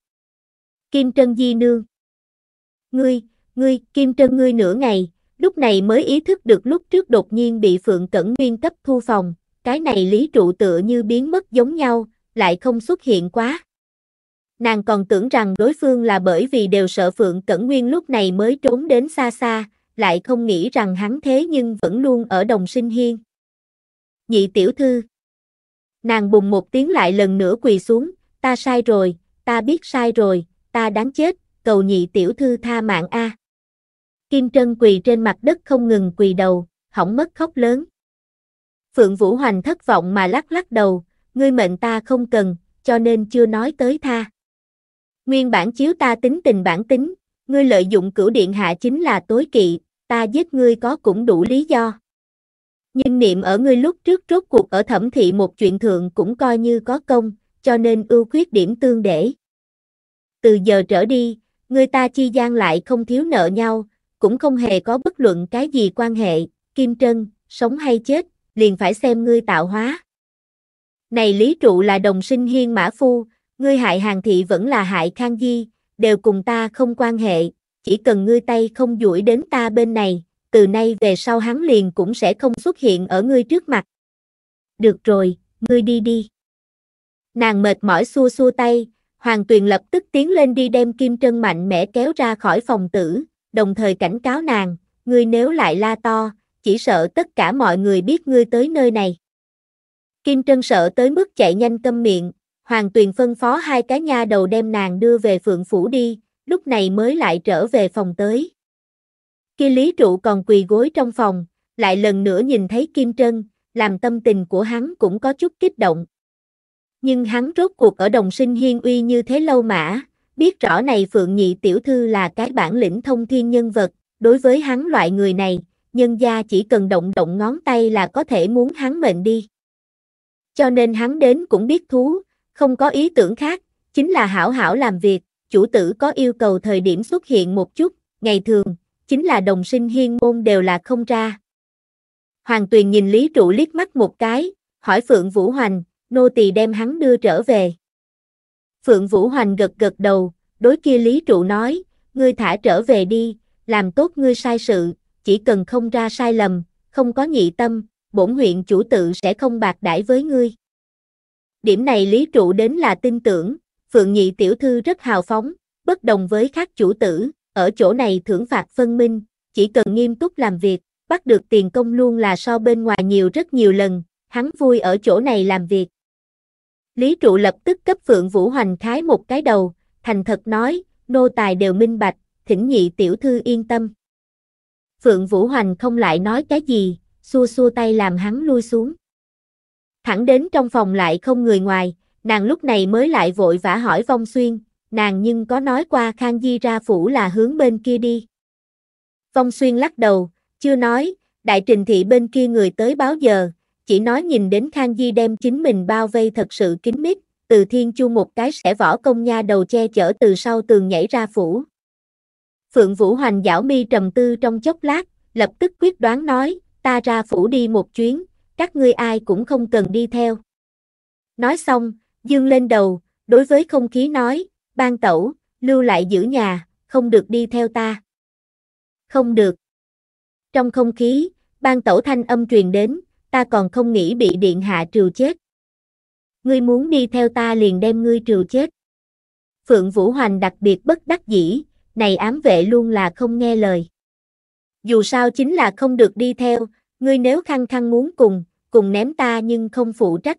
Kim Trân Di Nương Ngươi, ngươi, Kim Trân ngươi nửa ngày, lúc này mới ý thức được lúc trước đột nhiên bị Phượng Cẩn Nguyên cấp thu phòng, cái này lý trụ tựa như biến mất giống nhau, lại không xuất hiện quá. Nàng còn tưởng rằng đối phương là bởi vì đều sợ Phượng Cẩn Nguyên lúc này mới trốn đến xa xa, lại không nghĩ rằng hắn thế nhưng vẫn luôn ở đồng sinh hiên. Nhị tiểu thư. Nàng bùng một tiếng lại lần nữa quỳ xuống, ta sai rồi, ta biết sai rồi, ta đáng chết, cầu nhị tiểu thư tha mạng a. Kim Trân quỳ trên mặt đất không ngừng quỳ đầu, hỏng mất khóc lớn. Phượng Vũ Hoành thất vọng mà lắc lắc đầu, ngươi mệnh ta không cần, cho nên chưa nói tới tha. Nguyên bản chiếu ta tính tình bản tính, ngươi lợi dụng cửu điện hạ chính là tối kỵ, ta giết ngươi có cũng đủ lý do. Nhưng niệm ở ngươi lúc trước rốt cuộc ở thẩm thị một chuyện thượng cũng coi như có công, cho nên ưu khuyết điểm tương để. Từ giờ trở đi, ngươi ta chi gian lại không thiếu nợ nhau, cũng không hề có bất luận cái gì quan hệ, Kim Trân, sống hay chết, liền phải xem ngươi tạo hóa. Này Lý Trụ là đồng sinh hiên mã phu, ngươi hại hàng thị vẫn là hại Khang Di, đều cùng ta không quan hệ, chỉ cần ngươi tay không duỗi đến ta bên này, từ nay về sau hắn liền cũng sẽ không xuất hiện ở ngươi trước mặt. Được rồi, ngươi đi đi. Nàng mệt mỏi xua xua tay, Hoàng Tuyền lập tức tiến lên đi đem Kim Trân mạnh mẽ kéo ra khỏi phòng tử, đồng thời cảnh cáo nàng, ngươi nếu lại la to, chỉ sợ tất cả mọi người biết ngươi tới nơi này. Kim Trân sợ tới mức chạy nhanh câm miệng, Hoàng Tuyền phân phó hai cái nha đầu đem nàng đưa về phượng phủ đi, lúc này mới lại trở về phòng tới. Khi Lý Trụ còn quỳ gối trong phòng, lại lần nữa nhìn thấy Kim Trân, làm tâm tình của hắn cũng có chút kích động. Nhưng hắn rốt cuộc ở đồng sinh hiên uy như thế lâu mã, biết rõ này Phượng Nhị Tiểu Thư là cái bản lĩnh thông thiên nhân vật, đối với hắn loại người này, nhân gia chỉ cần động động ngón tay là có thể muốn hắn mệnh đi. Cho nên hắn đến cũng biết thú, không có ý tưởng khác, chính là hảo hảo làm việc, chủ tử có yêu cầu thời điểm xuất hiện một chút, ngày thường, chính là đồng sinh hiên môn đều là không ra. Hoàng Tuyền nhìn Lý Trụ liếc mắt một cái, hỏi Phượng Vũ Hoành, nô tỳ đem hắn đưa trở về. Phượng Vũ Hoành gật gật đầu, đối kia Lý Trụ nói, ngươi thả trở về đi, làm tốt ngươi sai sự, chỉ cần không ra sai lầm, không có nhị tâm, bổn huyện chủ tự sẽ không bạc đãi với ngươi. Điểm này Lý Trụ đến là tin tưởng, Phượng Nhị Tiểu Thư rất hào phóng, bất đồng với các chủ tử, ở chỗ này thưởng phạt phân minh, chỉ cần nghiêm túc làm việc, bắt được tiền công luôn là so bên ngoài nhiều rất nhiều lần, hắn vui ở chỗ này làm việc, Lý trụ lập tức cấp Phượng Vũ Hoành thái một cái đầu, thành thật nói, nô tài đều minh bạch, thỉnh nhị tiểu thư yên tâm. Phượng Vũ Hoành không lại nói cái gì, xua xua tay làm hắn lui xuống. Thẳng đến trong phòng lại không người ngoài, nàng lúc này mới lại vội vã hỏi Vong Xuyên, nàng nhưng có nói qua Khang Di ra phủ là hướng bên kia đi. Vong Xuyên lắc đầu, chưa nói, đại trình thị bên kia người tới báo giờ, chỉ nói nhìn đến Khang Di đem chính mình bao vây thật sự kín mít, từ thiên chu một cái sẽ võ công nha đầu che chở từ sau tường nhảy ra phủ. Phượng Vũ Hoành giảo mi trầm tư trong chốc lát, lập tức quyết đoán nói, ta ra phủ đi một chuyến, các ngươi ai cũng không cần đi theo. Nói xong, dương lên đầu, đối với không khí nói, ban tẩu, lưu lại giữ nhà, không được đi theo ta. Không được. Trong không khí, ban tẩu thanh âm truyền đến, ta còn không nghĩ bị điện hạ trừ chết. Ngươi muốn đi theo ta liền đem ngươi trừ chết. Phượng Vũ Hoành đặc biệt bất đắc dĩ, này ám vệ luôn là không nghe lời. Dù sao chính là không được đi theo, ngươi nếu khăng khăng muốn cùng, cùng ném ta nhưng không phụ trách.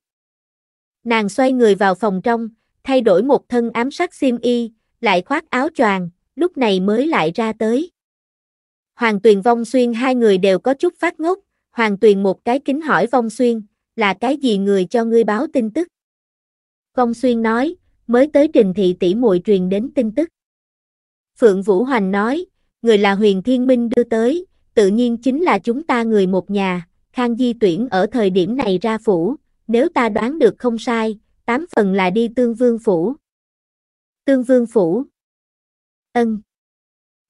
Nàng xoay người vào phòng trong, thay đổi một thân ám sắc xiêm y, lại khoác áo choàng, lúc này mới lại ra tới. Hoàng Tuyền Vong Xuyên hai người đều có chút phát ngốc, Hoàng Tuyền một cái kính hỏi Vong Xuyên, là cái gì người cho ngươi báo tin tức? Vong Xuyên nói, mới tới trình thị tỷ muội truyền đến tin tức. Phượng Vũ Hoành nói, người là huyền thiên minh đưa tới, tự nhiên chính là chúng ta người một nhà, Khang Di tuyển ở thời điểm này ra phủ, nếu ta đoán được không sai, tám phần là đi tương vương phủ. Tương vương phủ. Ân.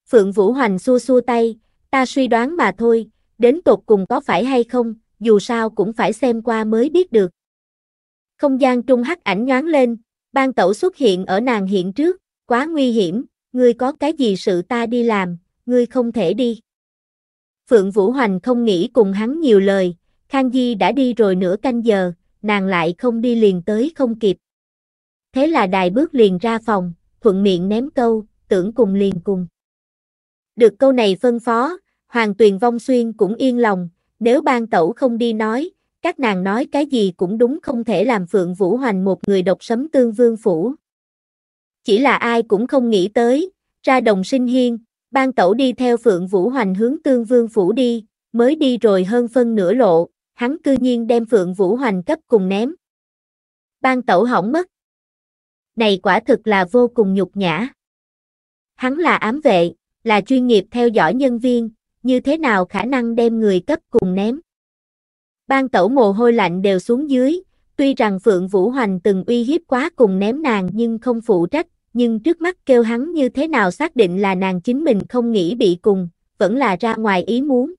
Phượng Vũ Hoành xua xua tay, ta suy đoán mà thôi, đến tột cùng có phải hay không, dù sao cũng phải xem qua mới biết được. Không gian trung hắc ảnh nhoáng lên, ban tẩu xuất hiện ở nàng hiện trước, quá nguy hiểm, ngươi có cái gì sự ta đi làm, ngươi không thể đi. Phượng Vũ Hoành không nghĩ cùng hắn nhiều lời, Khang Di đã đi rồi nửa canh giờ, nàng lại không đi liền tới không kịp. Thế là đài bước liền ra phòng, thuận miệng ném câu, tưởng cùng liền cùng. Được câu này phân phó, Hoàng Tuyền Vong Xuyên cũng yên lòng, nếu ban tẩu không đi nói, các nàng nói cái gì cũng đúng không thể làm Phượng Vũ Hoành một người độc sấm tương vương phủ. Chỉ là ai cũng không nghĩ tới, ra đồng sinh hiên, ban tẩu đi theo Phượng Vũ Hoành hướng tương vương phủ đi, mới đi rồi hơn phân nửa lộ, hắn cư nhiên đem Phượng Vũ Hoành cấp cùng ném. Ban tẩu hỏng mất. Này quả thực là vô cùng nhục nhã. Hắn là ám vệ, là chuyên nghiệp theo dõi nhân viên, như thế nào khả năng đem người cấp cùng ném. Ban tẩu mồ hôi lạnh đều xuống dưới, tuy rằng Phượng Vũ Hoành từng uy hiếp quá cùng ném nàng nhưng không phụ trách, nhưng trước mắt kêu hắn như thế nào xác định là nàng chính mình không nghĩ bị cùng, vẫn là ra ngoài ý muốn.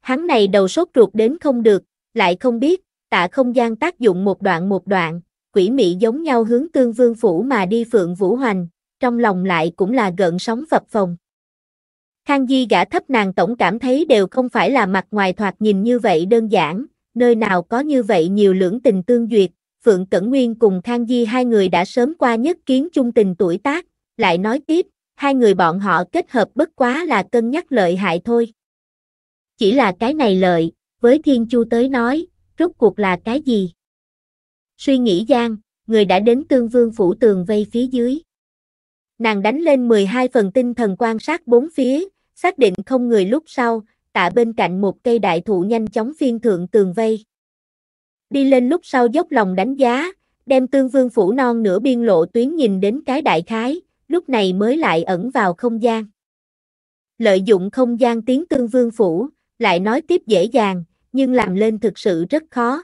Hắn này đầu sốt ruột đến không được, lại không biết, tạ không gian tác dụng một đoạn một đoạn, quỷ mị giống nhau hướng tương vương phủ mà đi Phượng Vũ Hoành, trong lòng lại cũng là gợn sóng phập phồng. Khang Di gã thấp nàng tổng cảm thấy đều không phải là mặt ngoài thoạt nhìn như vậy đơn giản, nơi nào có như vậy nhiều lưỡng tình tương duyệt, Phượng Cẩn Nguyên cùng Khang Di hai người đã sớm qua nhất kiến chung tình tuổi tác, lại nói tiếp, hai người bọn họ kết hợp bất quá là cân nhắc lợi hại thôi. Chỉ là cái này lợi, với Thiên Chu tới nói, rốt cuộc là cái gì? Suy nghĩ gian, người đã đến tương vương phủ tường vây phía dưới. Nàng đánh lên 12 phần tinh thần quan sát bốn phía, xác định không người lúc sau, tạ bên cạnh một cây đại thụ nhanh chóng phiên thượng tường vây. Đi lên lúc sau dốc lòng đánh giá, đem tương vương phủ non nửa biên lộ tuyến nhìn đến cái đại khái, lúc này mới lại ẩn vào không gian. Lợi dụng không gian tiếng tương vương phủ, lại nói tiếp dễ dàng, nhưng làm lên thực sự rất khó.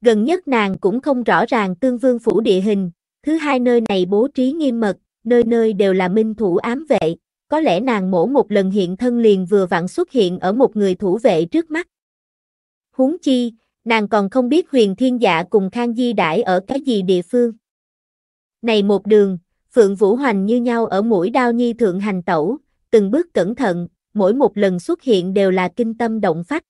Gần nhất nàng cũng không rõ ràng tương vương phủ địa hình, thứ hai nơi này bố trí nghiêm mật, nơi nơi đều là minh thủ ám vệ có lẽ nàng mổ một lần hiện thân liền vừa vặn xuất hiện ở một người thủ vệ trước mắt. Huống chi, nàng còn không biết huyền thiên dạ cùng Khang Di đãi ở cái gì địa phương. Này một đường, Phượng Vũ Hoành như nhau ở mũi đao nhi thượng hành tẩu, từng bước cẩn thận, mỗi một lần xuất hiện đều là kinh tâm động phách.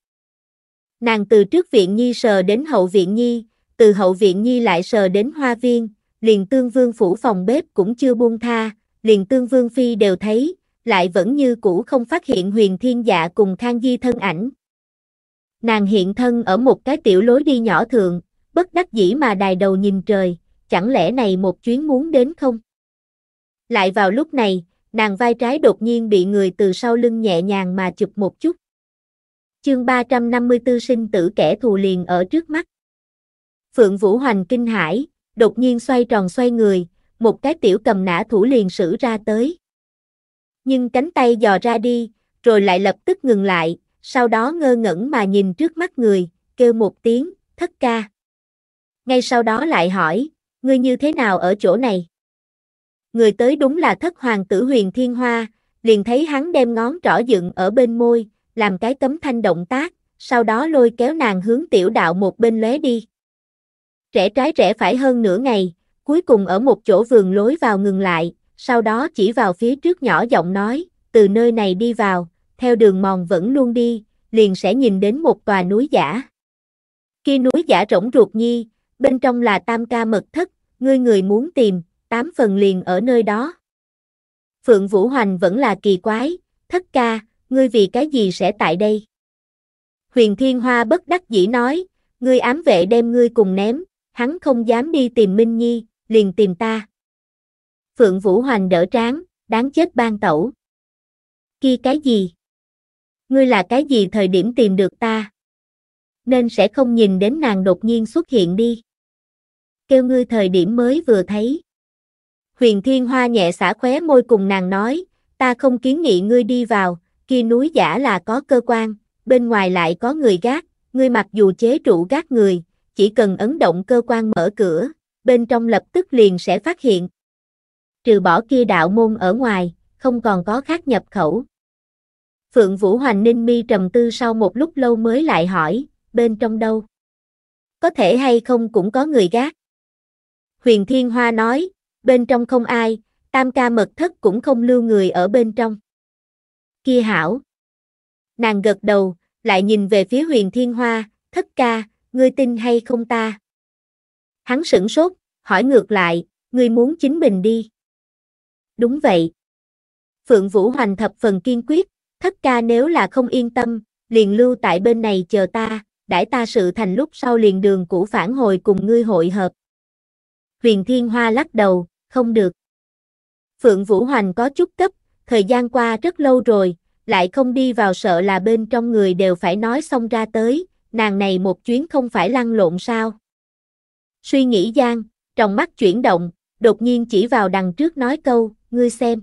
Nàng từ trước viện nhi sờ đến hậu viện nhi, từ hậu viện nhi lại sờ đến hoa viên, liền tương vương phủ phòng bếp cũng chưa buông tha, liền tương vương phi đều thấy, lại vẫn như cũ không phát hiện huyền thiên dạ cùng khang di thân ảnh. Nàng hiện thân ở một cái tiểu lối đi nhỏ thường, bất đắc dĩ mà đài đầu nhìn trời, chẳng lẽ này một chuyến muốn đến không? Lại vào lúc này, nàng vai trái đột nhiên bị người từ sau lưng nhẹ nhàng mà chụp một chút. Chương 354 sinh tử kẻ thù liền ở trước mắt. Phượng Vũ Hoành kinh hãi, đột nhiên xoay tròn xoay người, một cái tiểu cầm nã thủ liền sử ra tới nhưng cánh tay dò ra đi, rồi lại lập tức ngừng lại, sau đó ngơ ngẩn mà nhìn trước mắt người, kêu một tiếng, thất ca. Ngay sau đó lại hỏi, ngươi như thế nào ở chỗ này? Người tới đúng là thất hoàng tử huyền thiên hoa, liền thấy hắn đem ngón trỏ dựng ở bên môi, làm cái tấm thanh động tác, sau đó lôi kéo nàng hướng tiểu đạo một bên lóe đi. Rẽ trái rẽ phải hơn nửa ngày, cuối cùng ở một chỗ vườn lối vào ngừng lại, sau đó chỉ vào phía trước nhỏ giọng nói, từ nơi này đi vào, theo đường mòn vẫn luôn đi, liền sẽ nhìn đến một tòa núi giả. Khi núi giả rỗng ruột nhi, bên trong là tam ca mật thất, ngươi người muốn tìm, tám phần liền ở nơi đó. Phượng Vũ Hoành vẫn là kỳ quái, thất ca, ngươi vì cái gì sẽ tại đây? Huyền Thiên Hoa bất đắc dĩ nói, ngươi ám vệ đem ngươi cùng ném, hắn không dám đi tìm Minh Nhi, liền tìm ta. Phượng Vũ Hoành đỡ tráng, đáng chết ban tẩu. Kia cái gì? Ngươi là cái gì thời điểm tìm được ta? Nên sẽ không nhìn đến nàng đột nhiên xuất hiện đi. Kêu ngươi thời điểm mới vừa thấy. Huyền Thiên Hoa nhẹ xả khóe môi cùng nàng nói, ta không kiến nghị ngươi đi vào, kia núi giả là có cơ quan, bên ngoài lại có người gác, ngươi mặc dù chế trụ gác người, chỉ cần ấn động cơ quan mở cửa, bên trong lập tức liền sẽ phát hiện, trừ bỏ kia đạo môn ở ngoài, không còn có khác nhập khẩu. Phượng Vũ Hoành Ninh Mi trầm tư sau một lúc lâu mới lại hỏi, bên trong đâu? Có thể hay không cũng có người gác. Huyền Thiên Hoa nói, bên trong không ai, tam ca mật thất cũng không lưu người ở bên trong. Kia hảo. Nàng gật đầu, lại nhìn về phía huyền thiên hoa, thất ca, ngươi tin hay không ta? Hắn sửng sốt, hỏi ngược lại, ngươi muốn chính mình đi đúng vậy. Phượng Vũ Hoành thập phần kiên quyết, thất ca nếu là không yên tâm, liền lưu tại bên này chờ ta, đãi ta sự thành lúc sau liền đường cũ phản hồi cùng ngươi hội hợp. Huyền Thiên Hoa lắc đầu, không được. Phượng Vũ Hoành có chút cấp, thời gian qua rất lâu rồi, lại không đi vào sợ là bên trong người đều phải nói xong ra tới, nàng này một chuyến không phải lăn lộn sao. Suy nghĩ gian, trong mắt chuyển động, đột nhiên chỉ vào đằng trước nói câu, ngươi xem.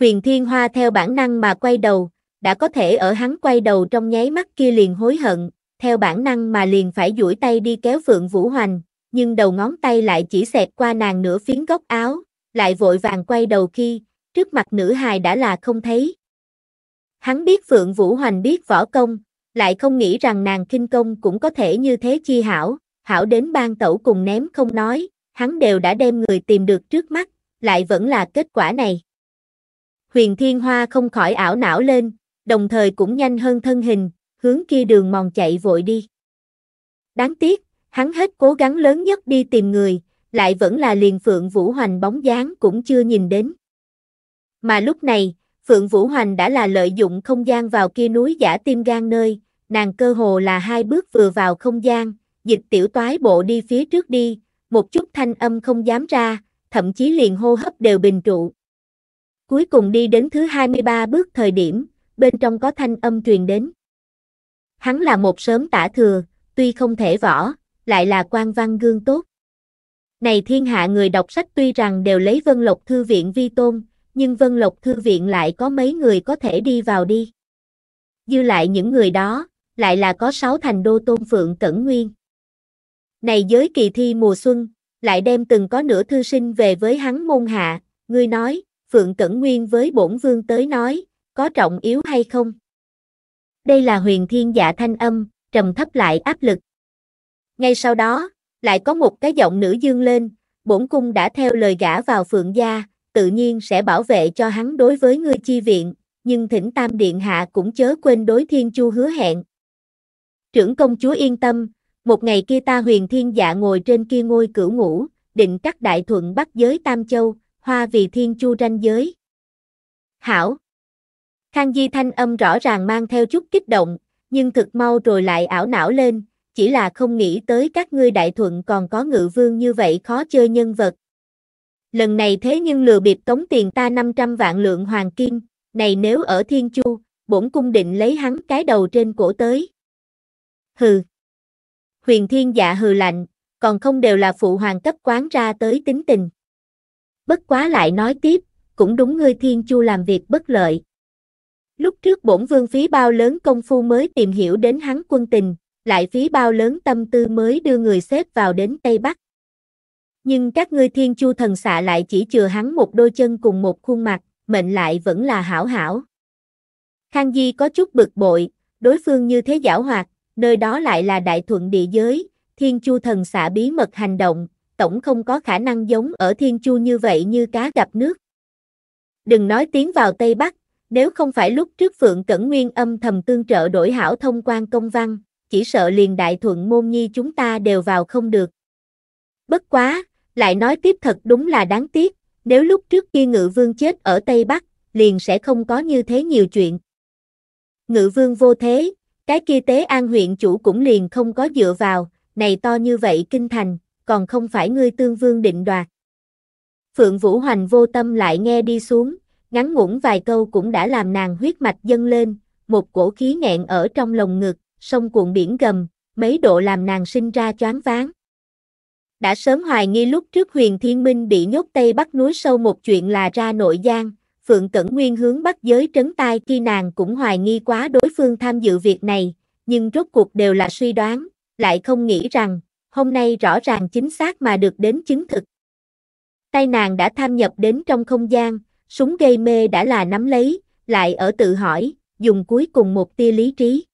Huyền Thiên Hoa theo bản năng mà quay đầu, đã có thể ở hắn quay đầu trong nháy mắt kia liền hối hận, theo bản năng mà liền phải duỗi tay đi kéo Phượng Vũ Hoành, nhưng đầu ngón tay lại chỉ xẹt qua nàng nửa phiến góc áo, lại vội vàng quay đầu khi, trước mặt nữ hài đã là không thấy. Hắn biết Phượng Vũ Hoành biết võ công, lại không nghĩ rằng nàng kinh công cũng có thể như thế chi hảo, hảo đến ban tẩu cùng ném không nói, hắn đều đã đem người tìm được trước mắt, lại vẫn là kết quả này. Huyền Thiên Hoa không khỏi ảo não lên, đồng thời cũng nhanh hơn thân hình, hướng kia đường mòn chạy vội đi. Đáng tiếc, hắn hết cố gắng lớn nhất đi tìm người, lại vẫn là liền Phượng Vũ Hoành bóng dáng cũng chưa nhìn đến. Mà lúc này, Phượng Vũ Hoành đã là lợi dụng không gian vào kia núi giả tim gan nơi, nàng cơ hồ là hai bước vừa vào không gian, dịch tiểu toái bộ đi phía trước đi, một chút thanh âm không dám ra, thậm chí liền hô hấp đều bình trụ. Cuối cùng đi đến thứ 23 bước thời điểm, bên trong có thanh âm truyền đến. Hắn là một sớm tả thừa, tuy không thể võ, lại là quan văn gương tốt. Này thiên hạ người đọc sách tuy rằng đều lấy Vân Lộc Thư Viện vi tôn, nhưng Vân Lộc Thư Viện lại có mấy người có thể đi vào đi. Dư lại những người đó, lại là có sáu thành đô tôn phượng cẩn nguyên. Này giới kỳ thi mùa xuân, lại đem từng có nửa thư sinh về với hắn môn hạ, ngươi nói, Phượng Cẩn Nguyên với bổn vương tới nói, có trọng yếu hay không? Đây là huyền thiên dạ thanh âm, trầm thấp lại áp lực. Ngay sau đó, lại có một cái giọng nữ dương lên, bổn cung đã theo lời gã vào Phượng gia, tự nhiên sẽ bảo vệ cho hắn đối với ngươi chi viện, nhưng thỉnh Tam Điện Hạ cũng chớ quên đối Thiên Chu hứa hẹn. Trưởng công chúa yên tâm, một ngày kia ta huyền thiên dạ ngồi trên kia ngôi cửu ngủ định cắt đại thuận bắt giới Tam Châu, hoa vì thiên chu ranh giới. Hảo! Khang Di thanh âm rõ ràng mang theo chút kích động, nhưng thực mau rồi lại ảo não lên, chỉ là không nghĩ tới các ngươi đại thuận còn có ngự vương như vậy khó chơi nhân vật. Lần này thế nhưng lừa bịp tống tiền ta 500 vạn lượng hoàng kim, này nếu ở Thiên Chu, bổn cung định lấy hắn cái đầu trên cổ tới. Hừ huyền thiên dạ hừ lạnh, còn không đều là phụ hoàng cấp quán ra tới tính tình. Bất quá lại nói tiếp, cũng đúng ngươi thiên chu làm việc bất lợi. Lúc trước bổn vương phí bao lớn công phu mới tìm hiểu đến hắn quân tình, lại phí bao lớn tâm tư mới đưa người xếp vào đến Tây Bắc. Nhưng các ngươi thiên chu thần xạ lại chỉ chừa hắn một đôi chân cùng một khuôn mặt, mệnh lại vẫn là hảo hảo. Khang Di có chút bực bội, đối phương như thế giảo hoạt, nơi đó lại là đại thuận địa giới, thiên chu thần xạ bí mật hành động, tổng không có khả năng giống ở thiên chu như vậy như cá gặp nước. Đừng nói tiến vào Tây Bắc, nếu không phải lúc trước Phượng Cẩn Nguyên âm thầm tương trợ đổi hảo thông quan công văn, chỉ sợ liền đại thuận môn nhi chúng ta đều vào không được. Bất quá, lại nói tiếp thật đúng là đáng tiếc, nếu lúc trước kia ngự vương chết ở Tây Bắc, liền sẽ không có như thế nhiều chuyện. Ngự vương vô thế, cái kia tế an huyện chủ cũng liền không có dựa vào, này to như vậy kinh thành, còn không phải ngươi tương vương định đoạt. Phượng Vũ Hoành vô tâm lại nghe đi xuống, ngắn ngủn vài câu cũng đã làm nàng huyết mạch dâng lên, một cổ khí nghẹn ở trong lồng ngực, sông cuộn biển gầm, mấy độ làm nàng sinh ra choáng váng. Đã sớm hoài nghi lúc trước huyền thiên minh bị nhốt Tây Bắc núi sâu một chuyện là ra nội gian, Phượng Cẩn Nguyên hướng bắt giới trấn tai khi nàng cũng hoài nghi quá đối phương tham dự việc này, nhưng rốt cuộc đều là suy đoán, lại không nghĩ rằng, hôm nay rõ ràng chính xác mà được đến chứng thực. Tay nàng đã tham nhập đến trong không gian, súng gây mê đã là nắm lấy, lại ở tự hỏi, dùng cuối cùng một tia lý trí.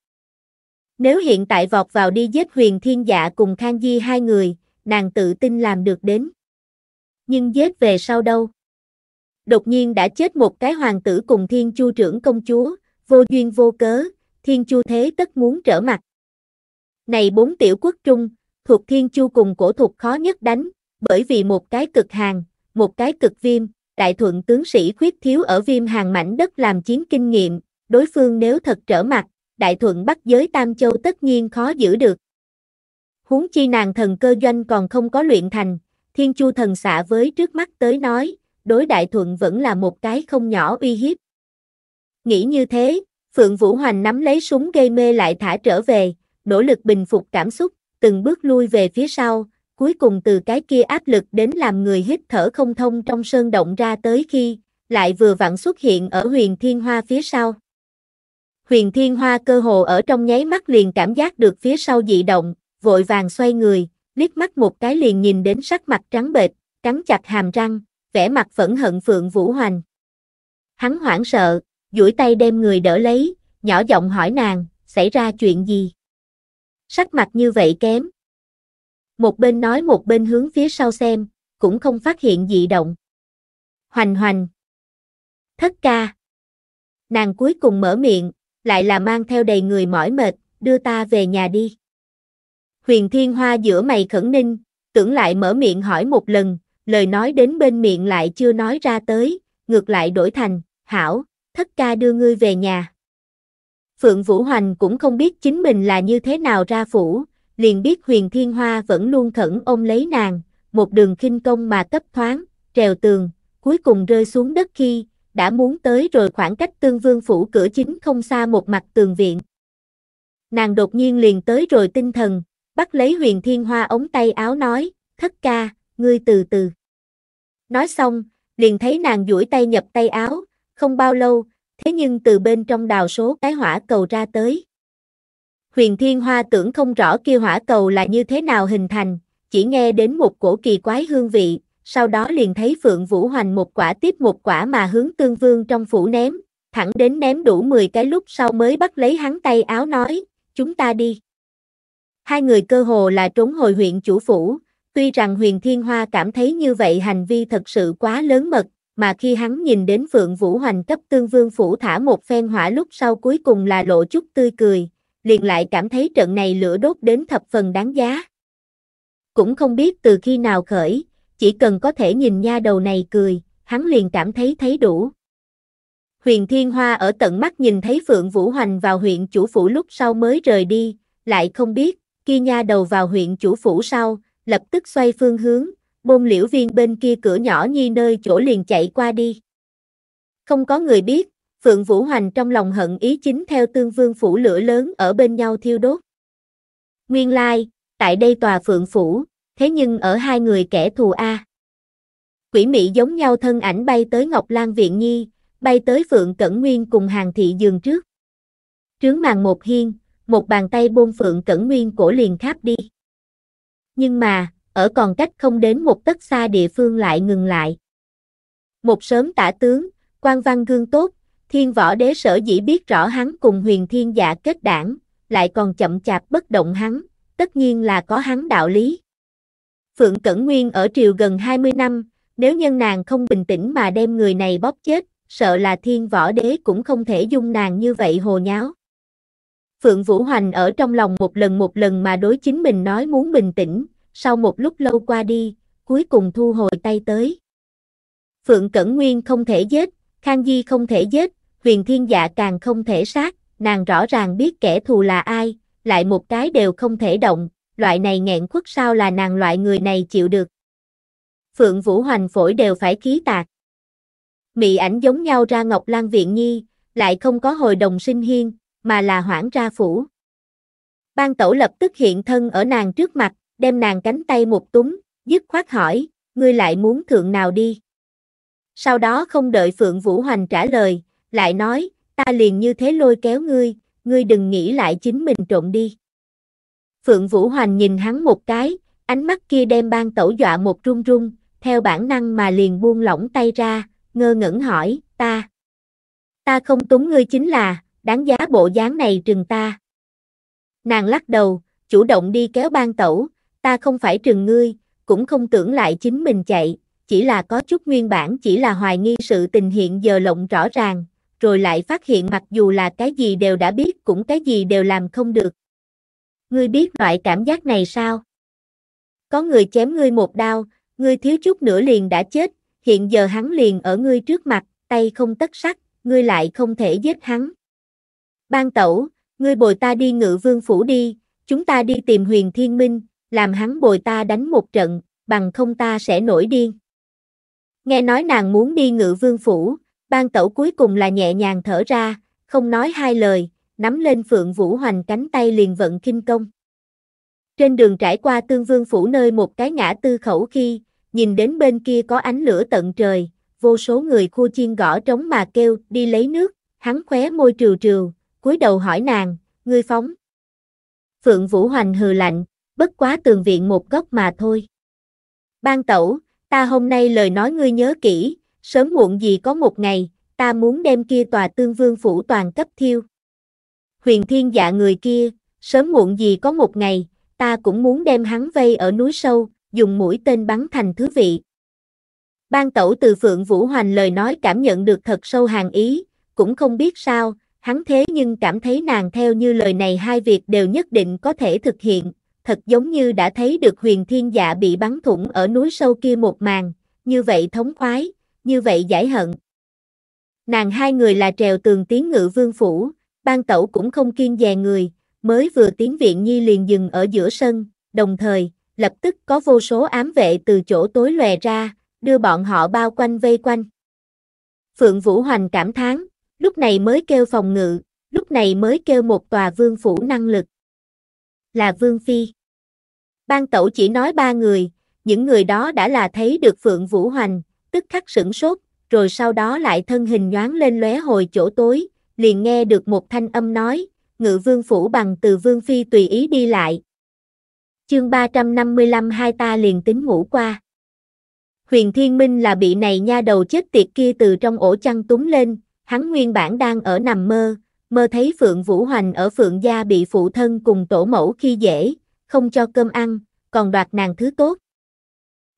Nếu hiện tại vọt vào đi giết huyền thiên dạ cùng Khang Di hai người, nàng tự tin làm được đến. Nhưng giết về sau đâu? đột nhiên đã chết một cái hoàng tử cùng thiên chu trưởng công chúa, vô duyên vô cớ, thiên chu thế tất muốn trở mặt. Này bốn tiểu quốc trung, thuộc thiên chu cùng cổ thuộc khó nhất đánh, bởi vì một cái cực hàng, một cái cực viêm, đại thuận tướng sĩ khuyết thiếu ở viêm hàng mảnh đất làm chiến kinh nghiệm, đối phương nếu thật trở mặt, đại thuận bắt giới Tam Châu tất nhiên khó giữ được. Huống chi nàng thần cơ doanh còn không có luyện thành, thiên chu thần xạ với trước mắt tới nói, đối Đại Thuận vẫn là một cái không nhỏ uy hiếp. Nghĩ như thế, Phượng Vũ Hoành nắm lấy súng gây mê lại thả trở về, nỗ lực bình phục cảm xúc, từng bước lui về phía sau, cuối cùng từ cái kia áp lực đến làm người hít thở không thông trong sơn động ra tới khi, lại vừa vặn xuất hiện ở huyền thiên hoa phía sau. Huyền thiên hoa cơ hồ ở trong nháy mắt liền cảm giác được phía sau dị động, vội vàng xoay người, liếc mắt một cái liền nhìn đến sắc mặt trắng bệch, cắn chặt hàm răng, vẻ mặt phẫn hận Phượng Vũ Hoành. Hắn hoảng sợ, duỗi tay đem người đỡ lấy, nhỏ giọng hỏi nàng, xảy ra chuyện gì? Sắc mặt như vậy kém. Một bên nói một bên hướng phía sau xem, cũng không phát hiện dị động. Hoành hoành. Thất ca. Nàng cuối cùng mở miệng, lại là mang theo đầy người mỏi mệt, đưa ta về nhà đi. Huyền Thiên Hoa giữa mày khẩn ninh, tưởng lại mở miệng hỏi một lần, lời nói đến bên miệng lại chưa nói ra tới, ngược lại đổi thành, hảo, thất ca đưa ngươi về nhà. Phượng Vũ Hoành cũng không biết chính mình là như thế nào ra phủ, liền biết huyền thiên hoa vẫn luôn khẩn ôm lấy nàng, một đường khinh công mà cấp thoáng, trèo tường, cuối cùng rơi xuống đất khi, đã muốn tới rồi khoảng cách tương vương phủ cửa chính không xa một mặt tường viện. Nàng đột nhiên liền tới rồi tinh thần, bắt lấy huyền thiên hoa ống tay áo nói, thất ca, ngươi từ từ. Nói xong, liền thấy nàng duỗi tay nhập tay áo, không bao lâu, thế nhưng từ bên trong đào số cái hỏa cầu ra tới. Huyền Thiên Hoa tưởng không rõ kia hỏa cầu là như thế nào hình thành, chỉ nghe đến một cổ kỳ quái hương vị, sau đó liền thấy Phượng Vũ Hoành một quả tiếp một quả mà hướng tương vương trong phủ ném, thẳng đến ném đủ 10 cái lúc sau mới bắt lấy hắn tay áo nói, chúng ta đi. Hai người cơ hồ là trốn hồi huyện chủ phủ, Tuy rằng Huyền Thiên Hoa cảm thấy như vậy hành vi thật sự quá lớn mật, mà khi hắn nhìn đến Phượng Vũ Hoành cấp tương vương phủ thả một phen hỏa lúc sau cuối cùng là lộ chút tươi cười, liền lại cảm thấy trận này lửa đốt đến thập phần đáng giá. Cũng không biết từ khi nào khởi, chỉ cần có thể nhìn nha đầu này cười, hắn liền cảm thấy thấy đủ. Huyền Thiên Hoa ở tận mắt nhìn thấy Phượng Vũ Hoành vào huyện chủ phủ lúc sau mới rời đi, lại không biết, khi nha đầu vào huyện chủ phủ sau, lập tức xoay phương hướng, bôn liễu viên bên kia cửa nhỏ nhi nơi chỗ liền chạy qua đi. Không có người biết, Phượng Vũ Hoành trong lòng hận ý chính theo tương vương phủ lửa lớn ở bên nhau thiêu đốt. Nguyên lai, tại đây tòa Phượng Phủ, thế nhưng ở hai người kẻ thù A. Quỷ mỹ giống nhau thân ảnh bay tới Ngọc Lan Viện Nhi, bay tới Phượng Cẩn Nguyên cùng hàng thị giường trước. Trướng màn một hiên, một bàn tay buông Phượng Cẩn Nguyên cổ liền kháp đi nhưng mà, ở còn cách không đến một tấc xa địa phương lại ngừng lại. Một sớm tả tướng, quan văn gương tốt, thiên võ đế sở dĩ biết rõ hắn cùng huyền thiên giả dạ kết đảng, lại còn chậm chạp bất động hắn, tất nhiên là có hắn đạo lý. Phượng Cẩn Nguyên ở triều gần 20 năm, nếu nhân nàng không bình tĩnh mà đem người này bóp chết, sợ là thiên võ đế cũng không thể dung nàng như vậy hồ nháo. Phượng Vũ Hoành ở trong lòng một lần một lần mà đối chính mình nói muốn bình tĩnh, sau một lúc lâu qua đi, cuối cùng thu hồi tay tới. Phượng Cẩn Nguyên không thể giết, Khang Di không thể giết, huyền thiên dạ càng không thể sát, nàng rõ ràng biết kẻ thù là ai, lại một cái đều không thể động, loại này nghẹn khuất sao là nàng loại người này chịu được. Phượng Vũ Hoành phổi đều phải khí tạc. Mị ảnh giống nhau ra Ngọc Lan Viện Nhi, lại không có hồi đồng sinh hiên, mà là hoảng ra phủ. Ban tẩu lập tức hiện thân ở nàng trước mặt, đem nàng cánh tay một túng, dứt khoát hỏi, ngươi lại muốn thượng nào đi. Sau đó không đợi Phượng Vũ Hoành trả lời, lại nói, ta liền như thế lôi kéo ngươi, ngươi đừng nghĩ lại chính mình trộn đi. Phượng Vũ Hoành nhìn hắn một cái, ánh mắt kia đem ban tẩu dọa một run run, theo bản năng mà liền buông lỏng tay ra, ngơ ngẩn hỏi, ta. Ta không túng ngươi chính là, đáng giá bộ dáng này trừng ta. Nàng lắc đầu, chủ động đi kéo ban tẩu, ta không phải trừng ngươi, cũng không tưởng lại chính mình chạy, chỉ là có chút nguyên bản chỉ là hoài nghi sự tình hiện giờ lộng rõ ràng, rồi lại phát hiện mặc dù là cái gì đều đã biết cũng cái gì đều làm không được. Ngươi biết loại cảm giác này sao? Có người chém ngươi một đao, ngươi thiếu chút nữa liền đã chết, hiện giờ hắn liền ở ngươi trước mặt, tay không tất sắc, ngươi lại không thể giết hắn. Ban tẩu, ngươi bồi ta đi ngự vương phủ đi, chúng ta đi tìm huyền thiên minh, làm hắn bồi ta đánh một trận, bằng không ta sẽ nổi điên. Nghe nói nàng muốn đi ngự vương phủ, ban tẩu cuối cùng là nhẹ nhàng thở ra, không nói hai lời, nắm lên phượng vũ hoành cánh tay liền vận kinh công. Trên đường trải qua tương vương phủ nơi một cái ngã tư khẩu khi, nhìn đến bên kia có ánh lửa tận trời, vô số người khu chiên gõ trống mà kêu đi lấy nước, hắn khóe môi trừ trừ, cúi đầu hỏi nàng, ngươi phóng. Phượng Vũ Hoành hừ lạnh, bất quá tường viện một góc mà thôi. Ban tẩu, ta hôm nay lời nói ngươi nhớ kỹ, sớm muộn gì có một ngày, ta muốn đem kia tòa tương vương phủ toàn cấp thiêu. Huyền thiên dạ người kia, sớm muộn gì có một ngày, ta cũng muốn đem hắn vây ở núi sâu, dùng mũi tên bắn thành thứ vị. Ban tẩu từ Phượng Vũ Hoành lời nói cảm nhận được thật sâu hàng ý, cũng không biết sao, Hắn thế nhưng cảm thấy nàng theo như lời này hai việc đều nhất định có thể thực hiện, thật giống như đã thấy được huyền thiên dạ bị bắn thủng ở núi sâu kia một màn, như vậy thống khoái, như vậy giải hận. Nàng hai người là trèo tường tiến ngự vương phủ, ban tẩu cũng không kiên dè người, mới vừa tiến viện nhi liền dừng ở giữa sân, đồng thời, lập tức có vô số ám vệ từ chỗ tối lòe ra, đưa bọn họ bao quanh vây quanh. Phượng Vũ Hoành cảm thán, lúc này mới kêu phòng ngự, lúc này mới kêu một tòa vương phủ năng lực. Là vương phi. Ban tẩu chỉ nói ba người, những người đó đã là thấy được Phượng Vũ Hoành, tức khắc sửng sốt, rồi sau đó lại thân hình nhoáng lên lóe hồi chỗ tối, liền nghe được một thanh âm nói, ngự vương phủ bằng từ vương phi tùy ý đi lại. Chương 355 hai ta liền tính ngủ qua. Huyền Thiên Minh là bị này nha đầu chết tiệt kia từ trong ổ chăn túng lên, hắn nguyên bản đang ở nằm mơ, mơ thấy Phượng Vũ Hoành ở Phượng Gia bị phụ thân cùng tổ mẫu khi dễ, không cho cơm ăn, còn đoạt nàng thứ tốt.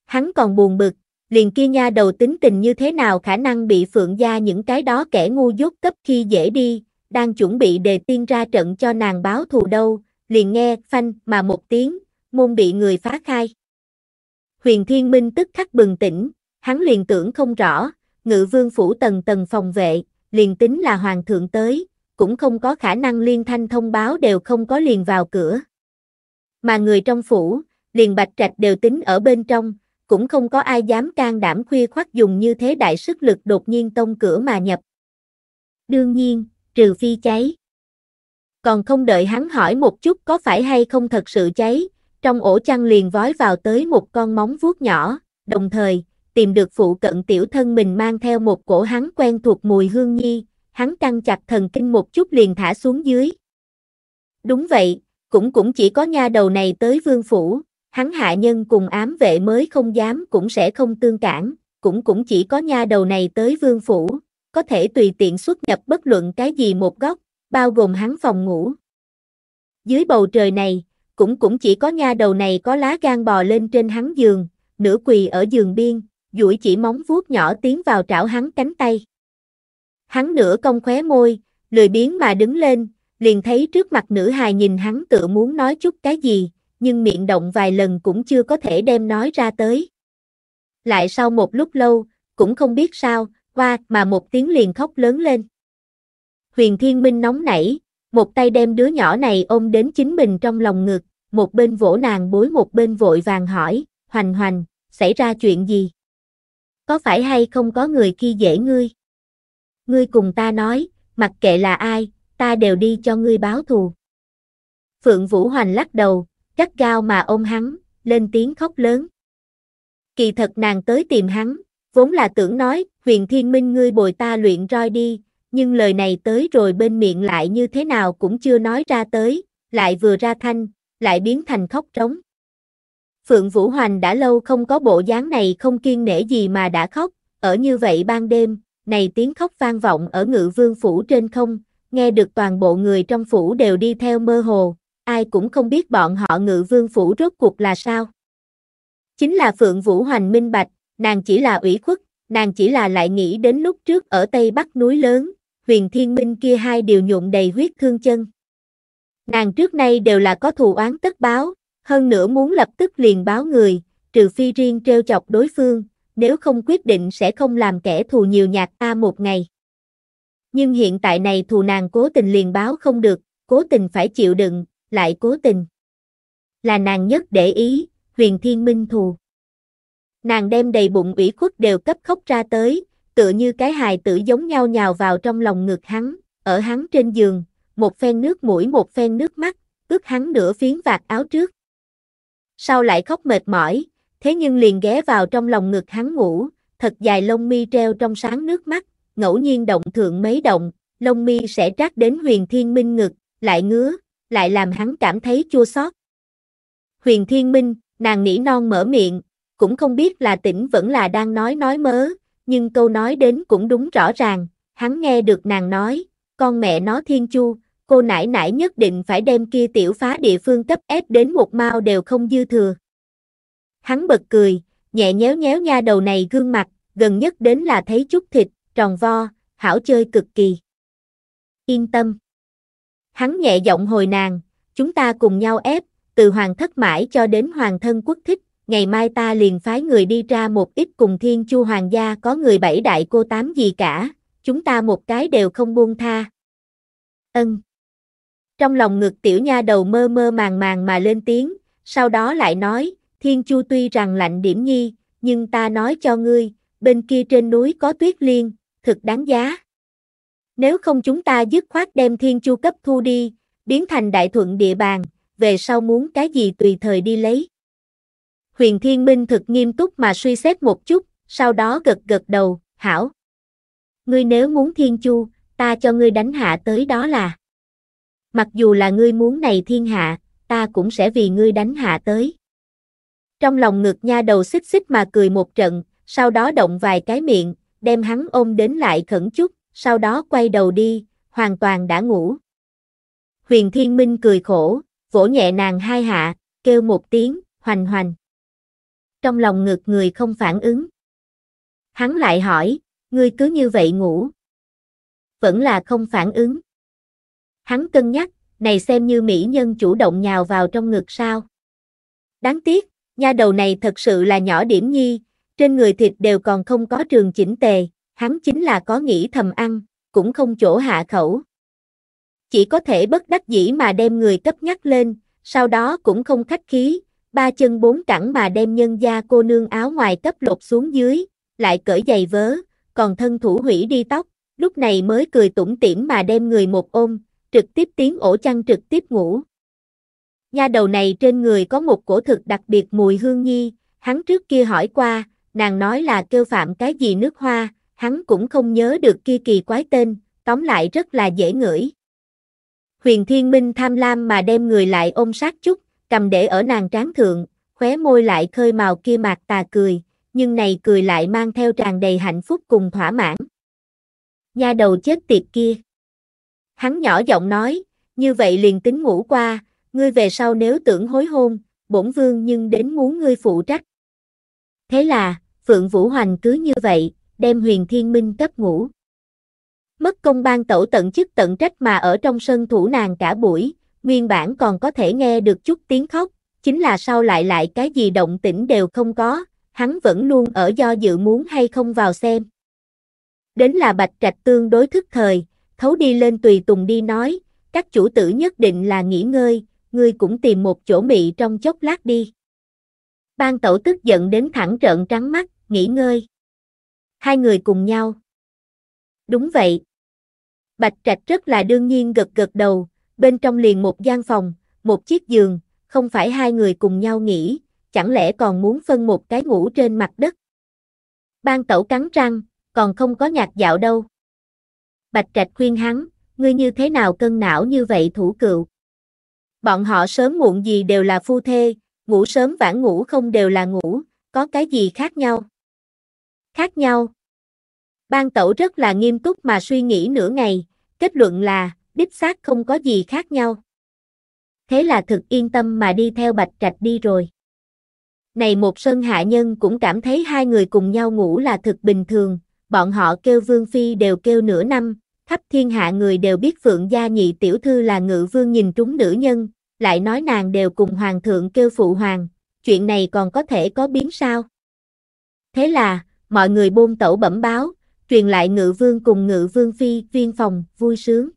Hắn còn buồn bực, liền kia nha đầu tính tình như thế nào khả năng bị Phượng Gia những cái đó kẻ ngu dốt cấp khi dễ đi, đang chuẩn bị đề tiên ra trận cho nàng báo thù đâu, liền nghe phanh mà một tiếng, môn bị người phá khai. Huyền Thiên Minh tức khắc bừng tỉnh, hắn liền tưởng không rõ, ngự vương phủ tầng tầng phòng vệ, liền tính là hoàng thượng tới, cũng không có khả năng liên thanh thông báo đều không có liền vào cửa. Mà người trong phủ, liền bạch trạch đều tính ở bên trong, cũng không có ai dám can đảm khuya khoắt dùng như thế đại sức lực đột nhiên tông cửa mà nhập. Đương nhiên, trừ phi cháy. Còn không đợi hắn hỏi một chút có phải hay không thật sự cháy, trong ổ chăn liền vói vào tới một con móng vuốt nhỏ, đồng thời, tìm được phụ cận tiểu thân mình mang theo một cổ hắn quen thuộc mùi hương nhi, hắn căng chặt thần kinh một chút liền thả xuống dưới. Đúng vậy, cũng cũng chỉ có nha đầu này tới vương phủ, hắn hạ nhân cùng ám vệ mới không dám cũng sẽ không tương cản, cũng cũng chỉ có nha đầu này tới vương phủ, có thể tùy tiện xuất nhập bất luận cái gì một góc, bao gồm hắn phòng ngủ. Dưới bầu trời này, cũng cũng chỉ có nha đầu này có lá gan bò lên trên hắn giường, nửa quỳ ở giường biên, duỗi chỉ móng vuốt nhỏ tiến vào trảo hắn cánh tay. Hắn nửa cong khóe môi, lười biếng mà đứng lên, liền thấy trước mặt nữ hài nhìn hắn tự muốn nói chút cái gì, nhưng miệng động vài lần cũng chưa có thể đem nói ra tới. Lại sau một lúc lâu, cũng không biết sao, qua mà một tiếng liền khóc lớn lên. Huyền Thiên Minh nóng nảy, một tay đem đứa nhỏ này ôm đến chính mình trong lòng ngực, một bên vỗ nàng bối một bên vội vàng hỏi, hoành hoành, xảy ra chuyện gì? có phải hay không có người khi dễ ngươi? Ngươi cùng ta nói, mặc kệ là ai, ta đều đi cho ngươi báo thù. Phượng Vũ Hoành lắc đầu, gắt gao mà ôm hắn, lên tiếng khóc lớn. Kỳ thật nàng tới tìm hắn, vốn là tưởng nói, huyền thiên minh ngươi bồi ta luyện roi đi, nhưng lời này tới rồi bên miệng lại như thế nào cũng chưa nói ra tới, lại vừa ra thanh, lại biến thành khóc trống. Phượng Vũ Hoành đã lâu không có bộ dáng này không kiên nể gì mà đã khóc, ở như vậy ban đêm, này tiếng khóc vang vọng ở ngự vương phủ trên không, nghe được toàn bộ người trong phủ đều đi theo mơ hồ, ai cũng không biết bọn họ ngự vương phủ rốt cuộc là sao. Chính là Phượng Vũ Hoành minh bạch, nàng chỉ là ủy khuất, nàng chỉ là lại nghĩ đến lúc trước ở Tây Bắc núi lớn, huyền thiên minh kia hai điều nhuộm đầy huyết thương chân. Nàng trước nay đều là có thù oán tất báo, hơn nữa muốn lập tức liền báo người, trừ phi riêng treo chọc đối phương, nếu không quyết định sẽ không làm kẻ thù nhiều nhạt ta một ngày. Nhưng hiện tại này thù nàng cố tình liền báo không được, cố tình phải chịu đựng, lại cố tình. Là nàng nhất để ý, huyền thiên minh thù. Nàng đem đầy bụng ủy khuất đều cấp khóc ra tới, tựa như cái hài tử giống nhau nhào vào trong lòng ngực hắn, ở hắn trên giường, một phen nước mũi một phen nước mắt, ướt hắn nửa phiến vạt áo trước sau lại khóc mệt mỏi, thế nhưng liền ghé vào trong lòng ngực hắn ngủ, thật dài lông mi treo trong sáng nước mắt, ngẫu nhiên động thượng mấy động, lông mi sẽ trát đến huyền thiên minh ngực, lại ngứa, lại làm hắn cảm thấy chua xót. Huyền thiên minh, nàng nỉ non mở miệng, cũng không biết là tỉnh vẫn là đang nói nói mớ, nhưng câu nói đến cũng đúng rõ ràng, hắn nghe được nàng nói, con mẹ nó thiên chu, cô nãi nãi nhất định phải đem kia tiểu phá địa phương cấp ép đến một mao đều không dư thừa. Hắn bật cười, nhẹ nhéo nhéo nha đầu này gương mặt, gần nhất đến là thấy chút thịt, tròn vo, hảo chơi cực kỳ. Yên tâm. Hắn nhẹ giọng hồi nàng, chúng ta cùng nhau ép, từ hoàng thất mãi cho đến hoàng thân quốc thích, ngày mai ta liền phái người đi ra một ít cùng thiên chu hoàng gia có người bảy đại cô tám gì cả, chúng ta một cái đều không buông tha. Ân. Trong lòng ngực tiểu nha đầu mơ mơ màng màng mà lên tiếng, sau đó lại nói, Thiên Chu tuy rằng lạnh điểm nhi, nhưng ta nói cho ngươi, bên kia trên núi có tuyết liên, thực đáng giá. Nếu không chúng ta dứt khoát đem Thiên Chu cấp thu đi, biến thành đại thuận địa bàn, về sau muốn cái gì tùy thời đi lấy. Huyền Thiên Minh thực nghiêm túc mà suy xét một chút, sau đó gật gật đầu, hảo. Ngươi nếu muốn Thiên Chu, ta cho ngươi đánh hạ tới đó là. Mặc dù là ngươi muốn này thiên hạ, ta cũng sẽ vì ngươi đánh hạ tới. Trong lòng ngực nha đầu xích xích mà cười một trận, sau đó động vài cái miệng, đem hắn ôm đến lại khẩn chút, sau đó quay đầu đi, hoàn toàn đã ngủ. Huyền Thiên Minh cười khổ, vỗ nhẹ nàng hai hạ, kêu một tiếng, hoành hoành. Trong lòng ngực người không phản ứng. Hắn lại hỏi, ngươi cứ như vậy ngủ. Vẫn là không phản ứng. Hắn cân nhắc, này xem như mỹ nhân chủ động nhào vào trong ngực sao. Đáng tiếc, nha đầu này thật sự là nhỏ điểm nhi, trên người thịt đều còn không có trường chỉnh tề, hắn chính là có nghĩ thầm ăn, cũng không chỗ hạ khẩu. Chỉ có thể bất đắc dĩ mà đem người cấp nhắc lên, sau đó cũng không khách khí, ba chân bốn cẳng mà đem nhân gia cô nương áo ngoài cấp lột xuống dưới, lại cởi giày vớ, còn thân thủ hủy đi tóc, lúc này mới cười tủm tỉm mà đem người một ôm, trực tiếp tiến ổ chăn trực tiếp ngủ. Nha đầu này trên người có một cổ thực đặc biệt mùi hương nhi, hắn trước kia hỏi qua, nàng nói là kêu phạm cái gì nước hoa, hắn cũng không nhớ được kia kỳ quái tên, tóm lại rất là dễ ngửi. Huyền Thiên Minh tham lam mà đem người lại ôm sát chút, cầm để ở nàng tráng thượng, khóe môi lại khơi màu kia mạc tà cười, nhưng này cười lại mang theo tràn đầy hạnh phúc cùng thỏa mãn. Nha đầu chết tiệt kia. Hắn nhỏ giọng nói, như vậy liền tính ngủ qua, ngươi về sau nếu tưởng hối hôn, bổn vương nhưng đến muốn ngươi phụ trách. Thế là, Phượng Vũ Hoành cứ như vậy, đem huyền thiên minh cấp ngủ. Mất công ban tẩu tận chức tận trách mà ở trong sân thủ nàng cả buổi, nguyên bản còn có thể nghe được chút tiếng khóc, chính là sau lại lại cái gì động tĩnh đều không có, hắn vẫn luôn ở do dự muốn hay không vào xem. Đến là bạch trạch tương đối thức thời, thấu đi lên tùy tùng đi nói, các chủ tử nhất định là nghỉ ngơi, ngươi cũng tìm một chỗ mị trong chốc lát đi. Ban tẩu tức giận đến thẳng trợn trắng mắt, nghỉ ngơi. Hai người cùng nhau. Đúng vậy. Bạch trạch rất là đương nhiên gật gật đầu, bên trong liền một gian phòng, một chiếc giường, không phải hai người cùng nhau nghỉ, chẳng lẽ còn muốn phân một cái ngủ trên mặt đất. Ban tẩu cắn răng, còn không có nhạc dạo đâu. Bạch Trạch khuyên hắn, ngươi như thế nào cân não như vậy thủ cựu. Bọn họ sớm muộn gì đều là phu thê, ngủ sớm vãn ngủ không đều là ngủ, có cái gì khác nhau? Khác nhau. Ban tẩu rất là nghiêm túc mà suy nghĩ nửa ngày, kết luận là, đích xác không có gì khác nhau. Thế là thực yên tâm mà đi theo Bạch Trạch đi rồi. Này một sơn hạ nhân cũng cảm thấy hai người cùng nhau ngủ là thực bình thường, bọn họ kêu Vương Phi đều kêu nửa năm, khắp thiên hạ người đều biết Phượng Gia Nhị Tiểu Thư là ngự vương nhìn trúng nữ nhân, lại nói nàng đều cùng Hoàng thượng kêu Phụ Hoàng, chuyện này còn có thể có biến sao? Thế là, mọi người buôn tẩu bẩm báo, truyền lại ngự vương cùng ngự vương Phi, viên phòng, vui sướng.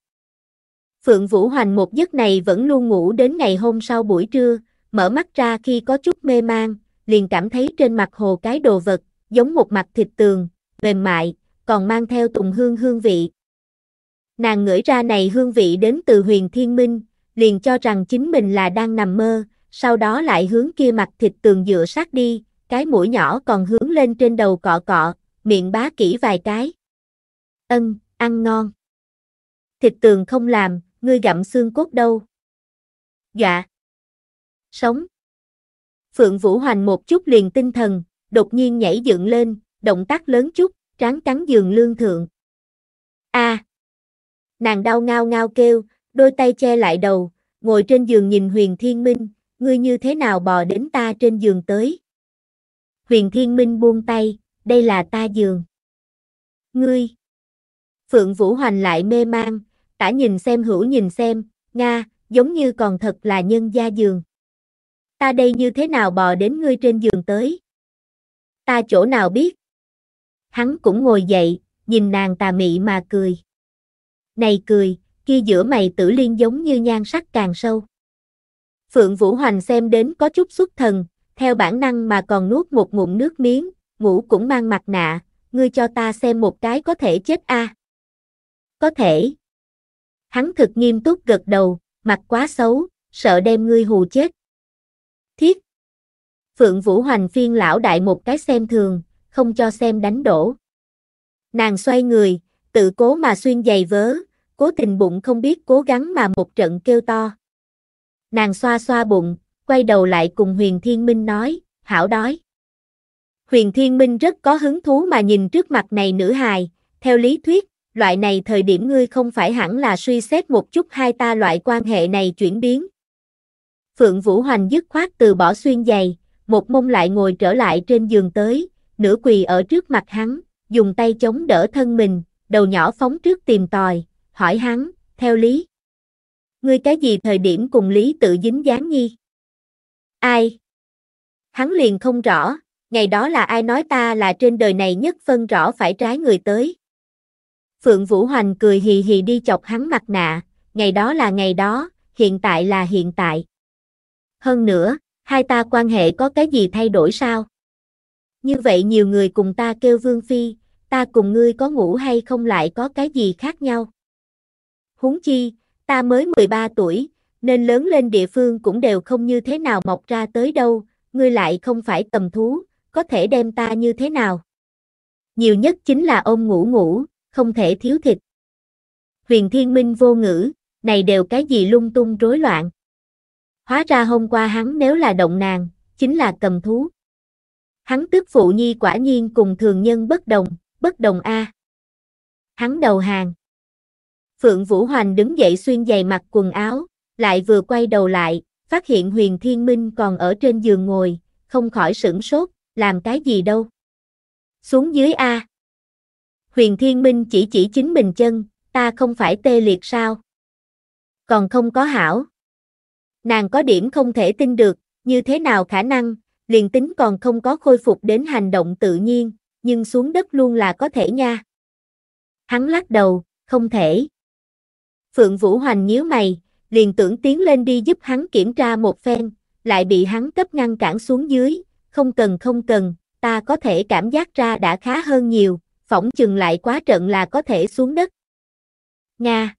Phượng Vũ Hoành một giấc này vẫn luôn ngủ đến ngày hôm sau buổi trưa, mở mắt ra khi có chút mê mang, liền cảm thấy trên mặt hồ cái đồ vật, giống một mặt thịt tường, mềm mại, còn mang theo tùng hương hương vị. Nàng ngửi ra này hương vị đến từ huyền thiên minh, liền cho rằng chính mình là đang nằm mơ, sau đó lại hướng kia mặt thịt tường dựa sát đi, cái mũi nhỏ còn hướng lên trên đầu cọ cọ, miệng bá kỹ vài cái. Ân, ăn ngon. Thịt tường không làm, ngươi gặm xương cốt đâu. Dạ. Sống. Phượng Vũ Hoành một chút liền tinh thần, đột nhiên nhảy dựng lên, động tác lớn chút, tráng cắn giường lương thượng. A. Nàng đau ngao ngao kêu, đôi tay che lại đầu, ngồi trên giường nhìn Huyền Thiên Minh, ngươi như thế nào bò đến ta trên giường tới? Huyền Thiên Minh buông tay, đây là ta giường. Ngươi. Phượng Vũ Hoành lại mê mang, tả nhìn xem hữu nhìn xem, Nga, giống như còn thật là nhân gia giường. Ta đây như thế nào bò đến ngươi trên giường tới? Ta chỗ nào biết, hắn cũng ngồi dậy, nhìn nàng tà mị mà cười. Này cười, kia giữa mày tử liên giống như nhan sắc càng sâu. Phượng Vũ Hoành xem đến có chút xuất thần, theo bản năng mà còn nuốt một ngụm nước miếng, ngủ cũng mang mặt nạ, ngươi cho ta xem một cái có thể chết a. À? Có thể. Hắn thực nghiêm túc gật đầu, mặt quá xấu, sợ đem ngươi hù chết. Thiết. Phượng Vũ Hoành phiên lão đại một cái xem thường, không cho xem đánh đổ. Nàng xoay người, tự cố mà xuyên giày vớ, cố tình bụng không biết cố gắng mà một trận kêu to. Nàng xoa xoa bụng, quay đầu lại cùng Huyền Thiên Minh nói, hảo đói. Huyền Thiên Minh rất có hứng thú mà nhìn trước mặt này nữ hài, theo lý thuyết, loại này thời điểm ngươi không phải hẳn là suy xét một chút hai ta loại quan hệ này chuyển biến. Phượng Vũ Hoành dứt khoát từ bỏ xuyên giày, một mông lại ngồi trở lại trên giường tới, nửa quỳ ở trước mặt hắn, dùng tay chống đỡ thân mình, đầu nhỏ phóng trước tìm tòi, hỏi hắn, theo lý. Ngươi cái gì thời điểm cùng lý tự dính dáng nhi? Ai? Hắn liền không rõ, ngày đó là ai nói ta là trên đời này nhất phân rõ phải trái người tới. Phượng Vũ Hoành cười hì hì đi chọc hắn mặt nạ, ngày đó là ngày đó, hiện tại là hiện tại. Hơn nữa, hai ta quan hệ có cái gì thay đổi sao? Như vậy nhiều người cùng ta kêu Vương Phi, ta cùng ngươi có ngủ hay không lại có cái gì khác nhau. húng chi, ta mới 13 tuổi, nên lớn lên địa phương cũng đều không như thế nào mọc ra tới đâu, ngươi lại không phải tầm thú, có thể đem ta như thế nào. Nhiều nhất chính là ôm ngủ ngủ, không thể thiếu thịt. Huyền Thiên Minh vô ngữ, này đều cái gì lung tung rối loạn. Hóa ra hôm qua hắn nếu là động nàng, chính là cầm thú. Hắn tức phụ nhi quả nhiên cùng thường nhân bất đồng, bất đồng A. Hắn đầu hàng. Phượng Vũ Hoành đứng dậy xuyên giày mặc quần áo, lại vừa quay đầu lại, phát hiện huyền thiên minh còn ở trên giường ngồi, không khỏi sửng sốt, làm cái gì đâu. Xuống dưới A. Huyền thiên minh chỉ chỉ chính mình chân, ta không phải tê liệt sao. Còn không có hảo. Nàng có điểm không thể tin được, như thế nào khả năng, liền tính còn không có khôi phục đến hành động tự nhiên, nhưng xuống đất luôn là có thể nha. Hắn lắc đầu, không thể. Phượng Vũ Hoành nhíu mày, liền tưởng tiến lên đi giúp hắn kiểm tra một phen, lại bị hắn cấp ngăn cản xuống dưới, không cần không cần, ta có thể cảm giác ra đã khá hơn nhiều, phỏng chừng lại quá trận là có thể xuống đất. Nga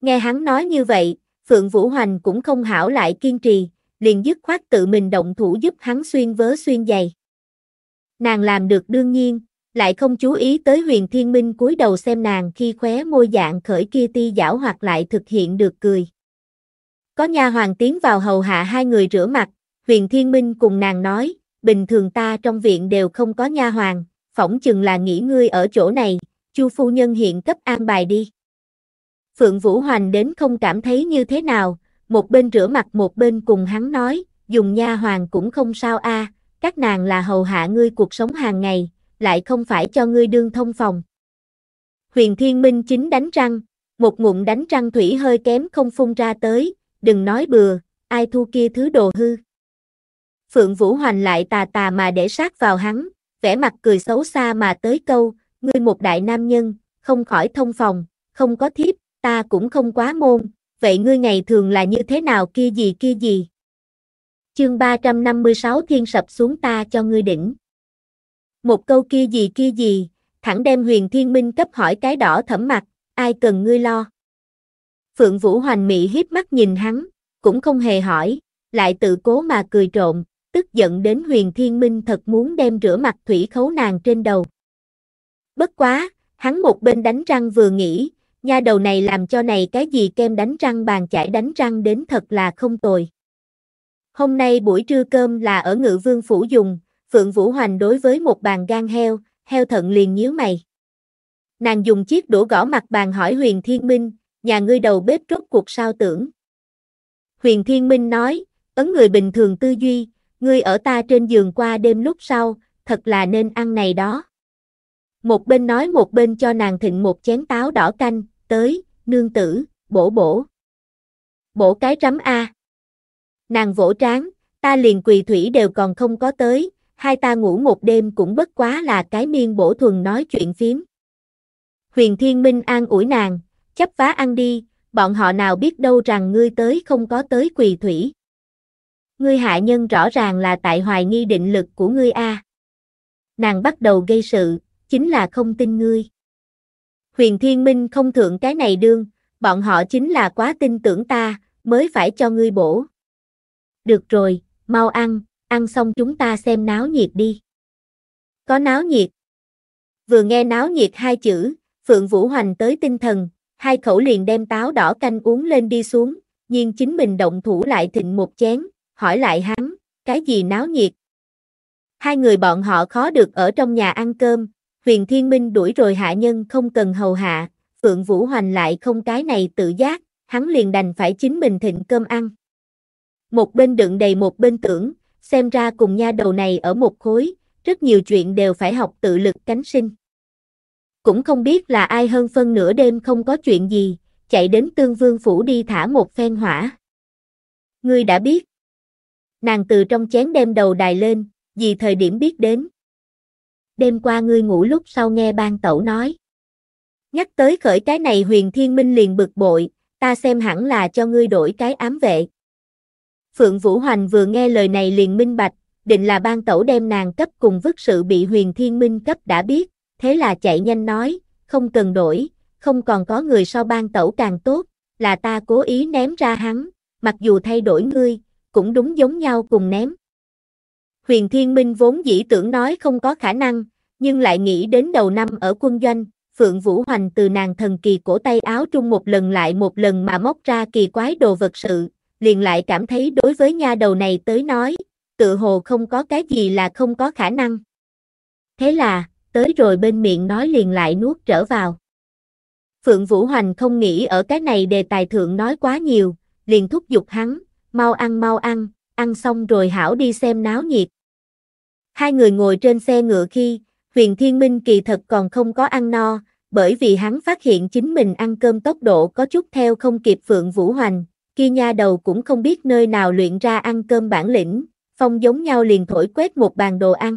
Nghe hắn nói như vậy, Phượng Vũ Hoành cũng không hảo lại kiên trì, liền dứt khoát tự mình động thủ giúp hắn xuyên vớ xuyên giày. Nàng làm được đương nhiên, lại không chú ý tới huyền thiên minh cúi đầu xem nàng khi khóe môi dạng khởi kia ti giảo hoặc lại thực hiện được cười. Có nha hoàng tiến vào hầu hạ hai người rửa mặt, huyền thiên minh cùng nàng nói, bình thường ta trong viện đều không có nha hoàng, phỏng chừng là nghỉ ngươi ở chỗ này, chu phu nhân hiện cấp an bài đi. Phượng Vũ Hoành đến không cảm thấy như thế nào, một bên rửa mặt một bên cùng hắn nói, dùng nha hoàng cũng không sao a, à, các nàng là hầu hạ ngươi cuộc sống hàng ngày, lại không phải cho ngươi đương thông phòng. Huyền Thiên Minh chính đánh răng, một ngụm đánh răng thủy hơi kém không phun ra tới, đừng nói bừa, ai thu kia thứ đồ hư. Phượng Vũ Hoành lại tà tà mà để sát vào hắn, vẻ mặt cười xấu xa mà tới câu, ngươi một đại nam nhân, không khỏi thông phòng, không có thiếp, ta cũng không quá môn, vậy ngươi ngày thường là như thế nào kia gì kia gì. Chương 356 thiên sập xuống ta cho ngươi đỉnh. Một câu kia gì kia gì, thẳng đem huyền thiên minh cấp hỏi cái đỏ thẩm mặt, ai cần ngươi lo. Phượng Vũ Hoành Mỹ hiếp mắt nhìn hắn, cũng không hề hỏi, lại tự cố mà cười trộm, tức giận đến huyền thiên minh thật muốn đem rửa mặt thủy khấu nàng trên đầu. Bất quá, hắn một bên đánh răng vừa nghĩ, nha đầu này làm cho này cái gì kem đánh răng bàn chải đánh răng đến thật là không tồi. Hôm nay buổi trưa cơm là ở ngự vương phủ dùng, Phượng Vũ Hoành đối với một bàn gan heo, heo thận liền nhíu mày. Nàng dùng chiếc đũa gõ mặt bàn hỏi Huyền Thiên Minh, nhà ngươi đầu bếp rốt cuộc sao tưởng. Huyền Thiên Minh nói, ấn người bình thường tư duy, ngươi ở ta trên giường qua đêm lúc sau, thật là nên ăn này đó. Một bên nói một bên cho nàng thịnh một chén táo đỏ canh, tới, nương tử, bổ bổ. Bổ cái trắm a. Nàng vỗ trán, ta liền quỳ thủy đều còn không có tới, hai ta ngủ một đêm cũng bất quá là cái miên bổ thuần nói chuyện phím. Huyền Thiên Minh an ủi nàng, chấp phá ăn đi, bọn họ nào biết đâu rằng ngươi tới không có tới quỳ thủy. Ngươi hạ nhân rõ ràng là tại hoài nghi định lực của ngươi a. Nàng bắt đầu gây sự, chính là không tin ngươi huyền thiên minh không thượng cái này đương, bọn họ chính là quá tin tưởng ta, mới phải cho ngươi bổ. Được rồi, mau ăn, ăn xong chúng ta xem náo nhiệt đi. Có náo nhiệt. Vừa nghe náo nhiệt hai chữ, Phượng Vũ Hoành tới tinh thần, hai khẩu liền đem táo đỏ canh uống lên đi xuống, nhưng chính mình động thủ lại thịnh một chén, hỏi lại hắn, cái gì náo nhiệt. Hai người bọn họ khó được ở trong nhà ăn cơm, huyền thiên minh đuổi rồi hạ nhân không cần hầu hạ, Phượng Vũ Hoành lại không cái này tự giác, hắn liền đành phải chính mình thịnh cơm ăn. Một bên đựng đầy một bên tưởng, xem ra cùng nha đầu này ở một khối, rất nhiều chuyện đều phải học tự lực cánh sinh. Cũng không biết là ai hơn phân nửa đêm không có chuyện gì, chạy đến tương vương phủ đi thả một phen hỏa. Ngươi đã biết. Nàng từ trong chén đem đầu đài lên, vì thời điểm biết đến, đêm qua ngươi ngủ lúc sau nghe ban tẩu nói. Nhắc tới khởi cái này huyền thiên minh liền bực bội, ta xem hẳn là cho ngươi đổi cái ám vệ. Phượng Vũ Hoành vừa nghe lời này liền minh bạch, định là ban tẩu đem nàng cấp cùng vứt sự bị huyền thiên minh cấp đã biết, thế là chạy nhanh nói, không cần đổi, không còn có người so ban tẩu càng tốt, là ta cố ý ném ra hắn, mặc dù thay đổi ngươi, cũng đúng giống nhau cùng ném. Huyền Thiên Minh vốn dĩ tưởng nói không có khả năng, nhưng lại nghĩ đến đầu năm ở quân doanh, Phượng Vũ Hoành từ nàng thần kỳ cổ tay áo trung một lần lại một lần mà móc ra kỳ quái đồ vật sự, liền lại cảm thấy đối với nha đầu này tới nói, tự hồ không có cái gì là không có khả năng. Thế là, tới rồi bên miệng nói liền lại nuốt trở vào. Phượng Vũ Hoành không nghĩ ở cái này đề tài thượng nói quá nhiều, liền thúc giục hắn, mau ăn mau ăn, ăn xong rồi hảo đi xem náo nhiệt. Hai người ngồi trên xe ngựa khi, huyền thiên minh kỳ thật còn không có ăn no, bởi vì hắn phát hiện chính mình ăn cơm tốc độ có chút theo không kịp Phượng Vũ Hoành, kia nha đầu cũng không biết nơi nào luyện ra ăn cơm bản lĩnh, phong giống nhau liền thổi quét một bàn đồ ăn.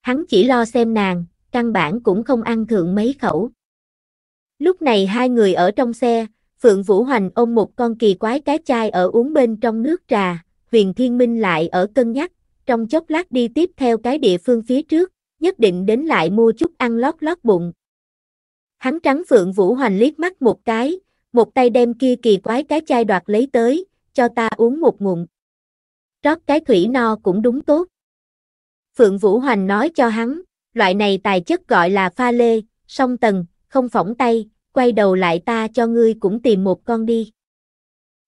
Hắn chỉ lo xem nàng, căn bản cũng không ăn thượng mấy khẩu. Lúc này hai người ở trong xe, Phượng Vũ Hoành ôm một con kỳ quái cái chai ở uống bên trong nước trà, huyền thiên minh lại ở cân nhắc, trong chốc lát đi tiếp theo cái địa phương phía trước, nhất định đến lại mua chút ăn lót lót bụng. Hắn trắng phượng Vũ Hoành liếc mắt một cái, một tay đem kia kỳ quái cái chai đoạt lấy tới, cho ta uống một ngụm. Rót cái thủy no cũng đúng tốt. Phượng Vũ Hoành nói cho hắn, loại này tài chất gọi là pha lê, song tầng, không phỏng tay, quay đầu lại ta cho ngươi cũng tìm một con đi.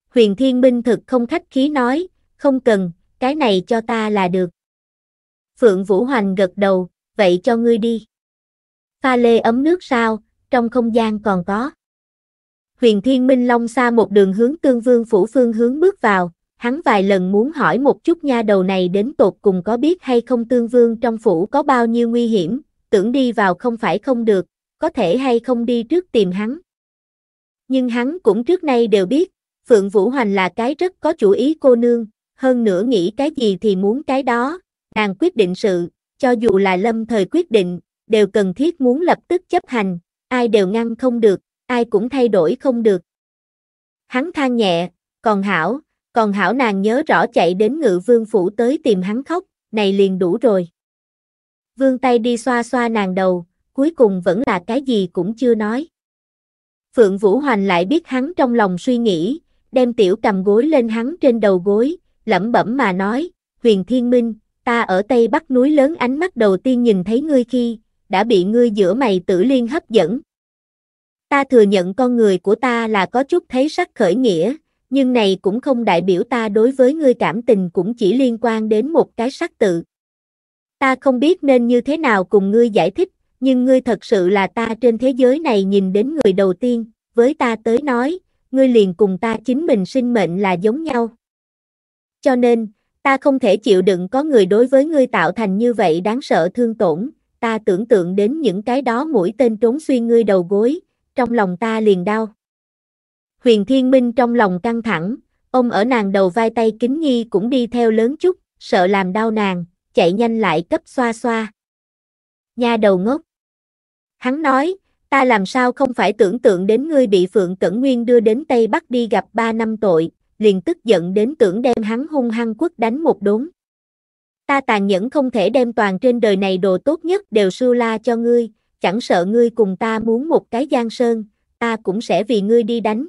Huyền Thiên Minh thực không khách khí nói, không cần, cái này cho ta là được. Phượng Vũ Hoành gật đầu, vậy cho ngươi đi. Pha lê ấm nước sao, trong không gian còn có. Huyền Thiên Minh Long xa một đường hướng tương vương phủ phương hướng bước vào, hắn vài lần muốn hỏi một chút nha đầu này đến tột cùng có biết hay không tương vương trong phủ có bao nhiêu nguy hiểm, tưởng đi vào không phải không được, có thể hay không đi trước tìm hắn. Nhưng hắn cũng trước nay đều biết, Phượng Vũ Hoành là cái rất có chủ ý cô nương, hơn nữa nghĩ cái gì thì muốn cái đó, nàng quyết định sự, cho dù là lâm thời quyết định, đều cần thiết muốn lập tức chấp hành, ai đều ngăn không được, ai cũng thay đổi không được. Hắn than nhẹ, còn hảo, còn hảo nàng nhớ rõ chạy đến ngự vương phủ tới tìm hắn khóc, này liền đủ rồi. Vương tay đi xoa xoa nàng đầu, cuối cùng vẫn là cái gì cũng chưa nói. Phượng Vũ Hoành lại biết hắn trong lòng suy nghĩ, đem tiểu cầm gối lên hắn trên đầu gối, lẩm bẩm mà nói, huyền thiên minh, ta ở tây bắc núi lớn ánh mắt đầu tiên nhìn thấy ngươi khi, đã bị ngươi giữa mày tử liên hấp dẫn. Ta thừa nhận con người của ta là có chút thấy sắc khởi nghĩa, nhưng này cũng không đại biểu ta đối với ngươi cảm tình cũng chỉ liên quan đến một cái sắc tự. Ta không biết nên như thế nào cùng ngươi giải thích, nhưng ngươi thật sự là ta trên thế giới này nhìn đến người đầu tiên, với ta tới nói, ngươi liền cùng ta chính mình sinh mệnh là giống nhau. Cho nên, Ta không thể chịu đựng có người đối với ngươi tạo thành như vậy đáng sợ thương tổn, ta tưởng tượng đến những cái đó mũi tên trốn xuyên ngươi đầu gối, trong lòng ta liền đau. Huyền Thiên Minh trong lòng căng thẳng, ông ở nàng đầu vai tay kính nhi cũng đi theo lớn chút, sợ làm đau nàng, chạy nhanh lại cấp xoa xoa. Nha đầu ngốc. Hắn nói, ta làm sao không phải tưởng tượng đến ngươi bị Phượng Cẩn Nguyên đưa đến Tây Bắc đi gặp ba năm tội, liền tức giận đến tưởng đem hắn hung hăng quất đánh một đốn. Ta tàn nhẫn không thể đem toàn trên đời này đồ tốt nhất đều sưu la cho ngươi, chẳng sợ ngươi cùng ta muốn một cái giang sơn, ta cũng sẽ vì ngươi đi đánh.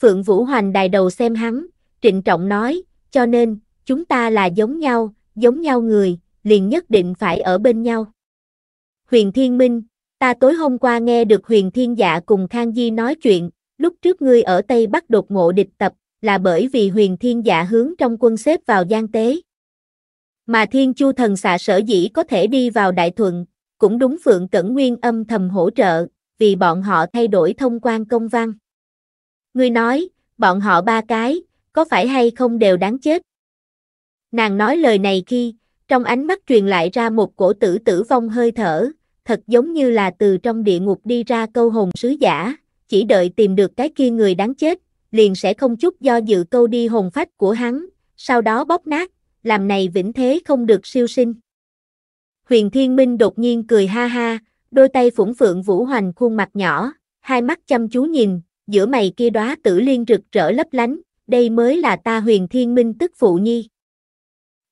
Phượng Vũ Hoành đài đầu xem hắn, trịnh trọng nói, cho nên, chúng ta là giống nhau, giống nhau người, liền nhất định phải ở bên nhau. Huyền Thiên Minh, ta tối hôm qua nghe được Huyền Thiên Dạ cùng Khang Di nói chuyện, lúc trước ngươi ở Tây Bắc đột ngộ địch tập, là bởi vì huyền thiên giả hướng trong quân xếp vào gian tế. Mà thiên chu thần xạ sở dĩ có thể đi vào đại thuận, cũng đúng Phượng Cẩn Nguyên âm thầm hỗ trợ, vì bọn họ thay đổi thông quan công văn. Ngươi nói, bọn họ ba cái, có phải hay không đều đáng chết? Nàng nói lời này khi, trong ánh mắt truyền lại ra một cổ tử tử vong hơi thở, thật giống như là từ trong địa ngục đi ra câu hồn sứ giả, chỉ đợi tìm được cái kia người đáng chết, liền sẽ không chút do dự câu đi hồn phách của hắn, sau đó bóp nát, làm này vĩnh thế không được siêu sinh. Huyền Thiên Minh đột nhiên cười ha ha, đôi tay phủng phượng vũ hoành khuôn mặt nhỏ, hai mắt chăm chú nhìn, giữa mày kia đóa tử liên rực rỡ lấp lánh, đây mới là ta Huyền Thiên Minh tức phụ nhi.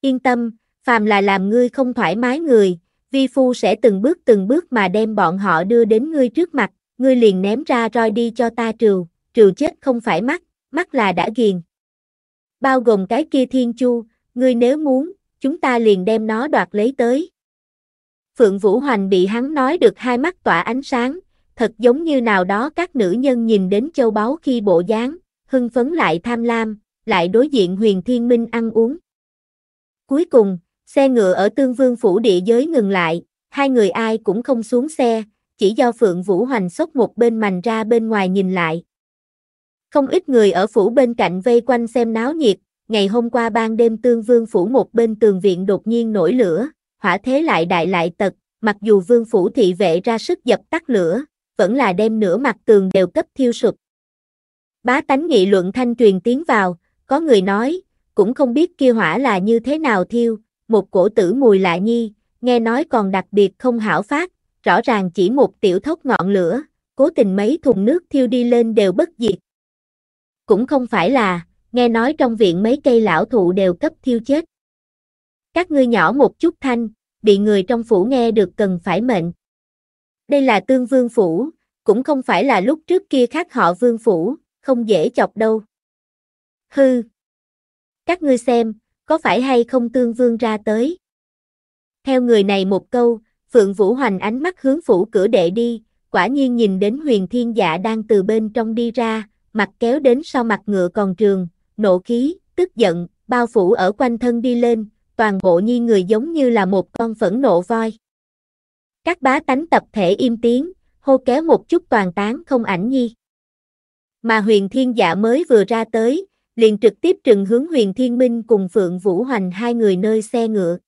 Yên tâm, phàm là làm ngươi không thoải mái người, vi phu sẽ từng bước từng bước mà đem bọn họ đưa đến ngươi trước mặt, ngươi liền ném ra roi đi cho ta trừ trừ chết không phải mắt, mắt là đã ghiền. Bao gồm cái kia thiên chu, ngươi nếu muốn, chúng ta liền đem nó đoạt lấy tới. Phượng Vũ Hoành bị hắn nói được hai mắt tỏa ánh sáng, thật giống như nào đó các nữ nhân nhìn đến châu báu khi bộ dáng, hưng phấn lại tham lam, lại đối diện huyền thiên minh ăn uống. Cuối cùng, xe ngựa ở tương vương phủ địa giới ngừng lại, hai người ai cũng không xuống xe, chỉ do Phượng Vũ Hoành sốc một bên mành ra bên ngoài nhìn lại. Không ít người ở phủ bên cạnh vây quanh xem náo nhiệt, ngày hôm qua ban đêm tương vương phủ một bên tường viện đột nhiên nổi lửa, hỏa thế lại đại lại tật, mặc dù vương phủ thị vệ ra sức dập tắt lửa, vẫn là đem nửa mặt tường đều cấp thiêu sụp. Bá tánh nghị luận thanh truyền tiến vào, có người nói, cũng không biết kia hỏa là như thế nào thiêu, một cổ tử mùi lạ nhi, nghe nói còn đặc biệt không hảo phát, rõ ràng chỉ một tiểu thốc ngọn lửa, cố tình mấy thùng nước thiêu đi lên đều bất diệt, cũng không phải là, nghe nói trong viện mấy cây lão thụ đều cấp thiêu chết. Các ngươi nhỏ một chút thanh, bị người trong phủ nghe được cần phải mệnh. Đây là tương vương phủ, cũng không phải là lúc trước kia khác họ vương phủ, không dễ chọc đâu. Hư! Các ngươi xem, có phải hay không tương vương ra tới? Theo người này một câu, Phượng Vũ Hoành ánh mắt hướng phủ cửa đệ đi, quả nhiên nhìn đến huyền thiên dạ đang từ bên trong đi ra, mặt kéo đến sau mặt ngựa còn trường, nộ khí, tức giận, bao phủ ở quanh thân đi lên, toàn bộ nhi người giống như là một con phẫn nộ voi. Các bá tánh tập thể im tiếng, hô kéo một chút toàn tán không ảnh nhi. Mà huyền thiên dạ mới vừa ra tới, liền trực tiếp trừng hướng huyền thiên minh cùng Phượng Vũ Hoành hai người nơi xe ngựa.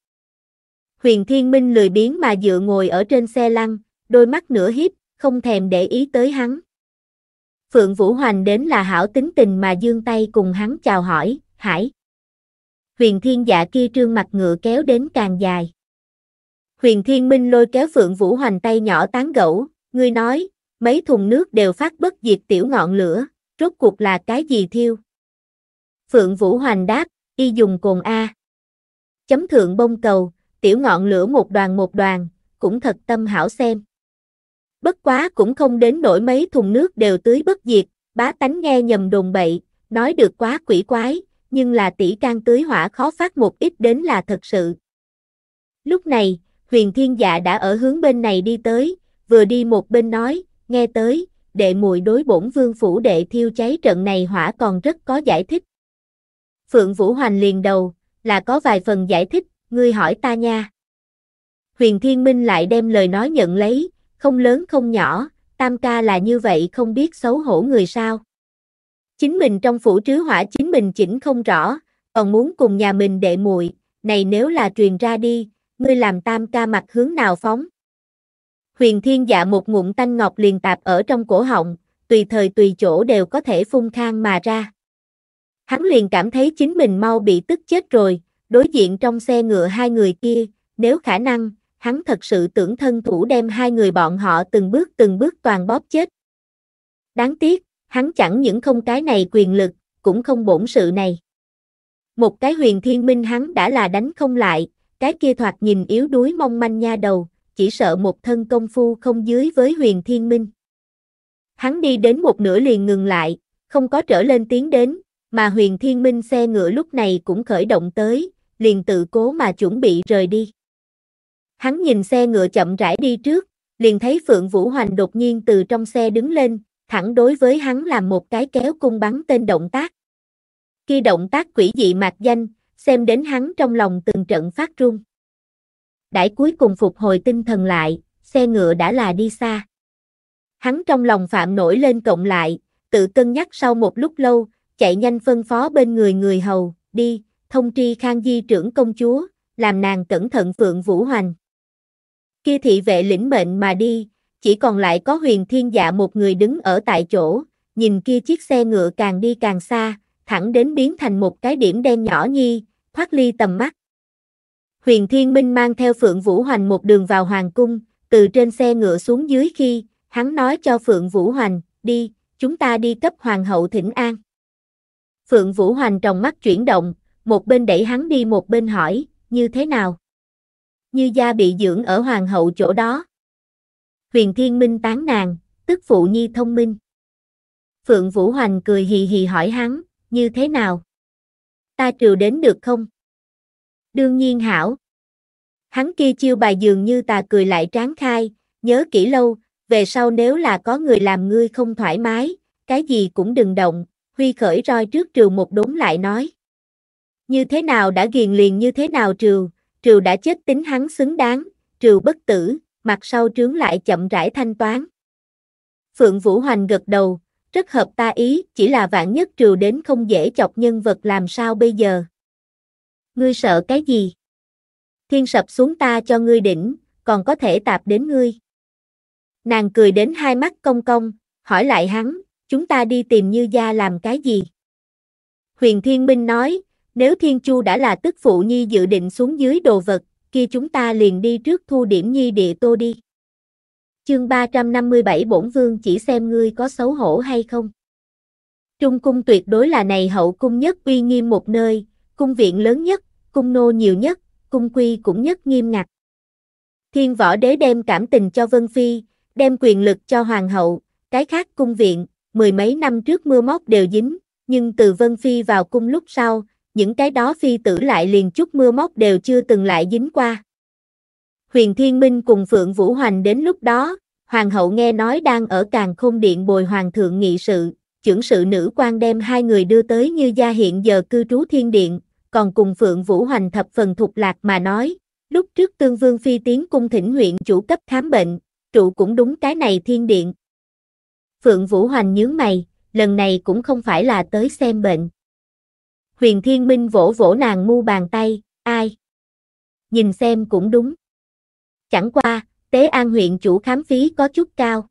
Huyền thiên minh lười biếng mà dựa ngồi ở trên xe lăn, đôi mắt nửa hiếp, không thèm để ý tới hắn. Phượng Vũ Hoành đến là hảo tính tình mà dương tay cùng hắn chào hỏi, hải. Huyền thiên dạ kia trương mặt ngựa kéo đến càng dài. Huyền thiên minh lôi kéo Phượng Vũ Hoành tay nhỏ tán gẫu, ngươi nói, mấy thùng nước đều phát bất diệt tiểu ngọn lửa, rốt cuộc là cái gì thiêu? Phượng Vũ Hoành đáp, y dùng cồn A. Chấm thượng bông cầu, tiểu ngọn lửa một đoàn một đoàn, cũng thật tâm hảo xem bất quá cũng không đến nỗi mấy thùng nước đều tưới bất diệt, bá tánh nghe nhầm đồn bậy, nói được quá quỷ quái, nhưng là tỷ can tưới hỏa khó phát một ít đến là thật sự. Lúc này, huyền thiên dạ đã ở hướng bên này đi tới, vừa đi một bên nói, nghe tới, đệ mùi đối bổn vương phủ đệ thiêu cháy trận này hỏa còn rất có giải thích. Phượng Vũ Hoành liền đầu, là có vài phần giải thích, ngươi hỏi ta nha. Huyền Thiên Minh lại đem lời nói nhận lấy, không lớn không nhỏ, tam ca là như vậy không biết xấu hổ người sao. Chính mình trong phủ trứ hỏa chính mình chỉnh không rõ, còn muốn cùng nhà mình đệ muội này nếu là truyền ra đi, ngươi làm tam ca mặt hướng nào phóng. Huyền thiên dạ một ngụm tanh ngọc liền tạp ở trong cổ họng, tùy thời tùy chỗ đều có thể phun khang mà ra. Hắn liền cảm thấy chính mình mau bị tức chết rồi, đối diện trong xe ngựa hai người kia, nếu khả năng, hắn thật sự tưởng thân thủ đem hai người bọn họ từng bước từng bước toàn bóp chết. Đáng tiếc, hắn chẳng những không cái này quyền lực, cũng không bổn sự này. Một cái huyền thiên minh hắn đã là đánh không lại, cái kia thoạt nhìn yếu đuối mong manh nha đầu, chỉ sợ một thân công phu không dưới với huyền thiên minh. Hắn đi đến một nửa liền ngừng lại, không có trở lên tiếng đến, mà huyền thiên minh xe ngựa lúc này cũng khởi động tới, liền tự cố mà chuẩn bị rời đi. Hắn nhìn xe ngựa chậm rãi đi trước, liền thấy Phượng Vũ Hoành đột nhiên từ trong xe đứng lên, thẳng đối với hắn làm một cái kéo cung bắn tên động tác. Khi động tác quỷ dị mạc danh, xem đến hắn trong lòng từng trận phát run. Đãi cuối cùng phục hồi tinh thần lại, xe ngựa đã là đi xa. Hắn trong lòng phạm nổi lên cộng lại, tự cân nhắc sau một lúc lâu, chạy nhanh phân phó bên người người hầu, đi, thông tri khang di trưởng công chúa, làm nàng cẩn thận phượng vũ hoành. Kia thị vệ lĩnh mệnh mà đi, chỉ còn lại có huyền thiên dạ một người đứng ở tại chỗ, nhìn kia chiếc xe ngựa càng đi càng xa, thẳng đến biến thành một cái điểm đen nhỏ nhi, thoát ly tầm mắt. Huyền Thiên Minh mang theo Phượng Vũ Hoành một đường vào Hoàng Cung, từ trên xe ngựa xuống dưới khi, hắn nói cho Phượng Vũ Hoành, đi, chúng ta đi cấp Hoàng hậu thỉnh an. Phượng Vũ Hoành trong mắt chuyển động, một bên đẩy hắn đi một bên hỏi, như thế nào? như gia bị dưỡng ở hoàng hậu chỗ đó. Huyền Thiên Minh tán nàng, tức phụ nhi thông minh. Phượng Vũ Hoành cười hì hì hỏi hắn, như thế nào? Ta triều đến được không? Đương nhiên hảo. Hắn kia chiêu bài dường như ta cười lại tráng khai, nhớ kỹ lâu, về sau nếu là có người làm ngươi không thoải mái, cái gì cũng đừng động, huy khởi roi trước trừ một đốn lại nói. Như thế nào đã ghiền liền như thế nào trừ, Trừ đã chết tính hắn xứng đáng, trừ bất tử, mặt sau trướng lại chậm rãi thanh toán. Phượng Vũ Hoành gật đầu, rất hợp ta ý, chỉ là vạn nhất trừ đến không dễ chọc nhân vật làm sao bây giờ. Ngươi sợ cái gì? Thiên sập xuống ta cho ngươi đỉnh, còn có thể tạp đến ngươi. Nàng cười đến hai mắt công công, hỏi lại hắn, chúng ta đi tìm Như Gia làm cái gì? Huyền Thiên Minh nói, nếu Thiên Chu đã là tức phụ nhi dự định xuống dưới đồ vật, kia chúng ta liền đi trước thu điểm nhi địa tô đi. Chương 357 Bổn Vương chỉ xem ngươi có xấu hổ hay không. Trung cung tuyệt đối là này hậu cung nhất uy nghiêm một nơi, cung viện lớn nhất, cung nô nhiều nhất, cung quy cũng nhất nghiêm ngặt. Thiên võ đế đem cảm tình cho Vân Phi, đem quyền lực cho Hoàng hậu, cái khác cung viện, mười mấy năm trước mưa móc đều dính, nhưng từ Vân Phi vào cung lúc sau, những cái đó phi tử lại liền chút mưa móc đều chưa từng lại dính qua. Huyền Thiên Minh cùng Phượng Vũ Hoành đến lúc đó, Hoàng hậu nghe nói đang ở càng khôn điện bồi Hoàng thượng nghị sự, trưởng sự nữ quan đem hai người đưa tới như gia hiện giờ cư trú thiên điện, còn cùng Phượng Vũ Hoành thập phần thục lạc mà nói, lúc trước Tương Vương Phi tiến cung thỉnh huyện chủ cấp khám bệnh, trụ cũng đúng cái này thiên điện. Phượng Vũ Hoành nhướng mày, lần này cũng không phải là tới xem bệnh, Huyền Thiên Minh vỗ vỗ nàng mu bàn tay, ai? Nhìn xem cũng đúng. Chẳng qua, Tế An huyện chủ khám phí có chút cao.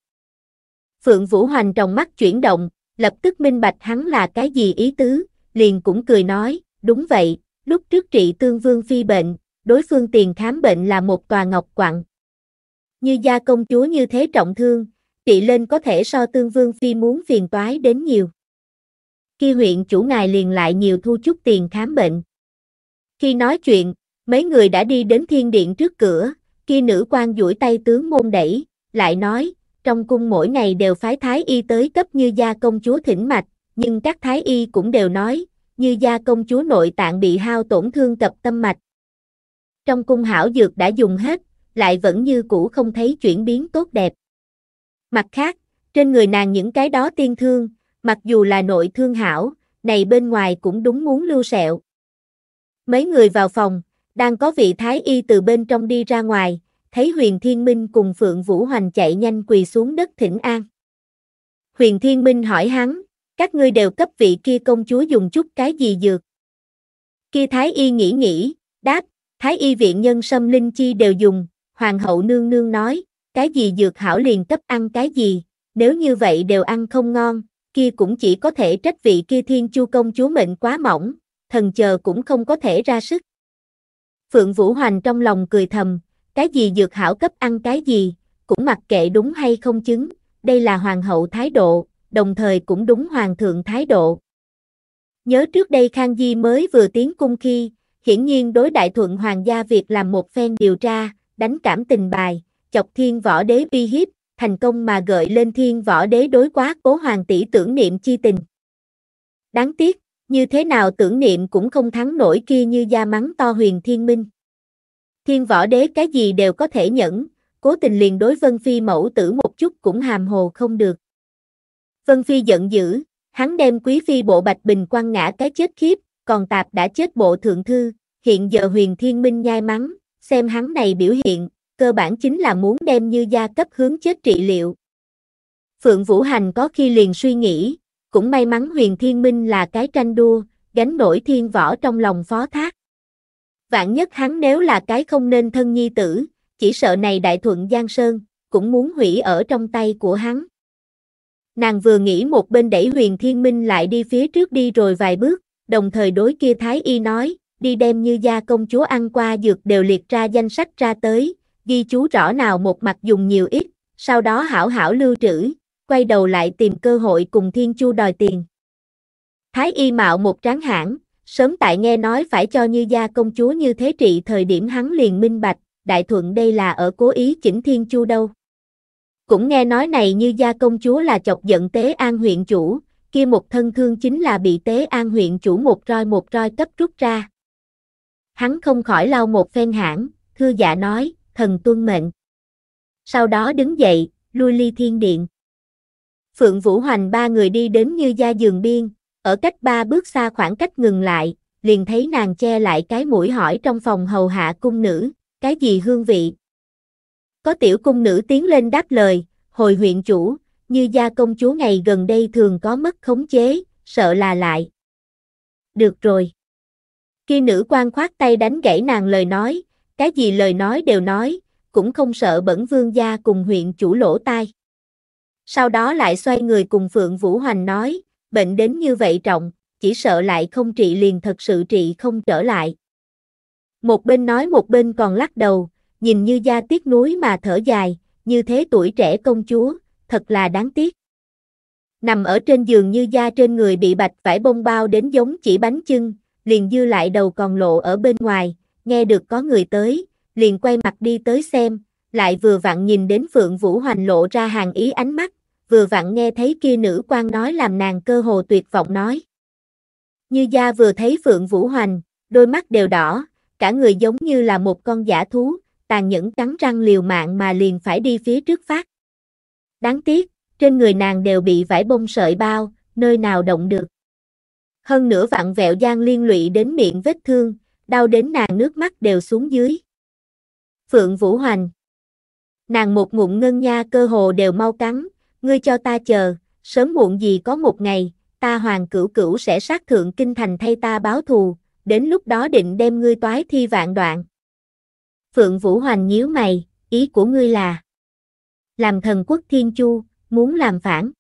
Phượng Vũ Hoành trong mắt chuyển động, lập tức minh bạch hắn là cái gì ý tứ, liền cũng cười nói, đúng vậy, lúc trước trị tương vương phi bệnh, đối phương tiền khám bệnh là một tòa ngọc quặng. Như gia công chúa như thế trọng thương, trị lên có thể so tương vương phi muốn phiền toái đến nhiều. Khi huyện chủ ngài liền lại nhiều thu chút tiền khám bệnh. Khi nói chuyện, mấy người đã đi đến thiên điện trước cửa, Khi nữ quan duỗi tay tướng môn đẩy, lại nói, trong cung mỗi ngày đều phái thái y tới cấp như gia công chúa thỉnh mạch, nhưng các thái y cũng đều nói, như gia công chúa nội tạng bị hao tổn thương cập tâm mạch. Trong cung hảo dược đã dùng hết, lại vẫn như cũ không thấy chuyển biến tốt đẹp. Mặt khác, trên người nàng những cái đó tiên thương, mặc dù là nội thương hảo, này bên ngoài cũng đúng muốn lưu sẹo. Mấy người vào phòng, đang có vị thái y từ bên trong đi ra ngoài, thấy Huyền Thiên Minh cùng Phượng Vũ Hoành chạy nhanh quỳ xuống đất thỉnh an. Huyền Thiên Minh hỏi hắn, các ngươi đều cấp vị kia công chúa dùng chút cái gì dược. Kia thái y nghĩ nghĩ, đáp, thái y viện nhân sâm linh chi đều dùng, hoàng hậu nương nương nói, cái gì dược hảo liền cấp ăn cái gì, nếu như vậy đều ăn không ngon, kia cũng chỉ có thể trách vị kia thiên chu công chúa mệnh quá mỏng, thần chờ cũng không có thể ra sức. Phượng Vũ Hoành trong lòng cười thầm, cái gì dược hảo cấp ăn cái gì, cũng mặc kệ đúng hay không chứng, đây là hoàng hậu thái độ, đồng thời cũng đúng hoàng thượng thái độ. Nhớ trước đây Khang Di mới vừa tiến cung khi, hiển nhiên đối đại thuận hoàng gia việc làm một phen điều tra, đánh cảm tình bài, chọc thiên võ đế uy hiếp, thành công mà gợi lên thiên võ đế đối quá cố hoàng tỷ tưởng niệm chi tình. Đáng tiếc, như thế nào tưởng niệm cũng không thắng nổi kia như da mắng to huyền thiên minh. Thiên võ đế cái gì đều có thể nhẫn, cố tình liền đối Vân Phi mẫu tử một chút cũng hàm hồ không được. Vân Phi giận dữ, hắn đem quý phi bộ bạch bình quăng ngã cái chết khiếp, còn tạp đã chết bộ thượng thư, hiện giờ huyền thiên minh nhai mắng, xem hắn này biểu hiện, cơ bản chính là muốn đem như gia cấp hướng chết trị liệu. Phượng Vũ Hành có khi liền suy nghĩ, cũng may mắn huyền thiên minh là cái tranh đua, gánh nổi thiên võ trong lòng phó thác. Vạn nhất hắn nếu là cái không nên thân nhi tử, chỉ sợ này đại thuận Giang Sơn, cũng muốn hủy ở trong tay của hắn. Nàng vừa nghĩ một bên đẩy huyền thiên minh lại đi phía trước đi rồi vài bước, đồng thời đối kia Thái Y nói, đi đem như gia công chúa ăn qua dược đều liệt ra danh sách ra tới, ghi chú rõ nào một mặt dùng nhiều ít, sau đó hảo hảo lưu trữ, quay đầu lại tìm cơ hội cùng Thiên Chu đòi tiền. Thái y mạo một tráng hãng sớm tại nghe nói phải cho như gia công chúa như thế trị thời điểm hắn liền minh bạch, đại thuận đây là ở cố ý chỉnh Thiên Chu đâu. Cũng nghe nói này như gia công chúa là chọc giận tế an huyện chủ, kia một thân thương chính là bị tế an huyện chủ một roi một roi cấp rút ra. Hắn không khỏi lau một phen hãng, thư giả dạ nói, thần tuân mệnh. Sau đó đứng dậy, lui ly thiên điện. Phượng Vũ Hoành ba người đi đến như gia giường biên, ở cách ba bước xa khoảng cách ngừng lại, liền thấy nàng che lại cái mũi hỏi trong phòng hầu hạ cung nữ, cái gì hương vị. Có tiểu cung nữ tiến lên đáp lời, hồi huyện chủ, như gia công chúa ngày gần đây thường có mất khống chế, sợ là lại. Được rồi. Khi nữ quan khoát tay đánh gãy nàng lời nói, cái gì lời nói đều nói, cũng không sợ bẩn vương gia cùng huyện chủ lỗ tai. Sau đó lại xoay người cùng Phượng Vũ Hoành nói, bệnh đến như vậy trọng, chỉ sợ lại không trị liền thật sự trị không trở lại. Một bên nói một bên còn lắc đầu, nhìn như da tiếc núi mà thở dài, như thế tuổi trẻ công chúa, thật là đáng tiếc. Nằm ở trên giường như da trên người bị bạch vải bông bao đến giống chỉ bánh chưng, liền dư lại đầu còn lộ ở bên ngoài, nghe được có người tới, liền quay mặt đi tới xem, lại vừa vặn nhìn đến Phượng Vũ Hoành lộ ra hàng ý ánh mắt, vừa vặn nghe thấy kia nữ quan nói làm nàng cơ hồ tuyệt vọng nói. Như gia vừa thấy Phượng Vũ Hoành, đôi mắt đều đỏ, cả người giống như là một con giả thú, tàn nhẫn cắn răng liều mạng mà liền phải đi phía trước phát. Đáng tiếc, trên người nàng đều bị vải bông sợi bao, nơi nào động được. Hơn nữa vặn vẹo gian liên lụy đến miệng vết thương, đau đến nàng nước mắt đều xuống dưới. Phượng Vũ Hoành Nàng một ngụm ngân nha cơ hồ đều mau cắn, ngươi cho ta chờ, sớm muộn gì có một ngày, ta hoàng cửu cửu sẽ sát thượng kinh thành thay ta báo thù, đến lúc đó định đem ngươi toái thi vạn đoạn. Phượng Vũ Hoành nhíu mày, ý của ngươi là làm thần quốc thiên chu, muốn làm phản.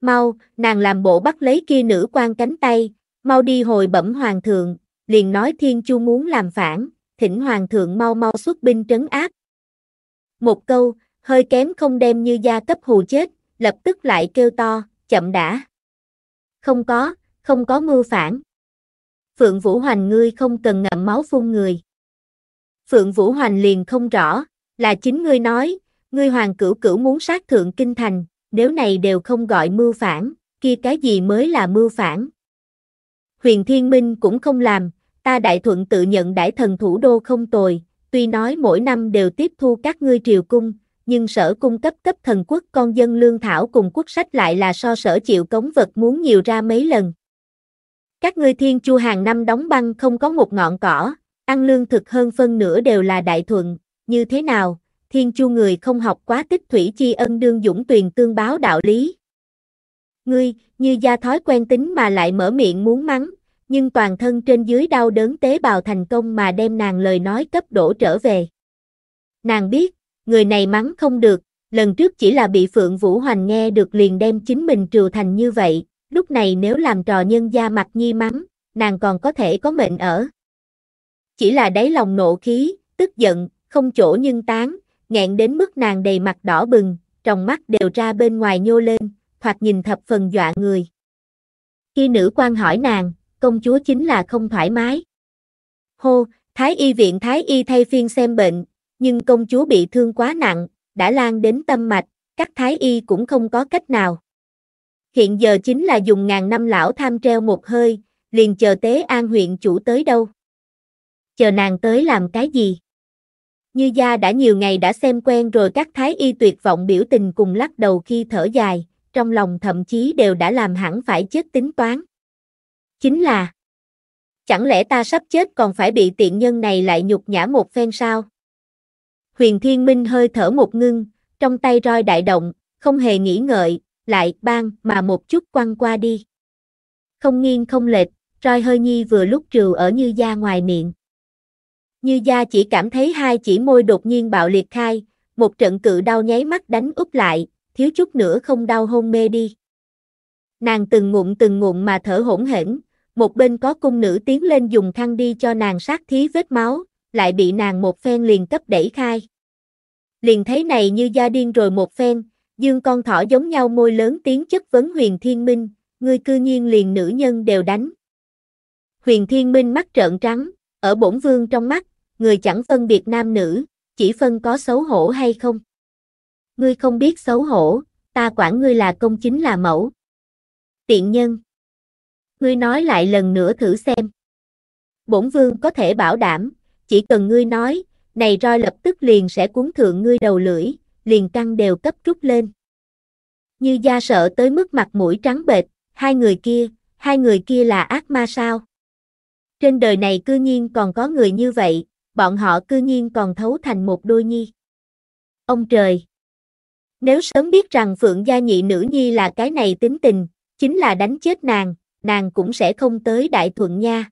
Mau, nàng làm bộ bắt lấy kia nữ quan cánh tay, mau đi hồi bẩm hoàng thượng, liền nói Thiên Chu muốn làm phản, thỉnh Hoàng thượng mau mau xuất binh trấn áp. Một câu, hơi kém không đem như gia cấp hù chết, lập tức lại kêu to, chậm đã. Không có, không có mưu phản. Phượng Vũ Hoành ngươi không cần ngậm máu phun người. Phượng Vũ Hoành liền không rõ, là chính ngươi nói, ngươi hoàng cửu cửu muốn sát thượng kinh thành, nếu này đều không gọi mưu phản, kia cái gì mới là mưu phản. Huyền Thiên Minh cũng không làm, ta đại thuận tự nhận đại thần thủ đô không tồi, tuy nói mỗi năm đều tiếp thu các ngươi triều cung, nhưng sở cung cấp cấp thần quốc con dân lương thảo cùng quốc sách lại là so sở chịu cống vật muốn nhiều ra mấy lần. Các ngươi thiên chu hàng năm đóng băng không có một ngọn cỏ, ăn lương thực hơn phân nửa đều là đại thuận, như thế nào, thiên chu người không học quá tích thủy chi ân đương dũng tuyền tương báo đạo lý. Ngươi, như gia thói quen tính mà lại mở miệng muốn mắng, nhưng toàn thân trên dưới đau đớn tế bào thành công mà đem nàng lời nói cấp đổ trở về. Nàng biết, người này mắng không được, lần trước chỉ là bị Phượng Vũ Hoành nghe được liền đem chính mình trừ thành như vậy, lúc này nếu làm trò nhân gia mặt nhi mắng, nàng còn có thể có mệnh ở. Chỉ là đáy lòng nộ khí, tức giận, không chỗ nhưng tán, nghẹn đến mức nàng đầy mặt đỏ bừng, trong mắt đều ra bên ngoài nhô lên, thoạt nhìn thập phần dọa người. Khi nữ quan hỏi nàng, công chúa chính là không thoải mái. Hô, Thái y viện Thái y thay phiên xem bệnh, nhưng công chúa bị thương quá nặng, đã lan đến tâm mạch, các Thái y cũng không có cách nào. Hiện giờ chính là dùng ngàn năm lão tham treo một hơi, liền chờ tế an huyện chủ tới đâu. Chờ nàng tới làm cái gì? Như gia đã nhiều ngày đã xem quen rồi các thái y tuyệt vọng biểu tình cùng lắc đầu khi thở dài, trong lòng thậm chí đều đã làm hẳn phải chết tính toán. Chính là Chẳng lẽ ta sắp chết còn phải bị tiện nhân này lại nhục nhã một phen sao? Huyền Thiên Minh hơi thở một ngưng, trong tay roi đại động, không hề nghĩ ngợi, lại bang mà một chút quăng qua đi. Không nghiêng không lệch, roi hơi nhi vừa lúc trừ ở như da ngoài miệng. Như da chỉ cảm thấy hai chỉ môi đột nhiên bạo liệt khai, một trận cự đau nháy mắt đánh úp lại, thiếu chút nữa không đau hôn mê đi. Nàng từng ngụm từng ngụm mà thở hỗn hển, một bên có cung nữ tiến lên dùng khăn đi cho nàng sát thí vết máu, lại bị nàng một phen liền cấp đẩy khai. Liền thấy này như da điên rồi một phen, dương con thỏ giống nhau môi lớn tiếng chất vấn huyền thiên minh, người cư nhiên liền nữ nhân đều đánh. Huyền thiên minh mắt trợn trắng, ở bổn vương trong mắt, người chẳng phân biệt nam nữ, chỉ phân có xấu hổ hay không. Ngươi không biết xấu hổ, ta quản ngươi là công chính là mẫu. Tiện nhân ngươi nói lại lần nữa thử xem. Bổn vương có thể bảo đảm, chỉ cần ngươi nói, này roi lập tức liền sẽ cuốn thượng ngươi đầu lưỡi, liền căng đều cấp rút lên. Như da sợ tới mức mặt mũi trắng bệch, hai người kia, hai người kia là ác ma sao? Trên đời này cư nhiên còn có người như vậy, bọn họ cư nhiên còn thấu thành một đôi nhi. Ông trời! Nếu sớm biết rằng Phượng Gia Nhị Nữ Nhi là cái này tính tình, chính là đánh chết nàng, nàng cũng sẽ không tới Đại Thuận nha.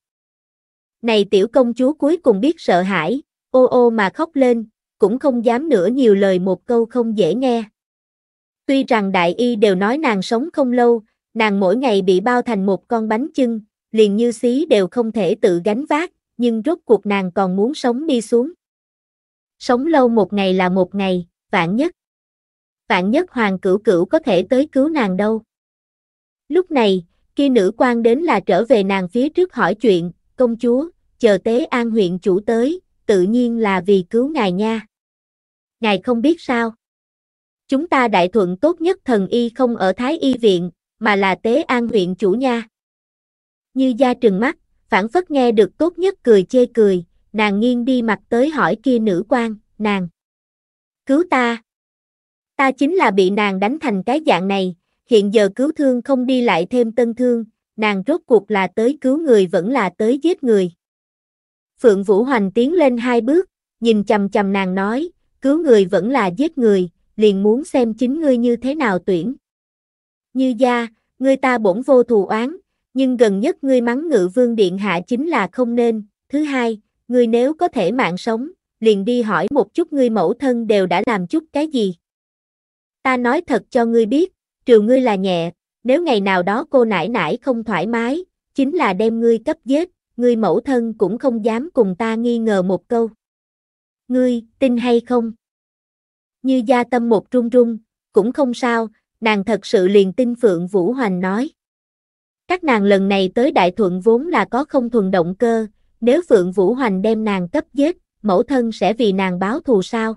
Này tiểu công chúa cuối cùng biết sợ hãi, ô ô mà khóc lên, cũng không dám nữa nhiều lời một câu không dễ nghe. Tuy rằng đại y đều nói nàng sống không lâu, nàng mỗi ngày bị bao thành một con bánh chưng, liền như xí đều không thể tự gánh vác, nhưng rốt cuộc nàng còn muốn sống đi xuống. Sống lâu một ngày là một ngày, vạn nhất. Vạn nhất hoàng cửu cửu có thể tới cứu nàng đâu. Lúc này, khi nữ quan đến là trở về nàng phía trước hỏi chuyện, công chúa, chờ tế an huyện chủ tới, tự nhiên là vì cứu ngài nha. Ngài không biết sao. Chúng ta đại thuận tốt nhất thần y không ở Thái Y viện, mà là tế an huyện chủ nha. Như gia trừng mắt, phản phất nghe được tốt nhất cười chê cười, nàng nghiêng đi mặt tới hỏi kia nữ quan, nàng. Cứu ta. Ta chính là bị nàng đánh thành cái dạng này, hiện giờ cứu thương không đi lại thêm tân thương, nàng rốt cuộc là tới cứu người vẫn là tới giết người. Phượng Vũ Hoành tiến lên hai bước, nhìn chầm chầm nàng nói, cứu người vẫn là giết người, liền muốn xem chính ngươi như thế nào tuyển. Như gia, ngươi ta bổn vô thù oán, nhưng gần nhất ngươi mắng ngự vương điện hạ chính là không nên. Thứ hai, ngươi nếu có thể mạng sống, liền đi hỏi một chút ngươi mẫu thân đều đã làm chút cái gì. Ta nói thật cho ngươi biết, trừ ngươi là nhẹ, nếu ngày nào đó cô nải nải không thoải mái, chính là đem ngươi cấp giết, ngươi mẫu thân cũng không dám cùng ta nghi ngờ một câu. Ngươi, tin hay không? Như gia tâm một run run, cũng không sao, nàng thật sự liền tin Phượng Vũ Hoành nói. Các nàng lần này tới Đại Thuận vốn là có không thuần động cơ, nếu Phượng Vũ Hoành đem nàng cấp giết, mẫu thân sẽ vì nàng báo thù sao?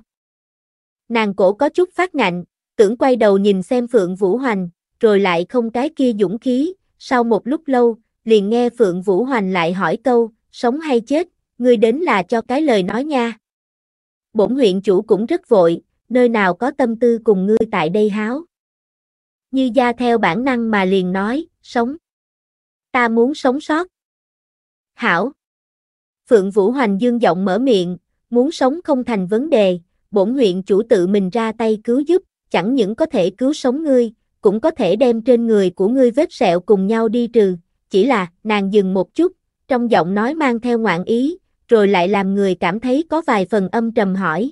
Nàng cổ có chút phát ngạnh, tưởng quay đầu nhìn xem Phượng Vũ Hoành, rồi lại không cái kia dũng khí, sau một lúc lâu, liền nghe Phượng Vũ Hoành lại hỏi câu, sống hay chết, ngươi đến là cho cái lời nói nha. Bổn huyện chủ cũng rất vội, nơi nào có tâm tư cùng ngươi tại đây háo. Như gia theo bản năng mà liền nói, sống. Ta muốn sống sót. Hảo. Phượng Vũ Hoành dương giọng mở miệng, muốn sống không thành vấn đề, bổn huyện chủ tự mình ra tay cứu giúp, chẳng những có thể cứu sống ngươi, cũng có thể đem trên người của ngươi vết sẹo cùng nhau đi trừ, chỉ là, nàng dừng một chút, trong giọng nói mang theo ngoạn ý, rồi lại làm người cảm thấy có vài phần âm trầm hỏi.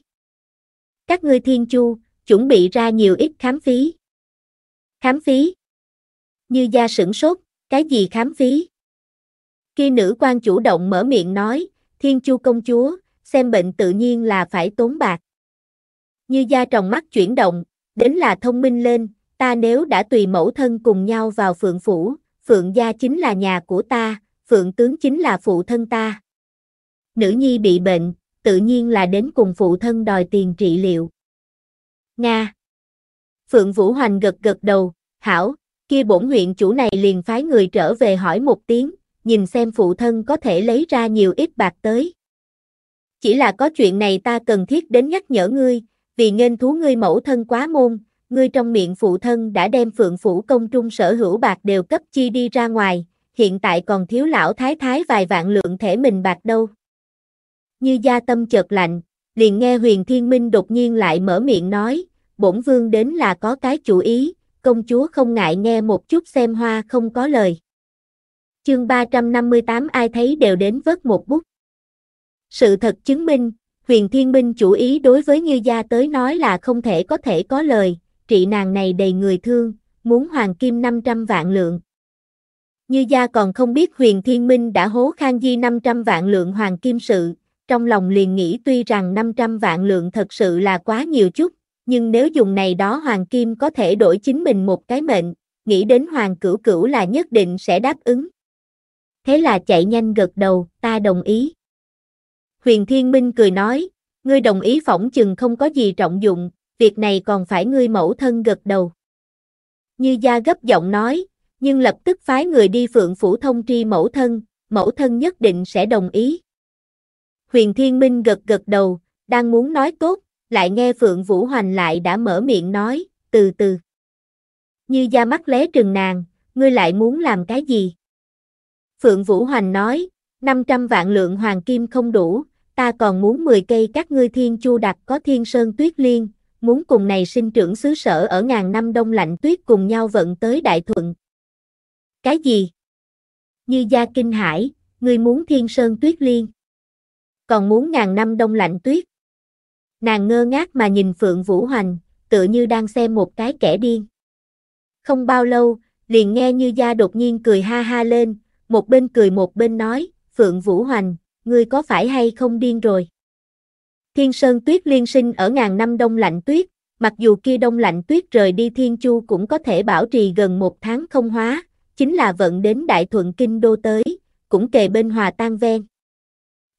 Các ngươi thiên chu, chuẩn bị ra nhiều ít khám phí. Khám phí? Như gia sửng sốt, cái gì khám phí? Khi nữ quan chủ động mở miệng nói, thiên chu công chúa, xem bệnh tự nhiên là phải tốn bạc. Như gia tròng mắt chuyển động, đến là thông minh lên, ta nếu đã tùy mẫu thân cùng nhau vào phượng phủ, phượng gia chính là nhà của ta, phượng tướng chính là phụ thân ta. Nữ nhi bị bệnh, tự nhiên là đến cùng phụ thân đòi tiền trị liệu. Nga Phượng Vũ Hoành gật gật đầu, hảo, kia bổn huyện chủ này liền phái người trở về hỏi một tiếng, nhìn xem phụ thân có thể lấy ra nhiều ít bạc tới. Chỉ là có chuyện này ta cần thiết đến nhắc nhở ngươi, vì nghênh thú ngươi mẫu thân quá môn, ngươi trong miệng phụ thân đã đem phượng phủ công trung sở hữu bạc đều cấp chi đi ra ngoài, hiện tại còn thiếu lão thái thái vài vạn lượng thể mình bạc đâu. Như gia tâm chợt lạnh, liền nghe huyền thiên minh đột nhiên lại mở miệng nói, bổn vương đến là có cái chủ ý, công chúa không ngại nghe một chút xem hoa không có lời. Chương 358 ai thấy đều đến vớt một bút. Sự thật chứng minh, huyền thiên Minh chủ ý đối với Như Gia tới nói là không thể có thể có lời, trị nàng này đầy người thương, muốn hoàng kim 500 vạn lượng. Như Gia còn không biết huyền thiên minh đã hố Khang Di 500 vạn lượng hoàng kim sự, trong lòng liền nghĩ tuy rằng 500 vạn lượng thật sự là quá nhiều chút, nhưng nếu dùng này đó hoàng kim có thể đổi chính mình một cái mệnh, nghĩ đến hoàng cửu cửu là nhất định sẽ đáp ứng. Thế là chạy nhanh gật đầu, ta đồng ý. Huyền Thiên Minh cười nói, ngươi đồng ý phỏng chừng không có gì trọng dụng, việc này còn phải ngươi mẫu thân gật đầu. Như gia gấp giọng nói, nhưng lập tức phái người đi phượng phủ thông tri mẫu thân, mẫu thân nhất định sẽ đồng ý. Huyền Thiên Minh gật gật đầu, đang muốn nói tốt, lại nghe Phượng Vũ Hoành lại đã mở miệng nói, từ từ. Như gia mắt lé trừng nàng, ngươi lại muốn làm cái gì? Phượng Vũ Hoành nói, 500 vạn lượng hoàng kim không đủ, ta còn muốn 10 cây các ngươi thiên chu đặc có thiên sơn tuyết liên, muốn cùng này sinh trưởng xứ sở ở ngàn năm đông lạnh tuyết cùng nhau vận tới đại thuận. Cái gì? Như gia kinh hải, ngươi muốn thiên sơn tuyết liên. Còn muốn ngàn năm đông lạnh tuyết. Nàng ngơ ngác mà nhìn Phượng Vũ Hoành, tựa như đang xem một cái kẻ điên. Không bao lâu, liền nghe Như Gia đột nhiên cười ha ha lên, một bên cười một bên nói, Phượng Vũ Hoành, ngươi có phải hay không điên rồi? Thiên Sơn Tuyết liên sinh ở ngàn năm đông lạnh tuyết, mặc dù kia đông lạnh tuyết rời đi Thiên Chu cũng có thể bảo trì gần một tháng không hóa, chính là vận đến Đại Thuận Kinh Đô tới, cũng kề bên hòa tan ven.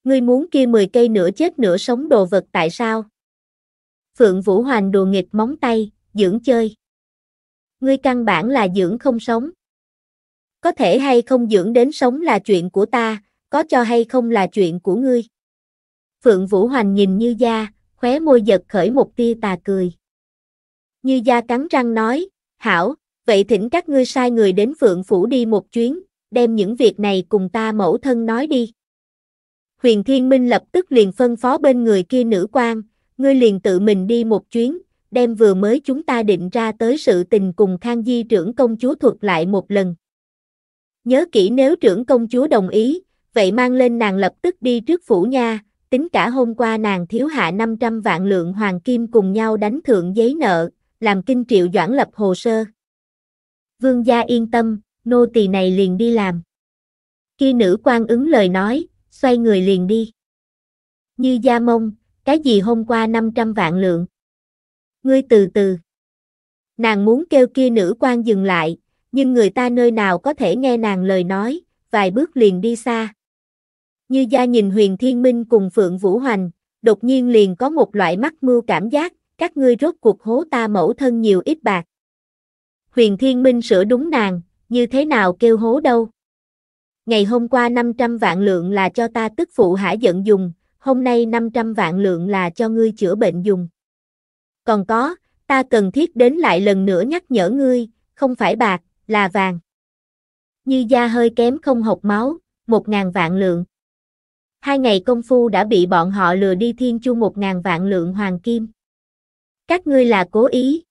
Ngươi muốn kia 10 cây nửa chết nửa sống đồ vật tại sao? Phượng Vũ Hoành đùa nghịch móng tay, dưỡng chơi. Ngươi căn bản là dưỡng không sống. Có thể hay không dưỡng đến sống là chuyện của ta, có cho hay không là chuyện của ngươi. Phượng Vũ Hoành nhìn Như Gia, khóe môi giật khởi một tia tà cười. Như Gia cắn răng nói, hảo, vậy thỉnh các ngươi sai người đến Phượng Phủ đi một chuyến, đem những việc này cùng ta mẫu thân nói đi. Huyền Thiên Minh lập tức liền phân phó bên người kia nữ quan, ngươi liền tự mình đi một chuyến, đem vừa mới chúng ta định ra tới sự tình cùng Khang Di trưởng công chúa thuật lại một lần. Nhớ kỹ nếu trưởng công chúa đồng ý, vậy mang lên nàng lập tức đi trước phủ nha, tính cả hôm qua nàng thiếu hạ 500 vạn lượng hoàng kim cùng nhau đánh thượng giấy nợ, làm kinh triệu doãn lập hồ sơ. Vương gia yên tâm, nô tỳ này liền đi làm. Khi nữ quan ứng lời nói, xoay người liền đi. Như gia mông, cái gì hôm qua 500 vạn lượng. Ngươi từ từ. Nàng muốn kêu kia nữ quan dừng lại, nhưng người ta nơi nào có thể nghe nàng lời nói, vài bước liền đi xa như gia nhìn huyền thiên minh cùng Phượng Vũ Hoành, đột nhiên liền có một loại mắt mưu cảm giác, các ngươi rốt cuộc hố ta mẫu thân nhiều ít bạc. Huyền thiên minh sửa đúng nàng, như thế nào kêu hố đâu. Ngày hôm qua 500 vạn lượng là cho ta tức phụ hả giận dùng, hôm nay 500 vạn lượng là cho ngươi chữa bệnh dùng. Còn có, ta cần thiết đến lại lần nữa nhắc nhở ngươi, không phải bạc, là vàng. Như da hơi kém không hộc máu, một ngàn vạn lượng hai ngày công phu đã bị bọn họ lừa đi thiên chu một ngàn vạn lượng hoàng kim. Các ngươi là cố ý.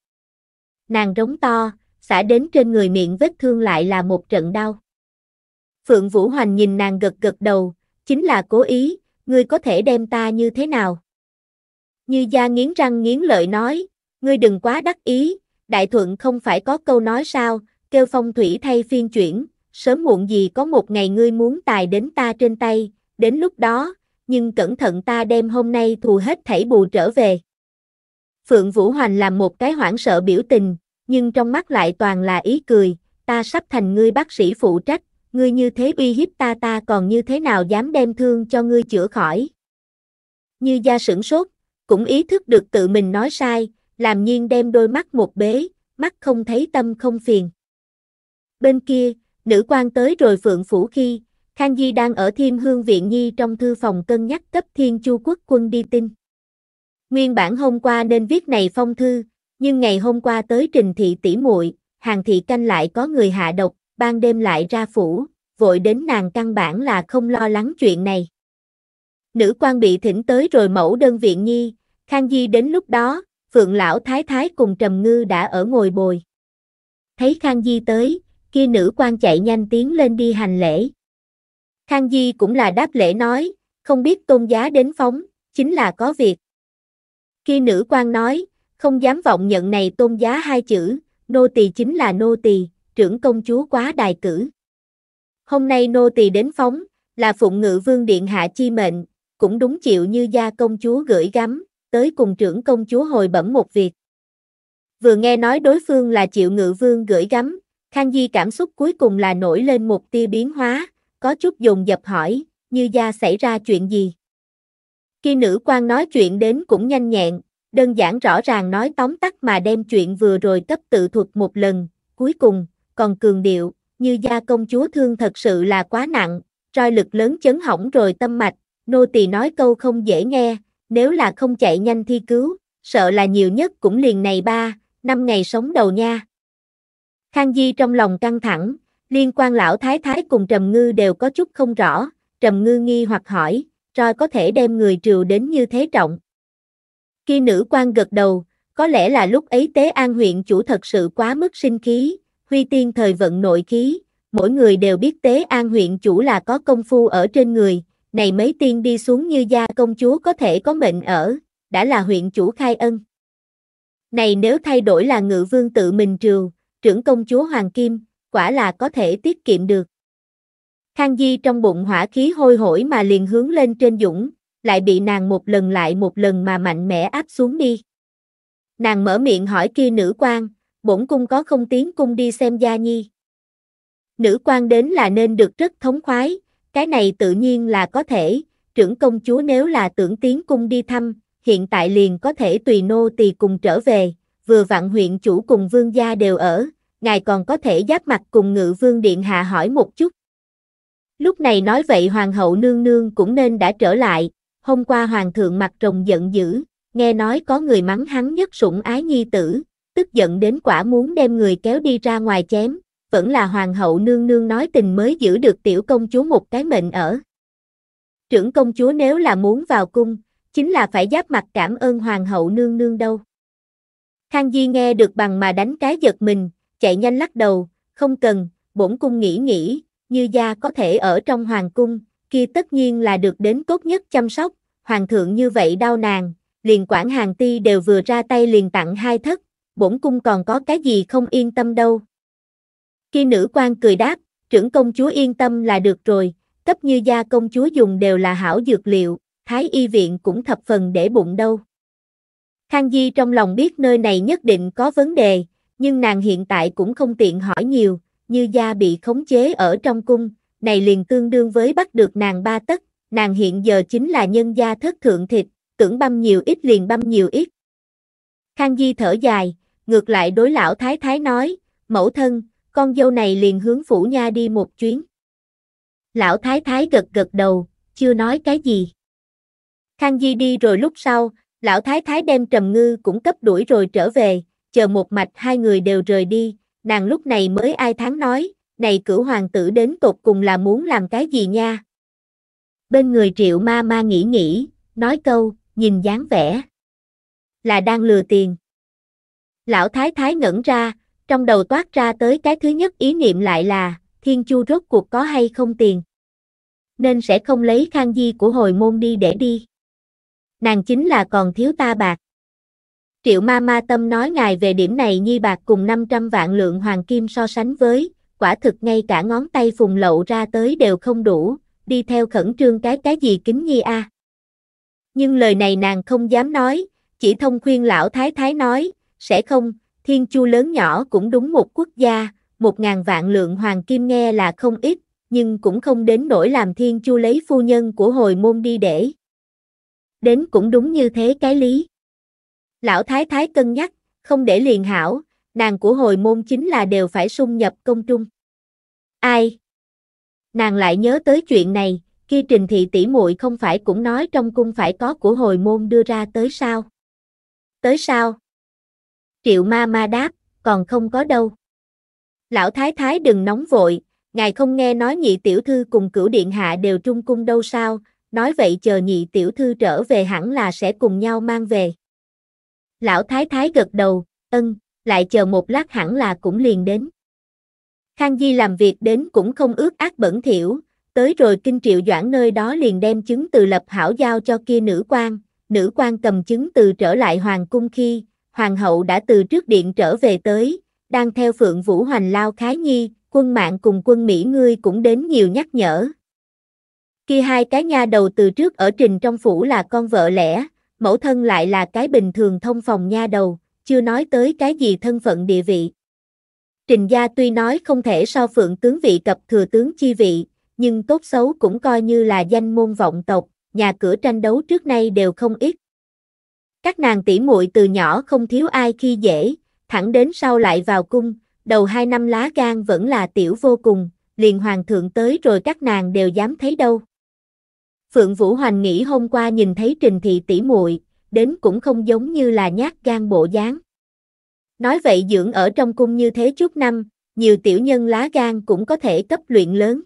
Nàng rống to, xả đến trên người miệng vết thương lại là một trận đau. Phượng Vũ Hoành nhìn nàng gật gật đầu, chính là cố ý, ngươi có thể đem ta như thế nào? Như gia nghiến răng nghiến lợi nói, ngươi đừng quá đắc ý, đại thuận không phải có câu nói sao, kêu phong thủy thay phiên chuyển, sớm muộn gì có một ngày ngươi muốn tài đến ta trên tay, đến lúc đó, nhưng cẩn thận ta đem hôm nay thù hết thảy bù trở về. Phượng Vũ Hoành làm một cái hoảng sợ biểu tình, nhưng trong mắt lại toàn là ý cười, ta sắp thành ngươi bác sĩ phụ trách, ngươi như thế uy hiếp ta ta còn như thế nào dám đem thương cho ngươi chữa khỏi. Như gia sửng sốt, cũng ý thức được tự mình nói sai, làm nhiên đem đôi mắt một bế, mắt không thấy tâm không phiền. Bên kia, nữ quan tới rồi Phượng Phủ khi, Khang Di đang ở Thiêm Hương Viện Nhi trong thư phòng cân nhắc cấp Thiên Chu Quốc quân đi tin. Nguyên bản hôm qua nên viết này phong thư, nhưng ngày hôm qua tới trình thị tỷ muội, hàng thị canh lại có người hạ độc, ban đêm lại ra phủ, vội đến nàng căn bản là không lo lắng chuyện này. Nữ quan bị thỉnh tới rồi mẫu đơn viện nhi, Khang Di đến lúc đó, Phượng Lão Thái Thái cùng Trầm Ngư đã ở ngồi bồi. Thấy Khang Di tới, kia nữ quan chạy nhanh tiến lên đi hành lễ. Khang Di cũng là đáp lễ nói, không biết tôn giá đến phóng, chính là có việc. Khi nữ quan nói, không dám vọng nhận này tôn giá hai chữ, nô tỳ chính là nô tỳ, trưởng công chúa quá đài cử. Hôm nay nô tỳ đến phóng, là phụng ngự vương điện hạ chi mệnh, cũng đúng chịu như gia công chúa gửi gắm, tới cùng trưởng công chúa hồi bẩm một việc. Vừa nghe nói đối phương là chịu ngự vương gửi gắm, Khang Di cảm xúc cuối cùng là nổi lên một tia biến hóa, có chút dồn dập hỏi, như gia xảy ra chuyện gì? Khi nữ quan nói chuyện đến cũng nhanh nhẹn, đơn giản rõ ràng nói tóm tắt mà đem chuyện vừa rồi cấp tự thuật một lần, cuối cùng, còn cường điệu, như gia công chúa thương thật sự là quá nặng, roi lực lớn chấn hỏng rồi tâm mạch, nô tỳ nói câu không dễ nghe, nếu là không chạy nhanh thi cứu, sợ là nhiều nhất cũng liền này ba, năm ngày sống đầu nha. Khang Di trong lòng căng thẳng, Liên quan lão thái thái cùng Trầm Ngư đều có chút không rõ, Trầm Ngư nghi hoặc hỏi, roi có thể đem người triều đến như thế trọng. Khi nữ quan gật đầu, có lẽ là lúc ấy tế an huyện chủ thật sự quá mức sinh khí, huy tiên thời vận nội khí, mỗi người đều biết tế an huyện chủ là có công phu ở trên người, này mấy tiên đi xuống như gia công chúa có thể có mệnh ở, đã là huyện chủ khai ân. Này nếu thay đổi là ngự vương tự mình triều, trưởng công chúa Hoàng Kim, quả là có thể tiết kiệm được. Khang Di trong bụng hỏa khí hôi hổi mà liền hướng lên trên Dũng, lại bị nàng một lần lại một lần mà mạnh mẽ áp xuống đi. Nàng mở miệng hỏi kia nữ quan, bổn cung có không tiến cung đi xem gia nhi. Nữ quan đến là nên được rất thống khoái, cái này tự nhiên là có thể, trưởng công chúa nếu là tưởng tiến cung đi thăm, hiện tại liền có thể tùy nô tỳ cùng trở về, vừa vạn huyện chủ cùng vương gia đều ở, ngài còn có thể giáp mặt cùng ngự vương điện hạ hỏi một chút. Lúc này nói vậy hoàng hậu nương nương cũng nên đã trở lại, hôm qua hoàng thượng mặt rồng giận dữ, nghe nói có người mắng hắn nhất sủng ái nhi tử, tức giận đến quả muốn đem người kéo đi ra ngoài chém, vẫn là hoàng hậu nương nương nói tình mới giữ được tiểu công chúa một cái mệnh ở. Trưởng công chúa nếu là muốn vào cung, chính là phải giáp mặt cảm ơn hoàng hậu nương nương đâu. Khang Di nghe được bằng mà đánh cái giật mình, chạy nhanh lắc đầu, không cần, bổn cung nghĩ nghĩ, như gia có thể ở trong hoàng cung, kia tất nhiên là được đến tốt nhất chăm sóc, hoàng thượng như vậy đau nàng, liền quản hàng ti đều vừa ra tay liền tặng hai thất, bổn cung còn có cái gì không yên tâm đâu. Khi nữ quan cười đáp, trưởng công chúa yên tâm là được rồi, cấp như gia công chúa dùng đều là hảo dược liệu, thái y viện cũng thập phần để bụng đâu. Khang Di trong lòng biết nơi này nhất định có vấn đề, nhưng nàng hiện tại cũng không tiện hỏi nhiều, như gia bị khống chế ở trong cung, này liền tương đương với bắt được nàng ba tấc, nàng hiện giờ chính là nhân gia thất thượng thịt, tưởng băm nhiều ít liền băm nhiều ít. Khang Di thở dài, ngược lại đối lão thái thái nói, mẫu thân, con dâu này liền hướng phủ nha đi một chuyến. Lão thái thái gật gật đầu, chưa nói cái gì. Khang Di đi rồi lúc sau, lão thái thái đem trầm ngư cũng cấp đuổi rồi trở về, chờ một mạch hai người đều rời đi, nàng lúc này mới ai thắng nói, này cửu hoàng tử đến tột cùng là muốn làm cái gì nha. Bên người triệu ma ma nghĩ nghĩ, nói câu, nhìn dáng vẻ. Là đang lừa tiền. Lão thái thái ngẩn ra, trong đầu toát ra tới cái thứ nhất ý niệm lại là, thiên chu rốt cuộc có hay không tiền. Nên sẽ không lấy khang di của hồi môn đi để đi. Nàng chính là còn thiếu ta bạc. Triệu ma ma tâm nói ngài về điểm này nhi bạc cùng 500 vạn lượng hoàng kim so sánh với, quả thực ngay cả ngón tay phùng lậu ra tới đều không đủ, đi theo khẩn trương cái cái gì kính nhi a. Nhưng lời này nàng không dám nói, chỉ thông khuyên lão thái thái nói, sẽ không, thiên chu lớn nhỏ cũng đúng một quốc gia, một ngàn vạn lượng hoàng kim nghe là không ít, nhưng cũng không đến nỗi làm thiên chu lấy phu nhân của hồi môn đi để. Đến cũng đúng như thế cái lý. Lão Thái Thái cân nhắc, không để liền hảo, nàng của hồi môn chính là đều phải xung nhập công trung. Ai? Nàng lại nhớ tới chuyện này, khi trình thị tỷ muội không phải cũng nói trong cung phải có của hồi môn đưa ra tới sao? Tới sao? Triệu ma ma đáp, còn không có đâu. Lão Thái Thái đừng nóng vội, ngài không nghe nói nhị tiểu thư cùng cửu điện hạ đều trung cung đâu sao, nói vậy chờ nhị tiểu thư trở về hẳn là sẽ cùng nhau mang về. Lão thái thái gật đầu, ân, lại chờ một lát hẳn là cũng liền đến. Khang Di làm việc đến cũng không ước ác bẩn thiểu, tới rồi kinh triệu doãn nơi đó liền đem chứng từ lập hảo giao cho kia nữ quan, nữ quan cầm chứng từ trở lại hoàng cung khi, hoàng hậu đã từ trước điện trở về tới, đang theo phượng vũ hoành lao khái nhi, quân mạng cùng quân Mỹ ngươi cũng đến nhiều nhắc nhở. Khi hai cái nha đầu từ trước ở trình trong phủ là con vợ lẽ, mẫu thân lại là cái bình thường thông phòng nha đầu, chưa nói tới cái gì thân phận địa vị. Trình gia tuy nói không thể so phượng tướng vị cập thừa tướng chi vị, nhưng tốt xấu cũng coi như là danh môn vọng tộc, nhà cửa tranh đấu trước nay đều không ít. Các nàng tỷ muội từ nhỏ không thiếu ai khi dễ, thẳng đến sau lại vào cung, đầu hai năm lá gan vẫn là tiểu vô cùng, liền hoàng thượng tới rồi các nàng đều dám thấy đâu. Phượng Vũ Hoành nghĩ hôm qua nhìn thấy Trình Thị tỷ muội, đến cũng không giống như là nhát gan bộ dáng. Nói vậy dưỡng ở trong cung như thế chút năm, nhiều tiểu nhân lá gan cũng có thể cấp luyện lớn.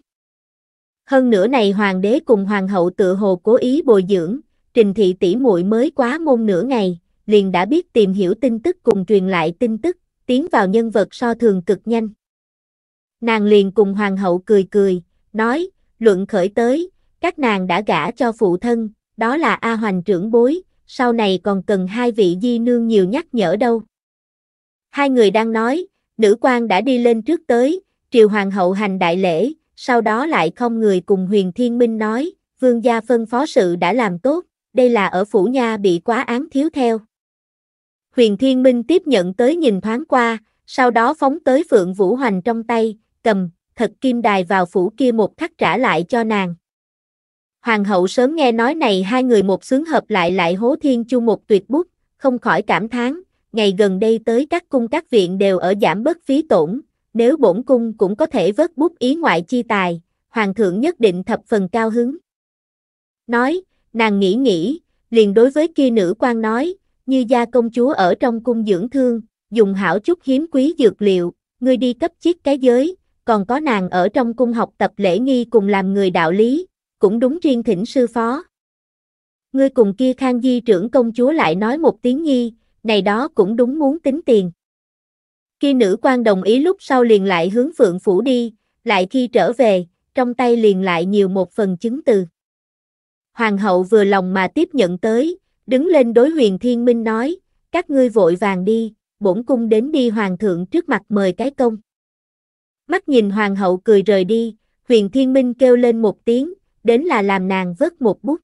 Hơn nữa này hoàng đế cùng hoàng hậu tự hồ cố ý bồi dưỡng, Trình Thị tỷ muội mới quá môn nửa ngày, liền đã biết tìm hiểu tin tức cùng truyền lại tin tức, tiến vào nhân vật so thường cực nhanh. Nàng liền cùng hoàng hậu cười cười, nói, luận khởi tới, các nàng đã gả cho phụ thân, đó là A Hoành trưởng bối, sau này còn cần hai vị di nương nhiều nhắc nhở đâu. Hai người đang nói, nữ quan đã đi lên trước tới, triều hoàng hậu hành đại lễ, sau đó lại không người cùng huyền thiên minh nói, vương gia phân phó sự đã làm tốt, đây là ở phủ nha bị quá án thiếu theo. Huyền thiên minh tiếp nhận tới nhìn thoáng qua, sau đó phóng tới phượng vũ hoành trong tay, cầm, thật kim đài vào phủ kia một khắc trả lại cho nàng. Hoàng hậu sớm nghe nói này hai người một xướng hợp lại lại hố thiên chu một tuyệt bút, không khỏi cảm thán, ngày gần đây tới các cung các viện đều ở giảm bớt phí tổn, nếu bổn cung cũng có thể vớt bút ý ngoại chi tài, hoàng thượng nhất định thập phần cao hứng. Nói, nàng nghĩ nghĩ, liền đối với kia nữ quan nói, như gia công chúa ở trong cung dưỡng thương, dùng hảo chút hiếm quý dược liệu, ngươi đi cấp chiếc cái giới, còn có nàng ở trong cung học tập lễ nghi cùng làm người đạo lý, cũng đúng riêng thỉnh sư phó. Ngươi cùng kia khang di trưởng công chúa lại nói một tiếng nhi, này đó cũng đúng muốn tính tiền. Khi nữ quan đồng ý lúc sau liền lại hướng phượng phủ đi, lại khi trở về, trong tay liền lại nhiều một phần chứng từ. Hoàng hậu vừa lòng mà tiếp nhận tới, đứng lên đối huyền thiên minh nói, các ngươi vội vàng đi, bổn cung đến đi hoàng thượng trước mặt mời cái công. Mắt nhìn hoàng hậu cười rời đi, huyền thiên minh kêu lên một tiếng, đến là làm nàng vớt một bút.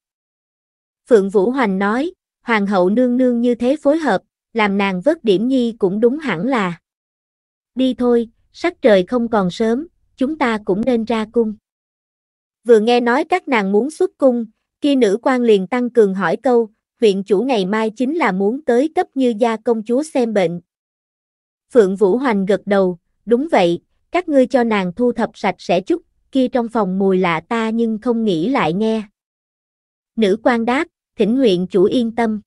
Phượng Vũ Hoành nói, Hoàng hậu nương nương như thế phối hợp, làm nàng vớt điểm nhi cũng đúng hẳn là. Đi thôi, sắc trời không còn sớm, chúng ta cũng nên ra cung. Vừa nghe nói các nàng muốn xuất cung, kia nữ quan liền tăng cường hỏi câu, huyện chủ ngày mai chính là muốn tới cấp như gia công chúa xem bệnh. Phượng Vũ Hoành gật đầu, đúng vậy, các ngươi cho nàng thu thập sạch sẽ chút, kia trong phòng mùi lạ ta nhưng không nghĩ lại nghe. Nữ quan đáp, thỉnh nguyện chủ yên tâm.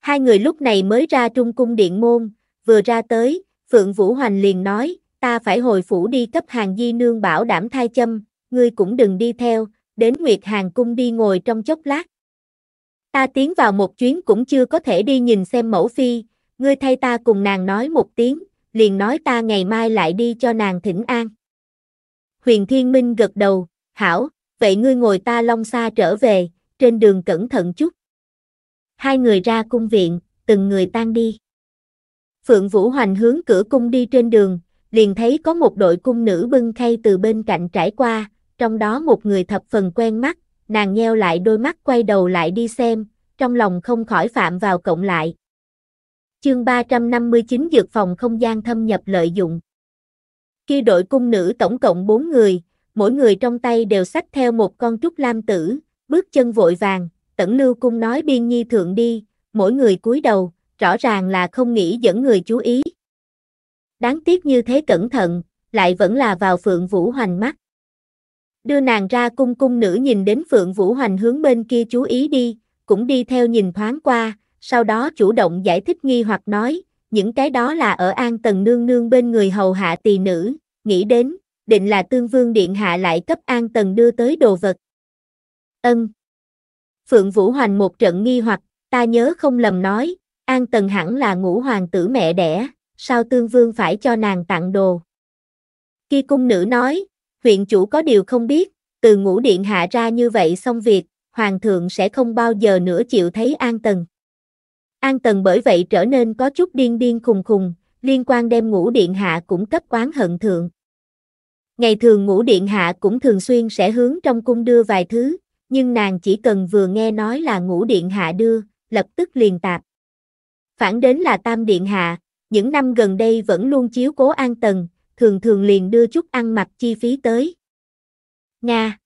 Hai người lúc này mới ra trung cung điện môn, vừa ra tới, Phượng Vũ Hoành liền nói, ta phải hồi phủ đi cấp hàng di nương bảo đảm thai châm, ngươi cũng đừng đi theo, đến Nguyệt Hàng cung đi ngồi trong chốc lát. Ta tiến vào một chuyến cũng chưa có thể đi nhìn xem mẫu phi, ngươi thay ta cùng nàng nói một tiếng, liền nói ta ngày mai lại đi cho nàng thỉnh an. Huyền Thiên Minh gật đầu, hảo, vậy ngươi ngồi ta long xa trở về, trên đường cẩn thận chút. Hai người ra cung viện, từng người tan đi. Phượng Vũ Hoành hướng cửa cung đi trên đường, liền thấy có một đội cung nữ bưng khay từ bên cạnh trải qua, trong đó một người thập phần quen mắt, nàng nheo lại đôi mắt quay đầu lại đi xem, trong lòng không khỏi phạm vào cộng lại. Chương 359 Dược phòng không gian thâm nhập lợi dụng kia đội cung nữ tổng cộng bốn người, mỗi người trong tay đều xách theo một con trúc lam tử, bước chân vội vàng, tẩn lưu cung nói biên nhi thượng đi, mỗi người cúi đầu, rõ ràng là không nghĩ dẫn người chú ý. Đáng tiếc như thế cẩn thận, lại vẫn là vào Phượng Vũ Hoành mắt. Đưa nàng ra cung cung nữ nhìn đến Phượng Vũ Hoành hướng bên kia chú ý đi, cũng đi theo nhìn thoáng qua, sau đó chủ động giải thích nghi hoặc nói, những cái đó là ở an tần nương nương bên người hầu hạ tỳ nữ, nghĩ đến, định là tương vương điện hạ lại cấp an tần đưa tới đồ vật. Ân. Phượng Vũ Hoành một trận nghi hoặc, ta nhớ không lầm nói, an tần hẳn là ngũ hoàng tử mẹ đẻ, sao tương vương phải cho nàng tặng đồ. Khi cung nữ nói, huyện chủ có điều không biết, từ ngũ điện hạ ra như vậy xong việc, hoàng thượng sẽ không bao giờ nữa chịu thấy an tần. An Tần bởi vậy trở nên có chút điên điên khùng khùng, liên quan đem ngũ điện hạ cũng cấp quán hận thượng. Ngày thường ngũ điện hạ cũng thường xuyên sẽ hướng trong cung đưa vài thứ, nhưng nàng chỉ cần vừa nghe nói là ngũ điện hạ đưa, lập tức liền tạp. Phản đến là tam điện hạ, những năm gần đây vẫn luôn chiếu cố an tần, thường thường liền đưa chút ăn mặc chi phí tới. Nga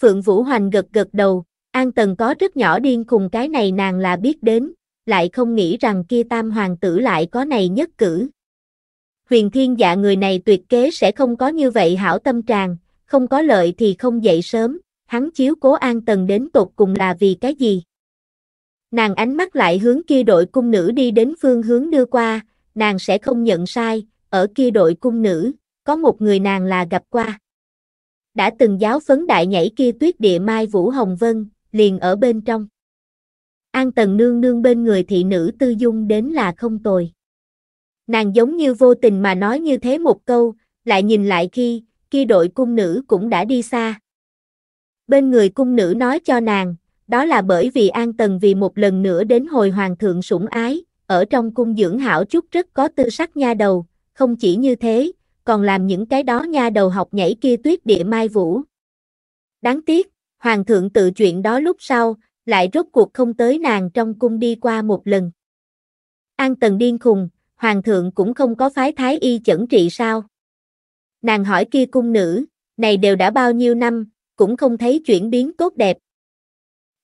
Phượng Vũ Hoành gật gật đầu, An Tần có rất nhỏ điên khùng cái này nàng là biết đến, lại không nghĩ rằng kia tam hoàng tử lại có này nhất cử. Huyền thiên dạ người này tuyệt kế sẽ không có như vậy hảo tâm tràng, không có lợi thì không dậy sớm, hắn chiếu cố an tần đến tột cùng là vì cái gì. Nàng ánh mắt lại hướng kia đội cung nữ đi đến phương hướng đưa qua, nàng sẽ không nhận sai, ở kia đội cung nữ, có một người nàng là gặp qua. Đã từng giáo phấn đại nhảy kia tuyết địa mai Vũ Hồng Vân, liền ở bên trong. An Tần nương nương bên người thị nữ tư dung đến là không tồi. Nàng giống như vô tình mà nói như thế một câu, lại nhìn lại khi, khi đội cung nữ cũng đã đi xa. Bên người cung nữ nói cho nàng, đó là bởi vì An Tần vì một lần nữa đến hồi hoàng thượng sủng ái, ở trong cung dưỡng hảo chút rất có tư sắc nha đầu, không chỉ như thế, còn làm những cái đó nha đầu học nhảy kia tuyết địa mai vũ. Đáng tiếc, hoàng thượng tự chuyện đó lúc sau, lại rốt cuộc không tới nàng trong cung đi qua một lần. An Tần điên khùng, hoàng thượng cũng không có phái thái y chẩn trị sao? Nàng hỏi kia cung nữ, này đều đã bao nhiêu năm, cũng không thấy chuyển biến tốt đẹp.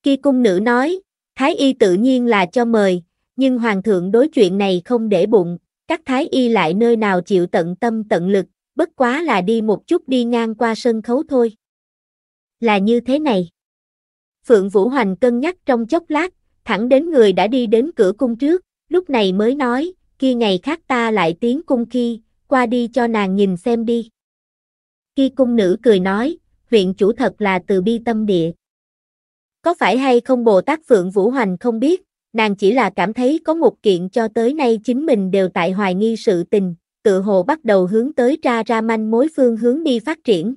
Kia cung nữ nói, thái y tự nhiên là cho mời, nhưng hoàng thượng đối chuyện này không để bụng, các thái y lại nơi nào chịu tận tâm tận lực, bất quá là đi một chút đi ngang qua sân khấu thôi. Là như thế này. Phượng Vũ Hoành cân nhắc trong chốc lát, thẳng đến người đã đi đến cửa cung trước, lúc này mới nói, kia ngày khác ta lại tiến cung khi, qua đi cho nàng nhìn xem đi. Khi cung nữ cười nói, huyện chủ thật là từ bi tâm địa. Có phải hay không Bồ Tát Phượng Vũ Hoành không biết, nàng chỉ là cảm thấy có một kiện cho tới nay chính mình đều tại hoài nghi sự tình, tự hồ bắt đầu hướng tới ra ra manh mối phương hướng đi phát triển.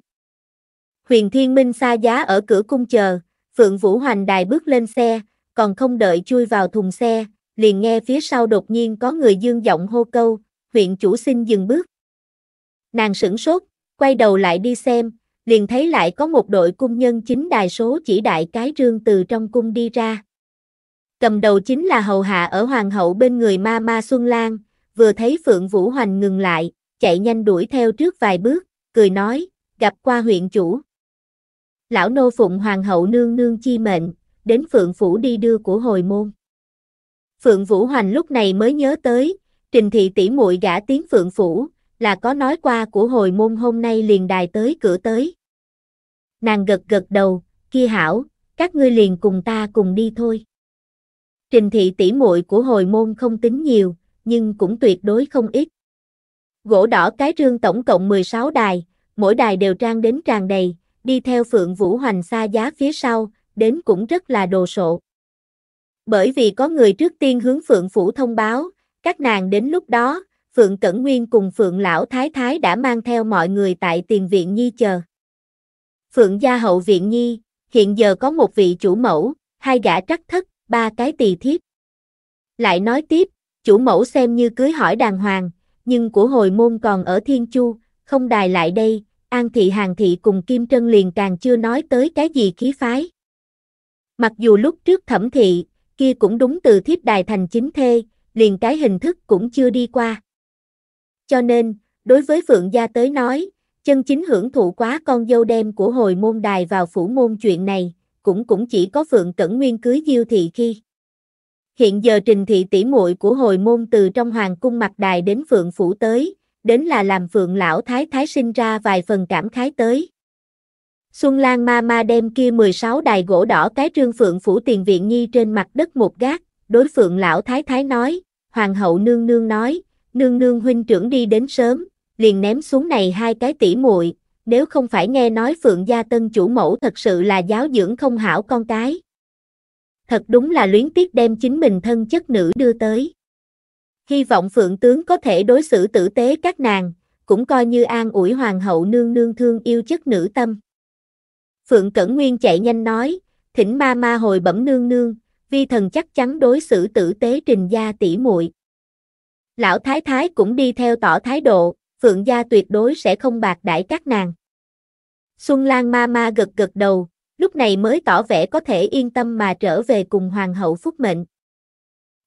Huyền Thiên Minh xa giá ở cửa cung chờ, Phượng Vũ Hoành Đài bước lên xe, còn không đợi chui vào thùng xe, liền nghe phía sau đột nhiên có người dương giọng hô câu, huyện chủ xin dừng bước. Nàng sửng sốt, quay đầu lại đi xem, liền thấy lại có một đội cung nhân chính đài số chỉ đại cái rương từ trong cung đi ra. Cầm đầu chính là hầu hạ ở hoàng hậu bên người ma ma Xuân Lan, vừa thấy Phượng Vũ Hoành ngừng lại, chạy nhanh đuổi theo trước vài bước, cười nói, gặp qua huyện chủ lão nô phụng hoàng hậu nương nương chi mệnh, đến Phượng Phủ đi đưa của hồi môn. Phượng Vũ Hoành lúc này mới nhớ tới, trình thị tỷ muội gã tiếng Phượng Phủ, là có nói qua của hồi môn hôm nay liền đài tới cửa tới. Nàng gật gật đầu, kia hảo, các ngươi liền cùng ta cùng đi thôi. Trình thị tỷ muội của hồi môn không tính nhiều, nhưng cũng tuyệt đối không ít. Gỗ đỏ cái rương tổng cộng 16 đài, mỗi đài đều trang đến tràn đầy, đi theo Phượng Vũ Hoành xa giá phía sau, đến cũng rất là đồ sộ. Bởi vì có người trước tiên hướng Phượng Phủ thông báo, các nàng đến lúc đó, Phượng Cẩn Nguyên cùng Phượng Lão Thái Thái đã mang theo mọi người tại tiền viện Nhi chờ. Phượng gia hậu viện Nhi, hiện giờ có một vị chủ mẫu, hai gã trắc thất, ba cái tỳ thiếp. Lại nói tiếp, chủ mẫu xem như cưới hỏi đàng hoàng, nhưng của hồi môn còn ở Thiên Chu, không đài lại đây, An thị hàng thị cùng Kim Trân liền càng chưa nói tới cái gì khí phái. Mặc dù lúc trước thẩm thị, kia cũng đúng từ thiếp đài thành chính thê, liền cái hình thức cũng chưa đi qua. Cho nên, đối với Phượng Gia tới nói, chân chính hưởng thụ quá con dâu đem của hồi môn đài vào phủ môn chuyện này, cũng cũng chỉ có Phượng Cẩn Nguyên cưới Diêu thị khi. Hiện giờ Trình thị tỷ muội của hồi môn từ trong hoàng cung mặt đài đến Phượng phủ tới, đến là làm Phượng lão thái thái sinh ra vài phần cảm khái tới. Xuân Lan ma ma đem kia 16 đài gỗ đỏ cái trương phượng phủ tiền viện nhi trên mặt đất một gác, đối phượng lão thái thái nói, hoàng hậu nương nương nói, nương nương huynh trưởng đi đến sớm, liền ném xuống này hai cái tỉ muội, nếu không phải nghe nói phượng gia tân chủ mẫu thật sự là giáo dưỡng không hảo con cái. Thật đúng là luyến tiếc đem chính mình thân chất nữ đưa tới. Hy vọng phượng tướng có thể đối xử tử tế các nàng, cũng coi như an ủi hoàng hậu nương nương thương yêu chất nữ tâm. Phượng Cẩn Nguyên chạy nhanh nói, thỉnh ma ma hồi bẩm nương nương, vi thần chắc chắn đối xử tử tế trình gia tỷ muội. Lão thái thái cũng đi theo tỏ thái độ, Phượng gia tuyệt đối sẽ không bạc đãi các nàng. Xuân Lan ma ma gật gật đầu, lúc này mới tỏ vẻ có thể yên tâm mà trở về cùng hoàng hậu phúc mệnh.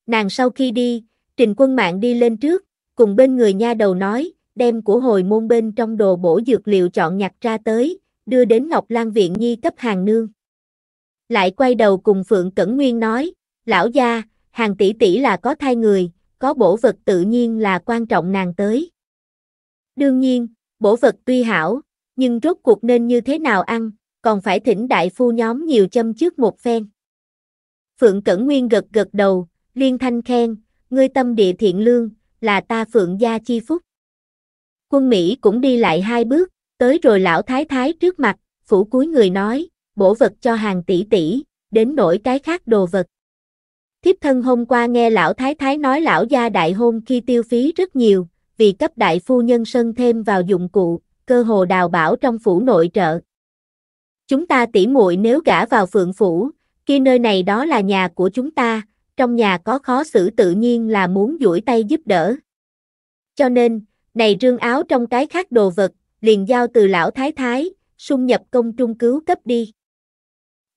Nàng sau khi đi, Trình quân mạng đi lên trước, cùng bên người nha đầu nói, đem của hồi môn bên trong đồ bổ dược liệu chọn nhặt ra tới, đưa đến Ngọc Lan Viện Nhi cấp hàng nương. Lại quay đầu cùng Phượng Cẩn Nguyên nói, lão gia, hàng tỷ tỷ là có thai người, có bổ vật tự nhiên là quan trọng nàng tới. Đương nhiên, bổ vật tuy hảo, nhưng rốt cuộc nên như thế nào ăn, còn phải thỉnh đại phu nhóm nhiều châm trước một phen. Phượng Cẩn Nguyên gật gật đầu, liên thanh khen, ngươi tâm địa thiện lương, là ta phượng gia chi phúc. Quân Mỹ cũng đi lại hai bước, tới rồi lão thái thái trước mặt, phủ cuối người nói, bổ vật cho hàng tỷ tỷ, đến nổi cái khác đồ vật. Thiếp thân hôm qua nghe lão thái thái nói lão gia đại hôn khi tiêu phí rất nhiều, vì cấp đại phu nhân sân thêm vào dụng cụ, cơ hồ đào bảo trong phủ nội trợ. Chúng ta tỉ muội nếu gả vào phượng phủ, kia nơi này đó là nhà của chúng ta, trong nhà có khó xử tự nhiên là muốn duỗi tay giúp đỡ. Cho nên, này rương áo trong cái khác đồ vật, liền giao từ lão thái thái, xung nhập công trung cứu cấp đi.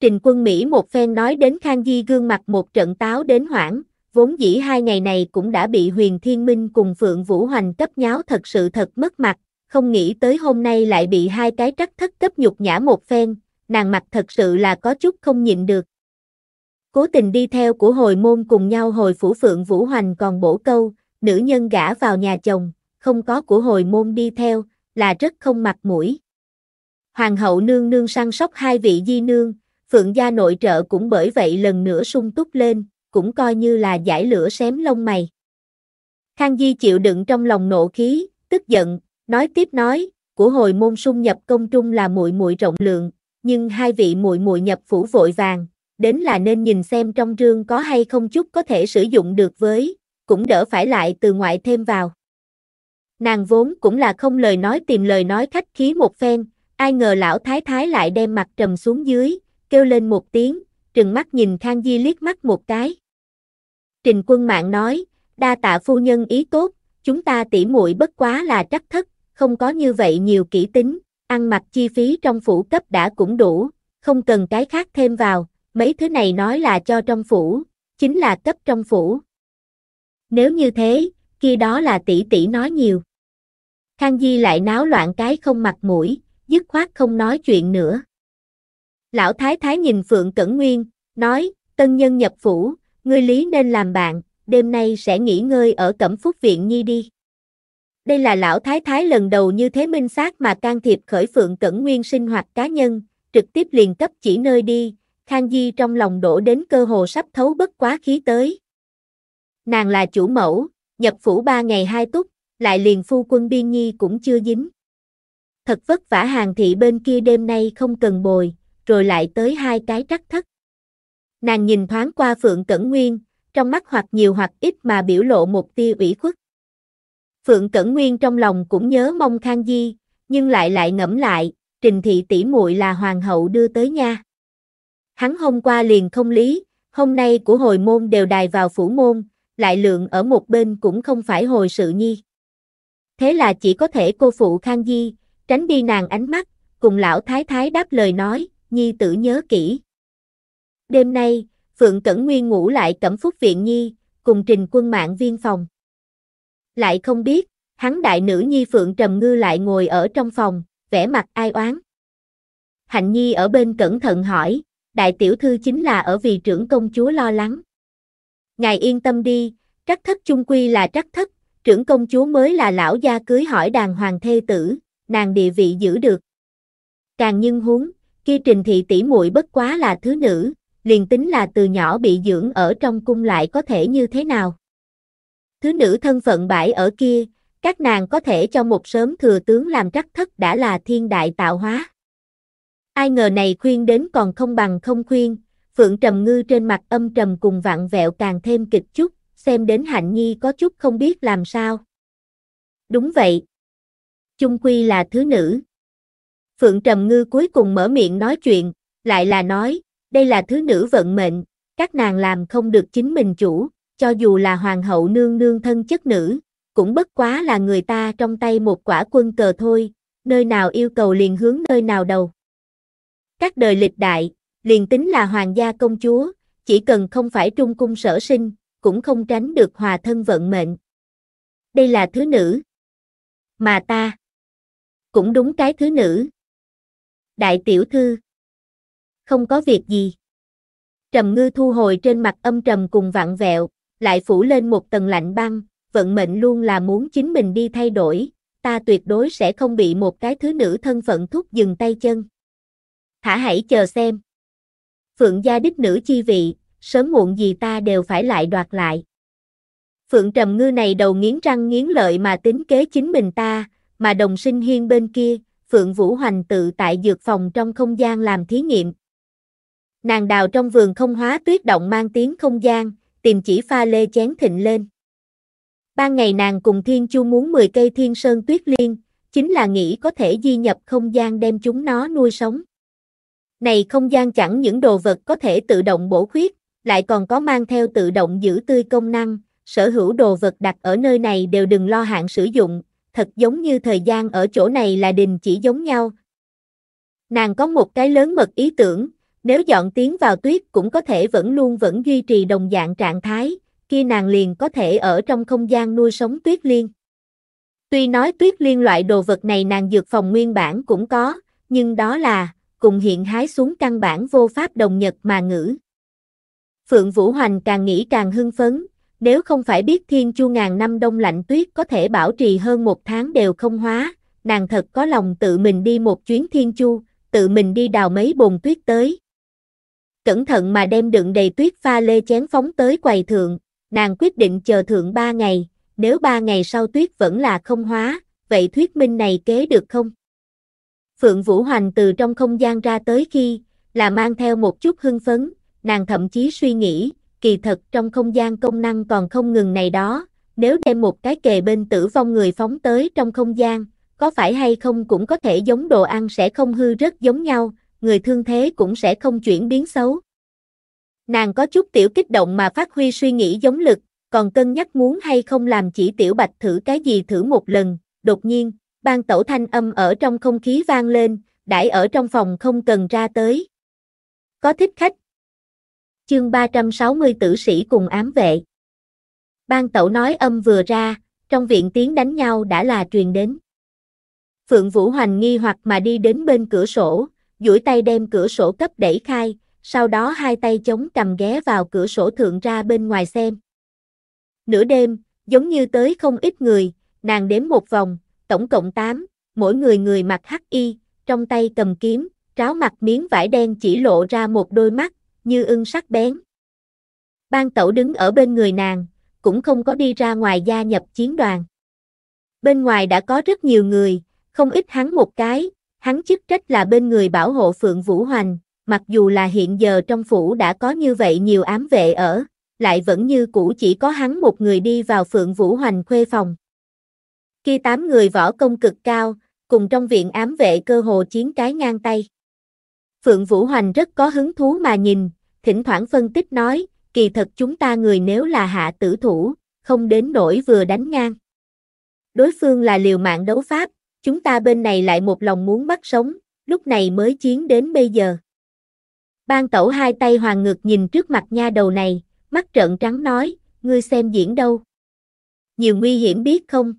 Trình quân Mỹ một phen nói đến Khang Di gương mặt một trận táo đến hoảng, vốn dĩ hai ngày này cũng đã bị huyền thiên minh cùng Phượng Vũ Hoành cấp nháo thật sự thật mất mặt, không nghĩ tới hôm nay lại bị hai cái trắc thất cấp nhục nhã một phen, nàng mặt thật sự là có chút không nhịn được. Cố tình đi theo của hồi môn cùng nhau hồi phủ phượng Vũ Hoành còn bổ câu, nữ nhân gả vào nhà chồng, không có của hồi môn đi theo, là rất không mặt mũi. Hoàng hậu nương nương săn sóc hai vị di nương, phượng gia nội trợ cũng bởi vậy lần nữa sung túc lên, cũng coi như là giải lửa xém lông mày. Khang Di chịu đựng trong lòng nộ khí, tức giận, nói tiếp nói, của hồi môn sung nhập công trung là muội muội rộng lượng, nhưng hai vị muội muội nhập phủ vội vàng, đến là nên nhìn xem trong rương có hay không chút có thể sử dụng được với, cũng đỡ phải lại từ ngoại thêm vào. Nàng vốn cũng là không lời nói tìm lời nói khách khí một phen, ai ngờ lão thái thái lại đem mặt trầm xuống dưới, kêu lên một tiếng, trừng mắt nhìn Khang Di liếc mắt một cái. Trình quân mạng nói, đa tạ phu nhân ý tốt, chúng ta tỉ muội bất quá là trắc thất, không có như vậy nhiều kỹ tính, ăn mặc chi phí trong phủ cấp đã cũng đủ, không cần cái khác thêm vào, mấy thứ này nói là cho trong phủ, chính là cấp trong phủ. Nếu như thế, kia đó là tỷ tỷ nói nhiều. Khang Di lại náo loạn cái không mặt mũi, dứt khoát không nói chuyện nữa. Lão Thái Thái nhìn Phượng Cẩn Nguyên, nói, tân nhân nhập phủ, ngươi lý nên làm bạn, đêm nay sẽ nghỉ ngơi ở Cẩm Phúc Viện Nhi đi. Đây là lão Thái Thái lần đầu như thế minh xác mà can thiệp khởi Phượng Cẩn Nguyên sinh hoạt cá nhân, trực tiếp liền cấp chỉ nơi đi, Khang Di trong lòng đổ đến cơ hồ sắp thấu bất quá khí tới. Nàng là chủ mẫu, nhập phủ ba ngày hai túc, lại liền phu quân biên nhi cũng chưa dính. Thật vất vả hàng thị bên kia đêm nay không cần bồi, rồi lại tới hai cái trắc thất. Nàng nhìn thoáng qua Phượng Cẩn Nguyên, trong mắt hoặc nhiều hoặc ít mà biểu lộ một tia ủy khuất. Phượng Cẩn Nguyên trong lòng cũng nhớ mong Khang Di, nhưng lại lại ngẫm lại, Trình thị tỷ muội là hoàng hậu đưa tới nha hắn hôm qua liền không lý, hôm nay của hồi môn đều đài vào phủ môn, lại lượng ở một bên cũng không phải hồi sự nhi. Thế là chỉ có thể cô phụ Khang Di, tránh đi nàng ánh mắt, cùng lão thái thái đáp lời nói, nhi tử nhớ kỹ. Đêm nay, Phượng Cẩn Nguyên ngủ lại cẩm phúc viện nhi, cùng trình quân mạng viên phòng. Lại không biết, hắn đại nữ nhi Phượng Trầm Ngư lại ngồi ở trong phòng, vẻ mặt ai oán. Hạnh Nhi ở bên cẩn thận hỏi, đại tiểu thư chính là ở vì trưởng công chúa lo lắng. Ngài yên tâm đi, trắc thất chung quy là trắc thất, trưởng công chúa mới là lão gia cưới hỏi đàng hoàng thê tử, nàng địa vị giữ được. Càng nhân huống, kia trình thị tỷ muội bất quá là thứ nữ, liền tính là từ nhỏ bị dưỡng ở trong cung lại có thể như thế nào. Thứ nữ thân phận bãi ở kia, các nàng có thể cho một sớm thừa tướng làm trắc thất đã là thiên đại tạo hóa. Ai ngờ này khuyên đến còn không bằng không khuyên, Phượng Trầm Ngư trên mặt âm trầm cùng vặn vẹo càng thêm kịch chút, xem đến Hạnh Nhi có chút không biết làm sao. Đúng vậy. Chung Quy là thứ nữ. Phượng Trầm Ngư cuối cùng mở miệng nói chuyện, lại là nói, đây là thứ nữ vận mệnh, các nàng làm không được chính mình chủ, cho dù là hoàng hậu nương nương thân chất nữ, cũng bất quá là người ta trong tay một quả quân cờ thôi, nơi nào yêu cầu liền hướng nơi nào đầu. Các đời lịch đại, liền tính là hoàng gia công chúa, chỉ cần không phải trung cung sở sinh, cũng không tránh được hòa thân vận mệnh. Đây là thứ nữ. Mà ta, cũng đúng cái thứ nữ. Đại tiểu thư, không có việc gì. Trầm ngư thu hồi trên mặt âm trầm cùng vặn vẹo, lại phủ lên một tầng lạnh băng, vận mệnh luôn là muốn chính mình đi thay đổi, ta tuyệt đối sẽ không bị một cái thứ nữ thân phận thúc dừng tay chân. Thả hãy chờ xem. Phượng gia đích nữ chi vị, sớm muộn gì ta đều phải lại đoạt lại. Phượng trầm ngư này đầu nghiến răng nghiến lợi mà tính kế chính mình ta, mà đồng sinh hiên bên kia, Phượng Vũ Hoành tự tại dược phòng trong không gian làm thí nghiệm. Nàng đào trong vườn không hóa tuyết động mang tiếng không gian, tìm chỉ pha lê chén thịnh lên. Ban ngày nàng cùng Thiên Chu muốn 10 cây thiên sơn tuyết liên, chính là nghĩ có thể di nhập không gian đem chúng nó nuôi sống. Này không gian chẳng những đồ vật có thể tự động bổ khuyết, lại còn có mang theo tự động giữ tươi công năng, sở hữu đồ vật đặt ở nơi này đều đừng lo hạn sử dụng, thật giống như thời gian ở chỗ này là đình chỉ giống nhau. Nàng có một cái lớn mật ý tưởng, nếu dọn tiến vào tuyết cũng có thể vẫn luôn vẫn duy trì đồng dạng trạng thái, kia nàng liền có thể ở trong không gian nuôi sống tuyết liên. Tuy nói tuyết liên loại đồ vật này nàng dược phòng nguyên bản cũng có, nhưng đó là, cùng hiện hái xuống căn bản vô pháp đồng nhật mà ngữ. Phượng Vũ Hoành càng nghĩ càng hưng phấn, nếu không phải biết thiên chu ngàn năm đông lạnh tuyết có thể bảo trì hơn một tháng đều không hóa, nàng thật có lòng tự mình đi một chuyến thiên chu, tự mình đi đào mấy bồn tuyết tới. Cẩn thận mà đem đựng đầy tuyết pha lê chén phóng tới quầy thượng, nàng quyết định chờ thượng ba ngày, nếu ba ngày sau tuyết vẫn là không hóa, vậy thuyết minh này kế được không? Phượng Vũ Hoành từ trong không gian ra tới khi, là mang theo một chút hưng phấn, nàng thậm chí suy nghĩ, kỳ thật trong không gian công năng còn không ngừng này đó, nếu đem một cái kề bên tử vong người phóng tới trong không gian, có phải hay không cũng có thể giống đồ ăn sẽ không hư rất giống nhau, người thương thế cũng sẽ không chuyển biến xấu. Nàng có chút tiểu kích động mà phát huy suy nghĩ giống lực, còn cân nhắc muốn hay không làm chỉ tiểu bạch thử cái gì thử một lần, đột nhiên, ban tẩu thanh âm ở trong không khí vang lên, đãi ở trong phòng không cần ra tới. Có thích khách. Chương 360 tử sĩ cùng ám vệ. Ban tẩu nói âm vừa ra, trong viện tiếng đánh nhau đã là truyền đến. Phượng Vũ Hoành nghi hoặc mà đi đến bên cửa sổ, duỗi tay đem cửa sổ cấp đẩy khai, sau đó hai tay chống cầm ghé vào cửa sổ thượng ra bên ngoài xem. Nửa đêm, giống như tới không ít người, nàng đếm một vòng, tổng cộng 8, mỗi người người mặc hắc y, trong tay cầm kiếm, tráo mặt miếng vải đen chỉ lộ ra một đôi mắt, như ưng sắc bén. Ban tẩu đứng ở bên người nàng, cũng không có đi ra ngoài gia nhập chiến đoàn. Bên ngoài đã có rất nhiều người, không ít hắn một cái, hắn chức trách là bên người bảo hộ Phượng Vũ Hoành, mặc dù là hiện giờ trong phủ đã có như vậy nhiều ám vệ ở, lại vẫn như cũ chỉ có hắn một người đi vào Phượng Vũ Hoành khuê phòng. Kia tám người võ công cực cao, cùng trong viện ám vệ cơ hồ chiến cái ngang tay. Phượng Vũ Hoành rất có hứng thú mà nhìn, thỉnh thoảng phân tích nói, kỳ thật chúng ta người nếu là hạ tử thủ, không đến nổi vừa đánh ngang. Đối phương là liều mạng đấu pháp, chúng ta bên này lại một lòng muốn bắt sống, lúc này mới chiến đến bây giờ. Ban tẩu hai tay hoàng ngược nhìn trước mặt nha đầu này, mắt trợn trắng nói, ngươi xem diễn đâu. Nhiều nguy hiểm biết không?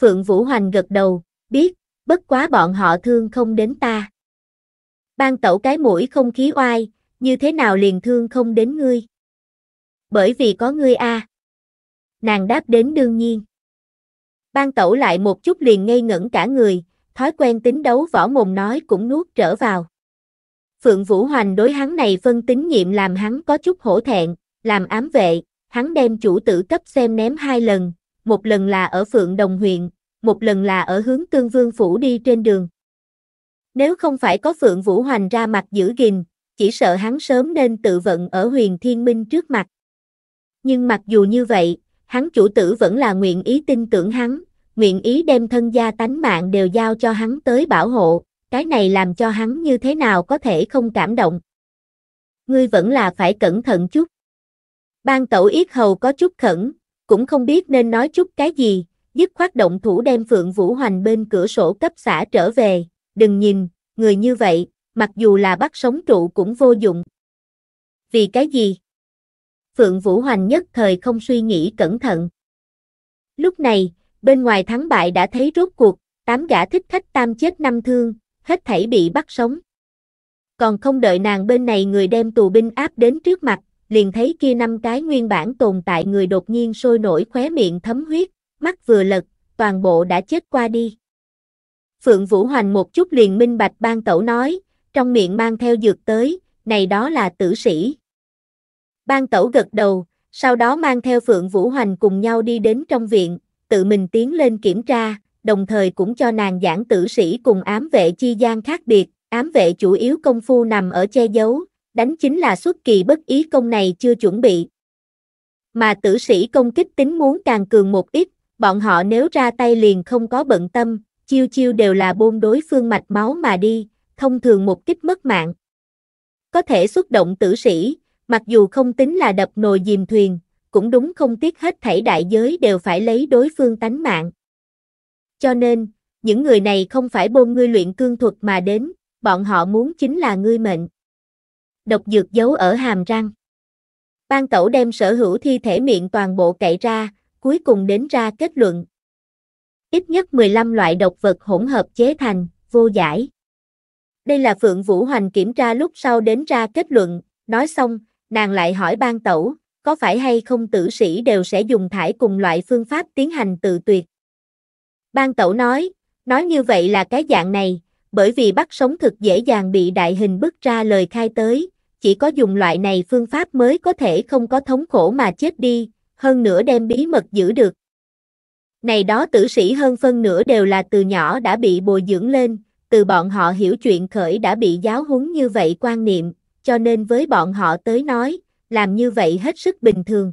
Phượng Vũ Hoành gật đầu, biết, bất quá bọn họ thương không đến ta. Ban tẩu cái mũi không khí oai, như thế nào liền thương không đến ngươi? Bởi vì có ngươi a. À. Nàng đáp đến đương nhiên. Ban tẩu lại một chút liền ngây ngẩn cả người, thói quen tính đấu võ mồm nói cũng nuốt trở vào. Phượng Vũ Hoành đối hắn này phân tính nhiệm làm hắn có chút hổ thẹn, làm ám vệ, hắn đem chủ tử cấp xem ném hai lần, một lần là ở Phượng Đồng huyện, một lần là ở hướng Tương Vương Phủ đi trên đường. Nếu không phải có Phượng Vũ Hoành ra mặt giữ gìn, chỉ sợ hắn sớm nên tự vận ở huyền thiên minh trước mặt. Nhưng mặc dù như vậy, hắn chủ tử vẫn là nguyện ý tin tưởng hắn, nguyện ý đem thân gia tánh mạng đều giao cho hắn tới bảo hộ, cái này làm cho hắn như thế nào có thể không cảm động. Ngươi vẫn là phải cẩn thận chút. Ban tẩu yết hầu có chút khẩn, cũng không biết nên nói chút cái gì, dứt khoát động thủ đem Phượng Vũ Hoành bên cửa sổ cấp xã trở về, đừng nhìn, người như vậy, mặc dù là bắt sống trụ cũng vô dụng. Vì cái gì? Phượng Vũ Hoành nhất thời không suy nghĩ cẩn thận. Lúc này, bên ngoài thắng bại đã thấy rốt cuộc, tám gã thích khách tam chết năm thương, hết thảy bị bắt sống. Còn không đợi nàng bên này người đem tù binh áp đến trước mặt, liền thấy kia năm cái nguyên bản tồn tại người đột nhiên sôi nổi khóe miệng thấm huyết, mắt vừa lật, toàn bộ đã chết qua đi. Phượng Vũ Hoành một chút liền minh bạch ban tẩu nói, trong miệng mang theo dược tới, này đó là tử sĩ. Ban tẩu gật đầu, sau đó mang theo Phượng Vũ Hoành cùng nhau đi đến trong viện, tự mình tiến lên kiểm tra, đồng thời cũng cho nàng giảng tử sĩ cùng ám vệ chi gian khác biệt, ám vệ chủ yếu công phu nằm ở che giấu, đánh chính là xuất kỳ bất ý công này chưa chuẩn bị. Mà tử sĩ công kích tính muốn càng cường một ít, bọn họ nếu ra tay liền không có bận tâm, chiêu chiêu đều là bôn đối phương mạch máu mà đi, thông thường một kích mất mạng. Có thể xuất động tử sĩ, mặc dù không tính là đập nồi dìm thuyền, cũng đúng không tiếc hết thảy đại giới đều phải lấy đối phương tánh mạng. Cho nên, những người này không phải bôn ngươi luyện cương thuật mà đến, bọn họ muốn chính là ngươi mệnh độc dược giấu ở hàm răng. Ban tẩu đem sở hữu thi thể miệng toàn bộ cậy ra, cuối cùng đến ra kết luận. Ít nhất 15 loại độc vật hỗn hợp chế thành, vô giải. Đây là Phượng Vũ Hoành kiểm tra lúc sau đến ra kết luận, nói xong, nàng lại hỏi ban tẩu, có phải hay không tử sĩ đều sẽ dùng thải cùng loại phương pháp tiến hành tự tuyệt. Ban tẩu nói, nói như vậy là cái dạng này, bởi vì bắt sống thực dễ dàng bị đại hình bức ra lời khai tới, chỉ có dùng loại này phương pháp mới có thể không có thống khổ mà chết đi, hơn nữa đem bí mật giữ được. Này đó tử sĩ hơn phân nửa đều là từ nhỏ đã bị bồi dưỡng lên, từ bọn họ hiểu chuyện khởi đã bị giáo huấn như vậy quan niệm, cho nên với bọn họ tới nói, làm như vậy hết sức bình thường.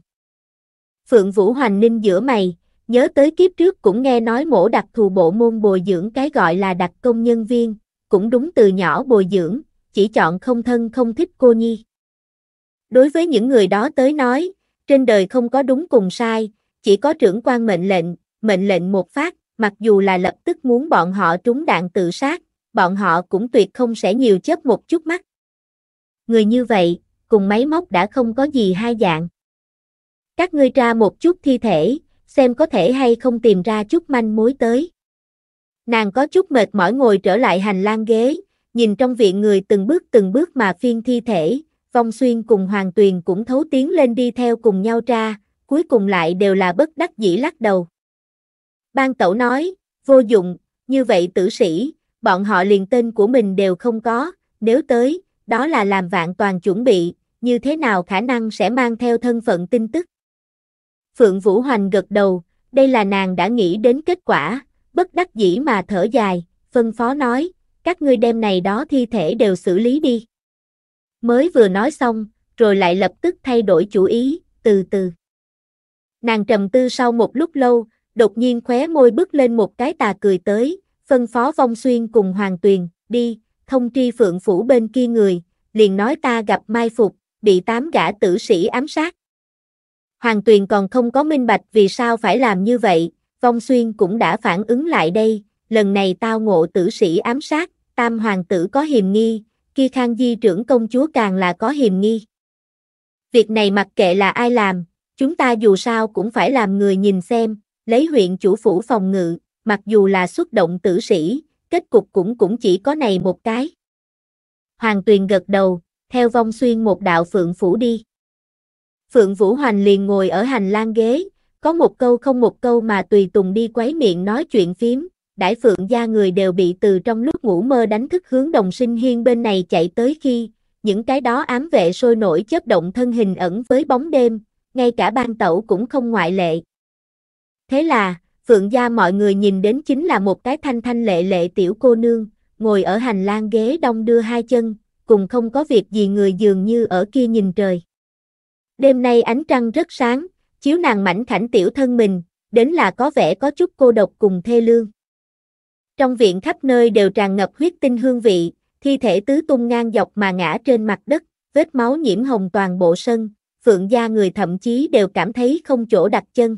Phượng Vũ Hoành Ninh giữa mày, nhớ tới kiếp trước cũng nghe nói mổ đặc thù bộ môn bồi dưỡng cái gọi là đặc công nhân viên, cũng đúng từ nhỏ bồi dưỡng, chỉ chọn không thân không thích cô nhi. Đối với những người đó tới nói, trên đời không có đúng cùng sai, chỉ có trưởng quan mệnh lệnh, mệnh lệnh một phát, mặc dù là lập tức muốn bọn họ trúng đạn tự sát, bọn họ cũng tuyệt không sẽ nhiều chớp một chút mắt. Người như vậy, cùng máy móc đã không có gì hai dạng. Các ngươi tra một chút thi thể, xem có thể hay không tìm ra chút manh mối tới. Nàng có chút mệt mỏi ngồi trở lại hành lang ghế, nhìn trong viện người từng bước từng bước mà phiên thi thể, Vong Xuyên cùng Hoàng Tuyền cũng thấu tiến lên đi theo cùng nhau ra, cuối cùng lại đều là bất đắc dĩ lắc đầu. Ban tẩu nói, vô dụng, như vậy tử sĩ, bọn họ liền tên của mình đều không có, nếu tới, đó là làm vạn toàn chuẩn bị, như thế nào khả năng sẽ mang theo thân phận tin tức. Phượng Vũ Hoành gật đầu, đây là nàng đã nghĩ đến kết quả, bất đắc dĩ mà thở dài, phân phó nói, các ngươi đem này đó thi thể đều xử lý đi. Mới vừa nói xong, rồi lại lập tức thay đổi chủ ý, từ từ. Nàng trầm tư sau một lúc lâu, đột nhiên khóe môi bước lên một cái tà cười tới, phân phó vong xuyên cùng hoàng tuyền, đi, thông tri phượng phủ bên kia người, liền nói ta gặp mai phục, bị tám gã tử sĩ ám sát. Hoàng tuyền còn không có minh bạch vì sao phải làm như vậy, vong xuyên cũng đã phản ứng lại đây, lần này tao ngộ tử sĩ ám sát, tam hoàng tử có hiềm nghi, kia khang di trưởng công chúa càng là có hiềm nghi. Việc này mặc kệ là ai làm, chúng ta dù sao cũng phải làm người nhìn xem, lấy huyện chủ phủ phòng ngự, mặc dù là xuất động tử sĩ, kết cục cũng cũng chỉ có này một cái. Hoàng Tuyền gật đầu, theo vong xuyên một đạo phượng phủ đi. Phượng Vũ Hoành liền ngồi ở hành lang ghế, có một câu không một câu mà tùy tùng đi quấy miệng nói chuyện phím, đãi phượng gia người đều bị từ trong lúc ngủ mơ đánh thức hướng đồng sinh hiên bên này chạy tới khi, những cái đó ám vệ sôi nổi chớp động thân hình ẩn với bóng đêm, ngay cả ban tẩu cũng không ngoại lệ. Thế là, phượng gia mọi người nhìn đến chính là một cái thanh thanh lệ lệ tiểu cô nương, ngồi ở hành lang ghế đông đưa hai chân, cùng không có việc gì người dường như ở kia nhìn trời. Đêm nay ánh trăng rất sáng, chiếu nàng mảnh khảnh tiểu thân mình, đến là có vẻ có chút cô độc cùng thê lương. Trong viện khắp nơi đều tràn ngập huyết tinh hương vị, thi thể tứ tung ngang dọc mà ngã trên mặt đất, vết máu nhiễm hồng toàn bộ sân, phượng gia người thậm chí đều cảm thấy không chỗ đặt chân.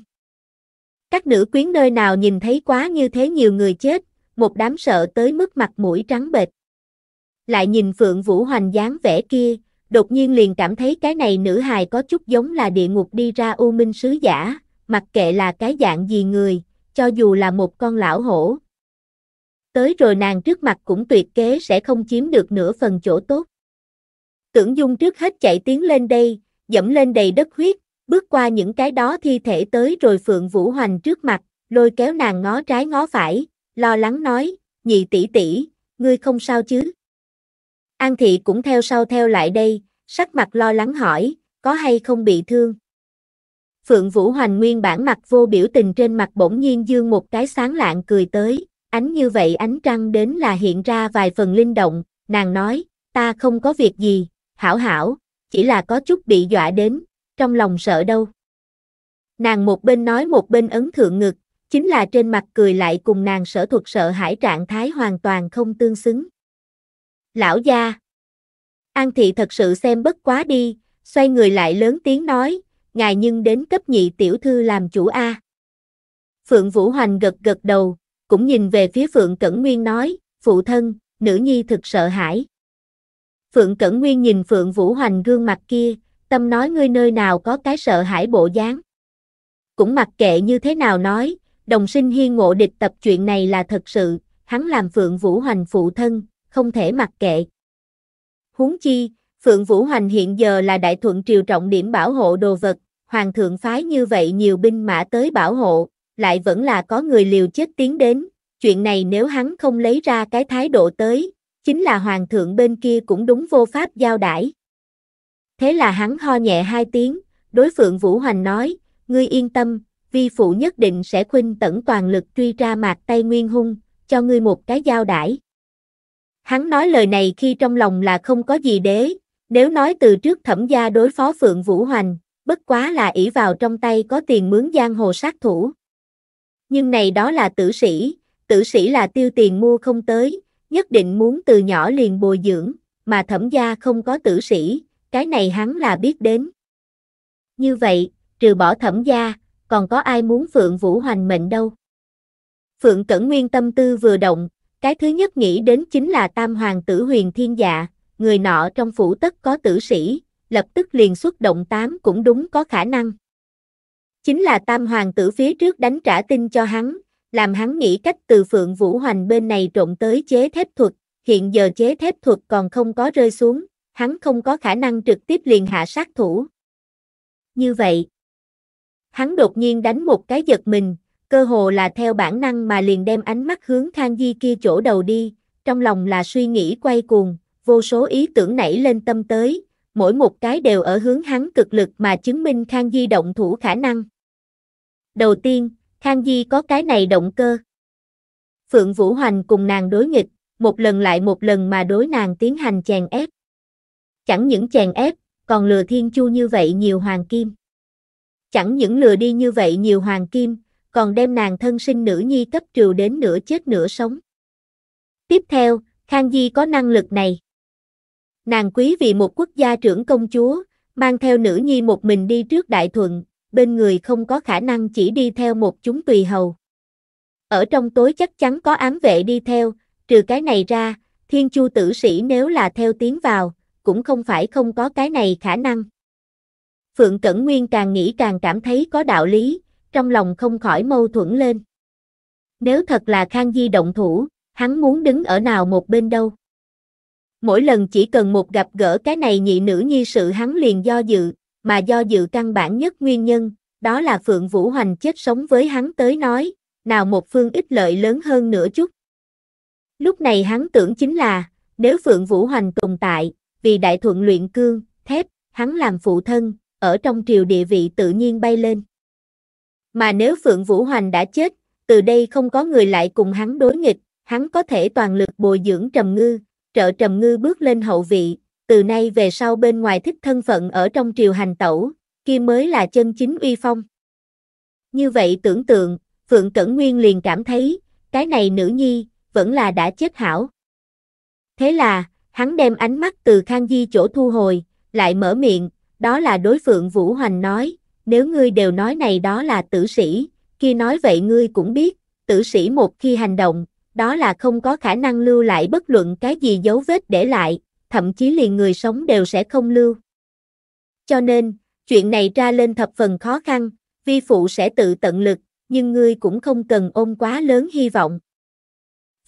Các nữ quyến nơi nào nhìn thấy quá như thế nhiều người chết, một đám sợ tới mức mặt mũi trắng bệch. Lại nhìn Phượng Vũ Hoành dáng vẻ kia, đột nhiên liền cảm thấy cái này nữ hài có chút giống là địa ngục đi ra u minh sứ giả, mặc kệ là cái dạng gì người, cho dù là một con lão hổ, tới rồi nàng trước mặt cũng tuyệt kế sẽ không chiếm được nửa phần chỗ tốt. Tưởng Dung trước hết chạy tiến lên đây, dẫm lên đầy đất huyết, bước qua những cái đó thi thể tới rồi Phượng Vũ Hoành trước mặt, lôi kéo nàng ngó trái ngó phải, lo lắng nói, nhị tỷ tỷ, ngươi không sao chứ? An thị cũng theo sau theo lại đây, sắc mặt lo lắng hỏi, có hay không bị thương? Phượng Vũ Hoành nguyên bản mặt vô biểu tình trên mặt bỗng nhiên dương một cái sáng lạng cười tới, ánh như vậy ánh trăng đến là hiện ra vài phần linh động, nàng nói, ta không có việc gì, hảo hảo, chỉ là có chút bị dọa đến, trong lòng sợ đâu. Nàng một bên nói một bên ấn thượng ngực, chính là trên mặt cười lại cùng nàng sở thuật sợ hãi trạng thái hoàn toàn không tương xứng. Lão gia. An thị thật sự xem bất quá đi, xoay người lại lớn tiếng nói, ngài nhưng đến cấp nhị tiểu thư làm chủ A. Phượng Vũ Hoành gật gật đầu, cũng nhìn về phía Phượng Cẩn Nguyên nói, phụ thân, nữ nhi thực sợ hãi. Phượng Cẩn Nguyên nhìn Phượng Vũ Hoành gương mặt kia, tâm nói ngươi nơi nào có cái sợ hãi bộ dáng. Cũng mặc kệ như thế nào nói, đồng sinh hiên ngộ địch tập chuyện này là thật sự, hắn làm Phượng Vũ Hoành phụ thân, không thể mặc kệ. Huống chi, Phượng Vũ Hoành hiện giờ là đại thuận triều trọng điểm bảo hộ đồ vật, hoàng thượng phái như vậy nhiều binh mã tới bảo hộ, lại vẫn là có người liều chết tiến đến, chuyện này nếu hắn không lấy ra cái thái độ tới, chính là hoàng thượng bên kia cũng đúng vô pháp giao đãi. Thế là hắn ho nhẹ hai tiếng, đối phượng Vũ Hoành nói, ngươi yên tâm, vi phụ nhất định sẽ khuynh tẩn toàn lực truy ra mạc tay nguyên hung, cho ngươi một cái giao đãi. Hắn nói lời này khi trong lòng là không có gì đế, nếu nói từ trước thẩm gia đối phó Phượng Vũ Hoành, bất quá là ỷ vào trong tay có tiền mướn giang hồ sát thủ nhưng này đó là tử sĩ, tử sĩ là tiêu tiền mua không tới, nhất định muốn từ nhỏ liền bồi dưỡng, mà thẩm gia không có tử sĩ, cái này hắn là biết đến. Như vậy, trừ bỏ thẩm gia, còn có ai muốn Phượng Vũ Hoành mệnh đâu? Phượng Cẩn Nguyên tâm tư vừa động, cái thứ nhất nghĩ đến chính là Tam Hoàng tử huyền thiên dạ, người nọ trong phủ tất có tử sĩ, lập tức liền xuất động tám cũng đúng có khả năng. Chính là tam hoàng tử phía trước đánh trả tin cho hắn, làm hắn nghĩ cách từ phượng vũ hoành bên này trộn tới chế thép thuật, hiện giờ chế thép thuật còn không có rơi xuống, hắn không có khả năng trực tiếp liền hạ sát thủ. Như vậy, hắn đột nhiên đánh một cái giật mình, cơ hồ là theo bản năng mà liền đem ánh mắt hướng Khang Di kia chỗ đầu đi, trong lòng là suy nghĩ quay cuồng, vô số ý tưởng nảy lên tâm tới, mỗi một cái đều ở hướng hắn cực lực mà chứng minh Khang Di động thủ khả năng. Đầu tiên, Khang Di có cái này động cơ. Phượng Vũ Hoành cùng nàng đối nghịch, một lần lại một lần mà đối nàng tiến hành chèn ép. Chẳng những chèn ép, còn lừa Thiên Chu như vậy nhiều hoàng kim. Chẳng những lừa đi như vậy nhiều hoàng kim, còn đem nàng thân sinh nữ nhi cấp triều đến nửa chết nửa sống. Tiếp theo, Khang Di có năng lực này. Nàng quý vì một quốc gia trưởng công chúa, mang theo nữ nhi một mình đi trước đại thuận, bên người không có khả năng chỉ đi theo một chúng tùy hầu. Ở trong tối chắc chắn có ám vệ đi theo, trừ cái này ra, thiên chu tử sĩ nếu là theo tiến vào, cũng không phải không có cái này khả năng. Phượng Cẩn Nguyên càng nghĩ càng cảm thấy có đạo lý, trong lòng không khỏi mâu thuẫn lên. Nếu thật là Khang Di động thủ, hắn muốn đứng ở nào một bên đâu. Mỗi lần chỉ cần một gặp gỡ cái này nhị nữ nhi sự hắn liền do dự, mà do dự căn bản nhất nguyên nhân, đó là Phượng Vũ Hoành chết sống với hắn tới nói, nào một phương ích lợi lớn hơn nữa chút. Lúc này hắn tưởng chính là, nếu Phượng Vũ Hoành tồn tại, vì đại thuận luyện cương, thép, hắn làm phụ thân, ở trong triều địa vị tự nhiên bay lên. Mà nếu Phượng Vũ Hoành đã chết, từ đây không có người lại cùng hắn đối nghịch, hắn có thể toàn lực bồi dưỡng Trầm Ngư, trợ Trầm Ngư bước lên hậu vị, từ nay về sau bên ngoài thích thân phận ở trong triều hành tẩu, kia mới là chân chính uy phong. Như vậy tưởng tượng, Phượng Cẩn Nguyên liền cảm thấy, cái này nữ nhi, vẫn là đã chết hảo. Thế là, hắn đem ánh mắt từ Khang Di chỗ thu hồi, lại mở miệng, đó là đối Phượng Vũ Hoành nói, nếu ngươi đều nói này đó là tử sĩ, khi nói vậy ngươi cũng biết, tử sĩ một khi hành động, đó là không có khả năng lưu lại bất luận cái gì dấu vết để lại, thậm chí liền người sống đều sẽ không lưu. Cho nên, chuyện này ra lên thập phần khó khăn, vi phụ sẽ tự tận lực, nhưng ngươi cũng không cần ôm quá lớn hy vọng.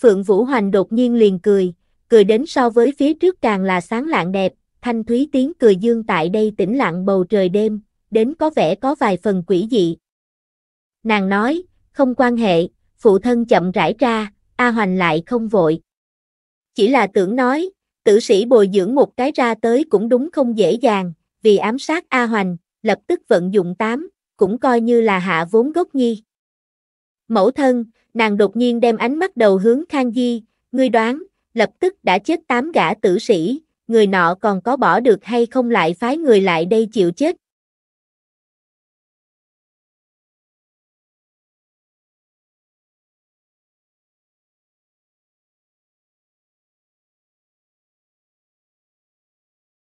Phượng Vũ Hoành đột nhiên liền cười, cười đến so với phía trước càng là sáng lạng đẹp, thanh thúy tiếng cười dương tại đây tĩnh lặng bầu trời đêm, đến có vẻ có vài phần quỷ dị. Nàng nói, không quan hệ, phụ thân chậm rãi ra, A Hoành lại không vội. Chỉ là tưởng nói, tử sĩ bồi dưỡng một cái ra tới cũng đúng không dễ dàng, vì ám sát A Hoành, lập tức vận dụng tám, cũng coi như là hạ vốn gốc nhi. Mẫu thân, nàng đột nhiên đem ánh mắt đầu hướng Khang Di, ngươi đoán, lập tức đã chết tám gã tử sĩ, người nọ còn có bỏ được hay không lại phái người lại đây chịu chết.